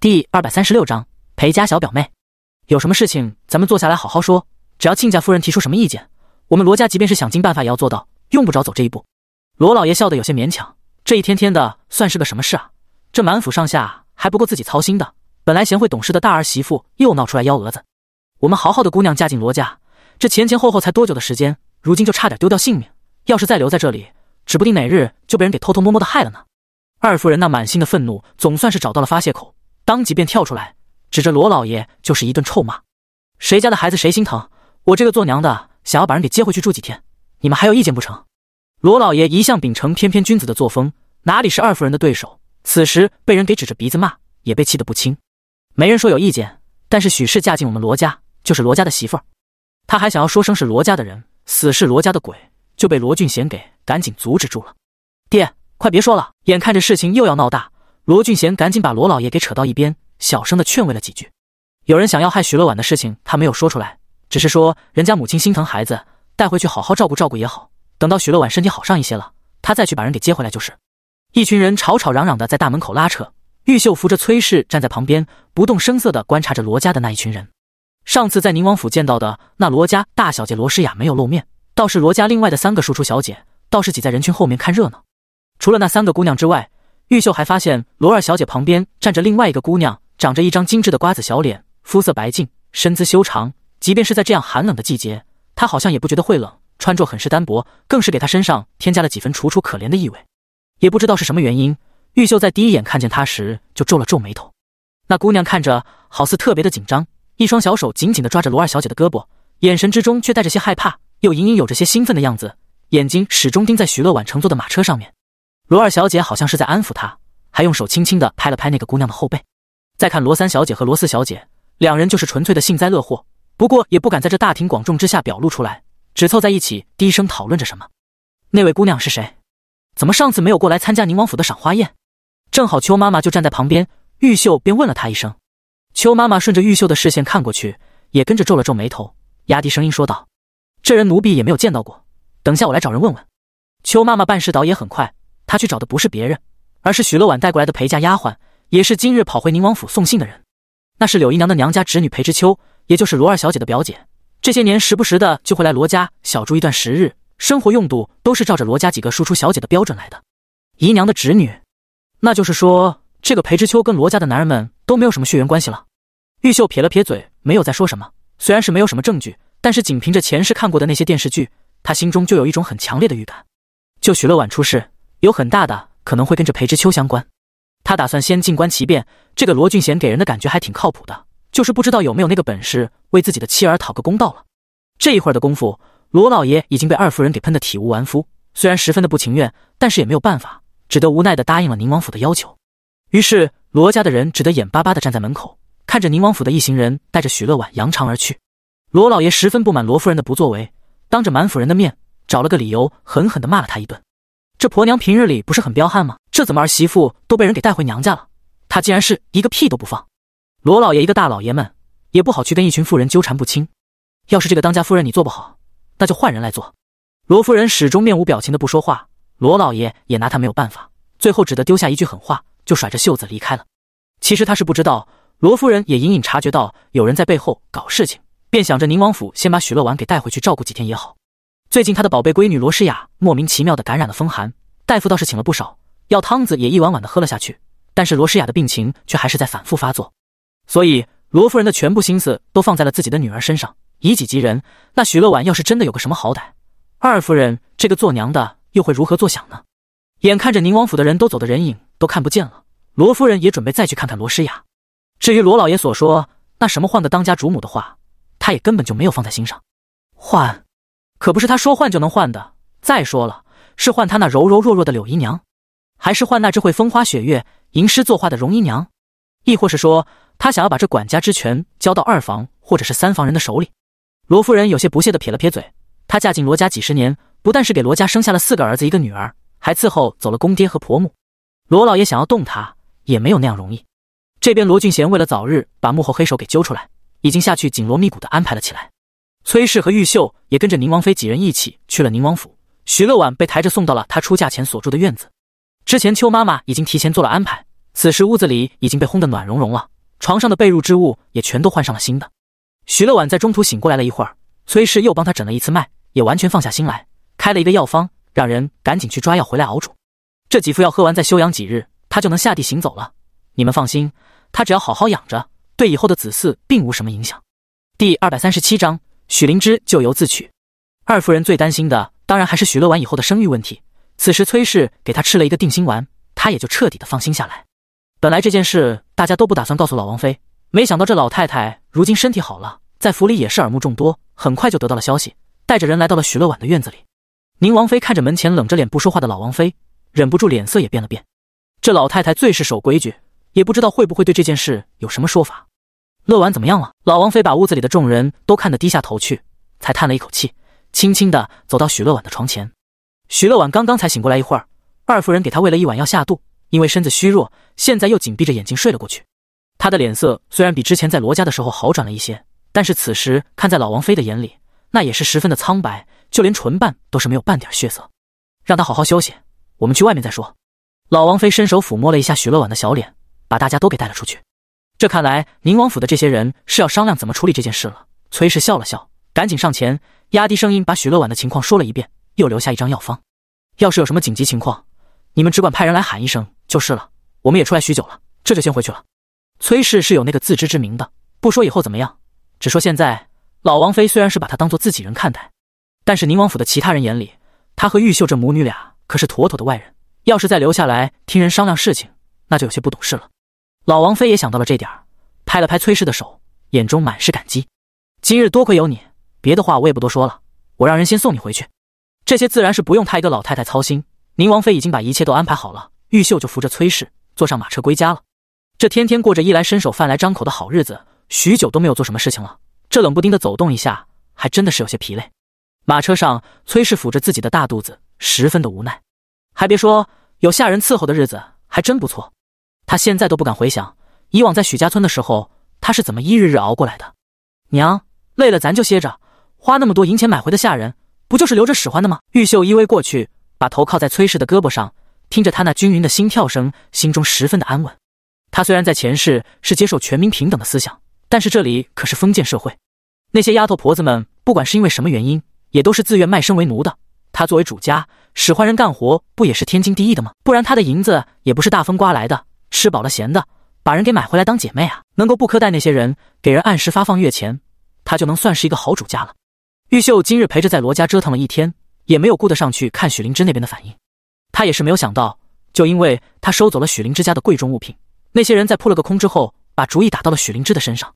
第二百三十六章，裴家小表妹，有什么事情咱们坐下来好好说。只要亲家夫人提出什么意见，我们罗家即便是想尽办法也要做到，用不着走这一步。罗老爷笑得有些勉强。这一天天的算是个什么事啊？这满府上下还不够自己操心的。本来贤惠懂事的大儿媳妇又闹出来幺蛾子，我们豪好的姑娘嫁进罗家，这前前后后才多久的时间？如今就差点丢掉性命，要是再留在这里，指不定哪日就被人给偷偷摸摸的害了呢。二夫人那满心的愤怒总算是找到了发泄口。当即便跳出来，指着罗老爷就是一顿臭骂：“谁家的孩子谁心疼，我这个做娘的想要把人给接回去住几天，你们还有意见不成？”罗老爷一向秉承翩翩君子的作风，哪里是二夫人的对手？此时被人给指着鼻子骂，也被气得不轻。没人说有意见，但是许氏嫁进我们罗家，就是罗家的媳妇儿。他还想要说声“是罗家的人，死是罗家的鬼”，就被罗俊贤给赶紧阻止住了。“爹，快别说了！”眼看着事情又要闹大。罗俊贤赶紧把罗老爷给扯到一边，小声的劝慰了几句。有人想要害许乐婉的事情，他没有说出来，只是说人家母亲心疼孩子，带回去好好照顾照顾也好。等到许乐婉身体好上一些了，他再去把人给接回来就是。一群人吵吵嚷嚷的在大门口拉扯，玉秀扶着崔氏站在旁边，不动声色的观察着罗家的那一群人。上次在宁王府见到的那罗家大小姐罗诗雅没有露面，倒是罗家另外的三个庶出小姐倒是挤在人群后面看热闹。除了那三个姑娘之外。玉秀还发现，罗二小姐旁边站着另外一个姑娘，长着一张精致的瓜子小脸，肤色白净，身姿修长。即便是在这样寒冷的季节，她好像也不觉得会冷，穿着很是单薄，更是给她身上添加了几分楚楚可怜的意味。也不知道是什么原因，玉秀在第一眼看见她时就皱了皱眉头。那姑娘看着好似特别的紧张，一双小手紧紧的抓着罗二小姐的胳膊，眼神之中却带着些害怕，又隐隐有着些兴奋的样子，眼睛始终盯在徐乐晚乘坐的马车上面。罗二小姐好像是在安抚她，还用手轻轻地拍了拍那个姑娘的后背。再看罗三小姐和罗四小姐，两人就是纯粹的幸灾乐祸，不过也不敢在这大庭广众之下表露出来，只凑在一起低声讨论着什么。那位姑娘是谁？怎么上次没有过来参加宁王府的赏花宴？正好秋妈妈就站在旁边，玉秀便问了她一声。秋妈妈顺着玉秀的视线看过去，也跟着皱了皱眉头，压低声音说道：“这人奴婢也没有见到过，等下我来找人问问。”秋妈妈办事倒也很快。他去找的不是别人，而是许乐婉带过来的陪嫁丫鬟，也是今日跑回宁王府送信的人。那是柳姨娘的娘家侄女裴之秋，也就是罗二小姐的表姐。这些年时不时的就会来罗家小住一段时日，生活用度都是照着罗家几个庶出小姐的标准来的。姨娘的侄女，那就是说，这个裴之秋跟罗家的男人们都没有什么血缘关系了。玉秀撇了撇嘴，没有再说什么。虽然是没有什么证据，但是仅凭着前世看过的那些电视剧，她心中就有一种很强烈的预感。就许乐婉出事。有很大的可能会跟着裴之秋相关，他打算先静观其变。这个罗俊贤给人的感觉还挺靠谱的，就是不知道有没有那个本事为自己的妻儿讨个公道了。这一会儿的功夫，罗老爷已经被二夫人给喷得体无完肤，虽然十分的不情愿，但是也没有办法，只得无奈的答应了宁王府的要求。于是罗家的人只得眼巴巴的站在门口，看着宁王府的一行人带着许乐婉扬长而去。罗老爷十分不满罗夫人的不作为，当着满府人的面找了个理由，狠狠的骂了他一顿。这婆娘平日里不是很彪悍吗？这怎么儿媳妇都被人给带回娘家了？她竟然是一个屁都不放。罗老爷一个大老爷们，也不好去跟一群妇人纠缠不清。要是这个当家夫人你做不好，那就换人来做。罗夫人始终面无表情的不说话，罗老爷也拿她没有办法，最后只得丢下一句狠话，就甩着袖子离开了。其实他是不知道，罗夫人也隐隐察觉到有人在背后搞事情，便想着宁王府先把许乐婉给带回去照顾几天也好。最近，他的宝贝闺女罗诗雅莫名其妙的感染了风寒，大夫倒是请了不少，药汤子也一碗碗的喝了下去，但是罗诗雅的病情却还是在反复发作。所以，罗夫人的全部心思都放在了自己的女儿身上，以己及人。那许乐婉要是真的有个什么好歹，二夫人这个做娘的又会如何作想呢？眼看着宁王府的人都走的人影都看不见了，罗夫人也准备再去看看罗诗雅。至于罗老爷所说那什么换个当家主母的话，他也根本就没有放在心上。换。可不是他说换就能换的。再说了，是换他那柔柔弱弱的柳姨娘，还是换那只会风花雪月、吟诗作画的容姨娘？亦或是说，他想要把这管家之权交到二房或者是三房人的手里？罗夫人有些不屑的撇了撇嘴。她嫁进罗家几十年，不但是给罗家生下了四个儿子一个女儿，还伺候走了公爹和婆母。罗老爷想要动她，也没有那样容易。这边罗俊贤为了早日把幕后黑手给揪出来，已经下去紧锣密鼓的安排了起来。崔氏和玉秀也跟着宁王妃几人一起去了宁王府。徐乐婉被抬着送到了她出嫁前所住的院子。之前邱妈妈已经提前做了安排，此时屋子里已经被烘得暖融融了，床上的被褥之物也全都换上了新的。徐乐婉在中途醒过来了一会儿，崔氏又帮她诊了一次脉，也完全放下心来，开了一个药方，让人赶紧去抓药回来熬煮。这几副药喝完再休养几日，她就能下地行走了。你们放心，她只要好好养着，对以后的子嗣并无什么影响。第二百三十七章。许灵芝咎由自取，二夫人最担心的当然还是许乐婉以后的生育问题。此时崔氏给她吃了一个定心丸，她也就彻底的放心下来。本来这件事大家都不打算告诉老王妃，没想到这老太太如今身体好了，在府里也是耳目众多，很快就得到了消息，带着人来到了许乐婉的院子里。宁王妃看着门前冷着脸不说话的老王妃，忍不住脸色也变了变。这老太太最是守规矩，也不知道会不会对这件事有什么说法。乐婉怎么样了？老王妃把屋子里的众人都看得低下头去，才叹了一口气，轻轻地走到许乐婉的床前。许乐婉刚刚才醒过来一会儿，二夫人给她喂了一碗药下肚，因为身子虚弱，现在又紧闭着眼睛睡了过去。她的脸色虽然比之前在罗家的时候好转了一些，但是此时看在老王妃的眼里，那也是十分的苍白，就连唇瓣都是没有半点血色。让她好好休息，我们去外面再说。老王妃伸手抚摸了一下许乐婉的小脸，把大家都给带了出去。这看来，宁王府的这些人是要商量怎么处理这件事了。崔氏笑了笑，赶紧上前，压低声音把许乐婉的情况说了一遍，又留下一张药方。要是有什么紧急情况，你们只管派人来喊一声就是了。我们也出来许久了，这就先回去了。崔氏是有那个自知之明的，不说以后怎么样，只说现在，老王妃虽然是把她当做自己人看待，但是宁王府的其他人眼里，她和玉秀这母女俩可是妥妥的外人。要是再留下来听人商量事情，那就有些不懂事了。老王妃也想到了这点儿，拍了拍崔氏的手，眼中满是感激。今日多亏有你，别的话我也不多说了。我让人先送你回去，这些自然是不用他一个老太太操心。宁王妃已经把一切都安排好了。玉秀就扶着崔氏坐上马车归家了。这天天过着衣来伸手、饭来张口的好日子，许久都没有做什么事情了。这冷不丁的走动一下，还真的是有些疲累。马车上，崔氏抚着自己的大肚子，十分的无奈。还别说，有下人伺候的日子还真不错。他现在都不敢回想，以往在许家村的时候，他是怎么一日日熬过来的。娘累了，咱就歇着。花那么多银钱买回的下人，不就是留着使唤的吗？玉秀依偎过去，把头靠在崔氏的胳膊上，听着他那均匀的心跳声，心中十分的安稳。他虽然在前世是接受全民平等的思想，但是这里可是封建社会。那些丫头婆子们，不管是因为什么原因，也都是自愿卖身为奴的。他作为主家，使唤人干活，不也是天经地义的吗？不然他的银子也不是大风刮来的。吃饱了闲的，把人给买回来当姐妹啊！能够不苛待那些人，给人按时发放月钱，他就能算是一个好主家了。玉秀今日陪着在罗家折腾了一天，也没有顾得上去看许灵芝那边的反应。他也是没有想到，就因为他收走了许灵芝家的贵重物品，那些人在扑了个空之后，把主意打到了许灵芝的身上。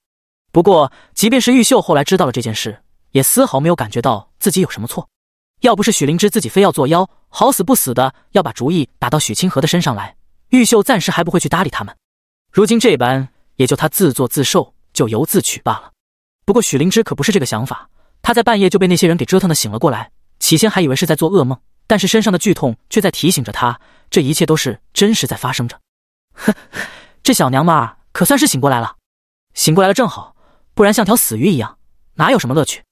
不过，即便是玉秀后来知道了这件事，也丝毫没有感觉到自己有什么错。要不是许灵芝自己非要作妖，好死不死的要把主意打到许清河的身上来。玉秀暂时还不会去搭理他们，如今这般，也就他自作自受，咎由自取罢了。不过许灵芝可不是这个想法，她在半夜就被那些人给折腾的醒了过来，起先还以为是在做噩梦，但是身上的剧痛却在提醒着她，这一切都是真实在发生着。哼，这小娘们儿可算是醒过来了，醒过来了正好，不然像条死鱼一样，哪有什么乐趣？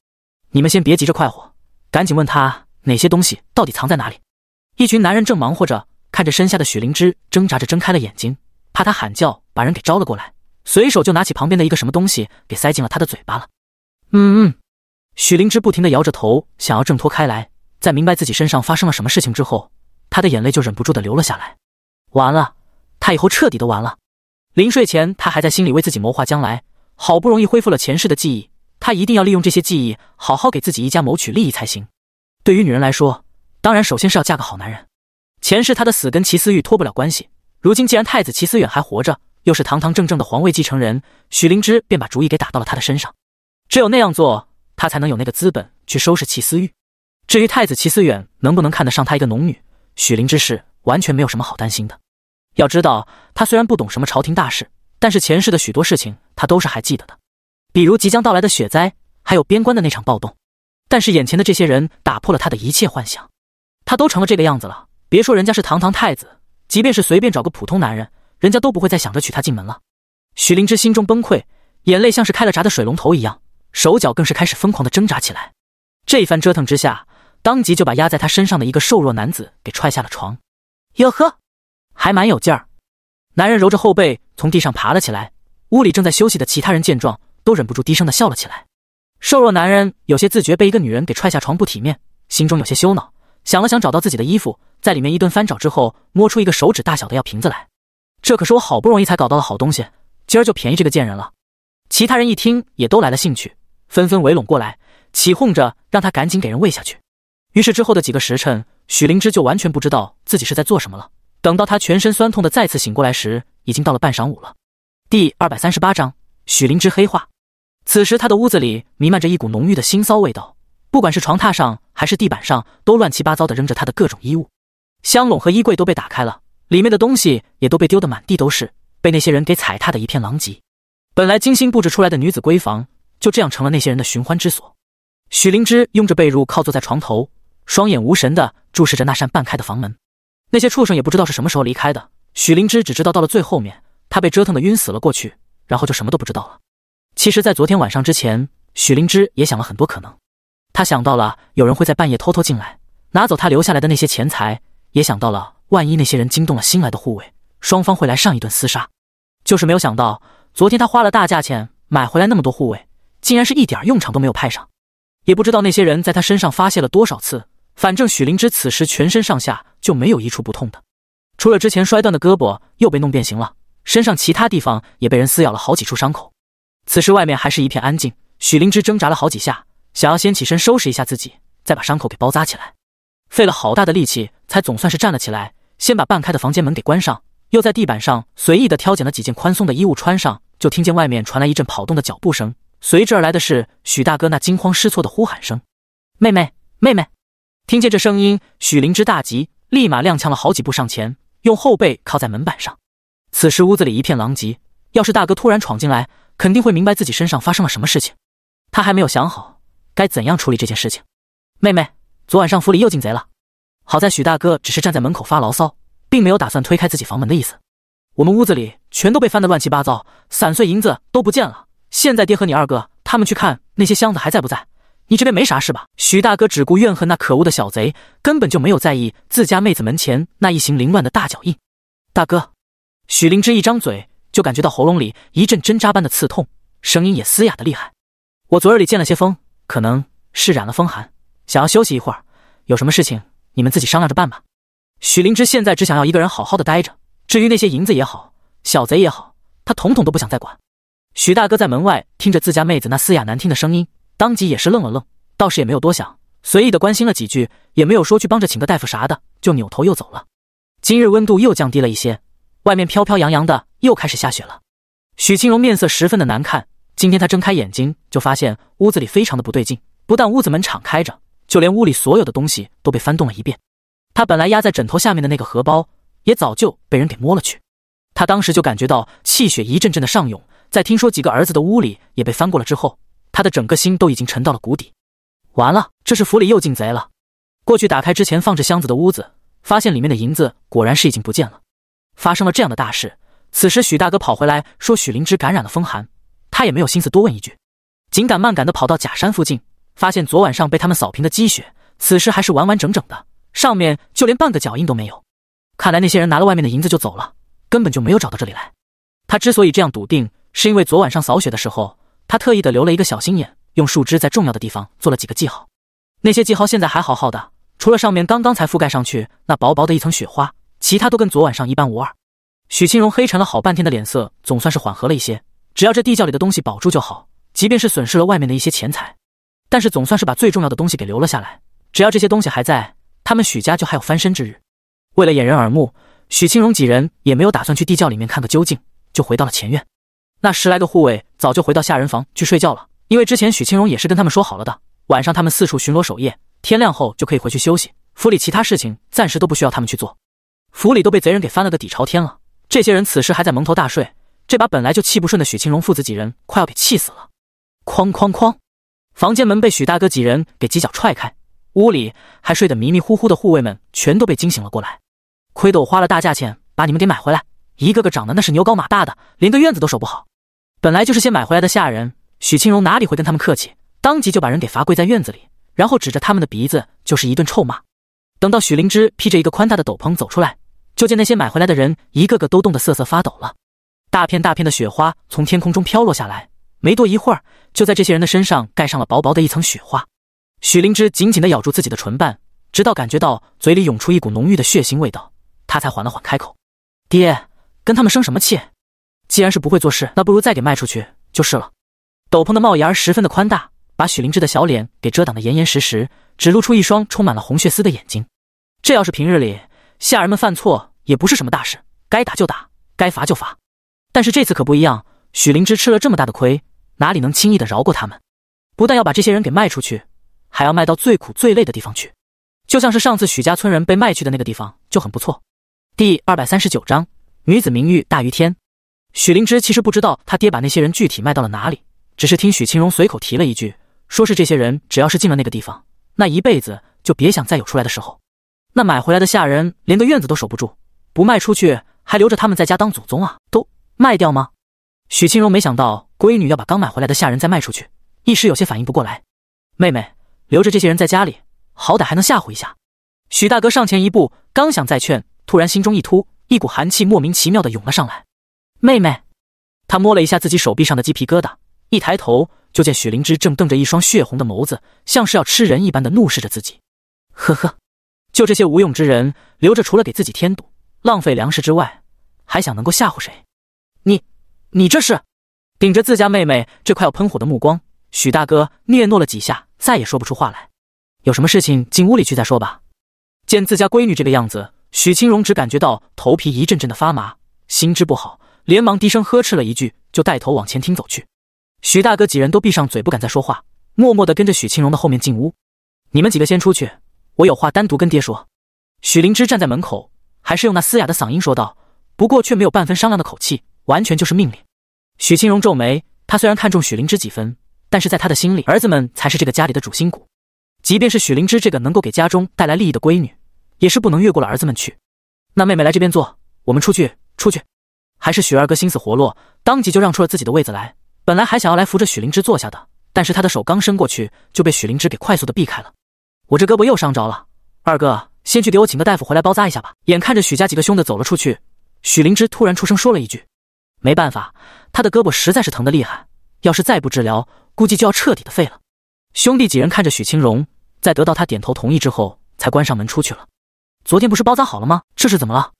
你们先别急着快活，赶紧问他哪些东西到底藏在哪里。一群男人正忙活着。看着身下的许灵芝挣扎着睁开了眼睛，怕他喊叫把人给招了过来，随手就拿起旁边的一个什么东西给塞进了他的嘴巴了。嗯嗯，许灵芝不停地摇着头，想要挣脱开来。在明白自己身上发生了什么事情之后，他的眼泪就忍不住的流了下来。完了，他以后彻底的完了。临睡前，他还在心里为自己谋划将来。好不容易恢复了前世的记忆，他一定要利用这些记忆，好好给自己一家谋取利益才行。对于女人来说，当然首先是要嫁个好男人。前世他的死跟齐思玉脱不了关系。如今既然太子齐思远还活着，又是堂堂正正的皇位继承人，许灵芝便把主意给打到了他的身上。只有那样做，他才能有那个资本去收拾齐思玉。至于太子齐思远能不能看得上他一个农女，许灵芝是完全没有什么好担心的。要知道，他虽然不懂什么朝廷大事，但是前世的许多事情他都是还记得的，比如即将到来的雪灾，还有边关的那场暴动。但是眼前的这些人打破了他的一切幻想，他都成了这个样子了。别说人家是堂堂太子，即便是随便找个普通男人，人家都不会再想着娶她进门了。许灵芝心中崩溃，眼泪像是开了闸的水龙头一样，手脚更是开始疯狂的挣扎起来。这一番折腾之下，当即就把压在她身上的一个瘦弱男子给踹下了床。哟呵，还蛮有劲儿。男人揉着后背从地上爬了起来。屋里正在休息的其他人见状，都忍不住低声的笑了起来。瘦弱男人有些自觉被一个女人给踹下床不体面，心中有些羞恼。想了想，找到自己的衣服，在里面一顿翻找之后，摸出一个手指大小的药瓶子来。这可是我好不容易才搞到的好东西，今儿就便宜这个贱人了。其他人一听，也都来了兴趣，纷纷围拢过来，起哄着让他赶紧给人喂下去。于是之后的几个时辰，许灵芝就完全不知道自己是在做什么了。等到她全身酸痛的再次醒过来时，已经到了半晌午了。第二百三十八章许灵芝黑化。此时他的屋子里弥漫着一股浓郁的腥臊味道。不管是床榻上还是地板上，都乱七八糟的扔着他的各种衣物，箱笼和衣柜都被打开了，里面的东西也都被丢得满地都是，被那些人给踩踏的一片狼藉。本来精心布置出来的女子闺房，就这样成了那些人的寻欢之所。许灵芝拥着被褥靠坐在床头，双眼无神的注视着那扇半开的房门。那些畜生也不知道是什么时候离开的，许灵芝只知道到了最后面，她被折腾的晕死了过去，然后就什么都不知道了。其实，在昨天晚上之前，许灵芝也想了很多可能。他想到了有人会在半夜偷偷进来拿走他留下来的那些钱财，也想到了万一那些人惊动了新来的护卫，双方会来上一顿厮杀，就是没有想到昨天他花了大价钱买回来那么多护卫，竟然是一点用场都没有派上。也不知道那些人在他身上发泄了多少次，反正许灵芝此时全身上下就没有一处不痛的，除了之前摔断的胳膊又被弄变形了，身上其他地方也被人撕咬了好几处伤口。此时外面还是一片安静，许灵芝挣扎了好几下。想要先起身收拾一下自己，再把伤口给包扎起来，费了好大的力气，才总算是站了起来。先把半开的房间门给关上，又在地板上随意的挑拣了几件宽松的衣物穿上。就听见外面传来一阵跑动的脚步声，随之而来的是许大哥那惊慌失措的呼喊声：“妹妹，妹妹！”听见这声音，许灵芝大急，立马踉跄了好几步上前，用后背靠在门板上。此时屋子里一片狼藉，要是大哥突然闯进来，肯定会明白自己身上发生了什么事情。他还没有想好。该怎样处理这件事情？妹妹，昨晚上府里又进贼了，好在许大哥只是站在门口发牢骚，并没有打算推开自己房门的意思。我们屋子里全都被翻得乱七八糟，散碎银子都不见了。现在爹和你二哥他们去看那些箱子还在不在？你这边没啥事吧？许大哥只顾怨恨那可恶的小贼，根本就没有在意自家妹子门前那一行凌乱的大脚印。大哥，许灵芝一张嘴就感觉到喉咙里一阵针扎般的刺痛，声音也嘶哑的厉害。我昨日里见了些风。可能是染了风寒，想要休息一会儿。有什么事情，你们自己商量着办吧。许灵芝现在只想要一个人好好的待着，至于那些银子也好，小贼也好，她统统都不想再管。许大哥在门外听着自家妹子那嘶哑难听的声音，当即也是愣了愣，倒是也没有多想，随意的关心了几句，也没有说去帮着请个大夫啥的，就扭头又走了。今日温度又降低了一些，外面飘飘扬扬的又开始下雪了。许青荣面色十分的难看。今天他睁开眼睛，就发现屋子里非常的不对劲。不但屋子门敞开着，就连屋里所有的东西都被翻动了一遍。他本来压在枕头下面的那个荷包，也早就被人给摸了去。他当时就感觉到气血一阵阵的上涌。在听说几个儿子的屋里也被翻过了之后，他的整个心都已经沉到了谷底。完了，这是府里又进贼了。过去打开之前放着箱子的屋子，发现里面的银子果然是已经不见了。发生了这样的大事，此时许大哥跑回来，说许灵芝感染了风寒。他也没有心思多问一句，紧赶慢赶的跑到假山附近，发现昨晚上被他们扫平的积雪，此时还是完完整整的，上面就连半个脚印都没有。看来那些人拿了外面的银子就走了，根本就没有找到这里来。他之所以这样笃定，是因为昨晚上扫雪的时候，他特意的留了一个小心眼，用树枝在重要的地方做了几个记号。那些记号现在还好好的，除了上面刚刚才覆盖上去那薄薄的一层雪花，其他都跟昨晚上一般无二。许清荣黑沉了好半天的脸色，总算是缓和了一些。只要这地窖里的东西保住就好，即便是损失了外面的一些钱财，但是总算是把最重要的东西给留了下来。只要这些东西还在，他们许家就还有翻身之日。为了掩人耳目，许清荣几人也没有打算去地窖里面看个究竟，就回到了前院。那十来个护卫早就回到下人房去睡觉了，因为之前许清荣也是跟他们说好了的，晚上他们四处巡逻守夜，天亮后就可以回去休息。府里其他事情暂时都不需要他们去做。府里都被贼人给翻了个底朝天了，这些人此时还在蒙头大睡。这把本来就气不顺的许清荣父子几人快要给气死了。哐哐哐，房间门被许大哥几人给几脚踹开，屋里还睡得迷迷糊糊的护卫们全都被惊醒了过来。亏得我花了大价钱把你们给买回来，一个个长得那是牛高马大的，连个院子都守不好。本来就是先买回来的下人，许清荣哪里会跟他们客气，当即就把人给罚跪在院子里，然后指着他们的鼻子就是一顿臭骂。等到许灵芝披着一个宽大的斗篷走出来，就见那些买回来的人一个个都冻得瑟瑟发抖了。大片大片的雪花从天空中飘落下来，没多一会儿，就在这些人的身上盖上了薄薄的一层雪花。许灵芝紧紧的咬住自己的唇瓣，直到感觉到嘴里涌出一股浓郁的血腥味道，她才缓了缓开口：“爹，跟他们生什么气？既然是不会做事，那不如再给卖出去就是了。”斗篷的帽檐儿十分的宽大，把许灵芝的小脸给遮挡的严严实实，只露出一双充满了红血丝的眼睛。这要是平日里下人们犯错，也不是什么大事，该打就打，该罚就罚。但是这次可不一样，许灵芝吃了这么大的亏，哪里能轻易的饶过他们？不但要把这些人给卖出去，还要卖到最苦最累的地方去，就像是上次许家村人被卖去的那个地方就很不错。第二百三十九章：女子名誉大于天。许灵芝其实不知道他爹把那些人具体卖到了哪里，只是听许清荣随口提了一句，说是这些人只要是进了那个地方，那一辈子就别想再有出来的时候。那买回来的下人连个院子都守不住，不卖出去还留着他们在家当祖宗啊？都。卖掉吗？许清荣没想到闺女要把刚买回来的下人再卖出去，一时有些反应不过来。妹妹，留着这些人在家里，好歹还能吓唬一下。许大哥上前一步，刚想再劝，突然心中一突，一股寒气莫名其妙的涌了上来。妹妹，他摸了一下自己手臂上的鸡皮疙瘩，一抬头就见许灵芝正瞪着一双血红的眸子，像是要吃人一般的怒视着自己。呵呵，就这些无用之人，留着除了给自己添堵、浪费粮食之外，还想能够吓唬谁？你这是，顶着自家妹妹这快要喷火的目光，许大哥嗫嚅了几下，再也说不出话来。有什么事情，进屋里去再说吧。见自家闺女这个样子，许清荣只感觉到头皮一阵阵的发麻，心知不好，连忙低声呵斥了一句，就带头往前厅走去。许大哥几人都闭上嘴，不敢再说话，默默地跟着许清荣的后面进屋。你们几个先出去，我有话单独跟爹说。许灵芝站在门口，还是用那嘶哑的嗓音说道，不过却没有半分商量的口气。完全就是命令。许清荣皱眉，他虽然看重许灵芝几分，但是在他的心里，儿子们才是这个家里的主心骨。即便是许灵芝这个能够给家中带来利益的闺女，也是不能越过了儿子们去。那妹妹来这边坐，我们出去出去。还是许二哥心思活络，当即就让出了自己的位子来。本来还想要来扶着许灵芝坐下的，但是他的手刚伸过去，就被许灵芝给快速的避开了。我这胳膊又伤着了，二哥先去给我请个大夫回来包扎一下吧。眼看着许家几个兄弟走了出去，许灵芝突然出声说了一句。没办法，他的胳膊实在是疼的厉害，要是再不治疗，估计就要彻底的废了。兄弟几人看着许清荣，在得到他点头同意之后，才关上门出去了。昨天不是包扎好了吗？这是怎么了？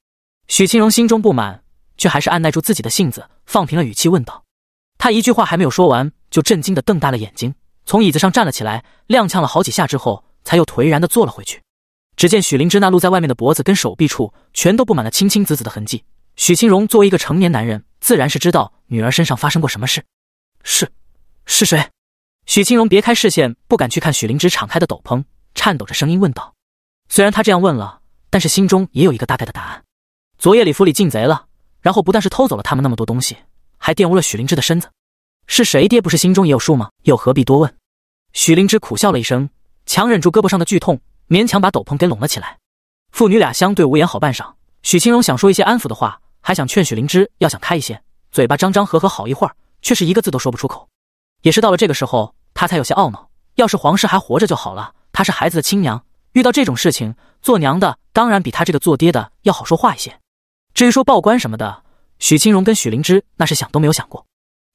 许清荣心中不满，却还是按耐住自己的性子，放平了语气问道。他一句话还没有说完，就震惊的瞪大了眼睛，从椅子上站了起来，踉跄了好几下之后，才又颓然的坐了回去。只见许灵芝那露在外面的脖子跟手臂处，全都布满了青青紫紫的痕迹。许清荣作为一个成年男人，自然是知道女儿身上发生过什么事。是，是谁？许清荣别开视线，不敢去看许灵芝敞开的斗篷，颤抖着声音问道。虽然他这样问了，但是心中也有一个大概的答案。昨夜里府里进贼了，然后不但是偷走了他们那么多东西，还玷污了许灵芝的身子。是谁？爹不是心中也有数吗？又何必多问？许灵芝苦笑了一声，强忍住胳膊上的剧痛，勉强把斗篷给拢了起来。父女俩相对无言，好半晌。许清荣想说一些安抚的话。还想劝许灵芝要想开一些，嘴巴张张合合好一会儿，却是一个字都说不出口。也是到了这个时候，他才有些懊恼：要是皇室还活着就好了。她是孩子的亲娘，遇到这种事情，做娘的当然比他这个做爹的要好说话一些。至于说报官什么的，许清荣跟许灵芝那是想都没有想过。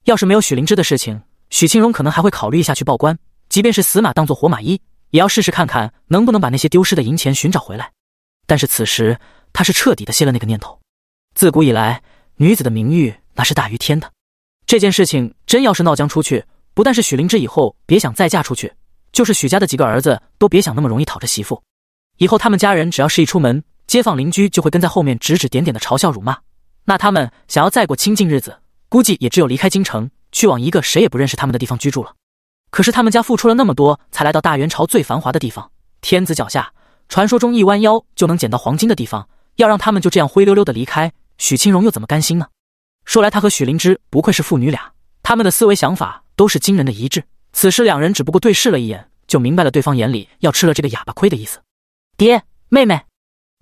要是没有许灵芝的事情，许清荣可能还会考虑一下去报官，即便是死马当做活马医，也要试试看看能不能把那些丢失的银钱寻找回来。但是此时，他是彻底的歇了那个念头。自古以来，女子的名誉那是大于天的。这件事情真要是闹僵出去，不但是许灵芝以后别想再嫁出去，就是许家的几个儿子都别想那么容易讨着媳妇。以后他们家人只要是一出门，街坊邻居就会跟在后面指指点点的嘲笑辱骂。那他们想要再过清静日子，估计也只有离开京城，去往一个谁也不认识他们的地方居住了。可是他们家付出了那么多，才来到大元朝最繁华的地方，天子脚下，传说中一弯腰就能捡到黄金的地方，要让他们就这样灰溜溜的离开。许清荣又怎么甘心呢？说来，他和许灵芝不愧是父女俩，他们的思维想法都是惊人的一致。此时，两人只不过对视了一眼，就明白了对方眼里要吃了这个哑巴亏的意思。爹，妹妹。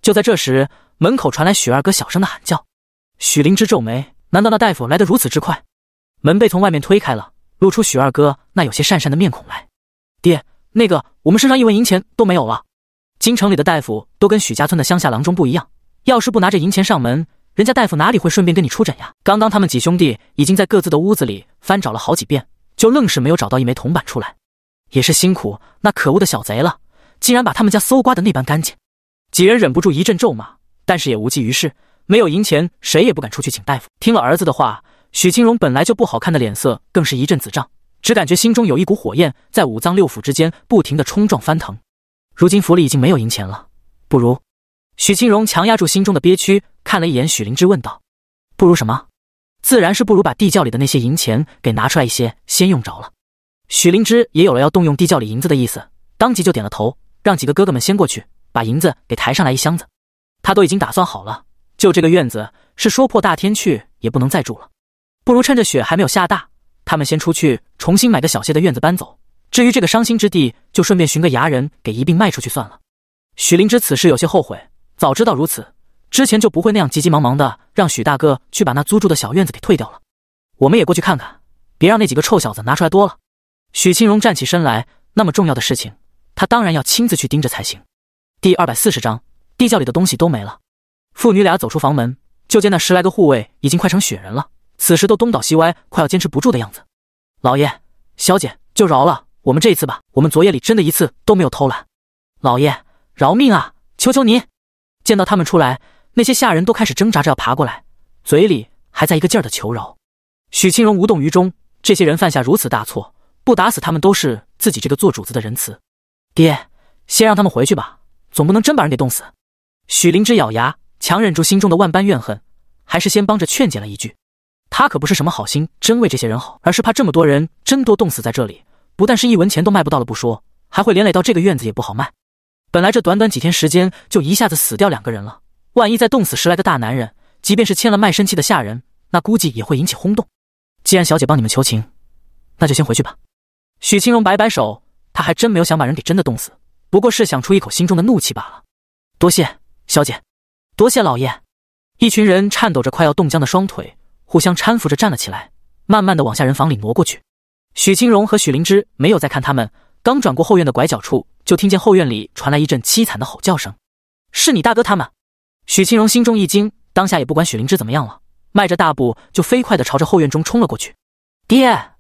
就在这时，门口传来许二哥小声的喊叫。许灵芝皱眉，难道那大夫来得如此之快？门被从外面推开了，露出许二哥那有些讪讪的面孔来。爹，那个，我们身上一文银钱都没有了。京城里的大夫都跟许家村的乡下郎中不一样，要是不拿着银钱上门。人家大夫哪里会顺便跟你出诊呀？刚刚他们几兄弟已经在各自的屋子里翻找了好几遍，就愣是没有找到一枚铜板出来，也是辛苦那可恶的小贼了，竟然把他们家搜刮的那般干净。几人忍不住一阵咒骂，但是也无济于事，没有银钱，谁也不敢出去请大夫。听了儿子的话，许清荣本来就不好看的脸色更是一阵紫胀，只感觉心中有一股火焰在五脏六腑之间不停的冲撞翻腾。如今府里已经没有银钱了，不如……许清荣强压住心中的憋屈，看了一眼许灵芝，问道：“不如什么？自然是不如把地窖里的那些银钱给拿出来一些，先用着了。”许灵芝也有了要动用地窖里银子的意思，当即就点了头，让几个哥哥们先过去把银子给抬上来一箱子。他都已经打算好了，就这个院子是说破大天去也不能再住了，不如趁着雪还没有下大，他们先出去重新买个小些的院子搬走。至于这个伤心之地，就顺便寻个牙人给一并卖出去算了。许灵芝此时有些后悔。早知道如此，之前就不会那样急急忙忙的让许大哥去把那租住的小院子给退掉了。我们也过去看看，别让那几个臭小子拿出来多了。许清荣站起身来，那么重要的事情，他当然要亲自去盯着才行。第二百四十章，地窖里的东西都没了。父女俩走出房门，就见那十来个护卫已经快成雪人了，此时都东倒西歪，快要坚持不住的样子。老爷，小姐，就饶了我们这一次吧，我们昨夜里真的一次都没有偷懒。老爷，饶命啊，求求您！见到他们出来，那些下人都开始挣扎着要爬过来，嘴里还在一个劲儿的求饶。许清荣无动于衷，这些人犯下如此大错，不打死他们都是自己这个做主子的仁慈。爹，先让他们回去吧，总不能真把人给冻死。许灵芝咬牙，强忍住心中的万般怨恨，还是先帮着劝解了一句。他可不是什么好心，真为这些人好，而是怕这么多人真都冻死在这里，不但是一文钱都卖不到了不说，还会连累到这个院子也不好卖。本来这短短几天时间就一下子死掉两个人了，万一再冻死十来个大男人，即便是签了卖身契的下人，那估计也会引起轰动。既然小姐帮你们求情，那就先回去吧。许清荣摆摆手，他还真没有想把人给真的冻死，不过是想出一口心中的怒气罢了。多谢小姐，多谢老爷。一群人颤抖着快要冻僵的双腿，互相搀扶着站了起来，慢慢的往下人房里挪过去。许清荣和许灵芝没有再看他们，刚转过后院的拐角处。就听见后院里传来一阵凄惨的吼叫声，是你大哥他们？许清荣心中一惊，当下也不管许灵芝怎么样了，迈着大步就飞快的朝着后院中冲了过去。爹，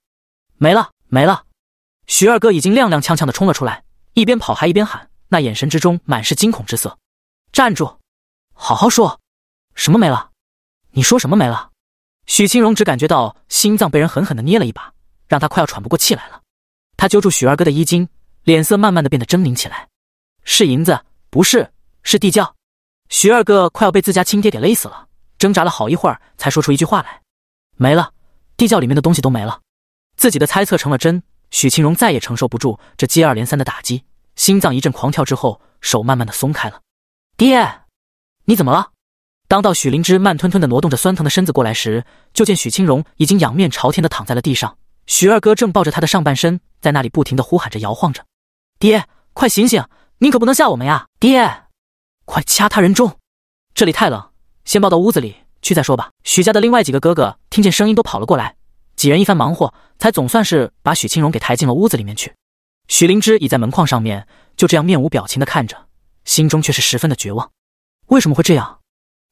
没了，没了！许二哥已经踉踉跄跄的冲了出来，一边跑还一边喊，那眼神之中满是惊恐之色。站住，好好说，什么没了？你说什么没了？许清荣只感觉到心脏被人狠狠的捏了一把，让他快要喘不过气来了。他揪住许二哥的衣襟。脸色慢慢的变得狰狞起来，是银子，不是是地窖。徐二哥快要被自家亲爹给勒死了，挣扎了好一会儿才说出一句话来：没了，地窖里面的东西都没了。自己的猜测成了真，许清荣再也承受不住这接二连三的打击，心脏一阵狂跳之后，手慢慢的松开了。爹，你怎么了？当到许灵芝慢吞吞的挪动着酸疼的身子过来时，就见许清荣已经仰面朝天的躺在了地上，徐二哥正抱着他的上半身，在那里不停的呼喊着，摇晃着。爹，快醒醒！您可不能吓我们呀！爹，快掐他人中！这里太冷，先抱到屋子里去再说吧。许家的另外几个哥哥听见声音都跑了过来，几人一番忙活，才总算是把许清荣给抬进了屋子里面去。许灵芝倚在门框上面，就这样面无表情的看着，心中却是十分的绝望。为什么会这样？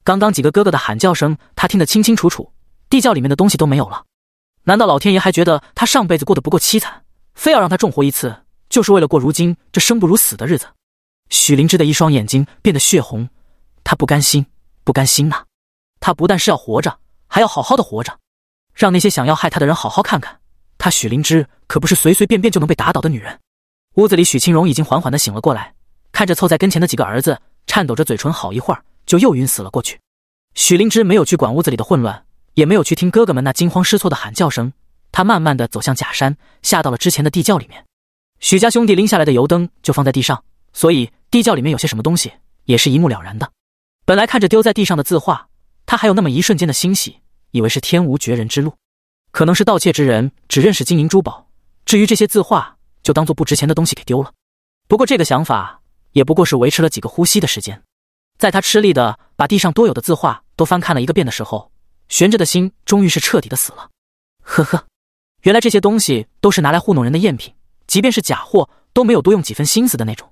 刚刚几个哥哥的喊叫声他听得清清楚楚，地窖里面的东西都没有了，难道老天爷还觉得他上辈子过得不够凄惨，非要让他重活一次？就是为了过如今这生不如死的日子，许灵芝的一双眼睛变得血红，她不甘心，不甘心呐！她不但是要活着，还要好好的活着，让那些想要害她的人好好看看，她许灵芝可不是随随便便就能被打倒的女人。屋子里，许清荣已经缓缓的醒了过来，看着凑在跟前的几个儿子，颤抖着嘴唇，好一会儿就又晕死了过去。许灵芝没有去管屋子里的混乱，也没有去听哥哥们那惊慌失措的喊叫声，她慢慢的走向假山，下到了之前的地窖里面。许家兄弟拎下来的油灯就放在地上，所以地窖里面有些什么东西也是一目了然的。本来看着丢在地上的字画，他还有那么一瞬间的欣喜，以为是天无绝人之路，可能是盗窃之人只认识金银珠宝，至于这些字画，就当做不值钱的东西给丢了。不过这个想法也不过是维持了几个呼吸的时间。在他吃力的把地上多有的字画都翻看了一个遍的时候，悬着的心终于是彻底的死了。呵呵，原来这些东西都是拿来糊弄人的赝品。即便是假货，都没有多用几分心思的那种。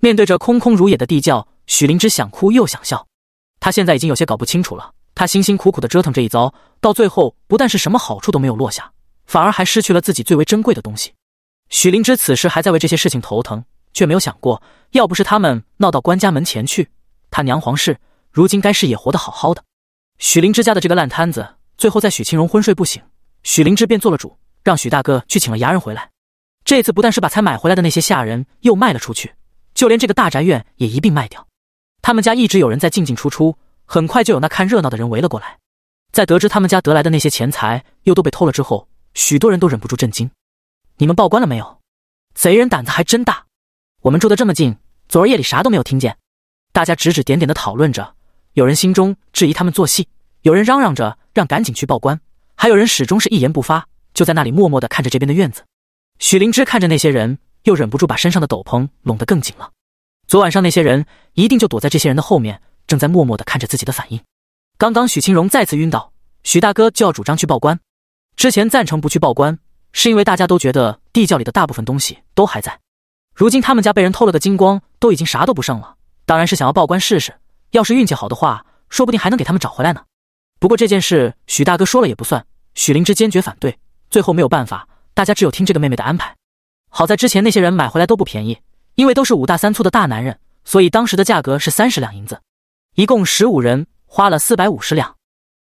面对着空空如也的地窖，许灵芝想哭又想笑。他现在已经有些搞不清楚了。他辛辛苦苦的折腾这一遭，到最后不但是什么好处都没有落下，反而还失去了自己最为珍贵的东西。许灵芝此时还在为这些事情头疼，却没有想过，要不是他们闹到官家门前去，他娘皇室如今该是也活得好好的。许灵芝家的这个烂摊子，最后在许清荣昏睡不醒，许灵芝便做了主，让许大哥去请了衙人回来。这次不但是把才买回来的那些下人又卖了出去，就连这个大宅院也一并卖掉。他们家一直有人在进进出出，很快就有那看热闹的人围了过来。在得知他们家得来的那些钱财又都被偷了之后，许多人都忍不住震惊。你们报官了没有？贼人胆子还真大！我们住的这么近，昨儿夜里啥都没有听见。大家指指点点的讨论着，有人心中质疑他们做戏，有人嚷嚷着让赶紧去报官，还有人始终是一言不发，就在那里默默的看着这边的院子。许灵芝看着那些人，又忍不住把身上的斗篷拢得更紧了。昨晚上那些人一定就躲在这些人的后面，正在默默地看着自己的反应。刚刚许清荣再次晕倒，许大哥就要主张去报官。之前赞成不去报官，是因为大家都觉得地窖里的大部分东西都还在。如今他们家被人偷了个精光，都已经啥都不剩了，当然是想要报官试试。要是运气好的话，说不定还能给他们找回来呢。不过这件事，许大哥说了也不算。许灵芝坚决反对，最后没有办法。大家只有听这个妹妹的安排。好在之前那些人买回来都不便宜，因为都是五大三粗的大男人，所以当时的价格是三十两银子，一共十五人花了四百五十两。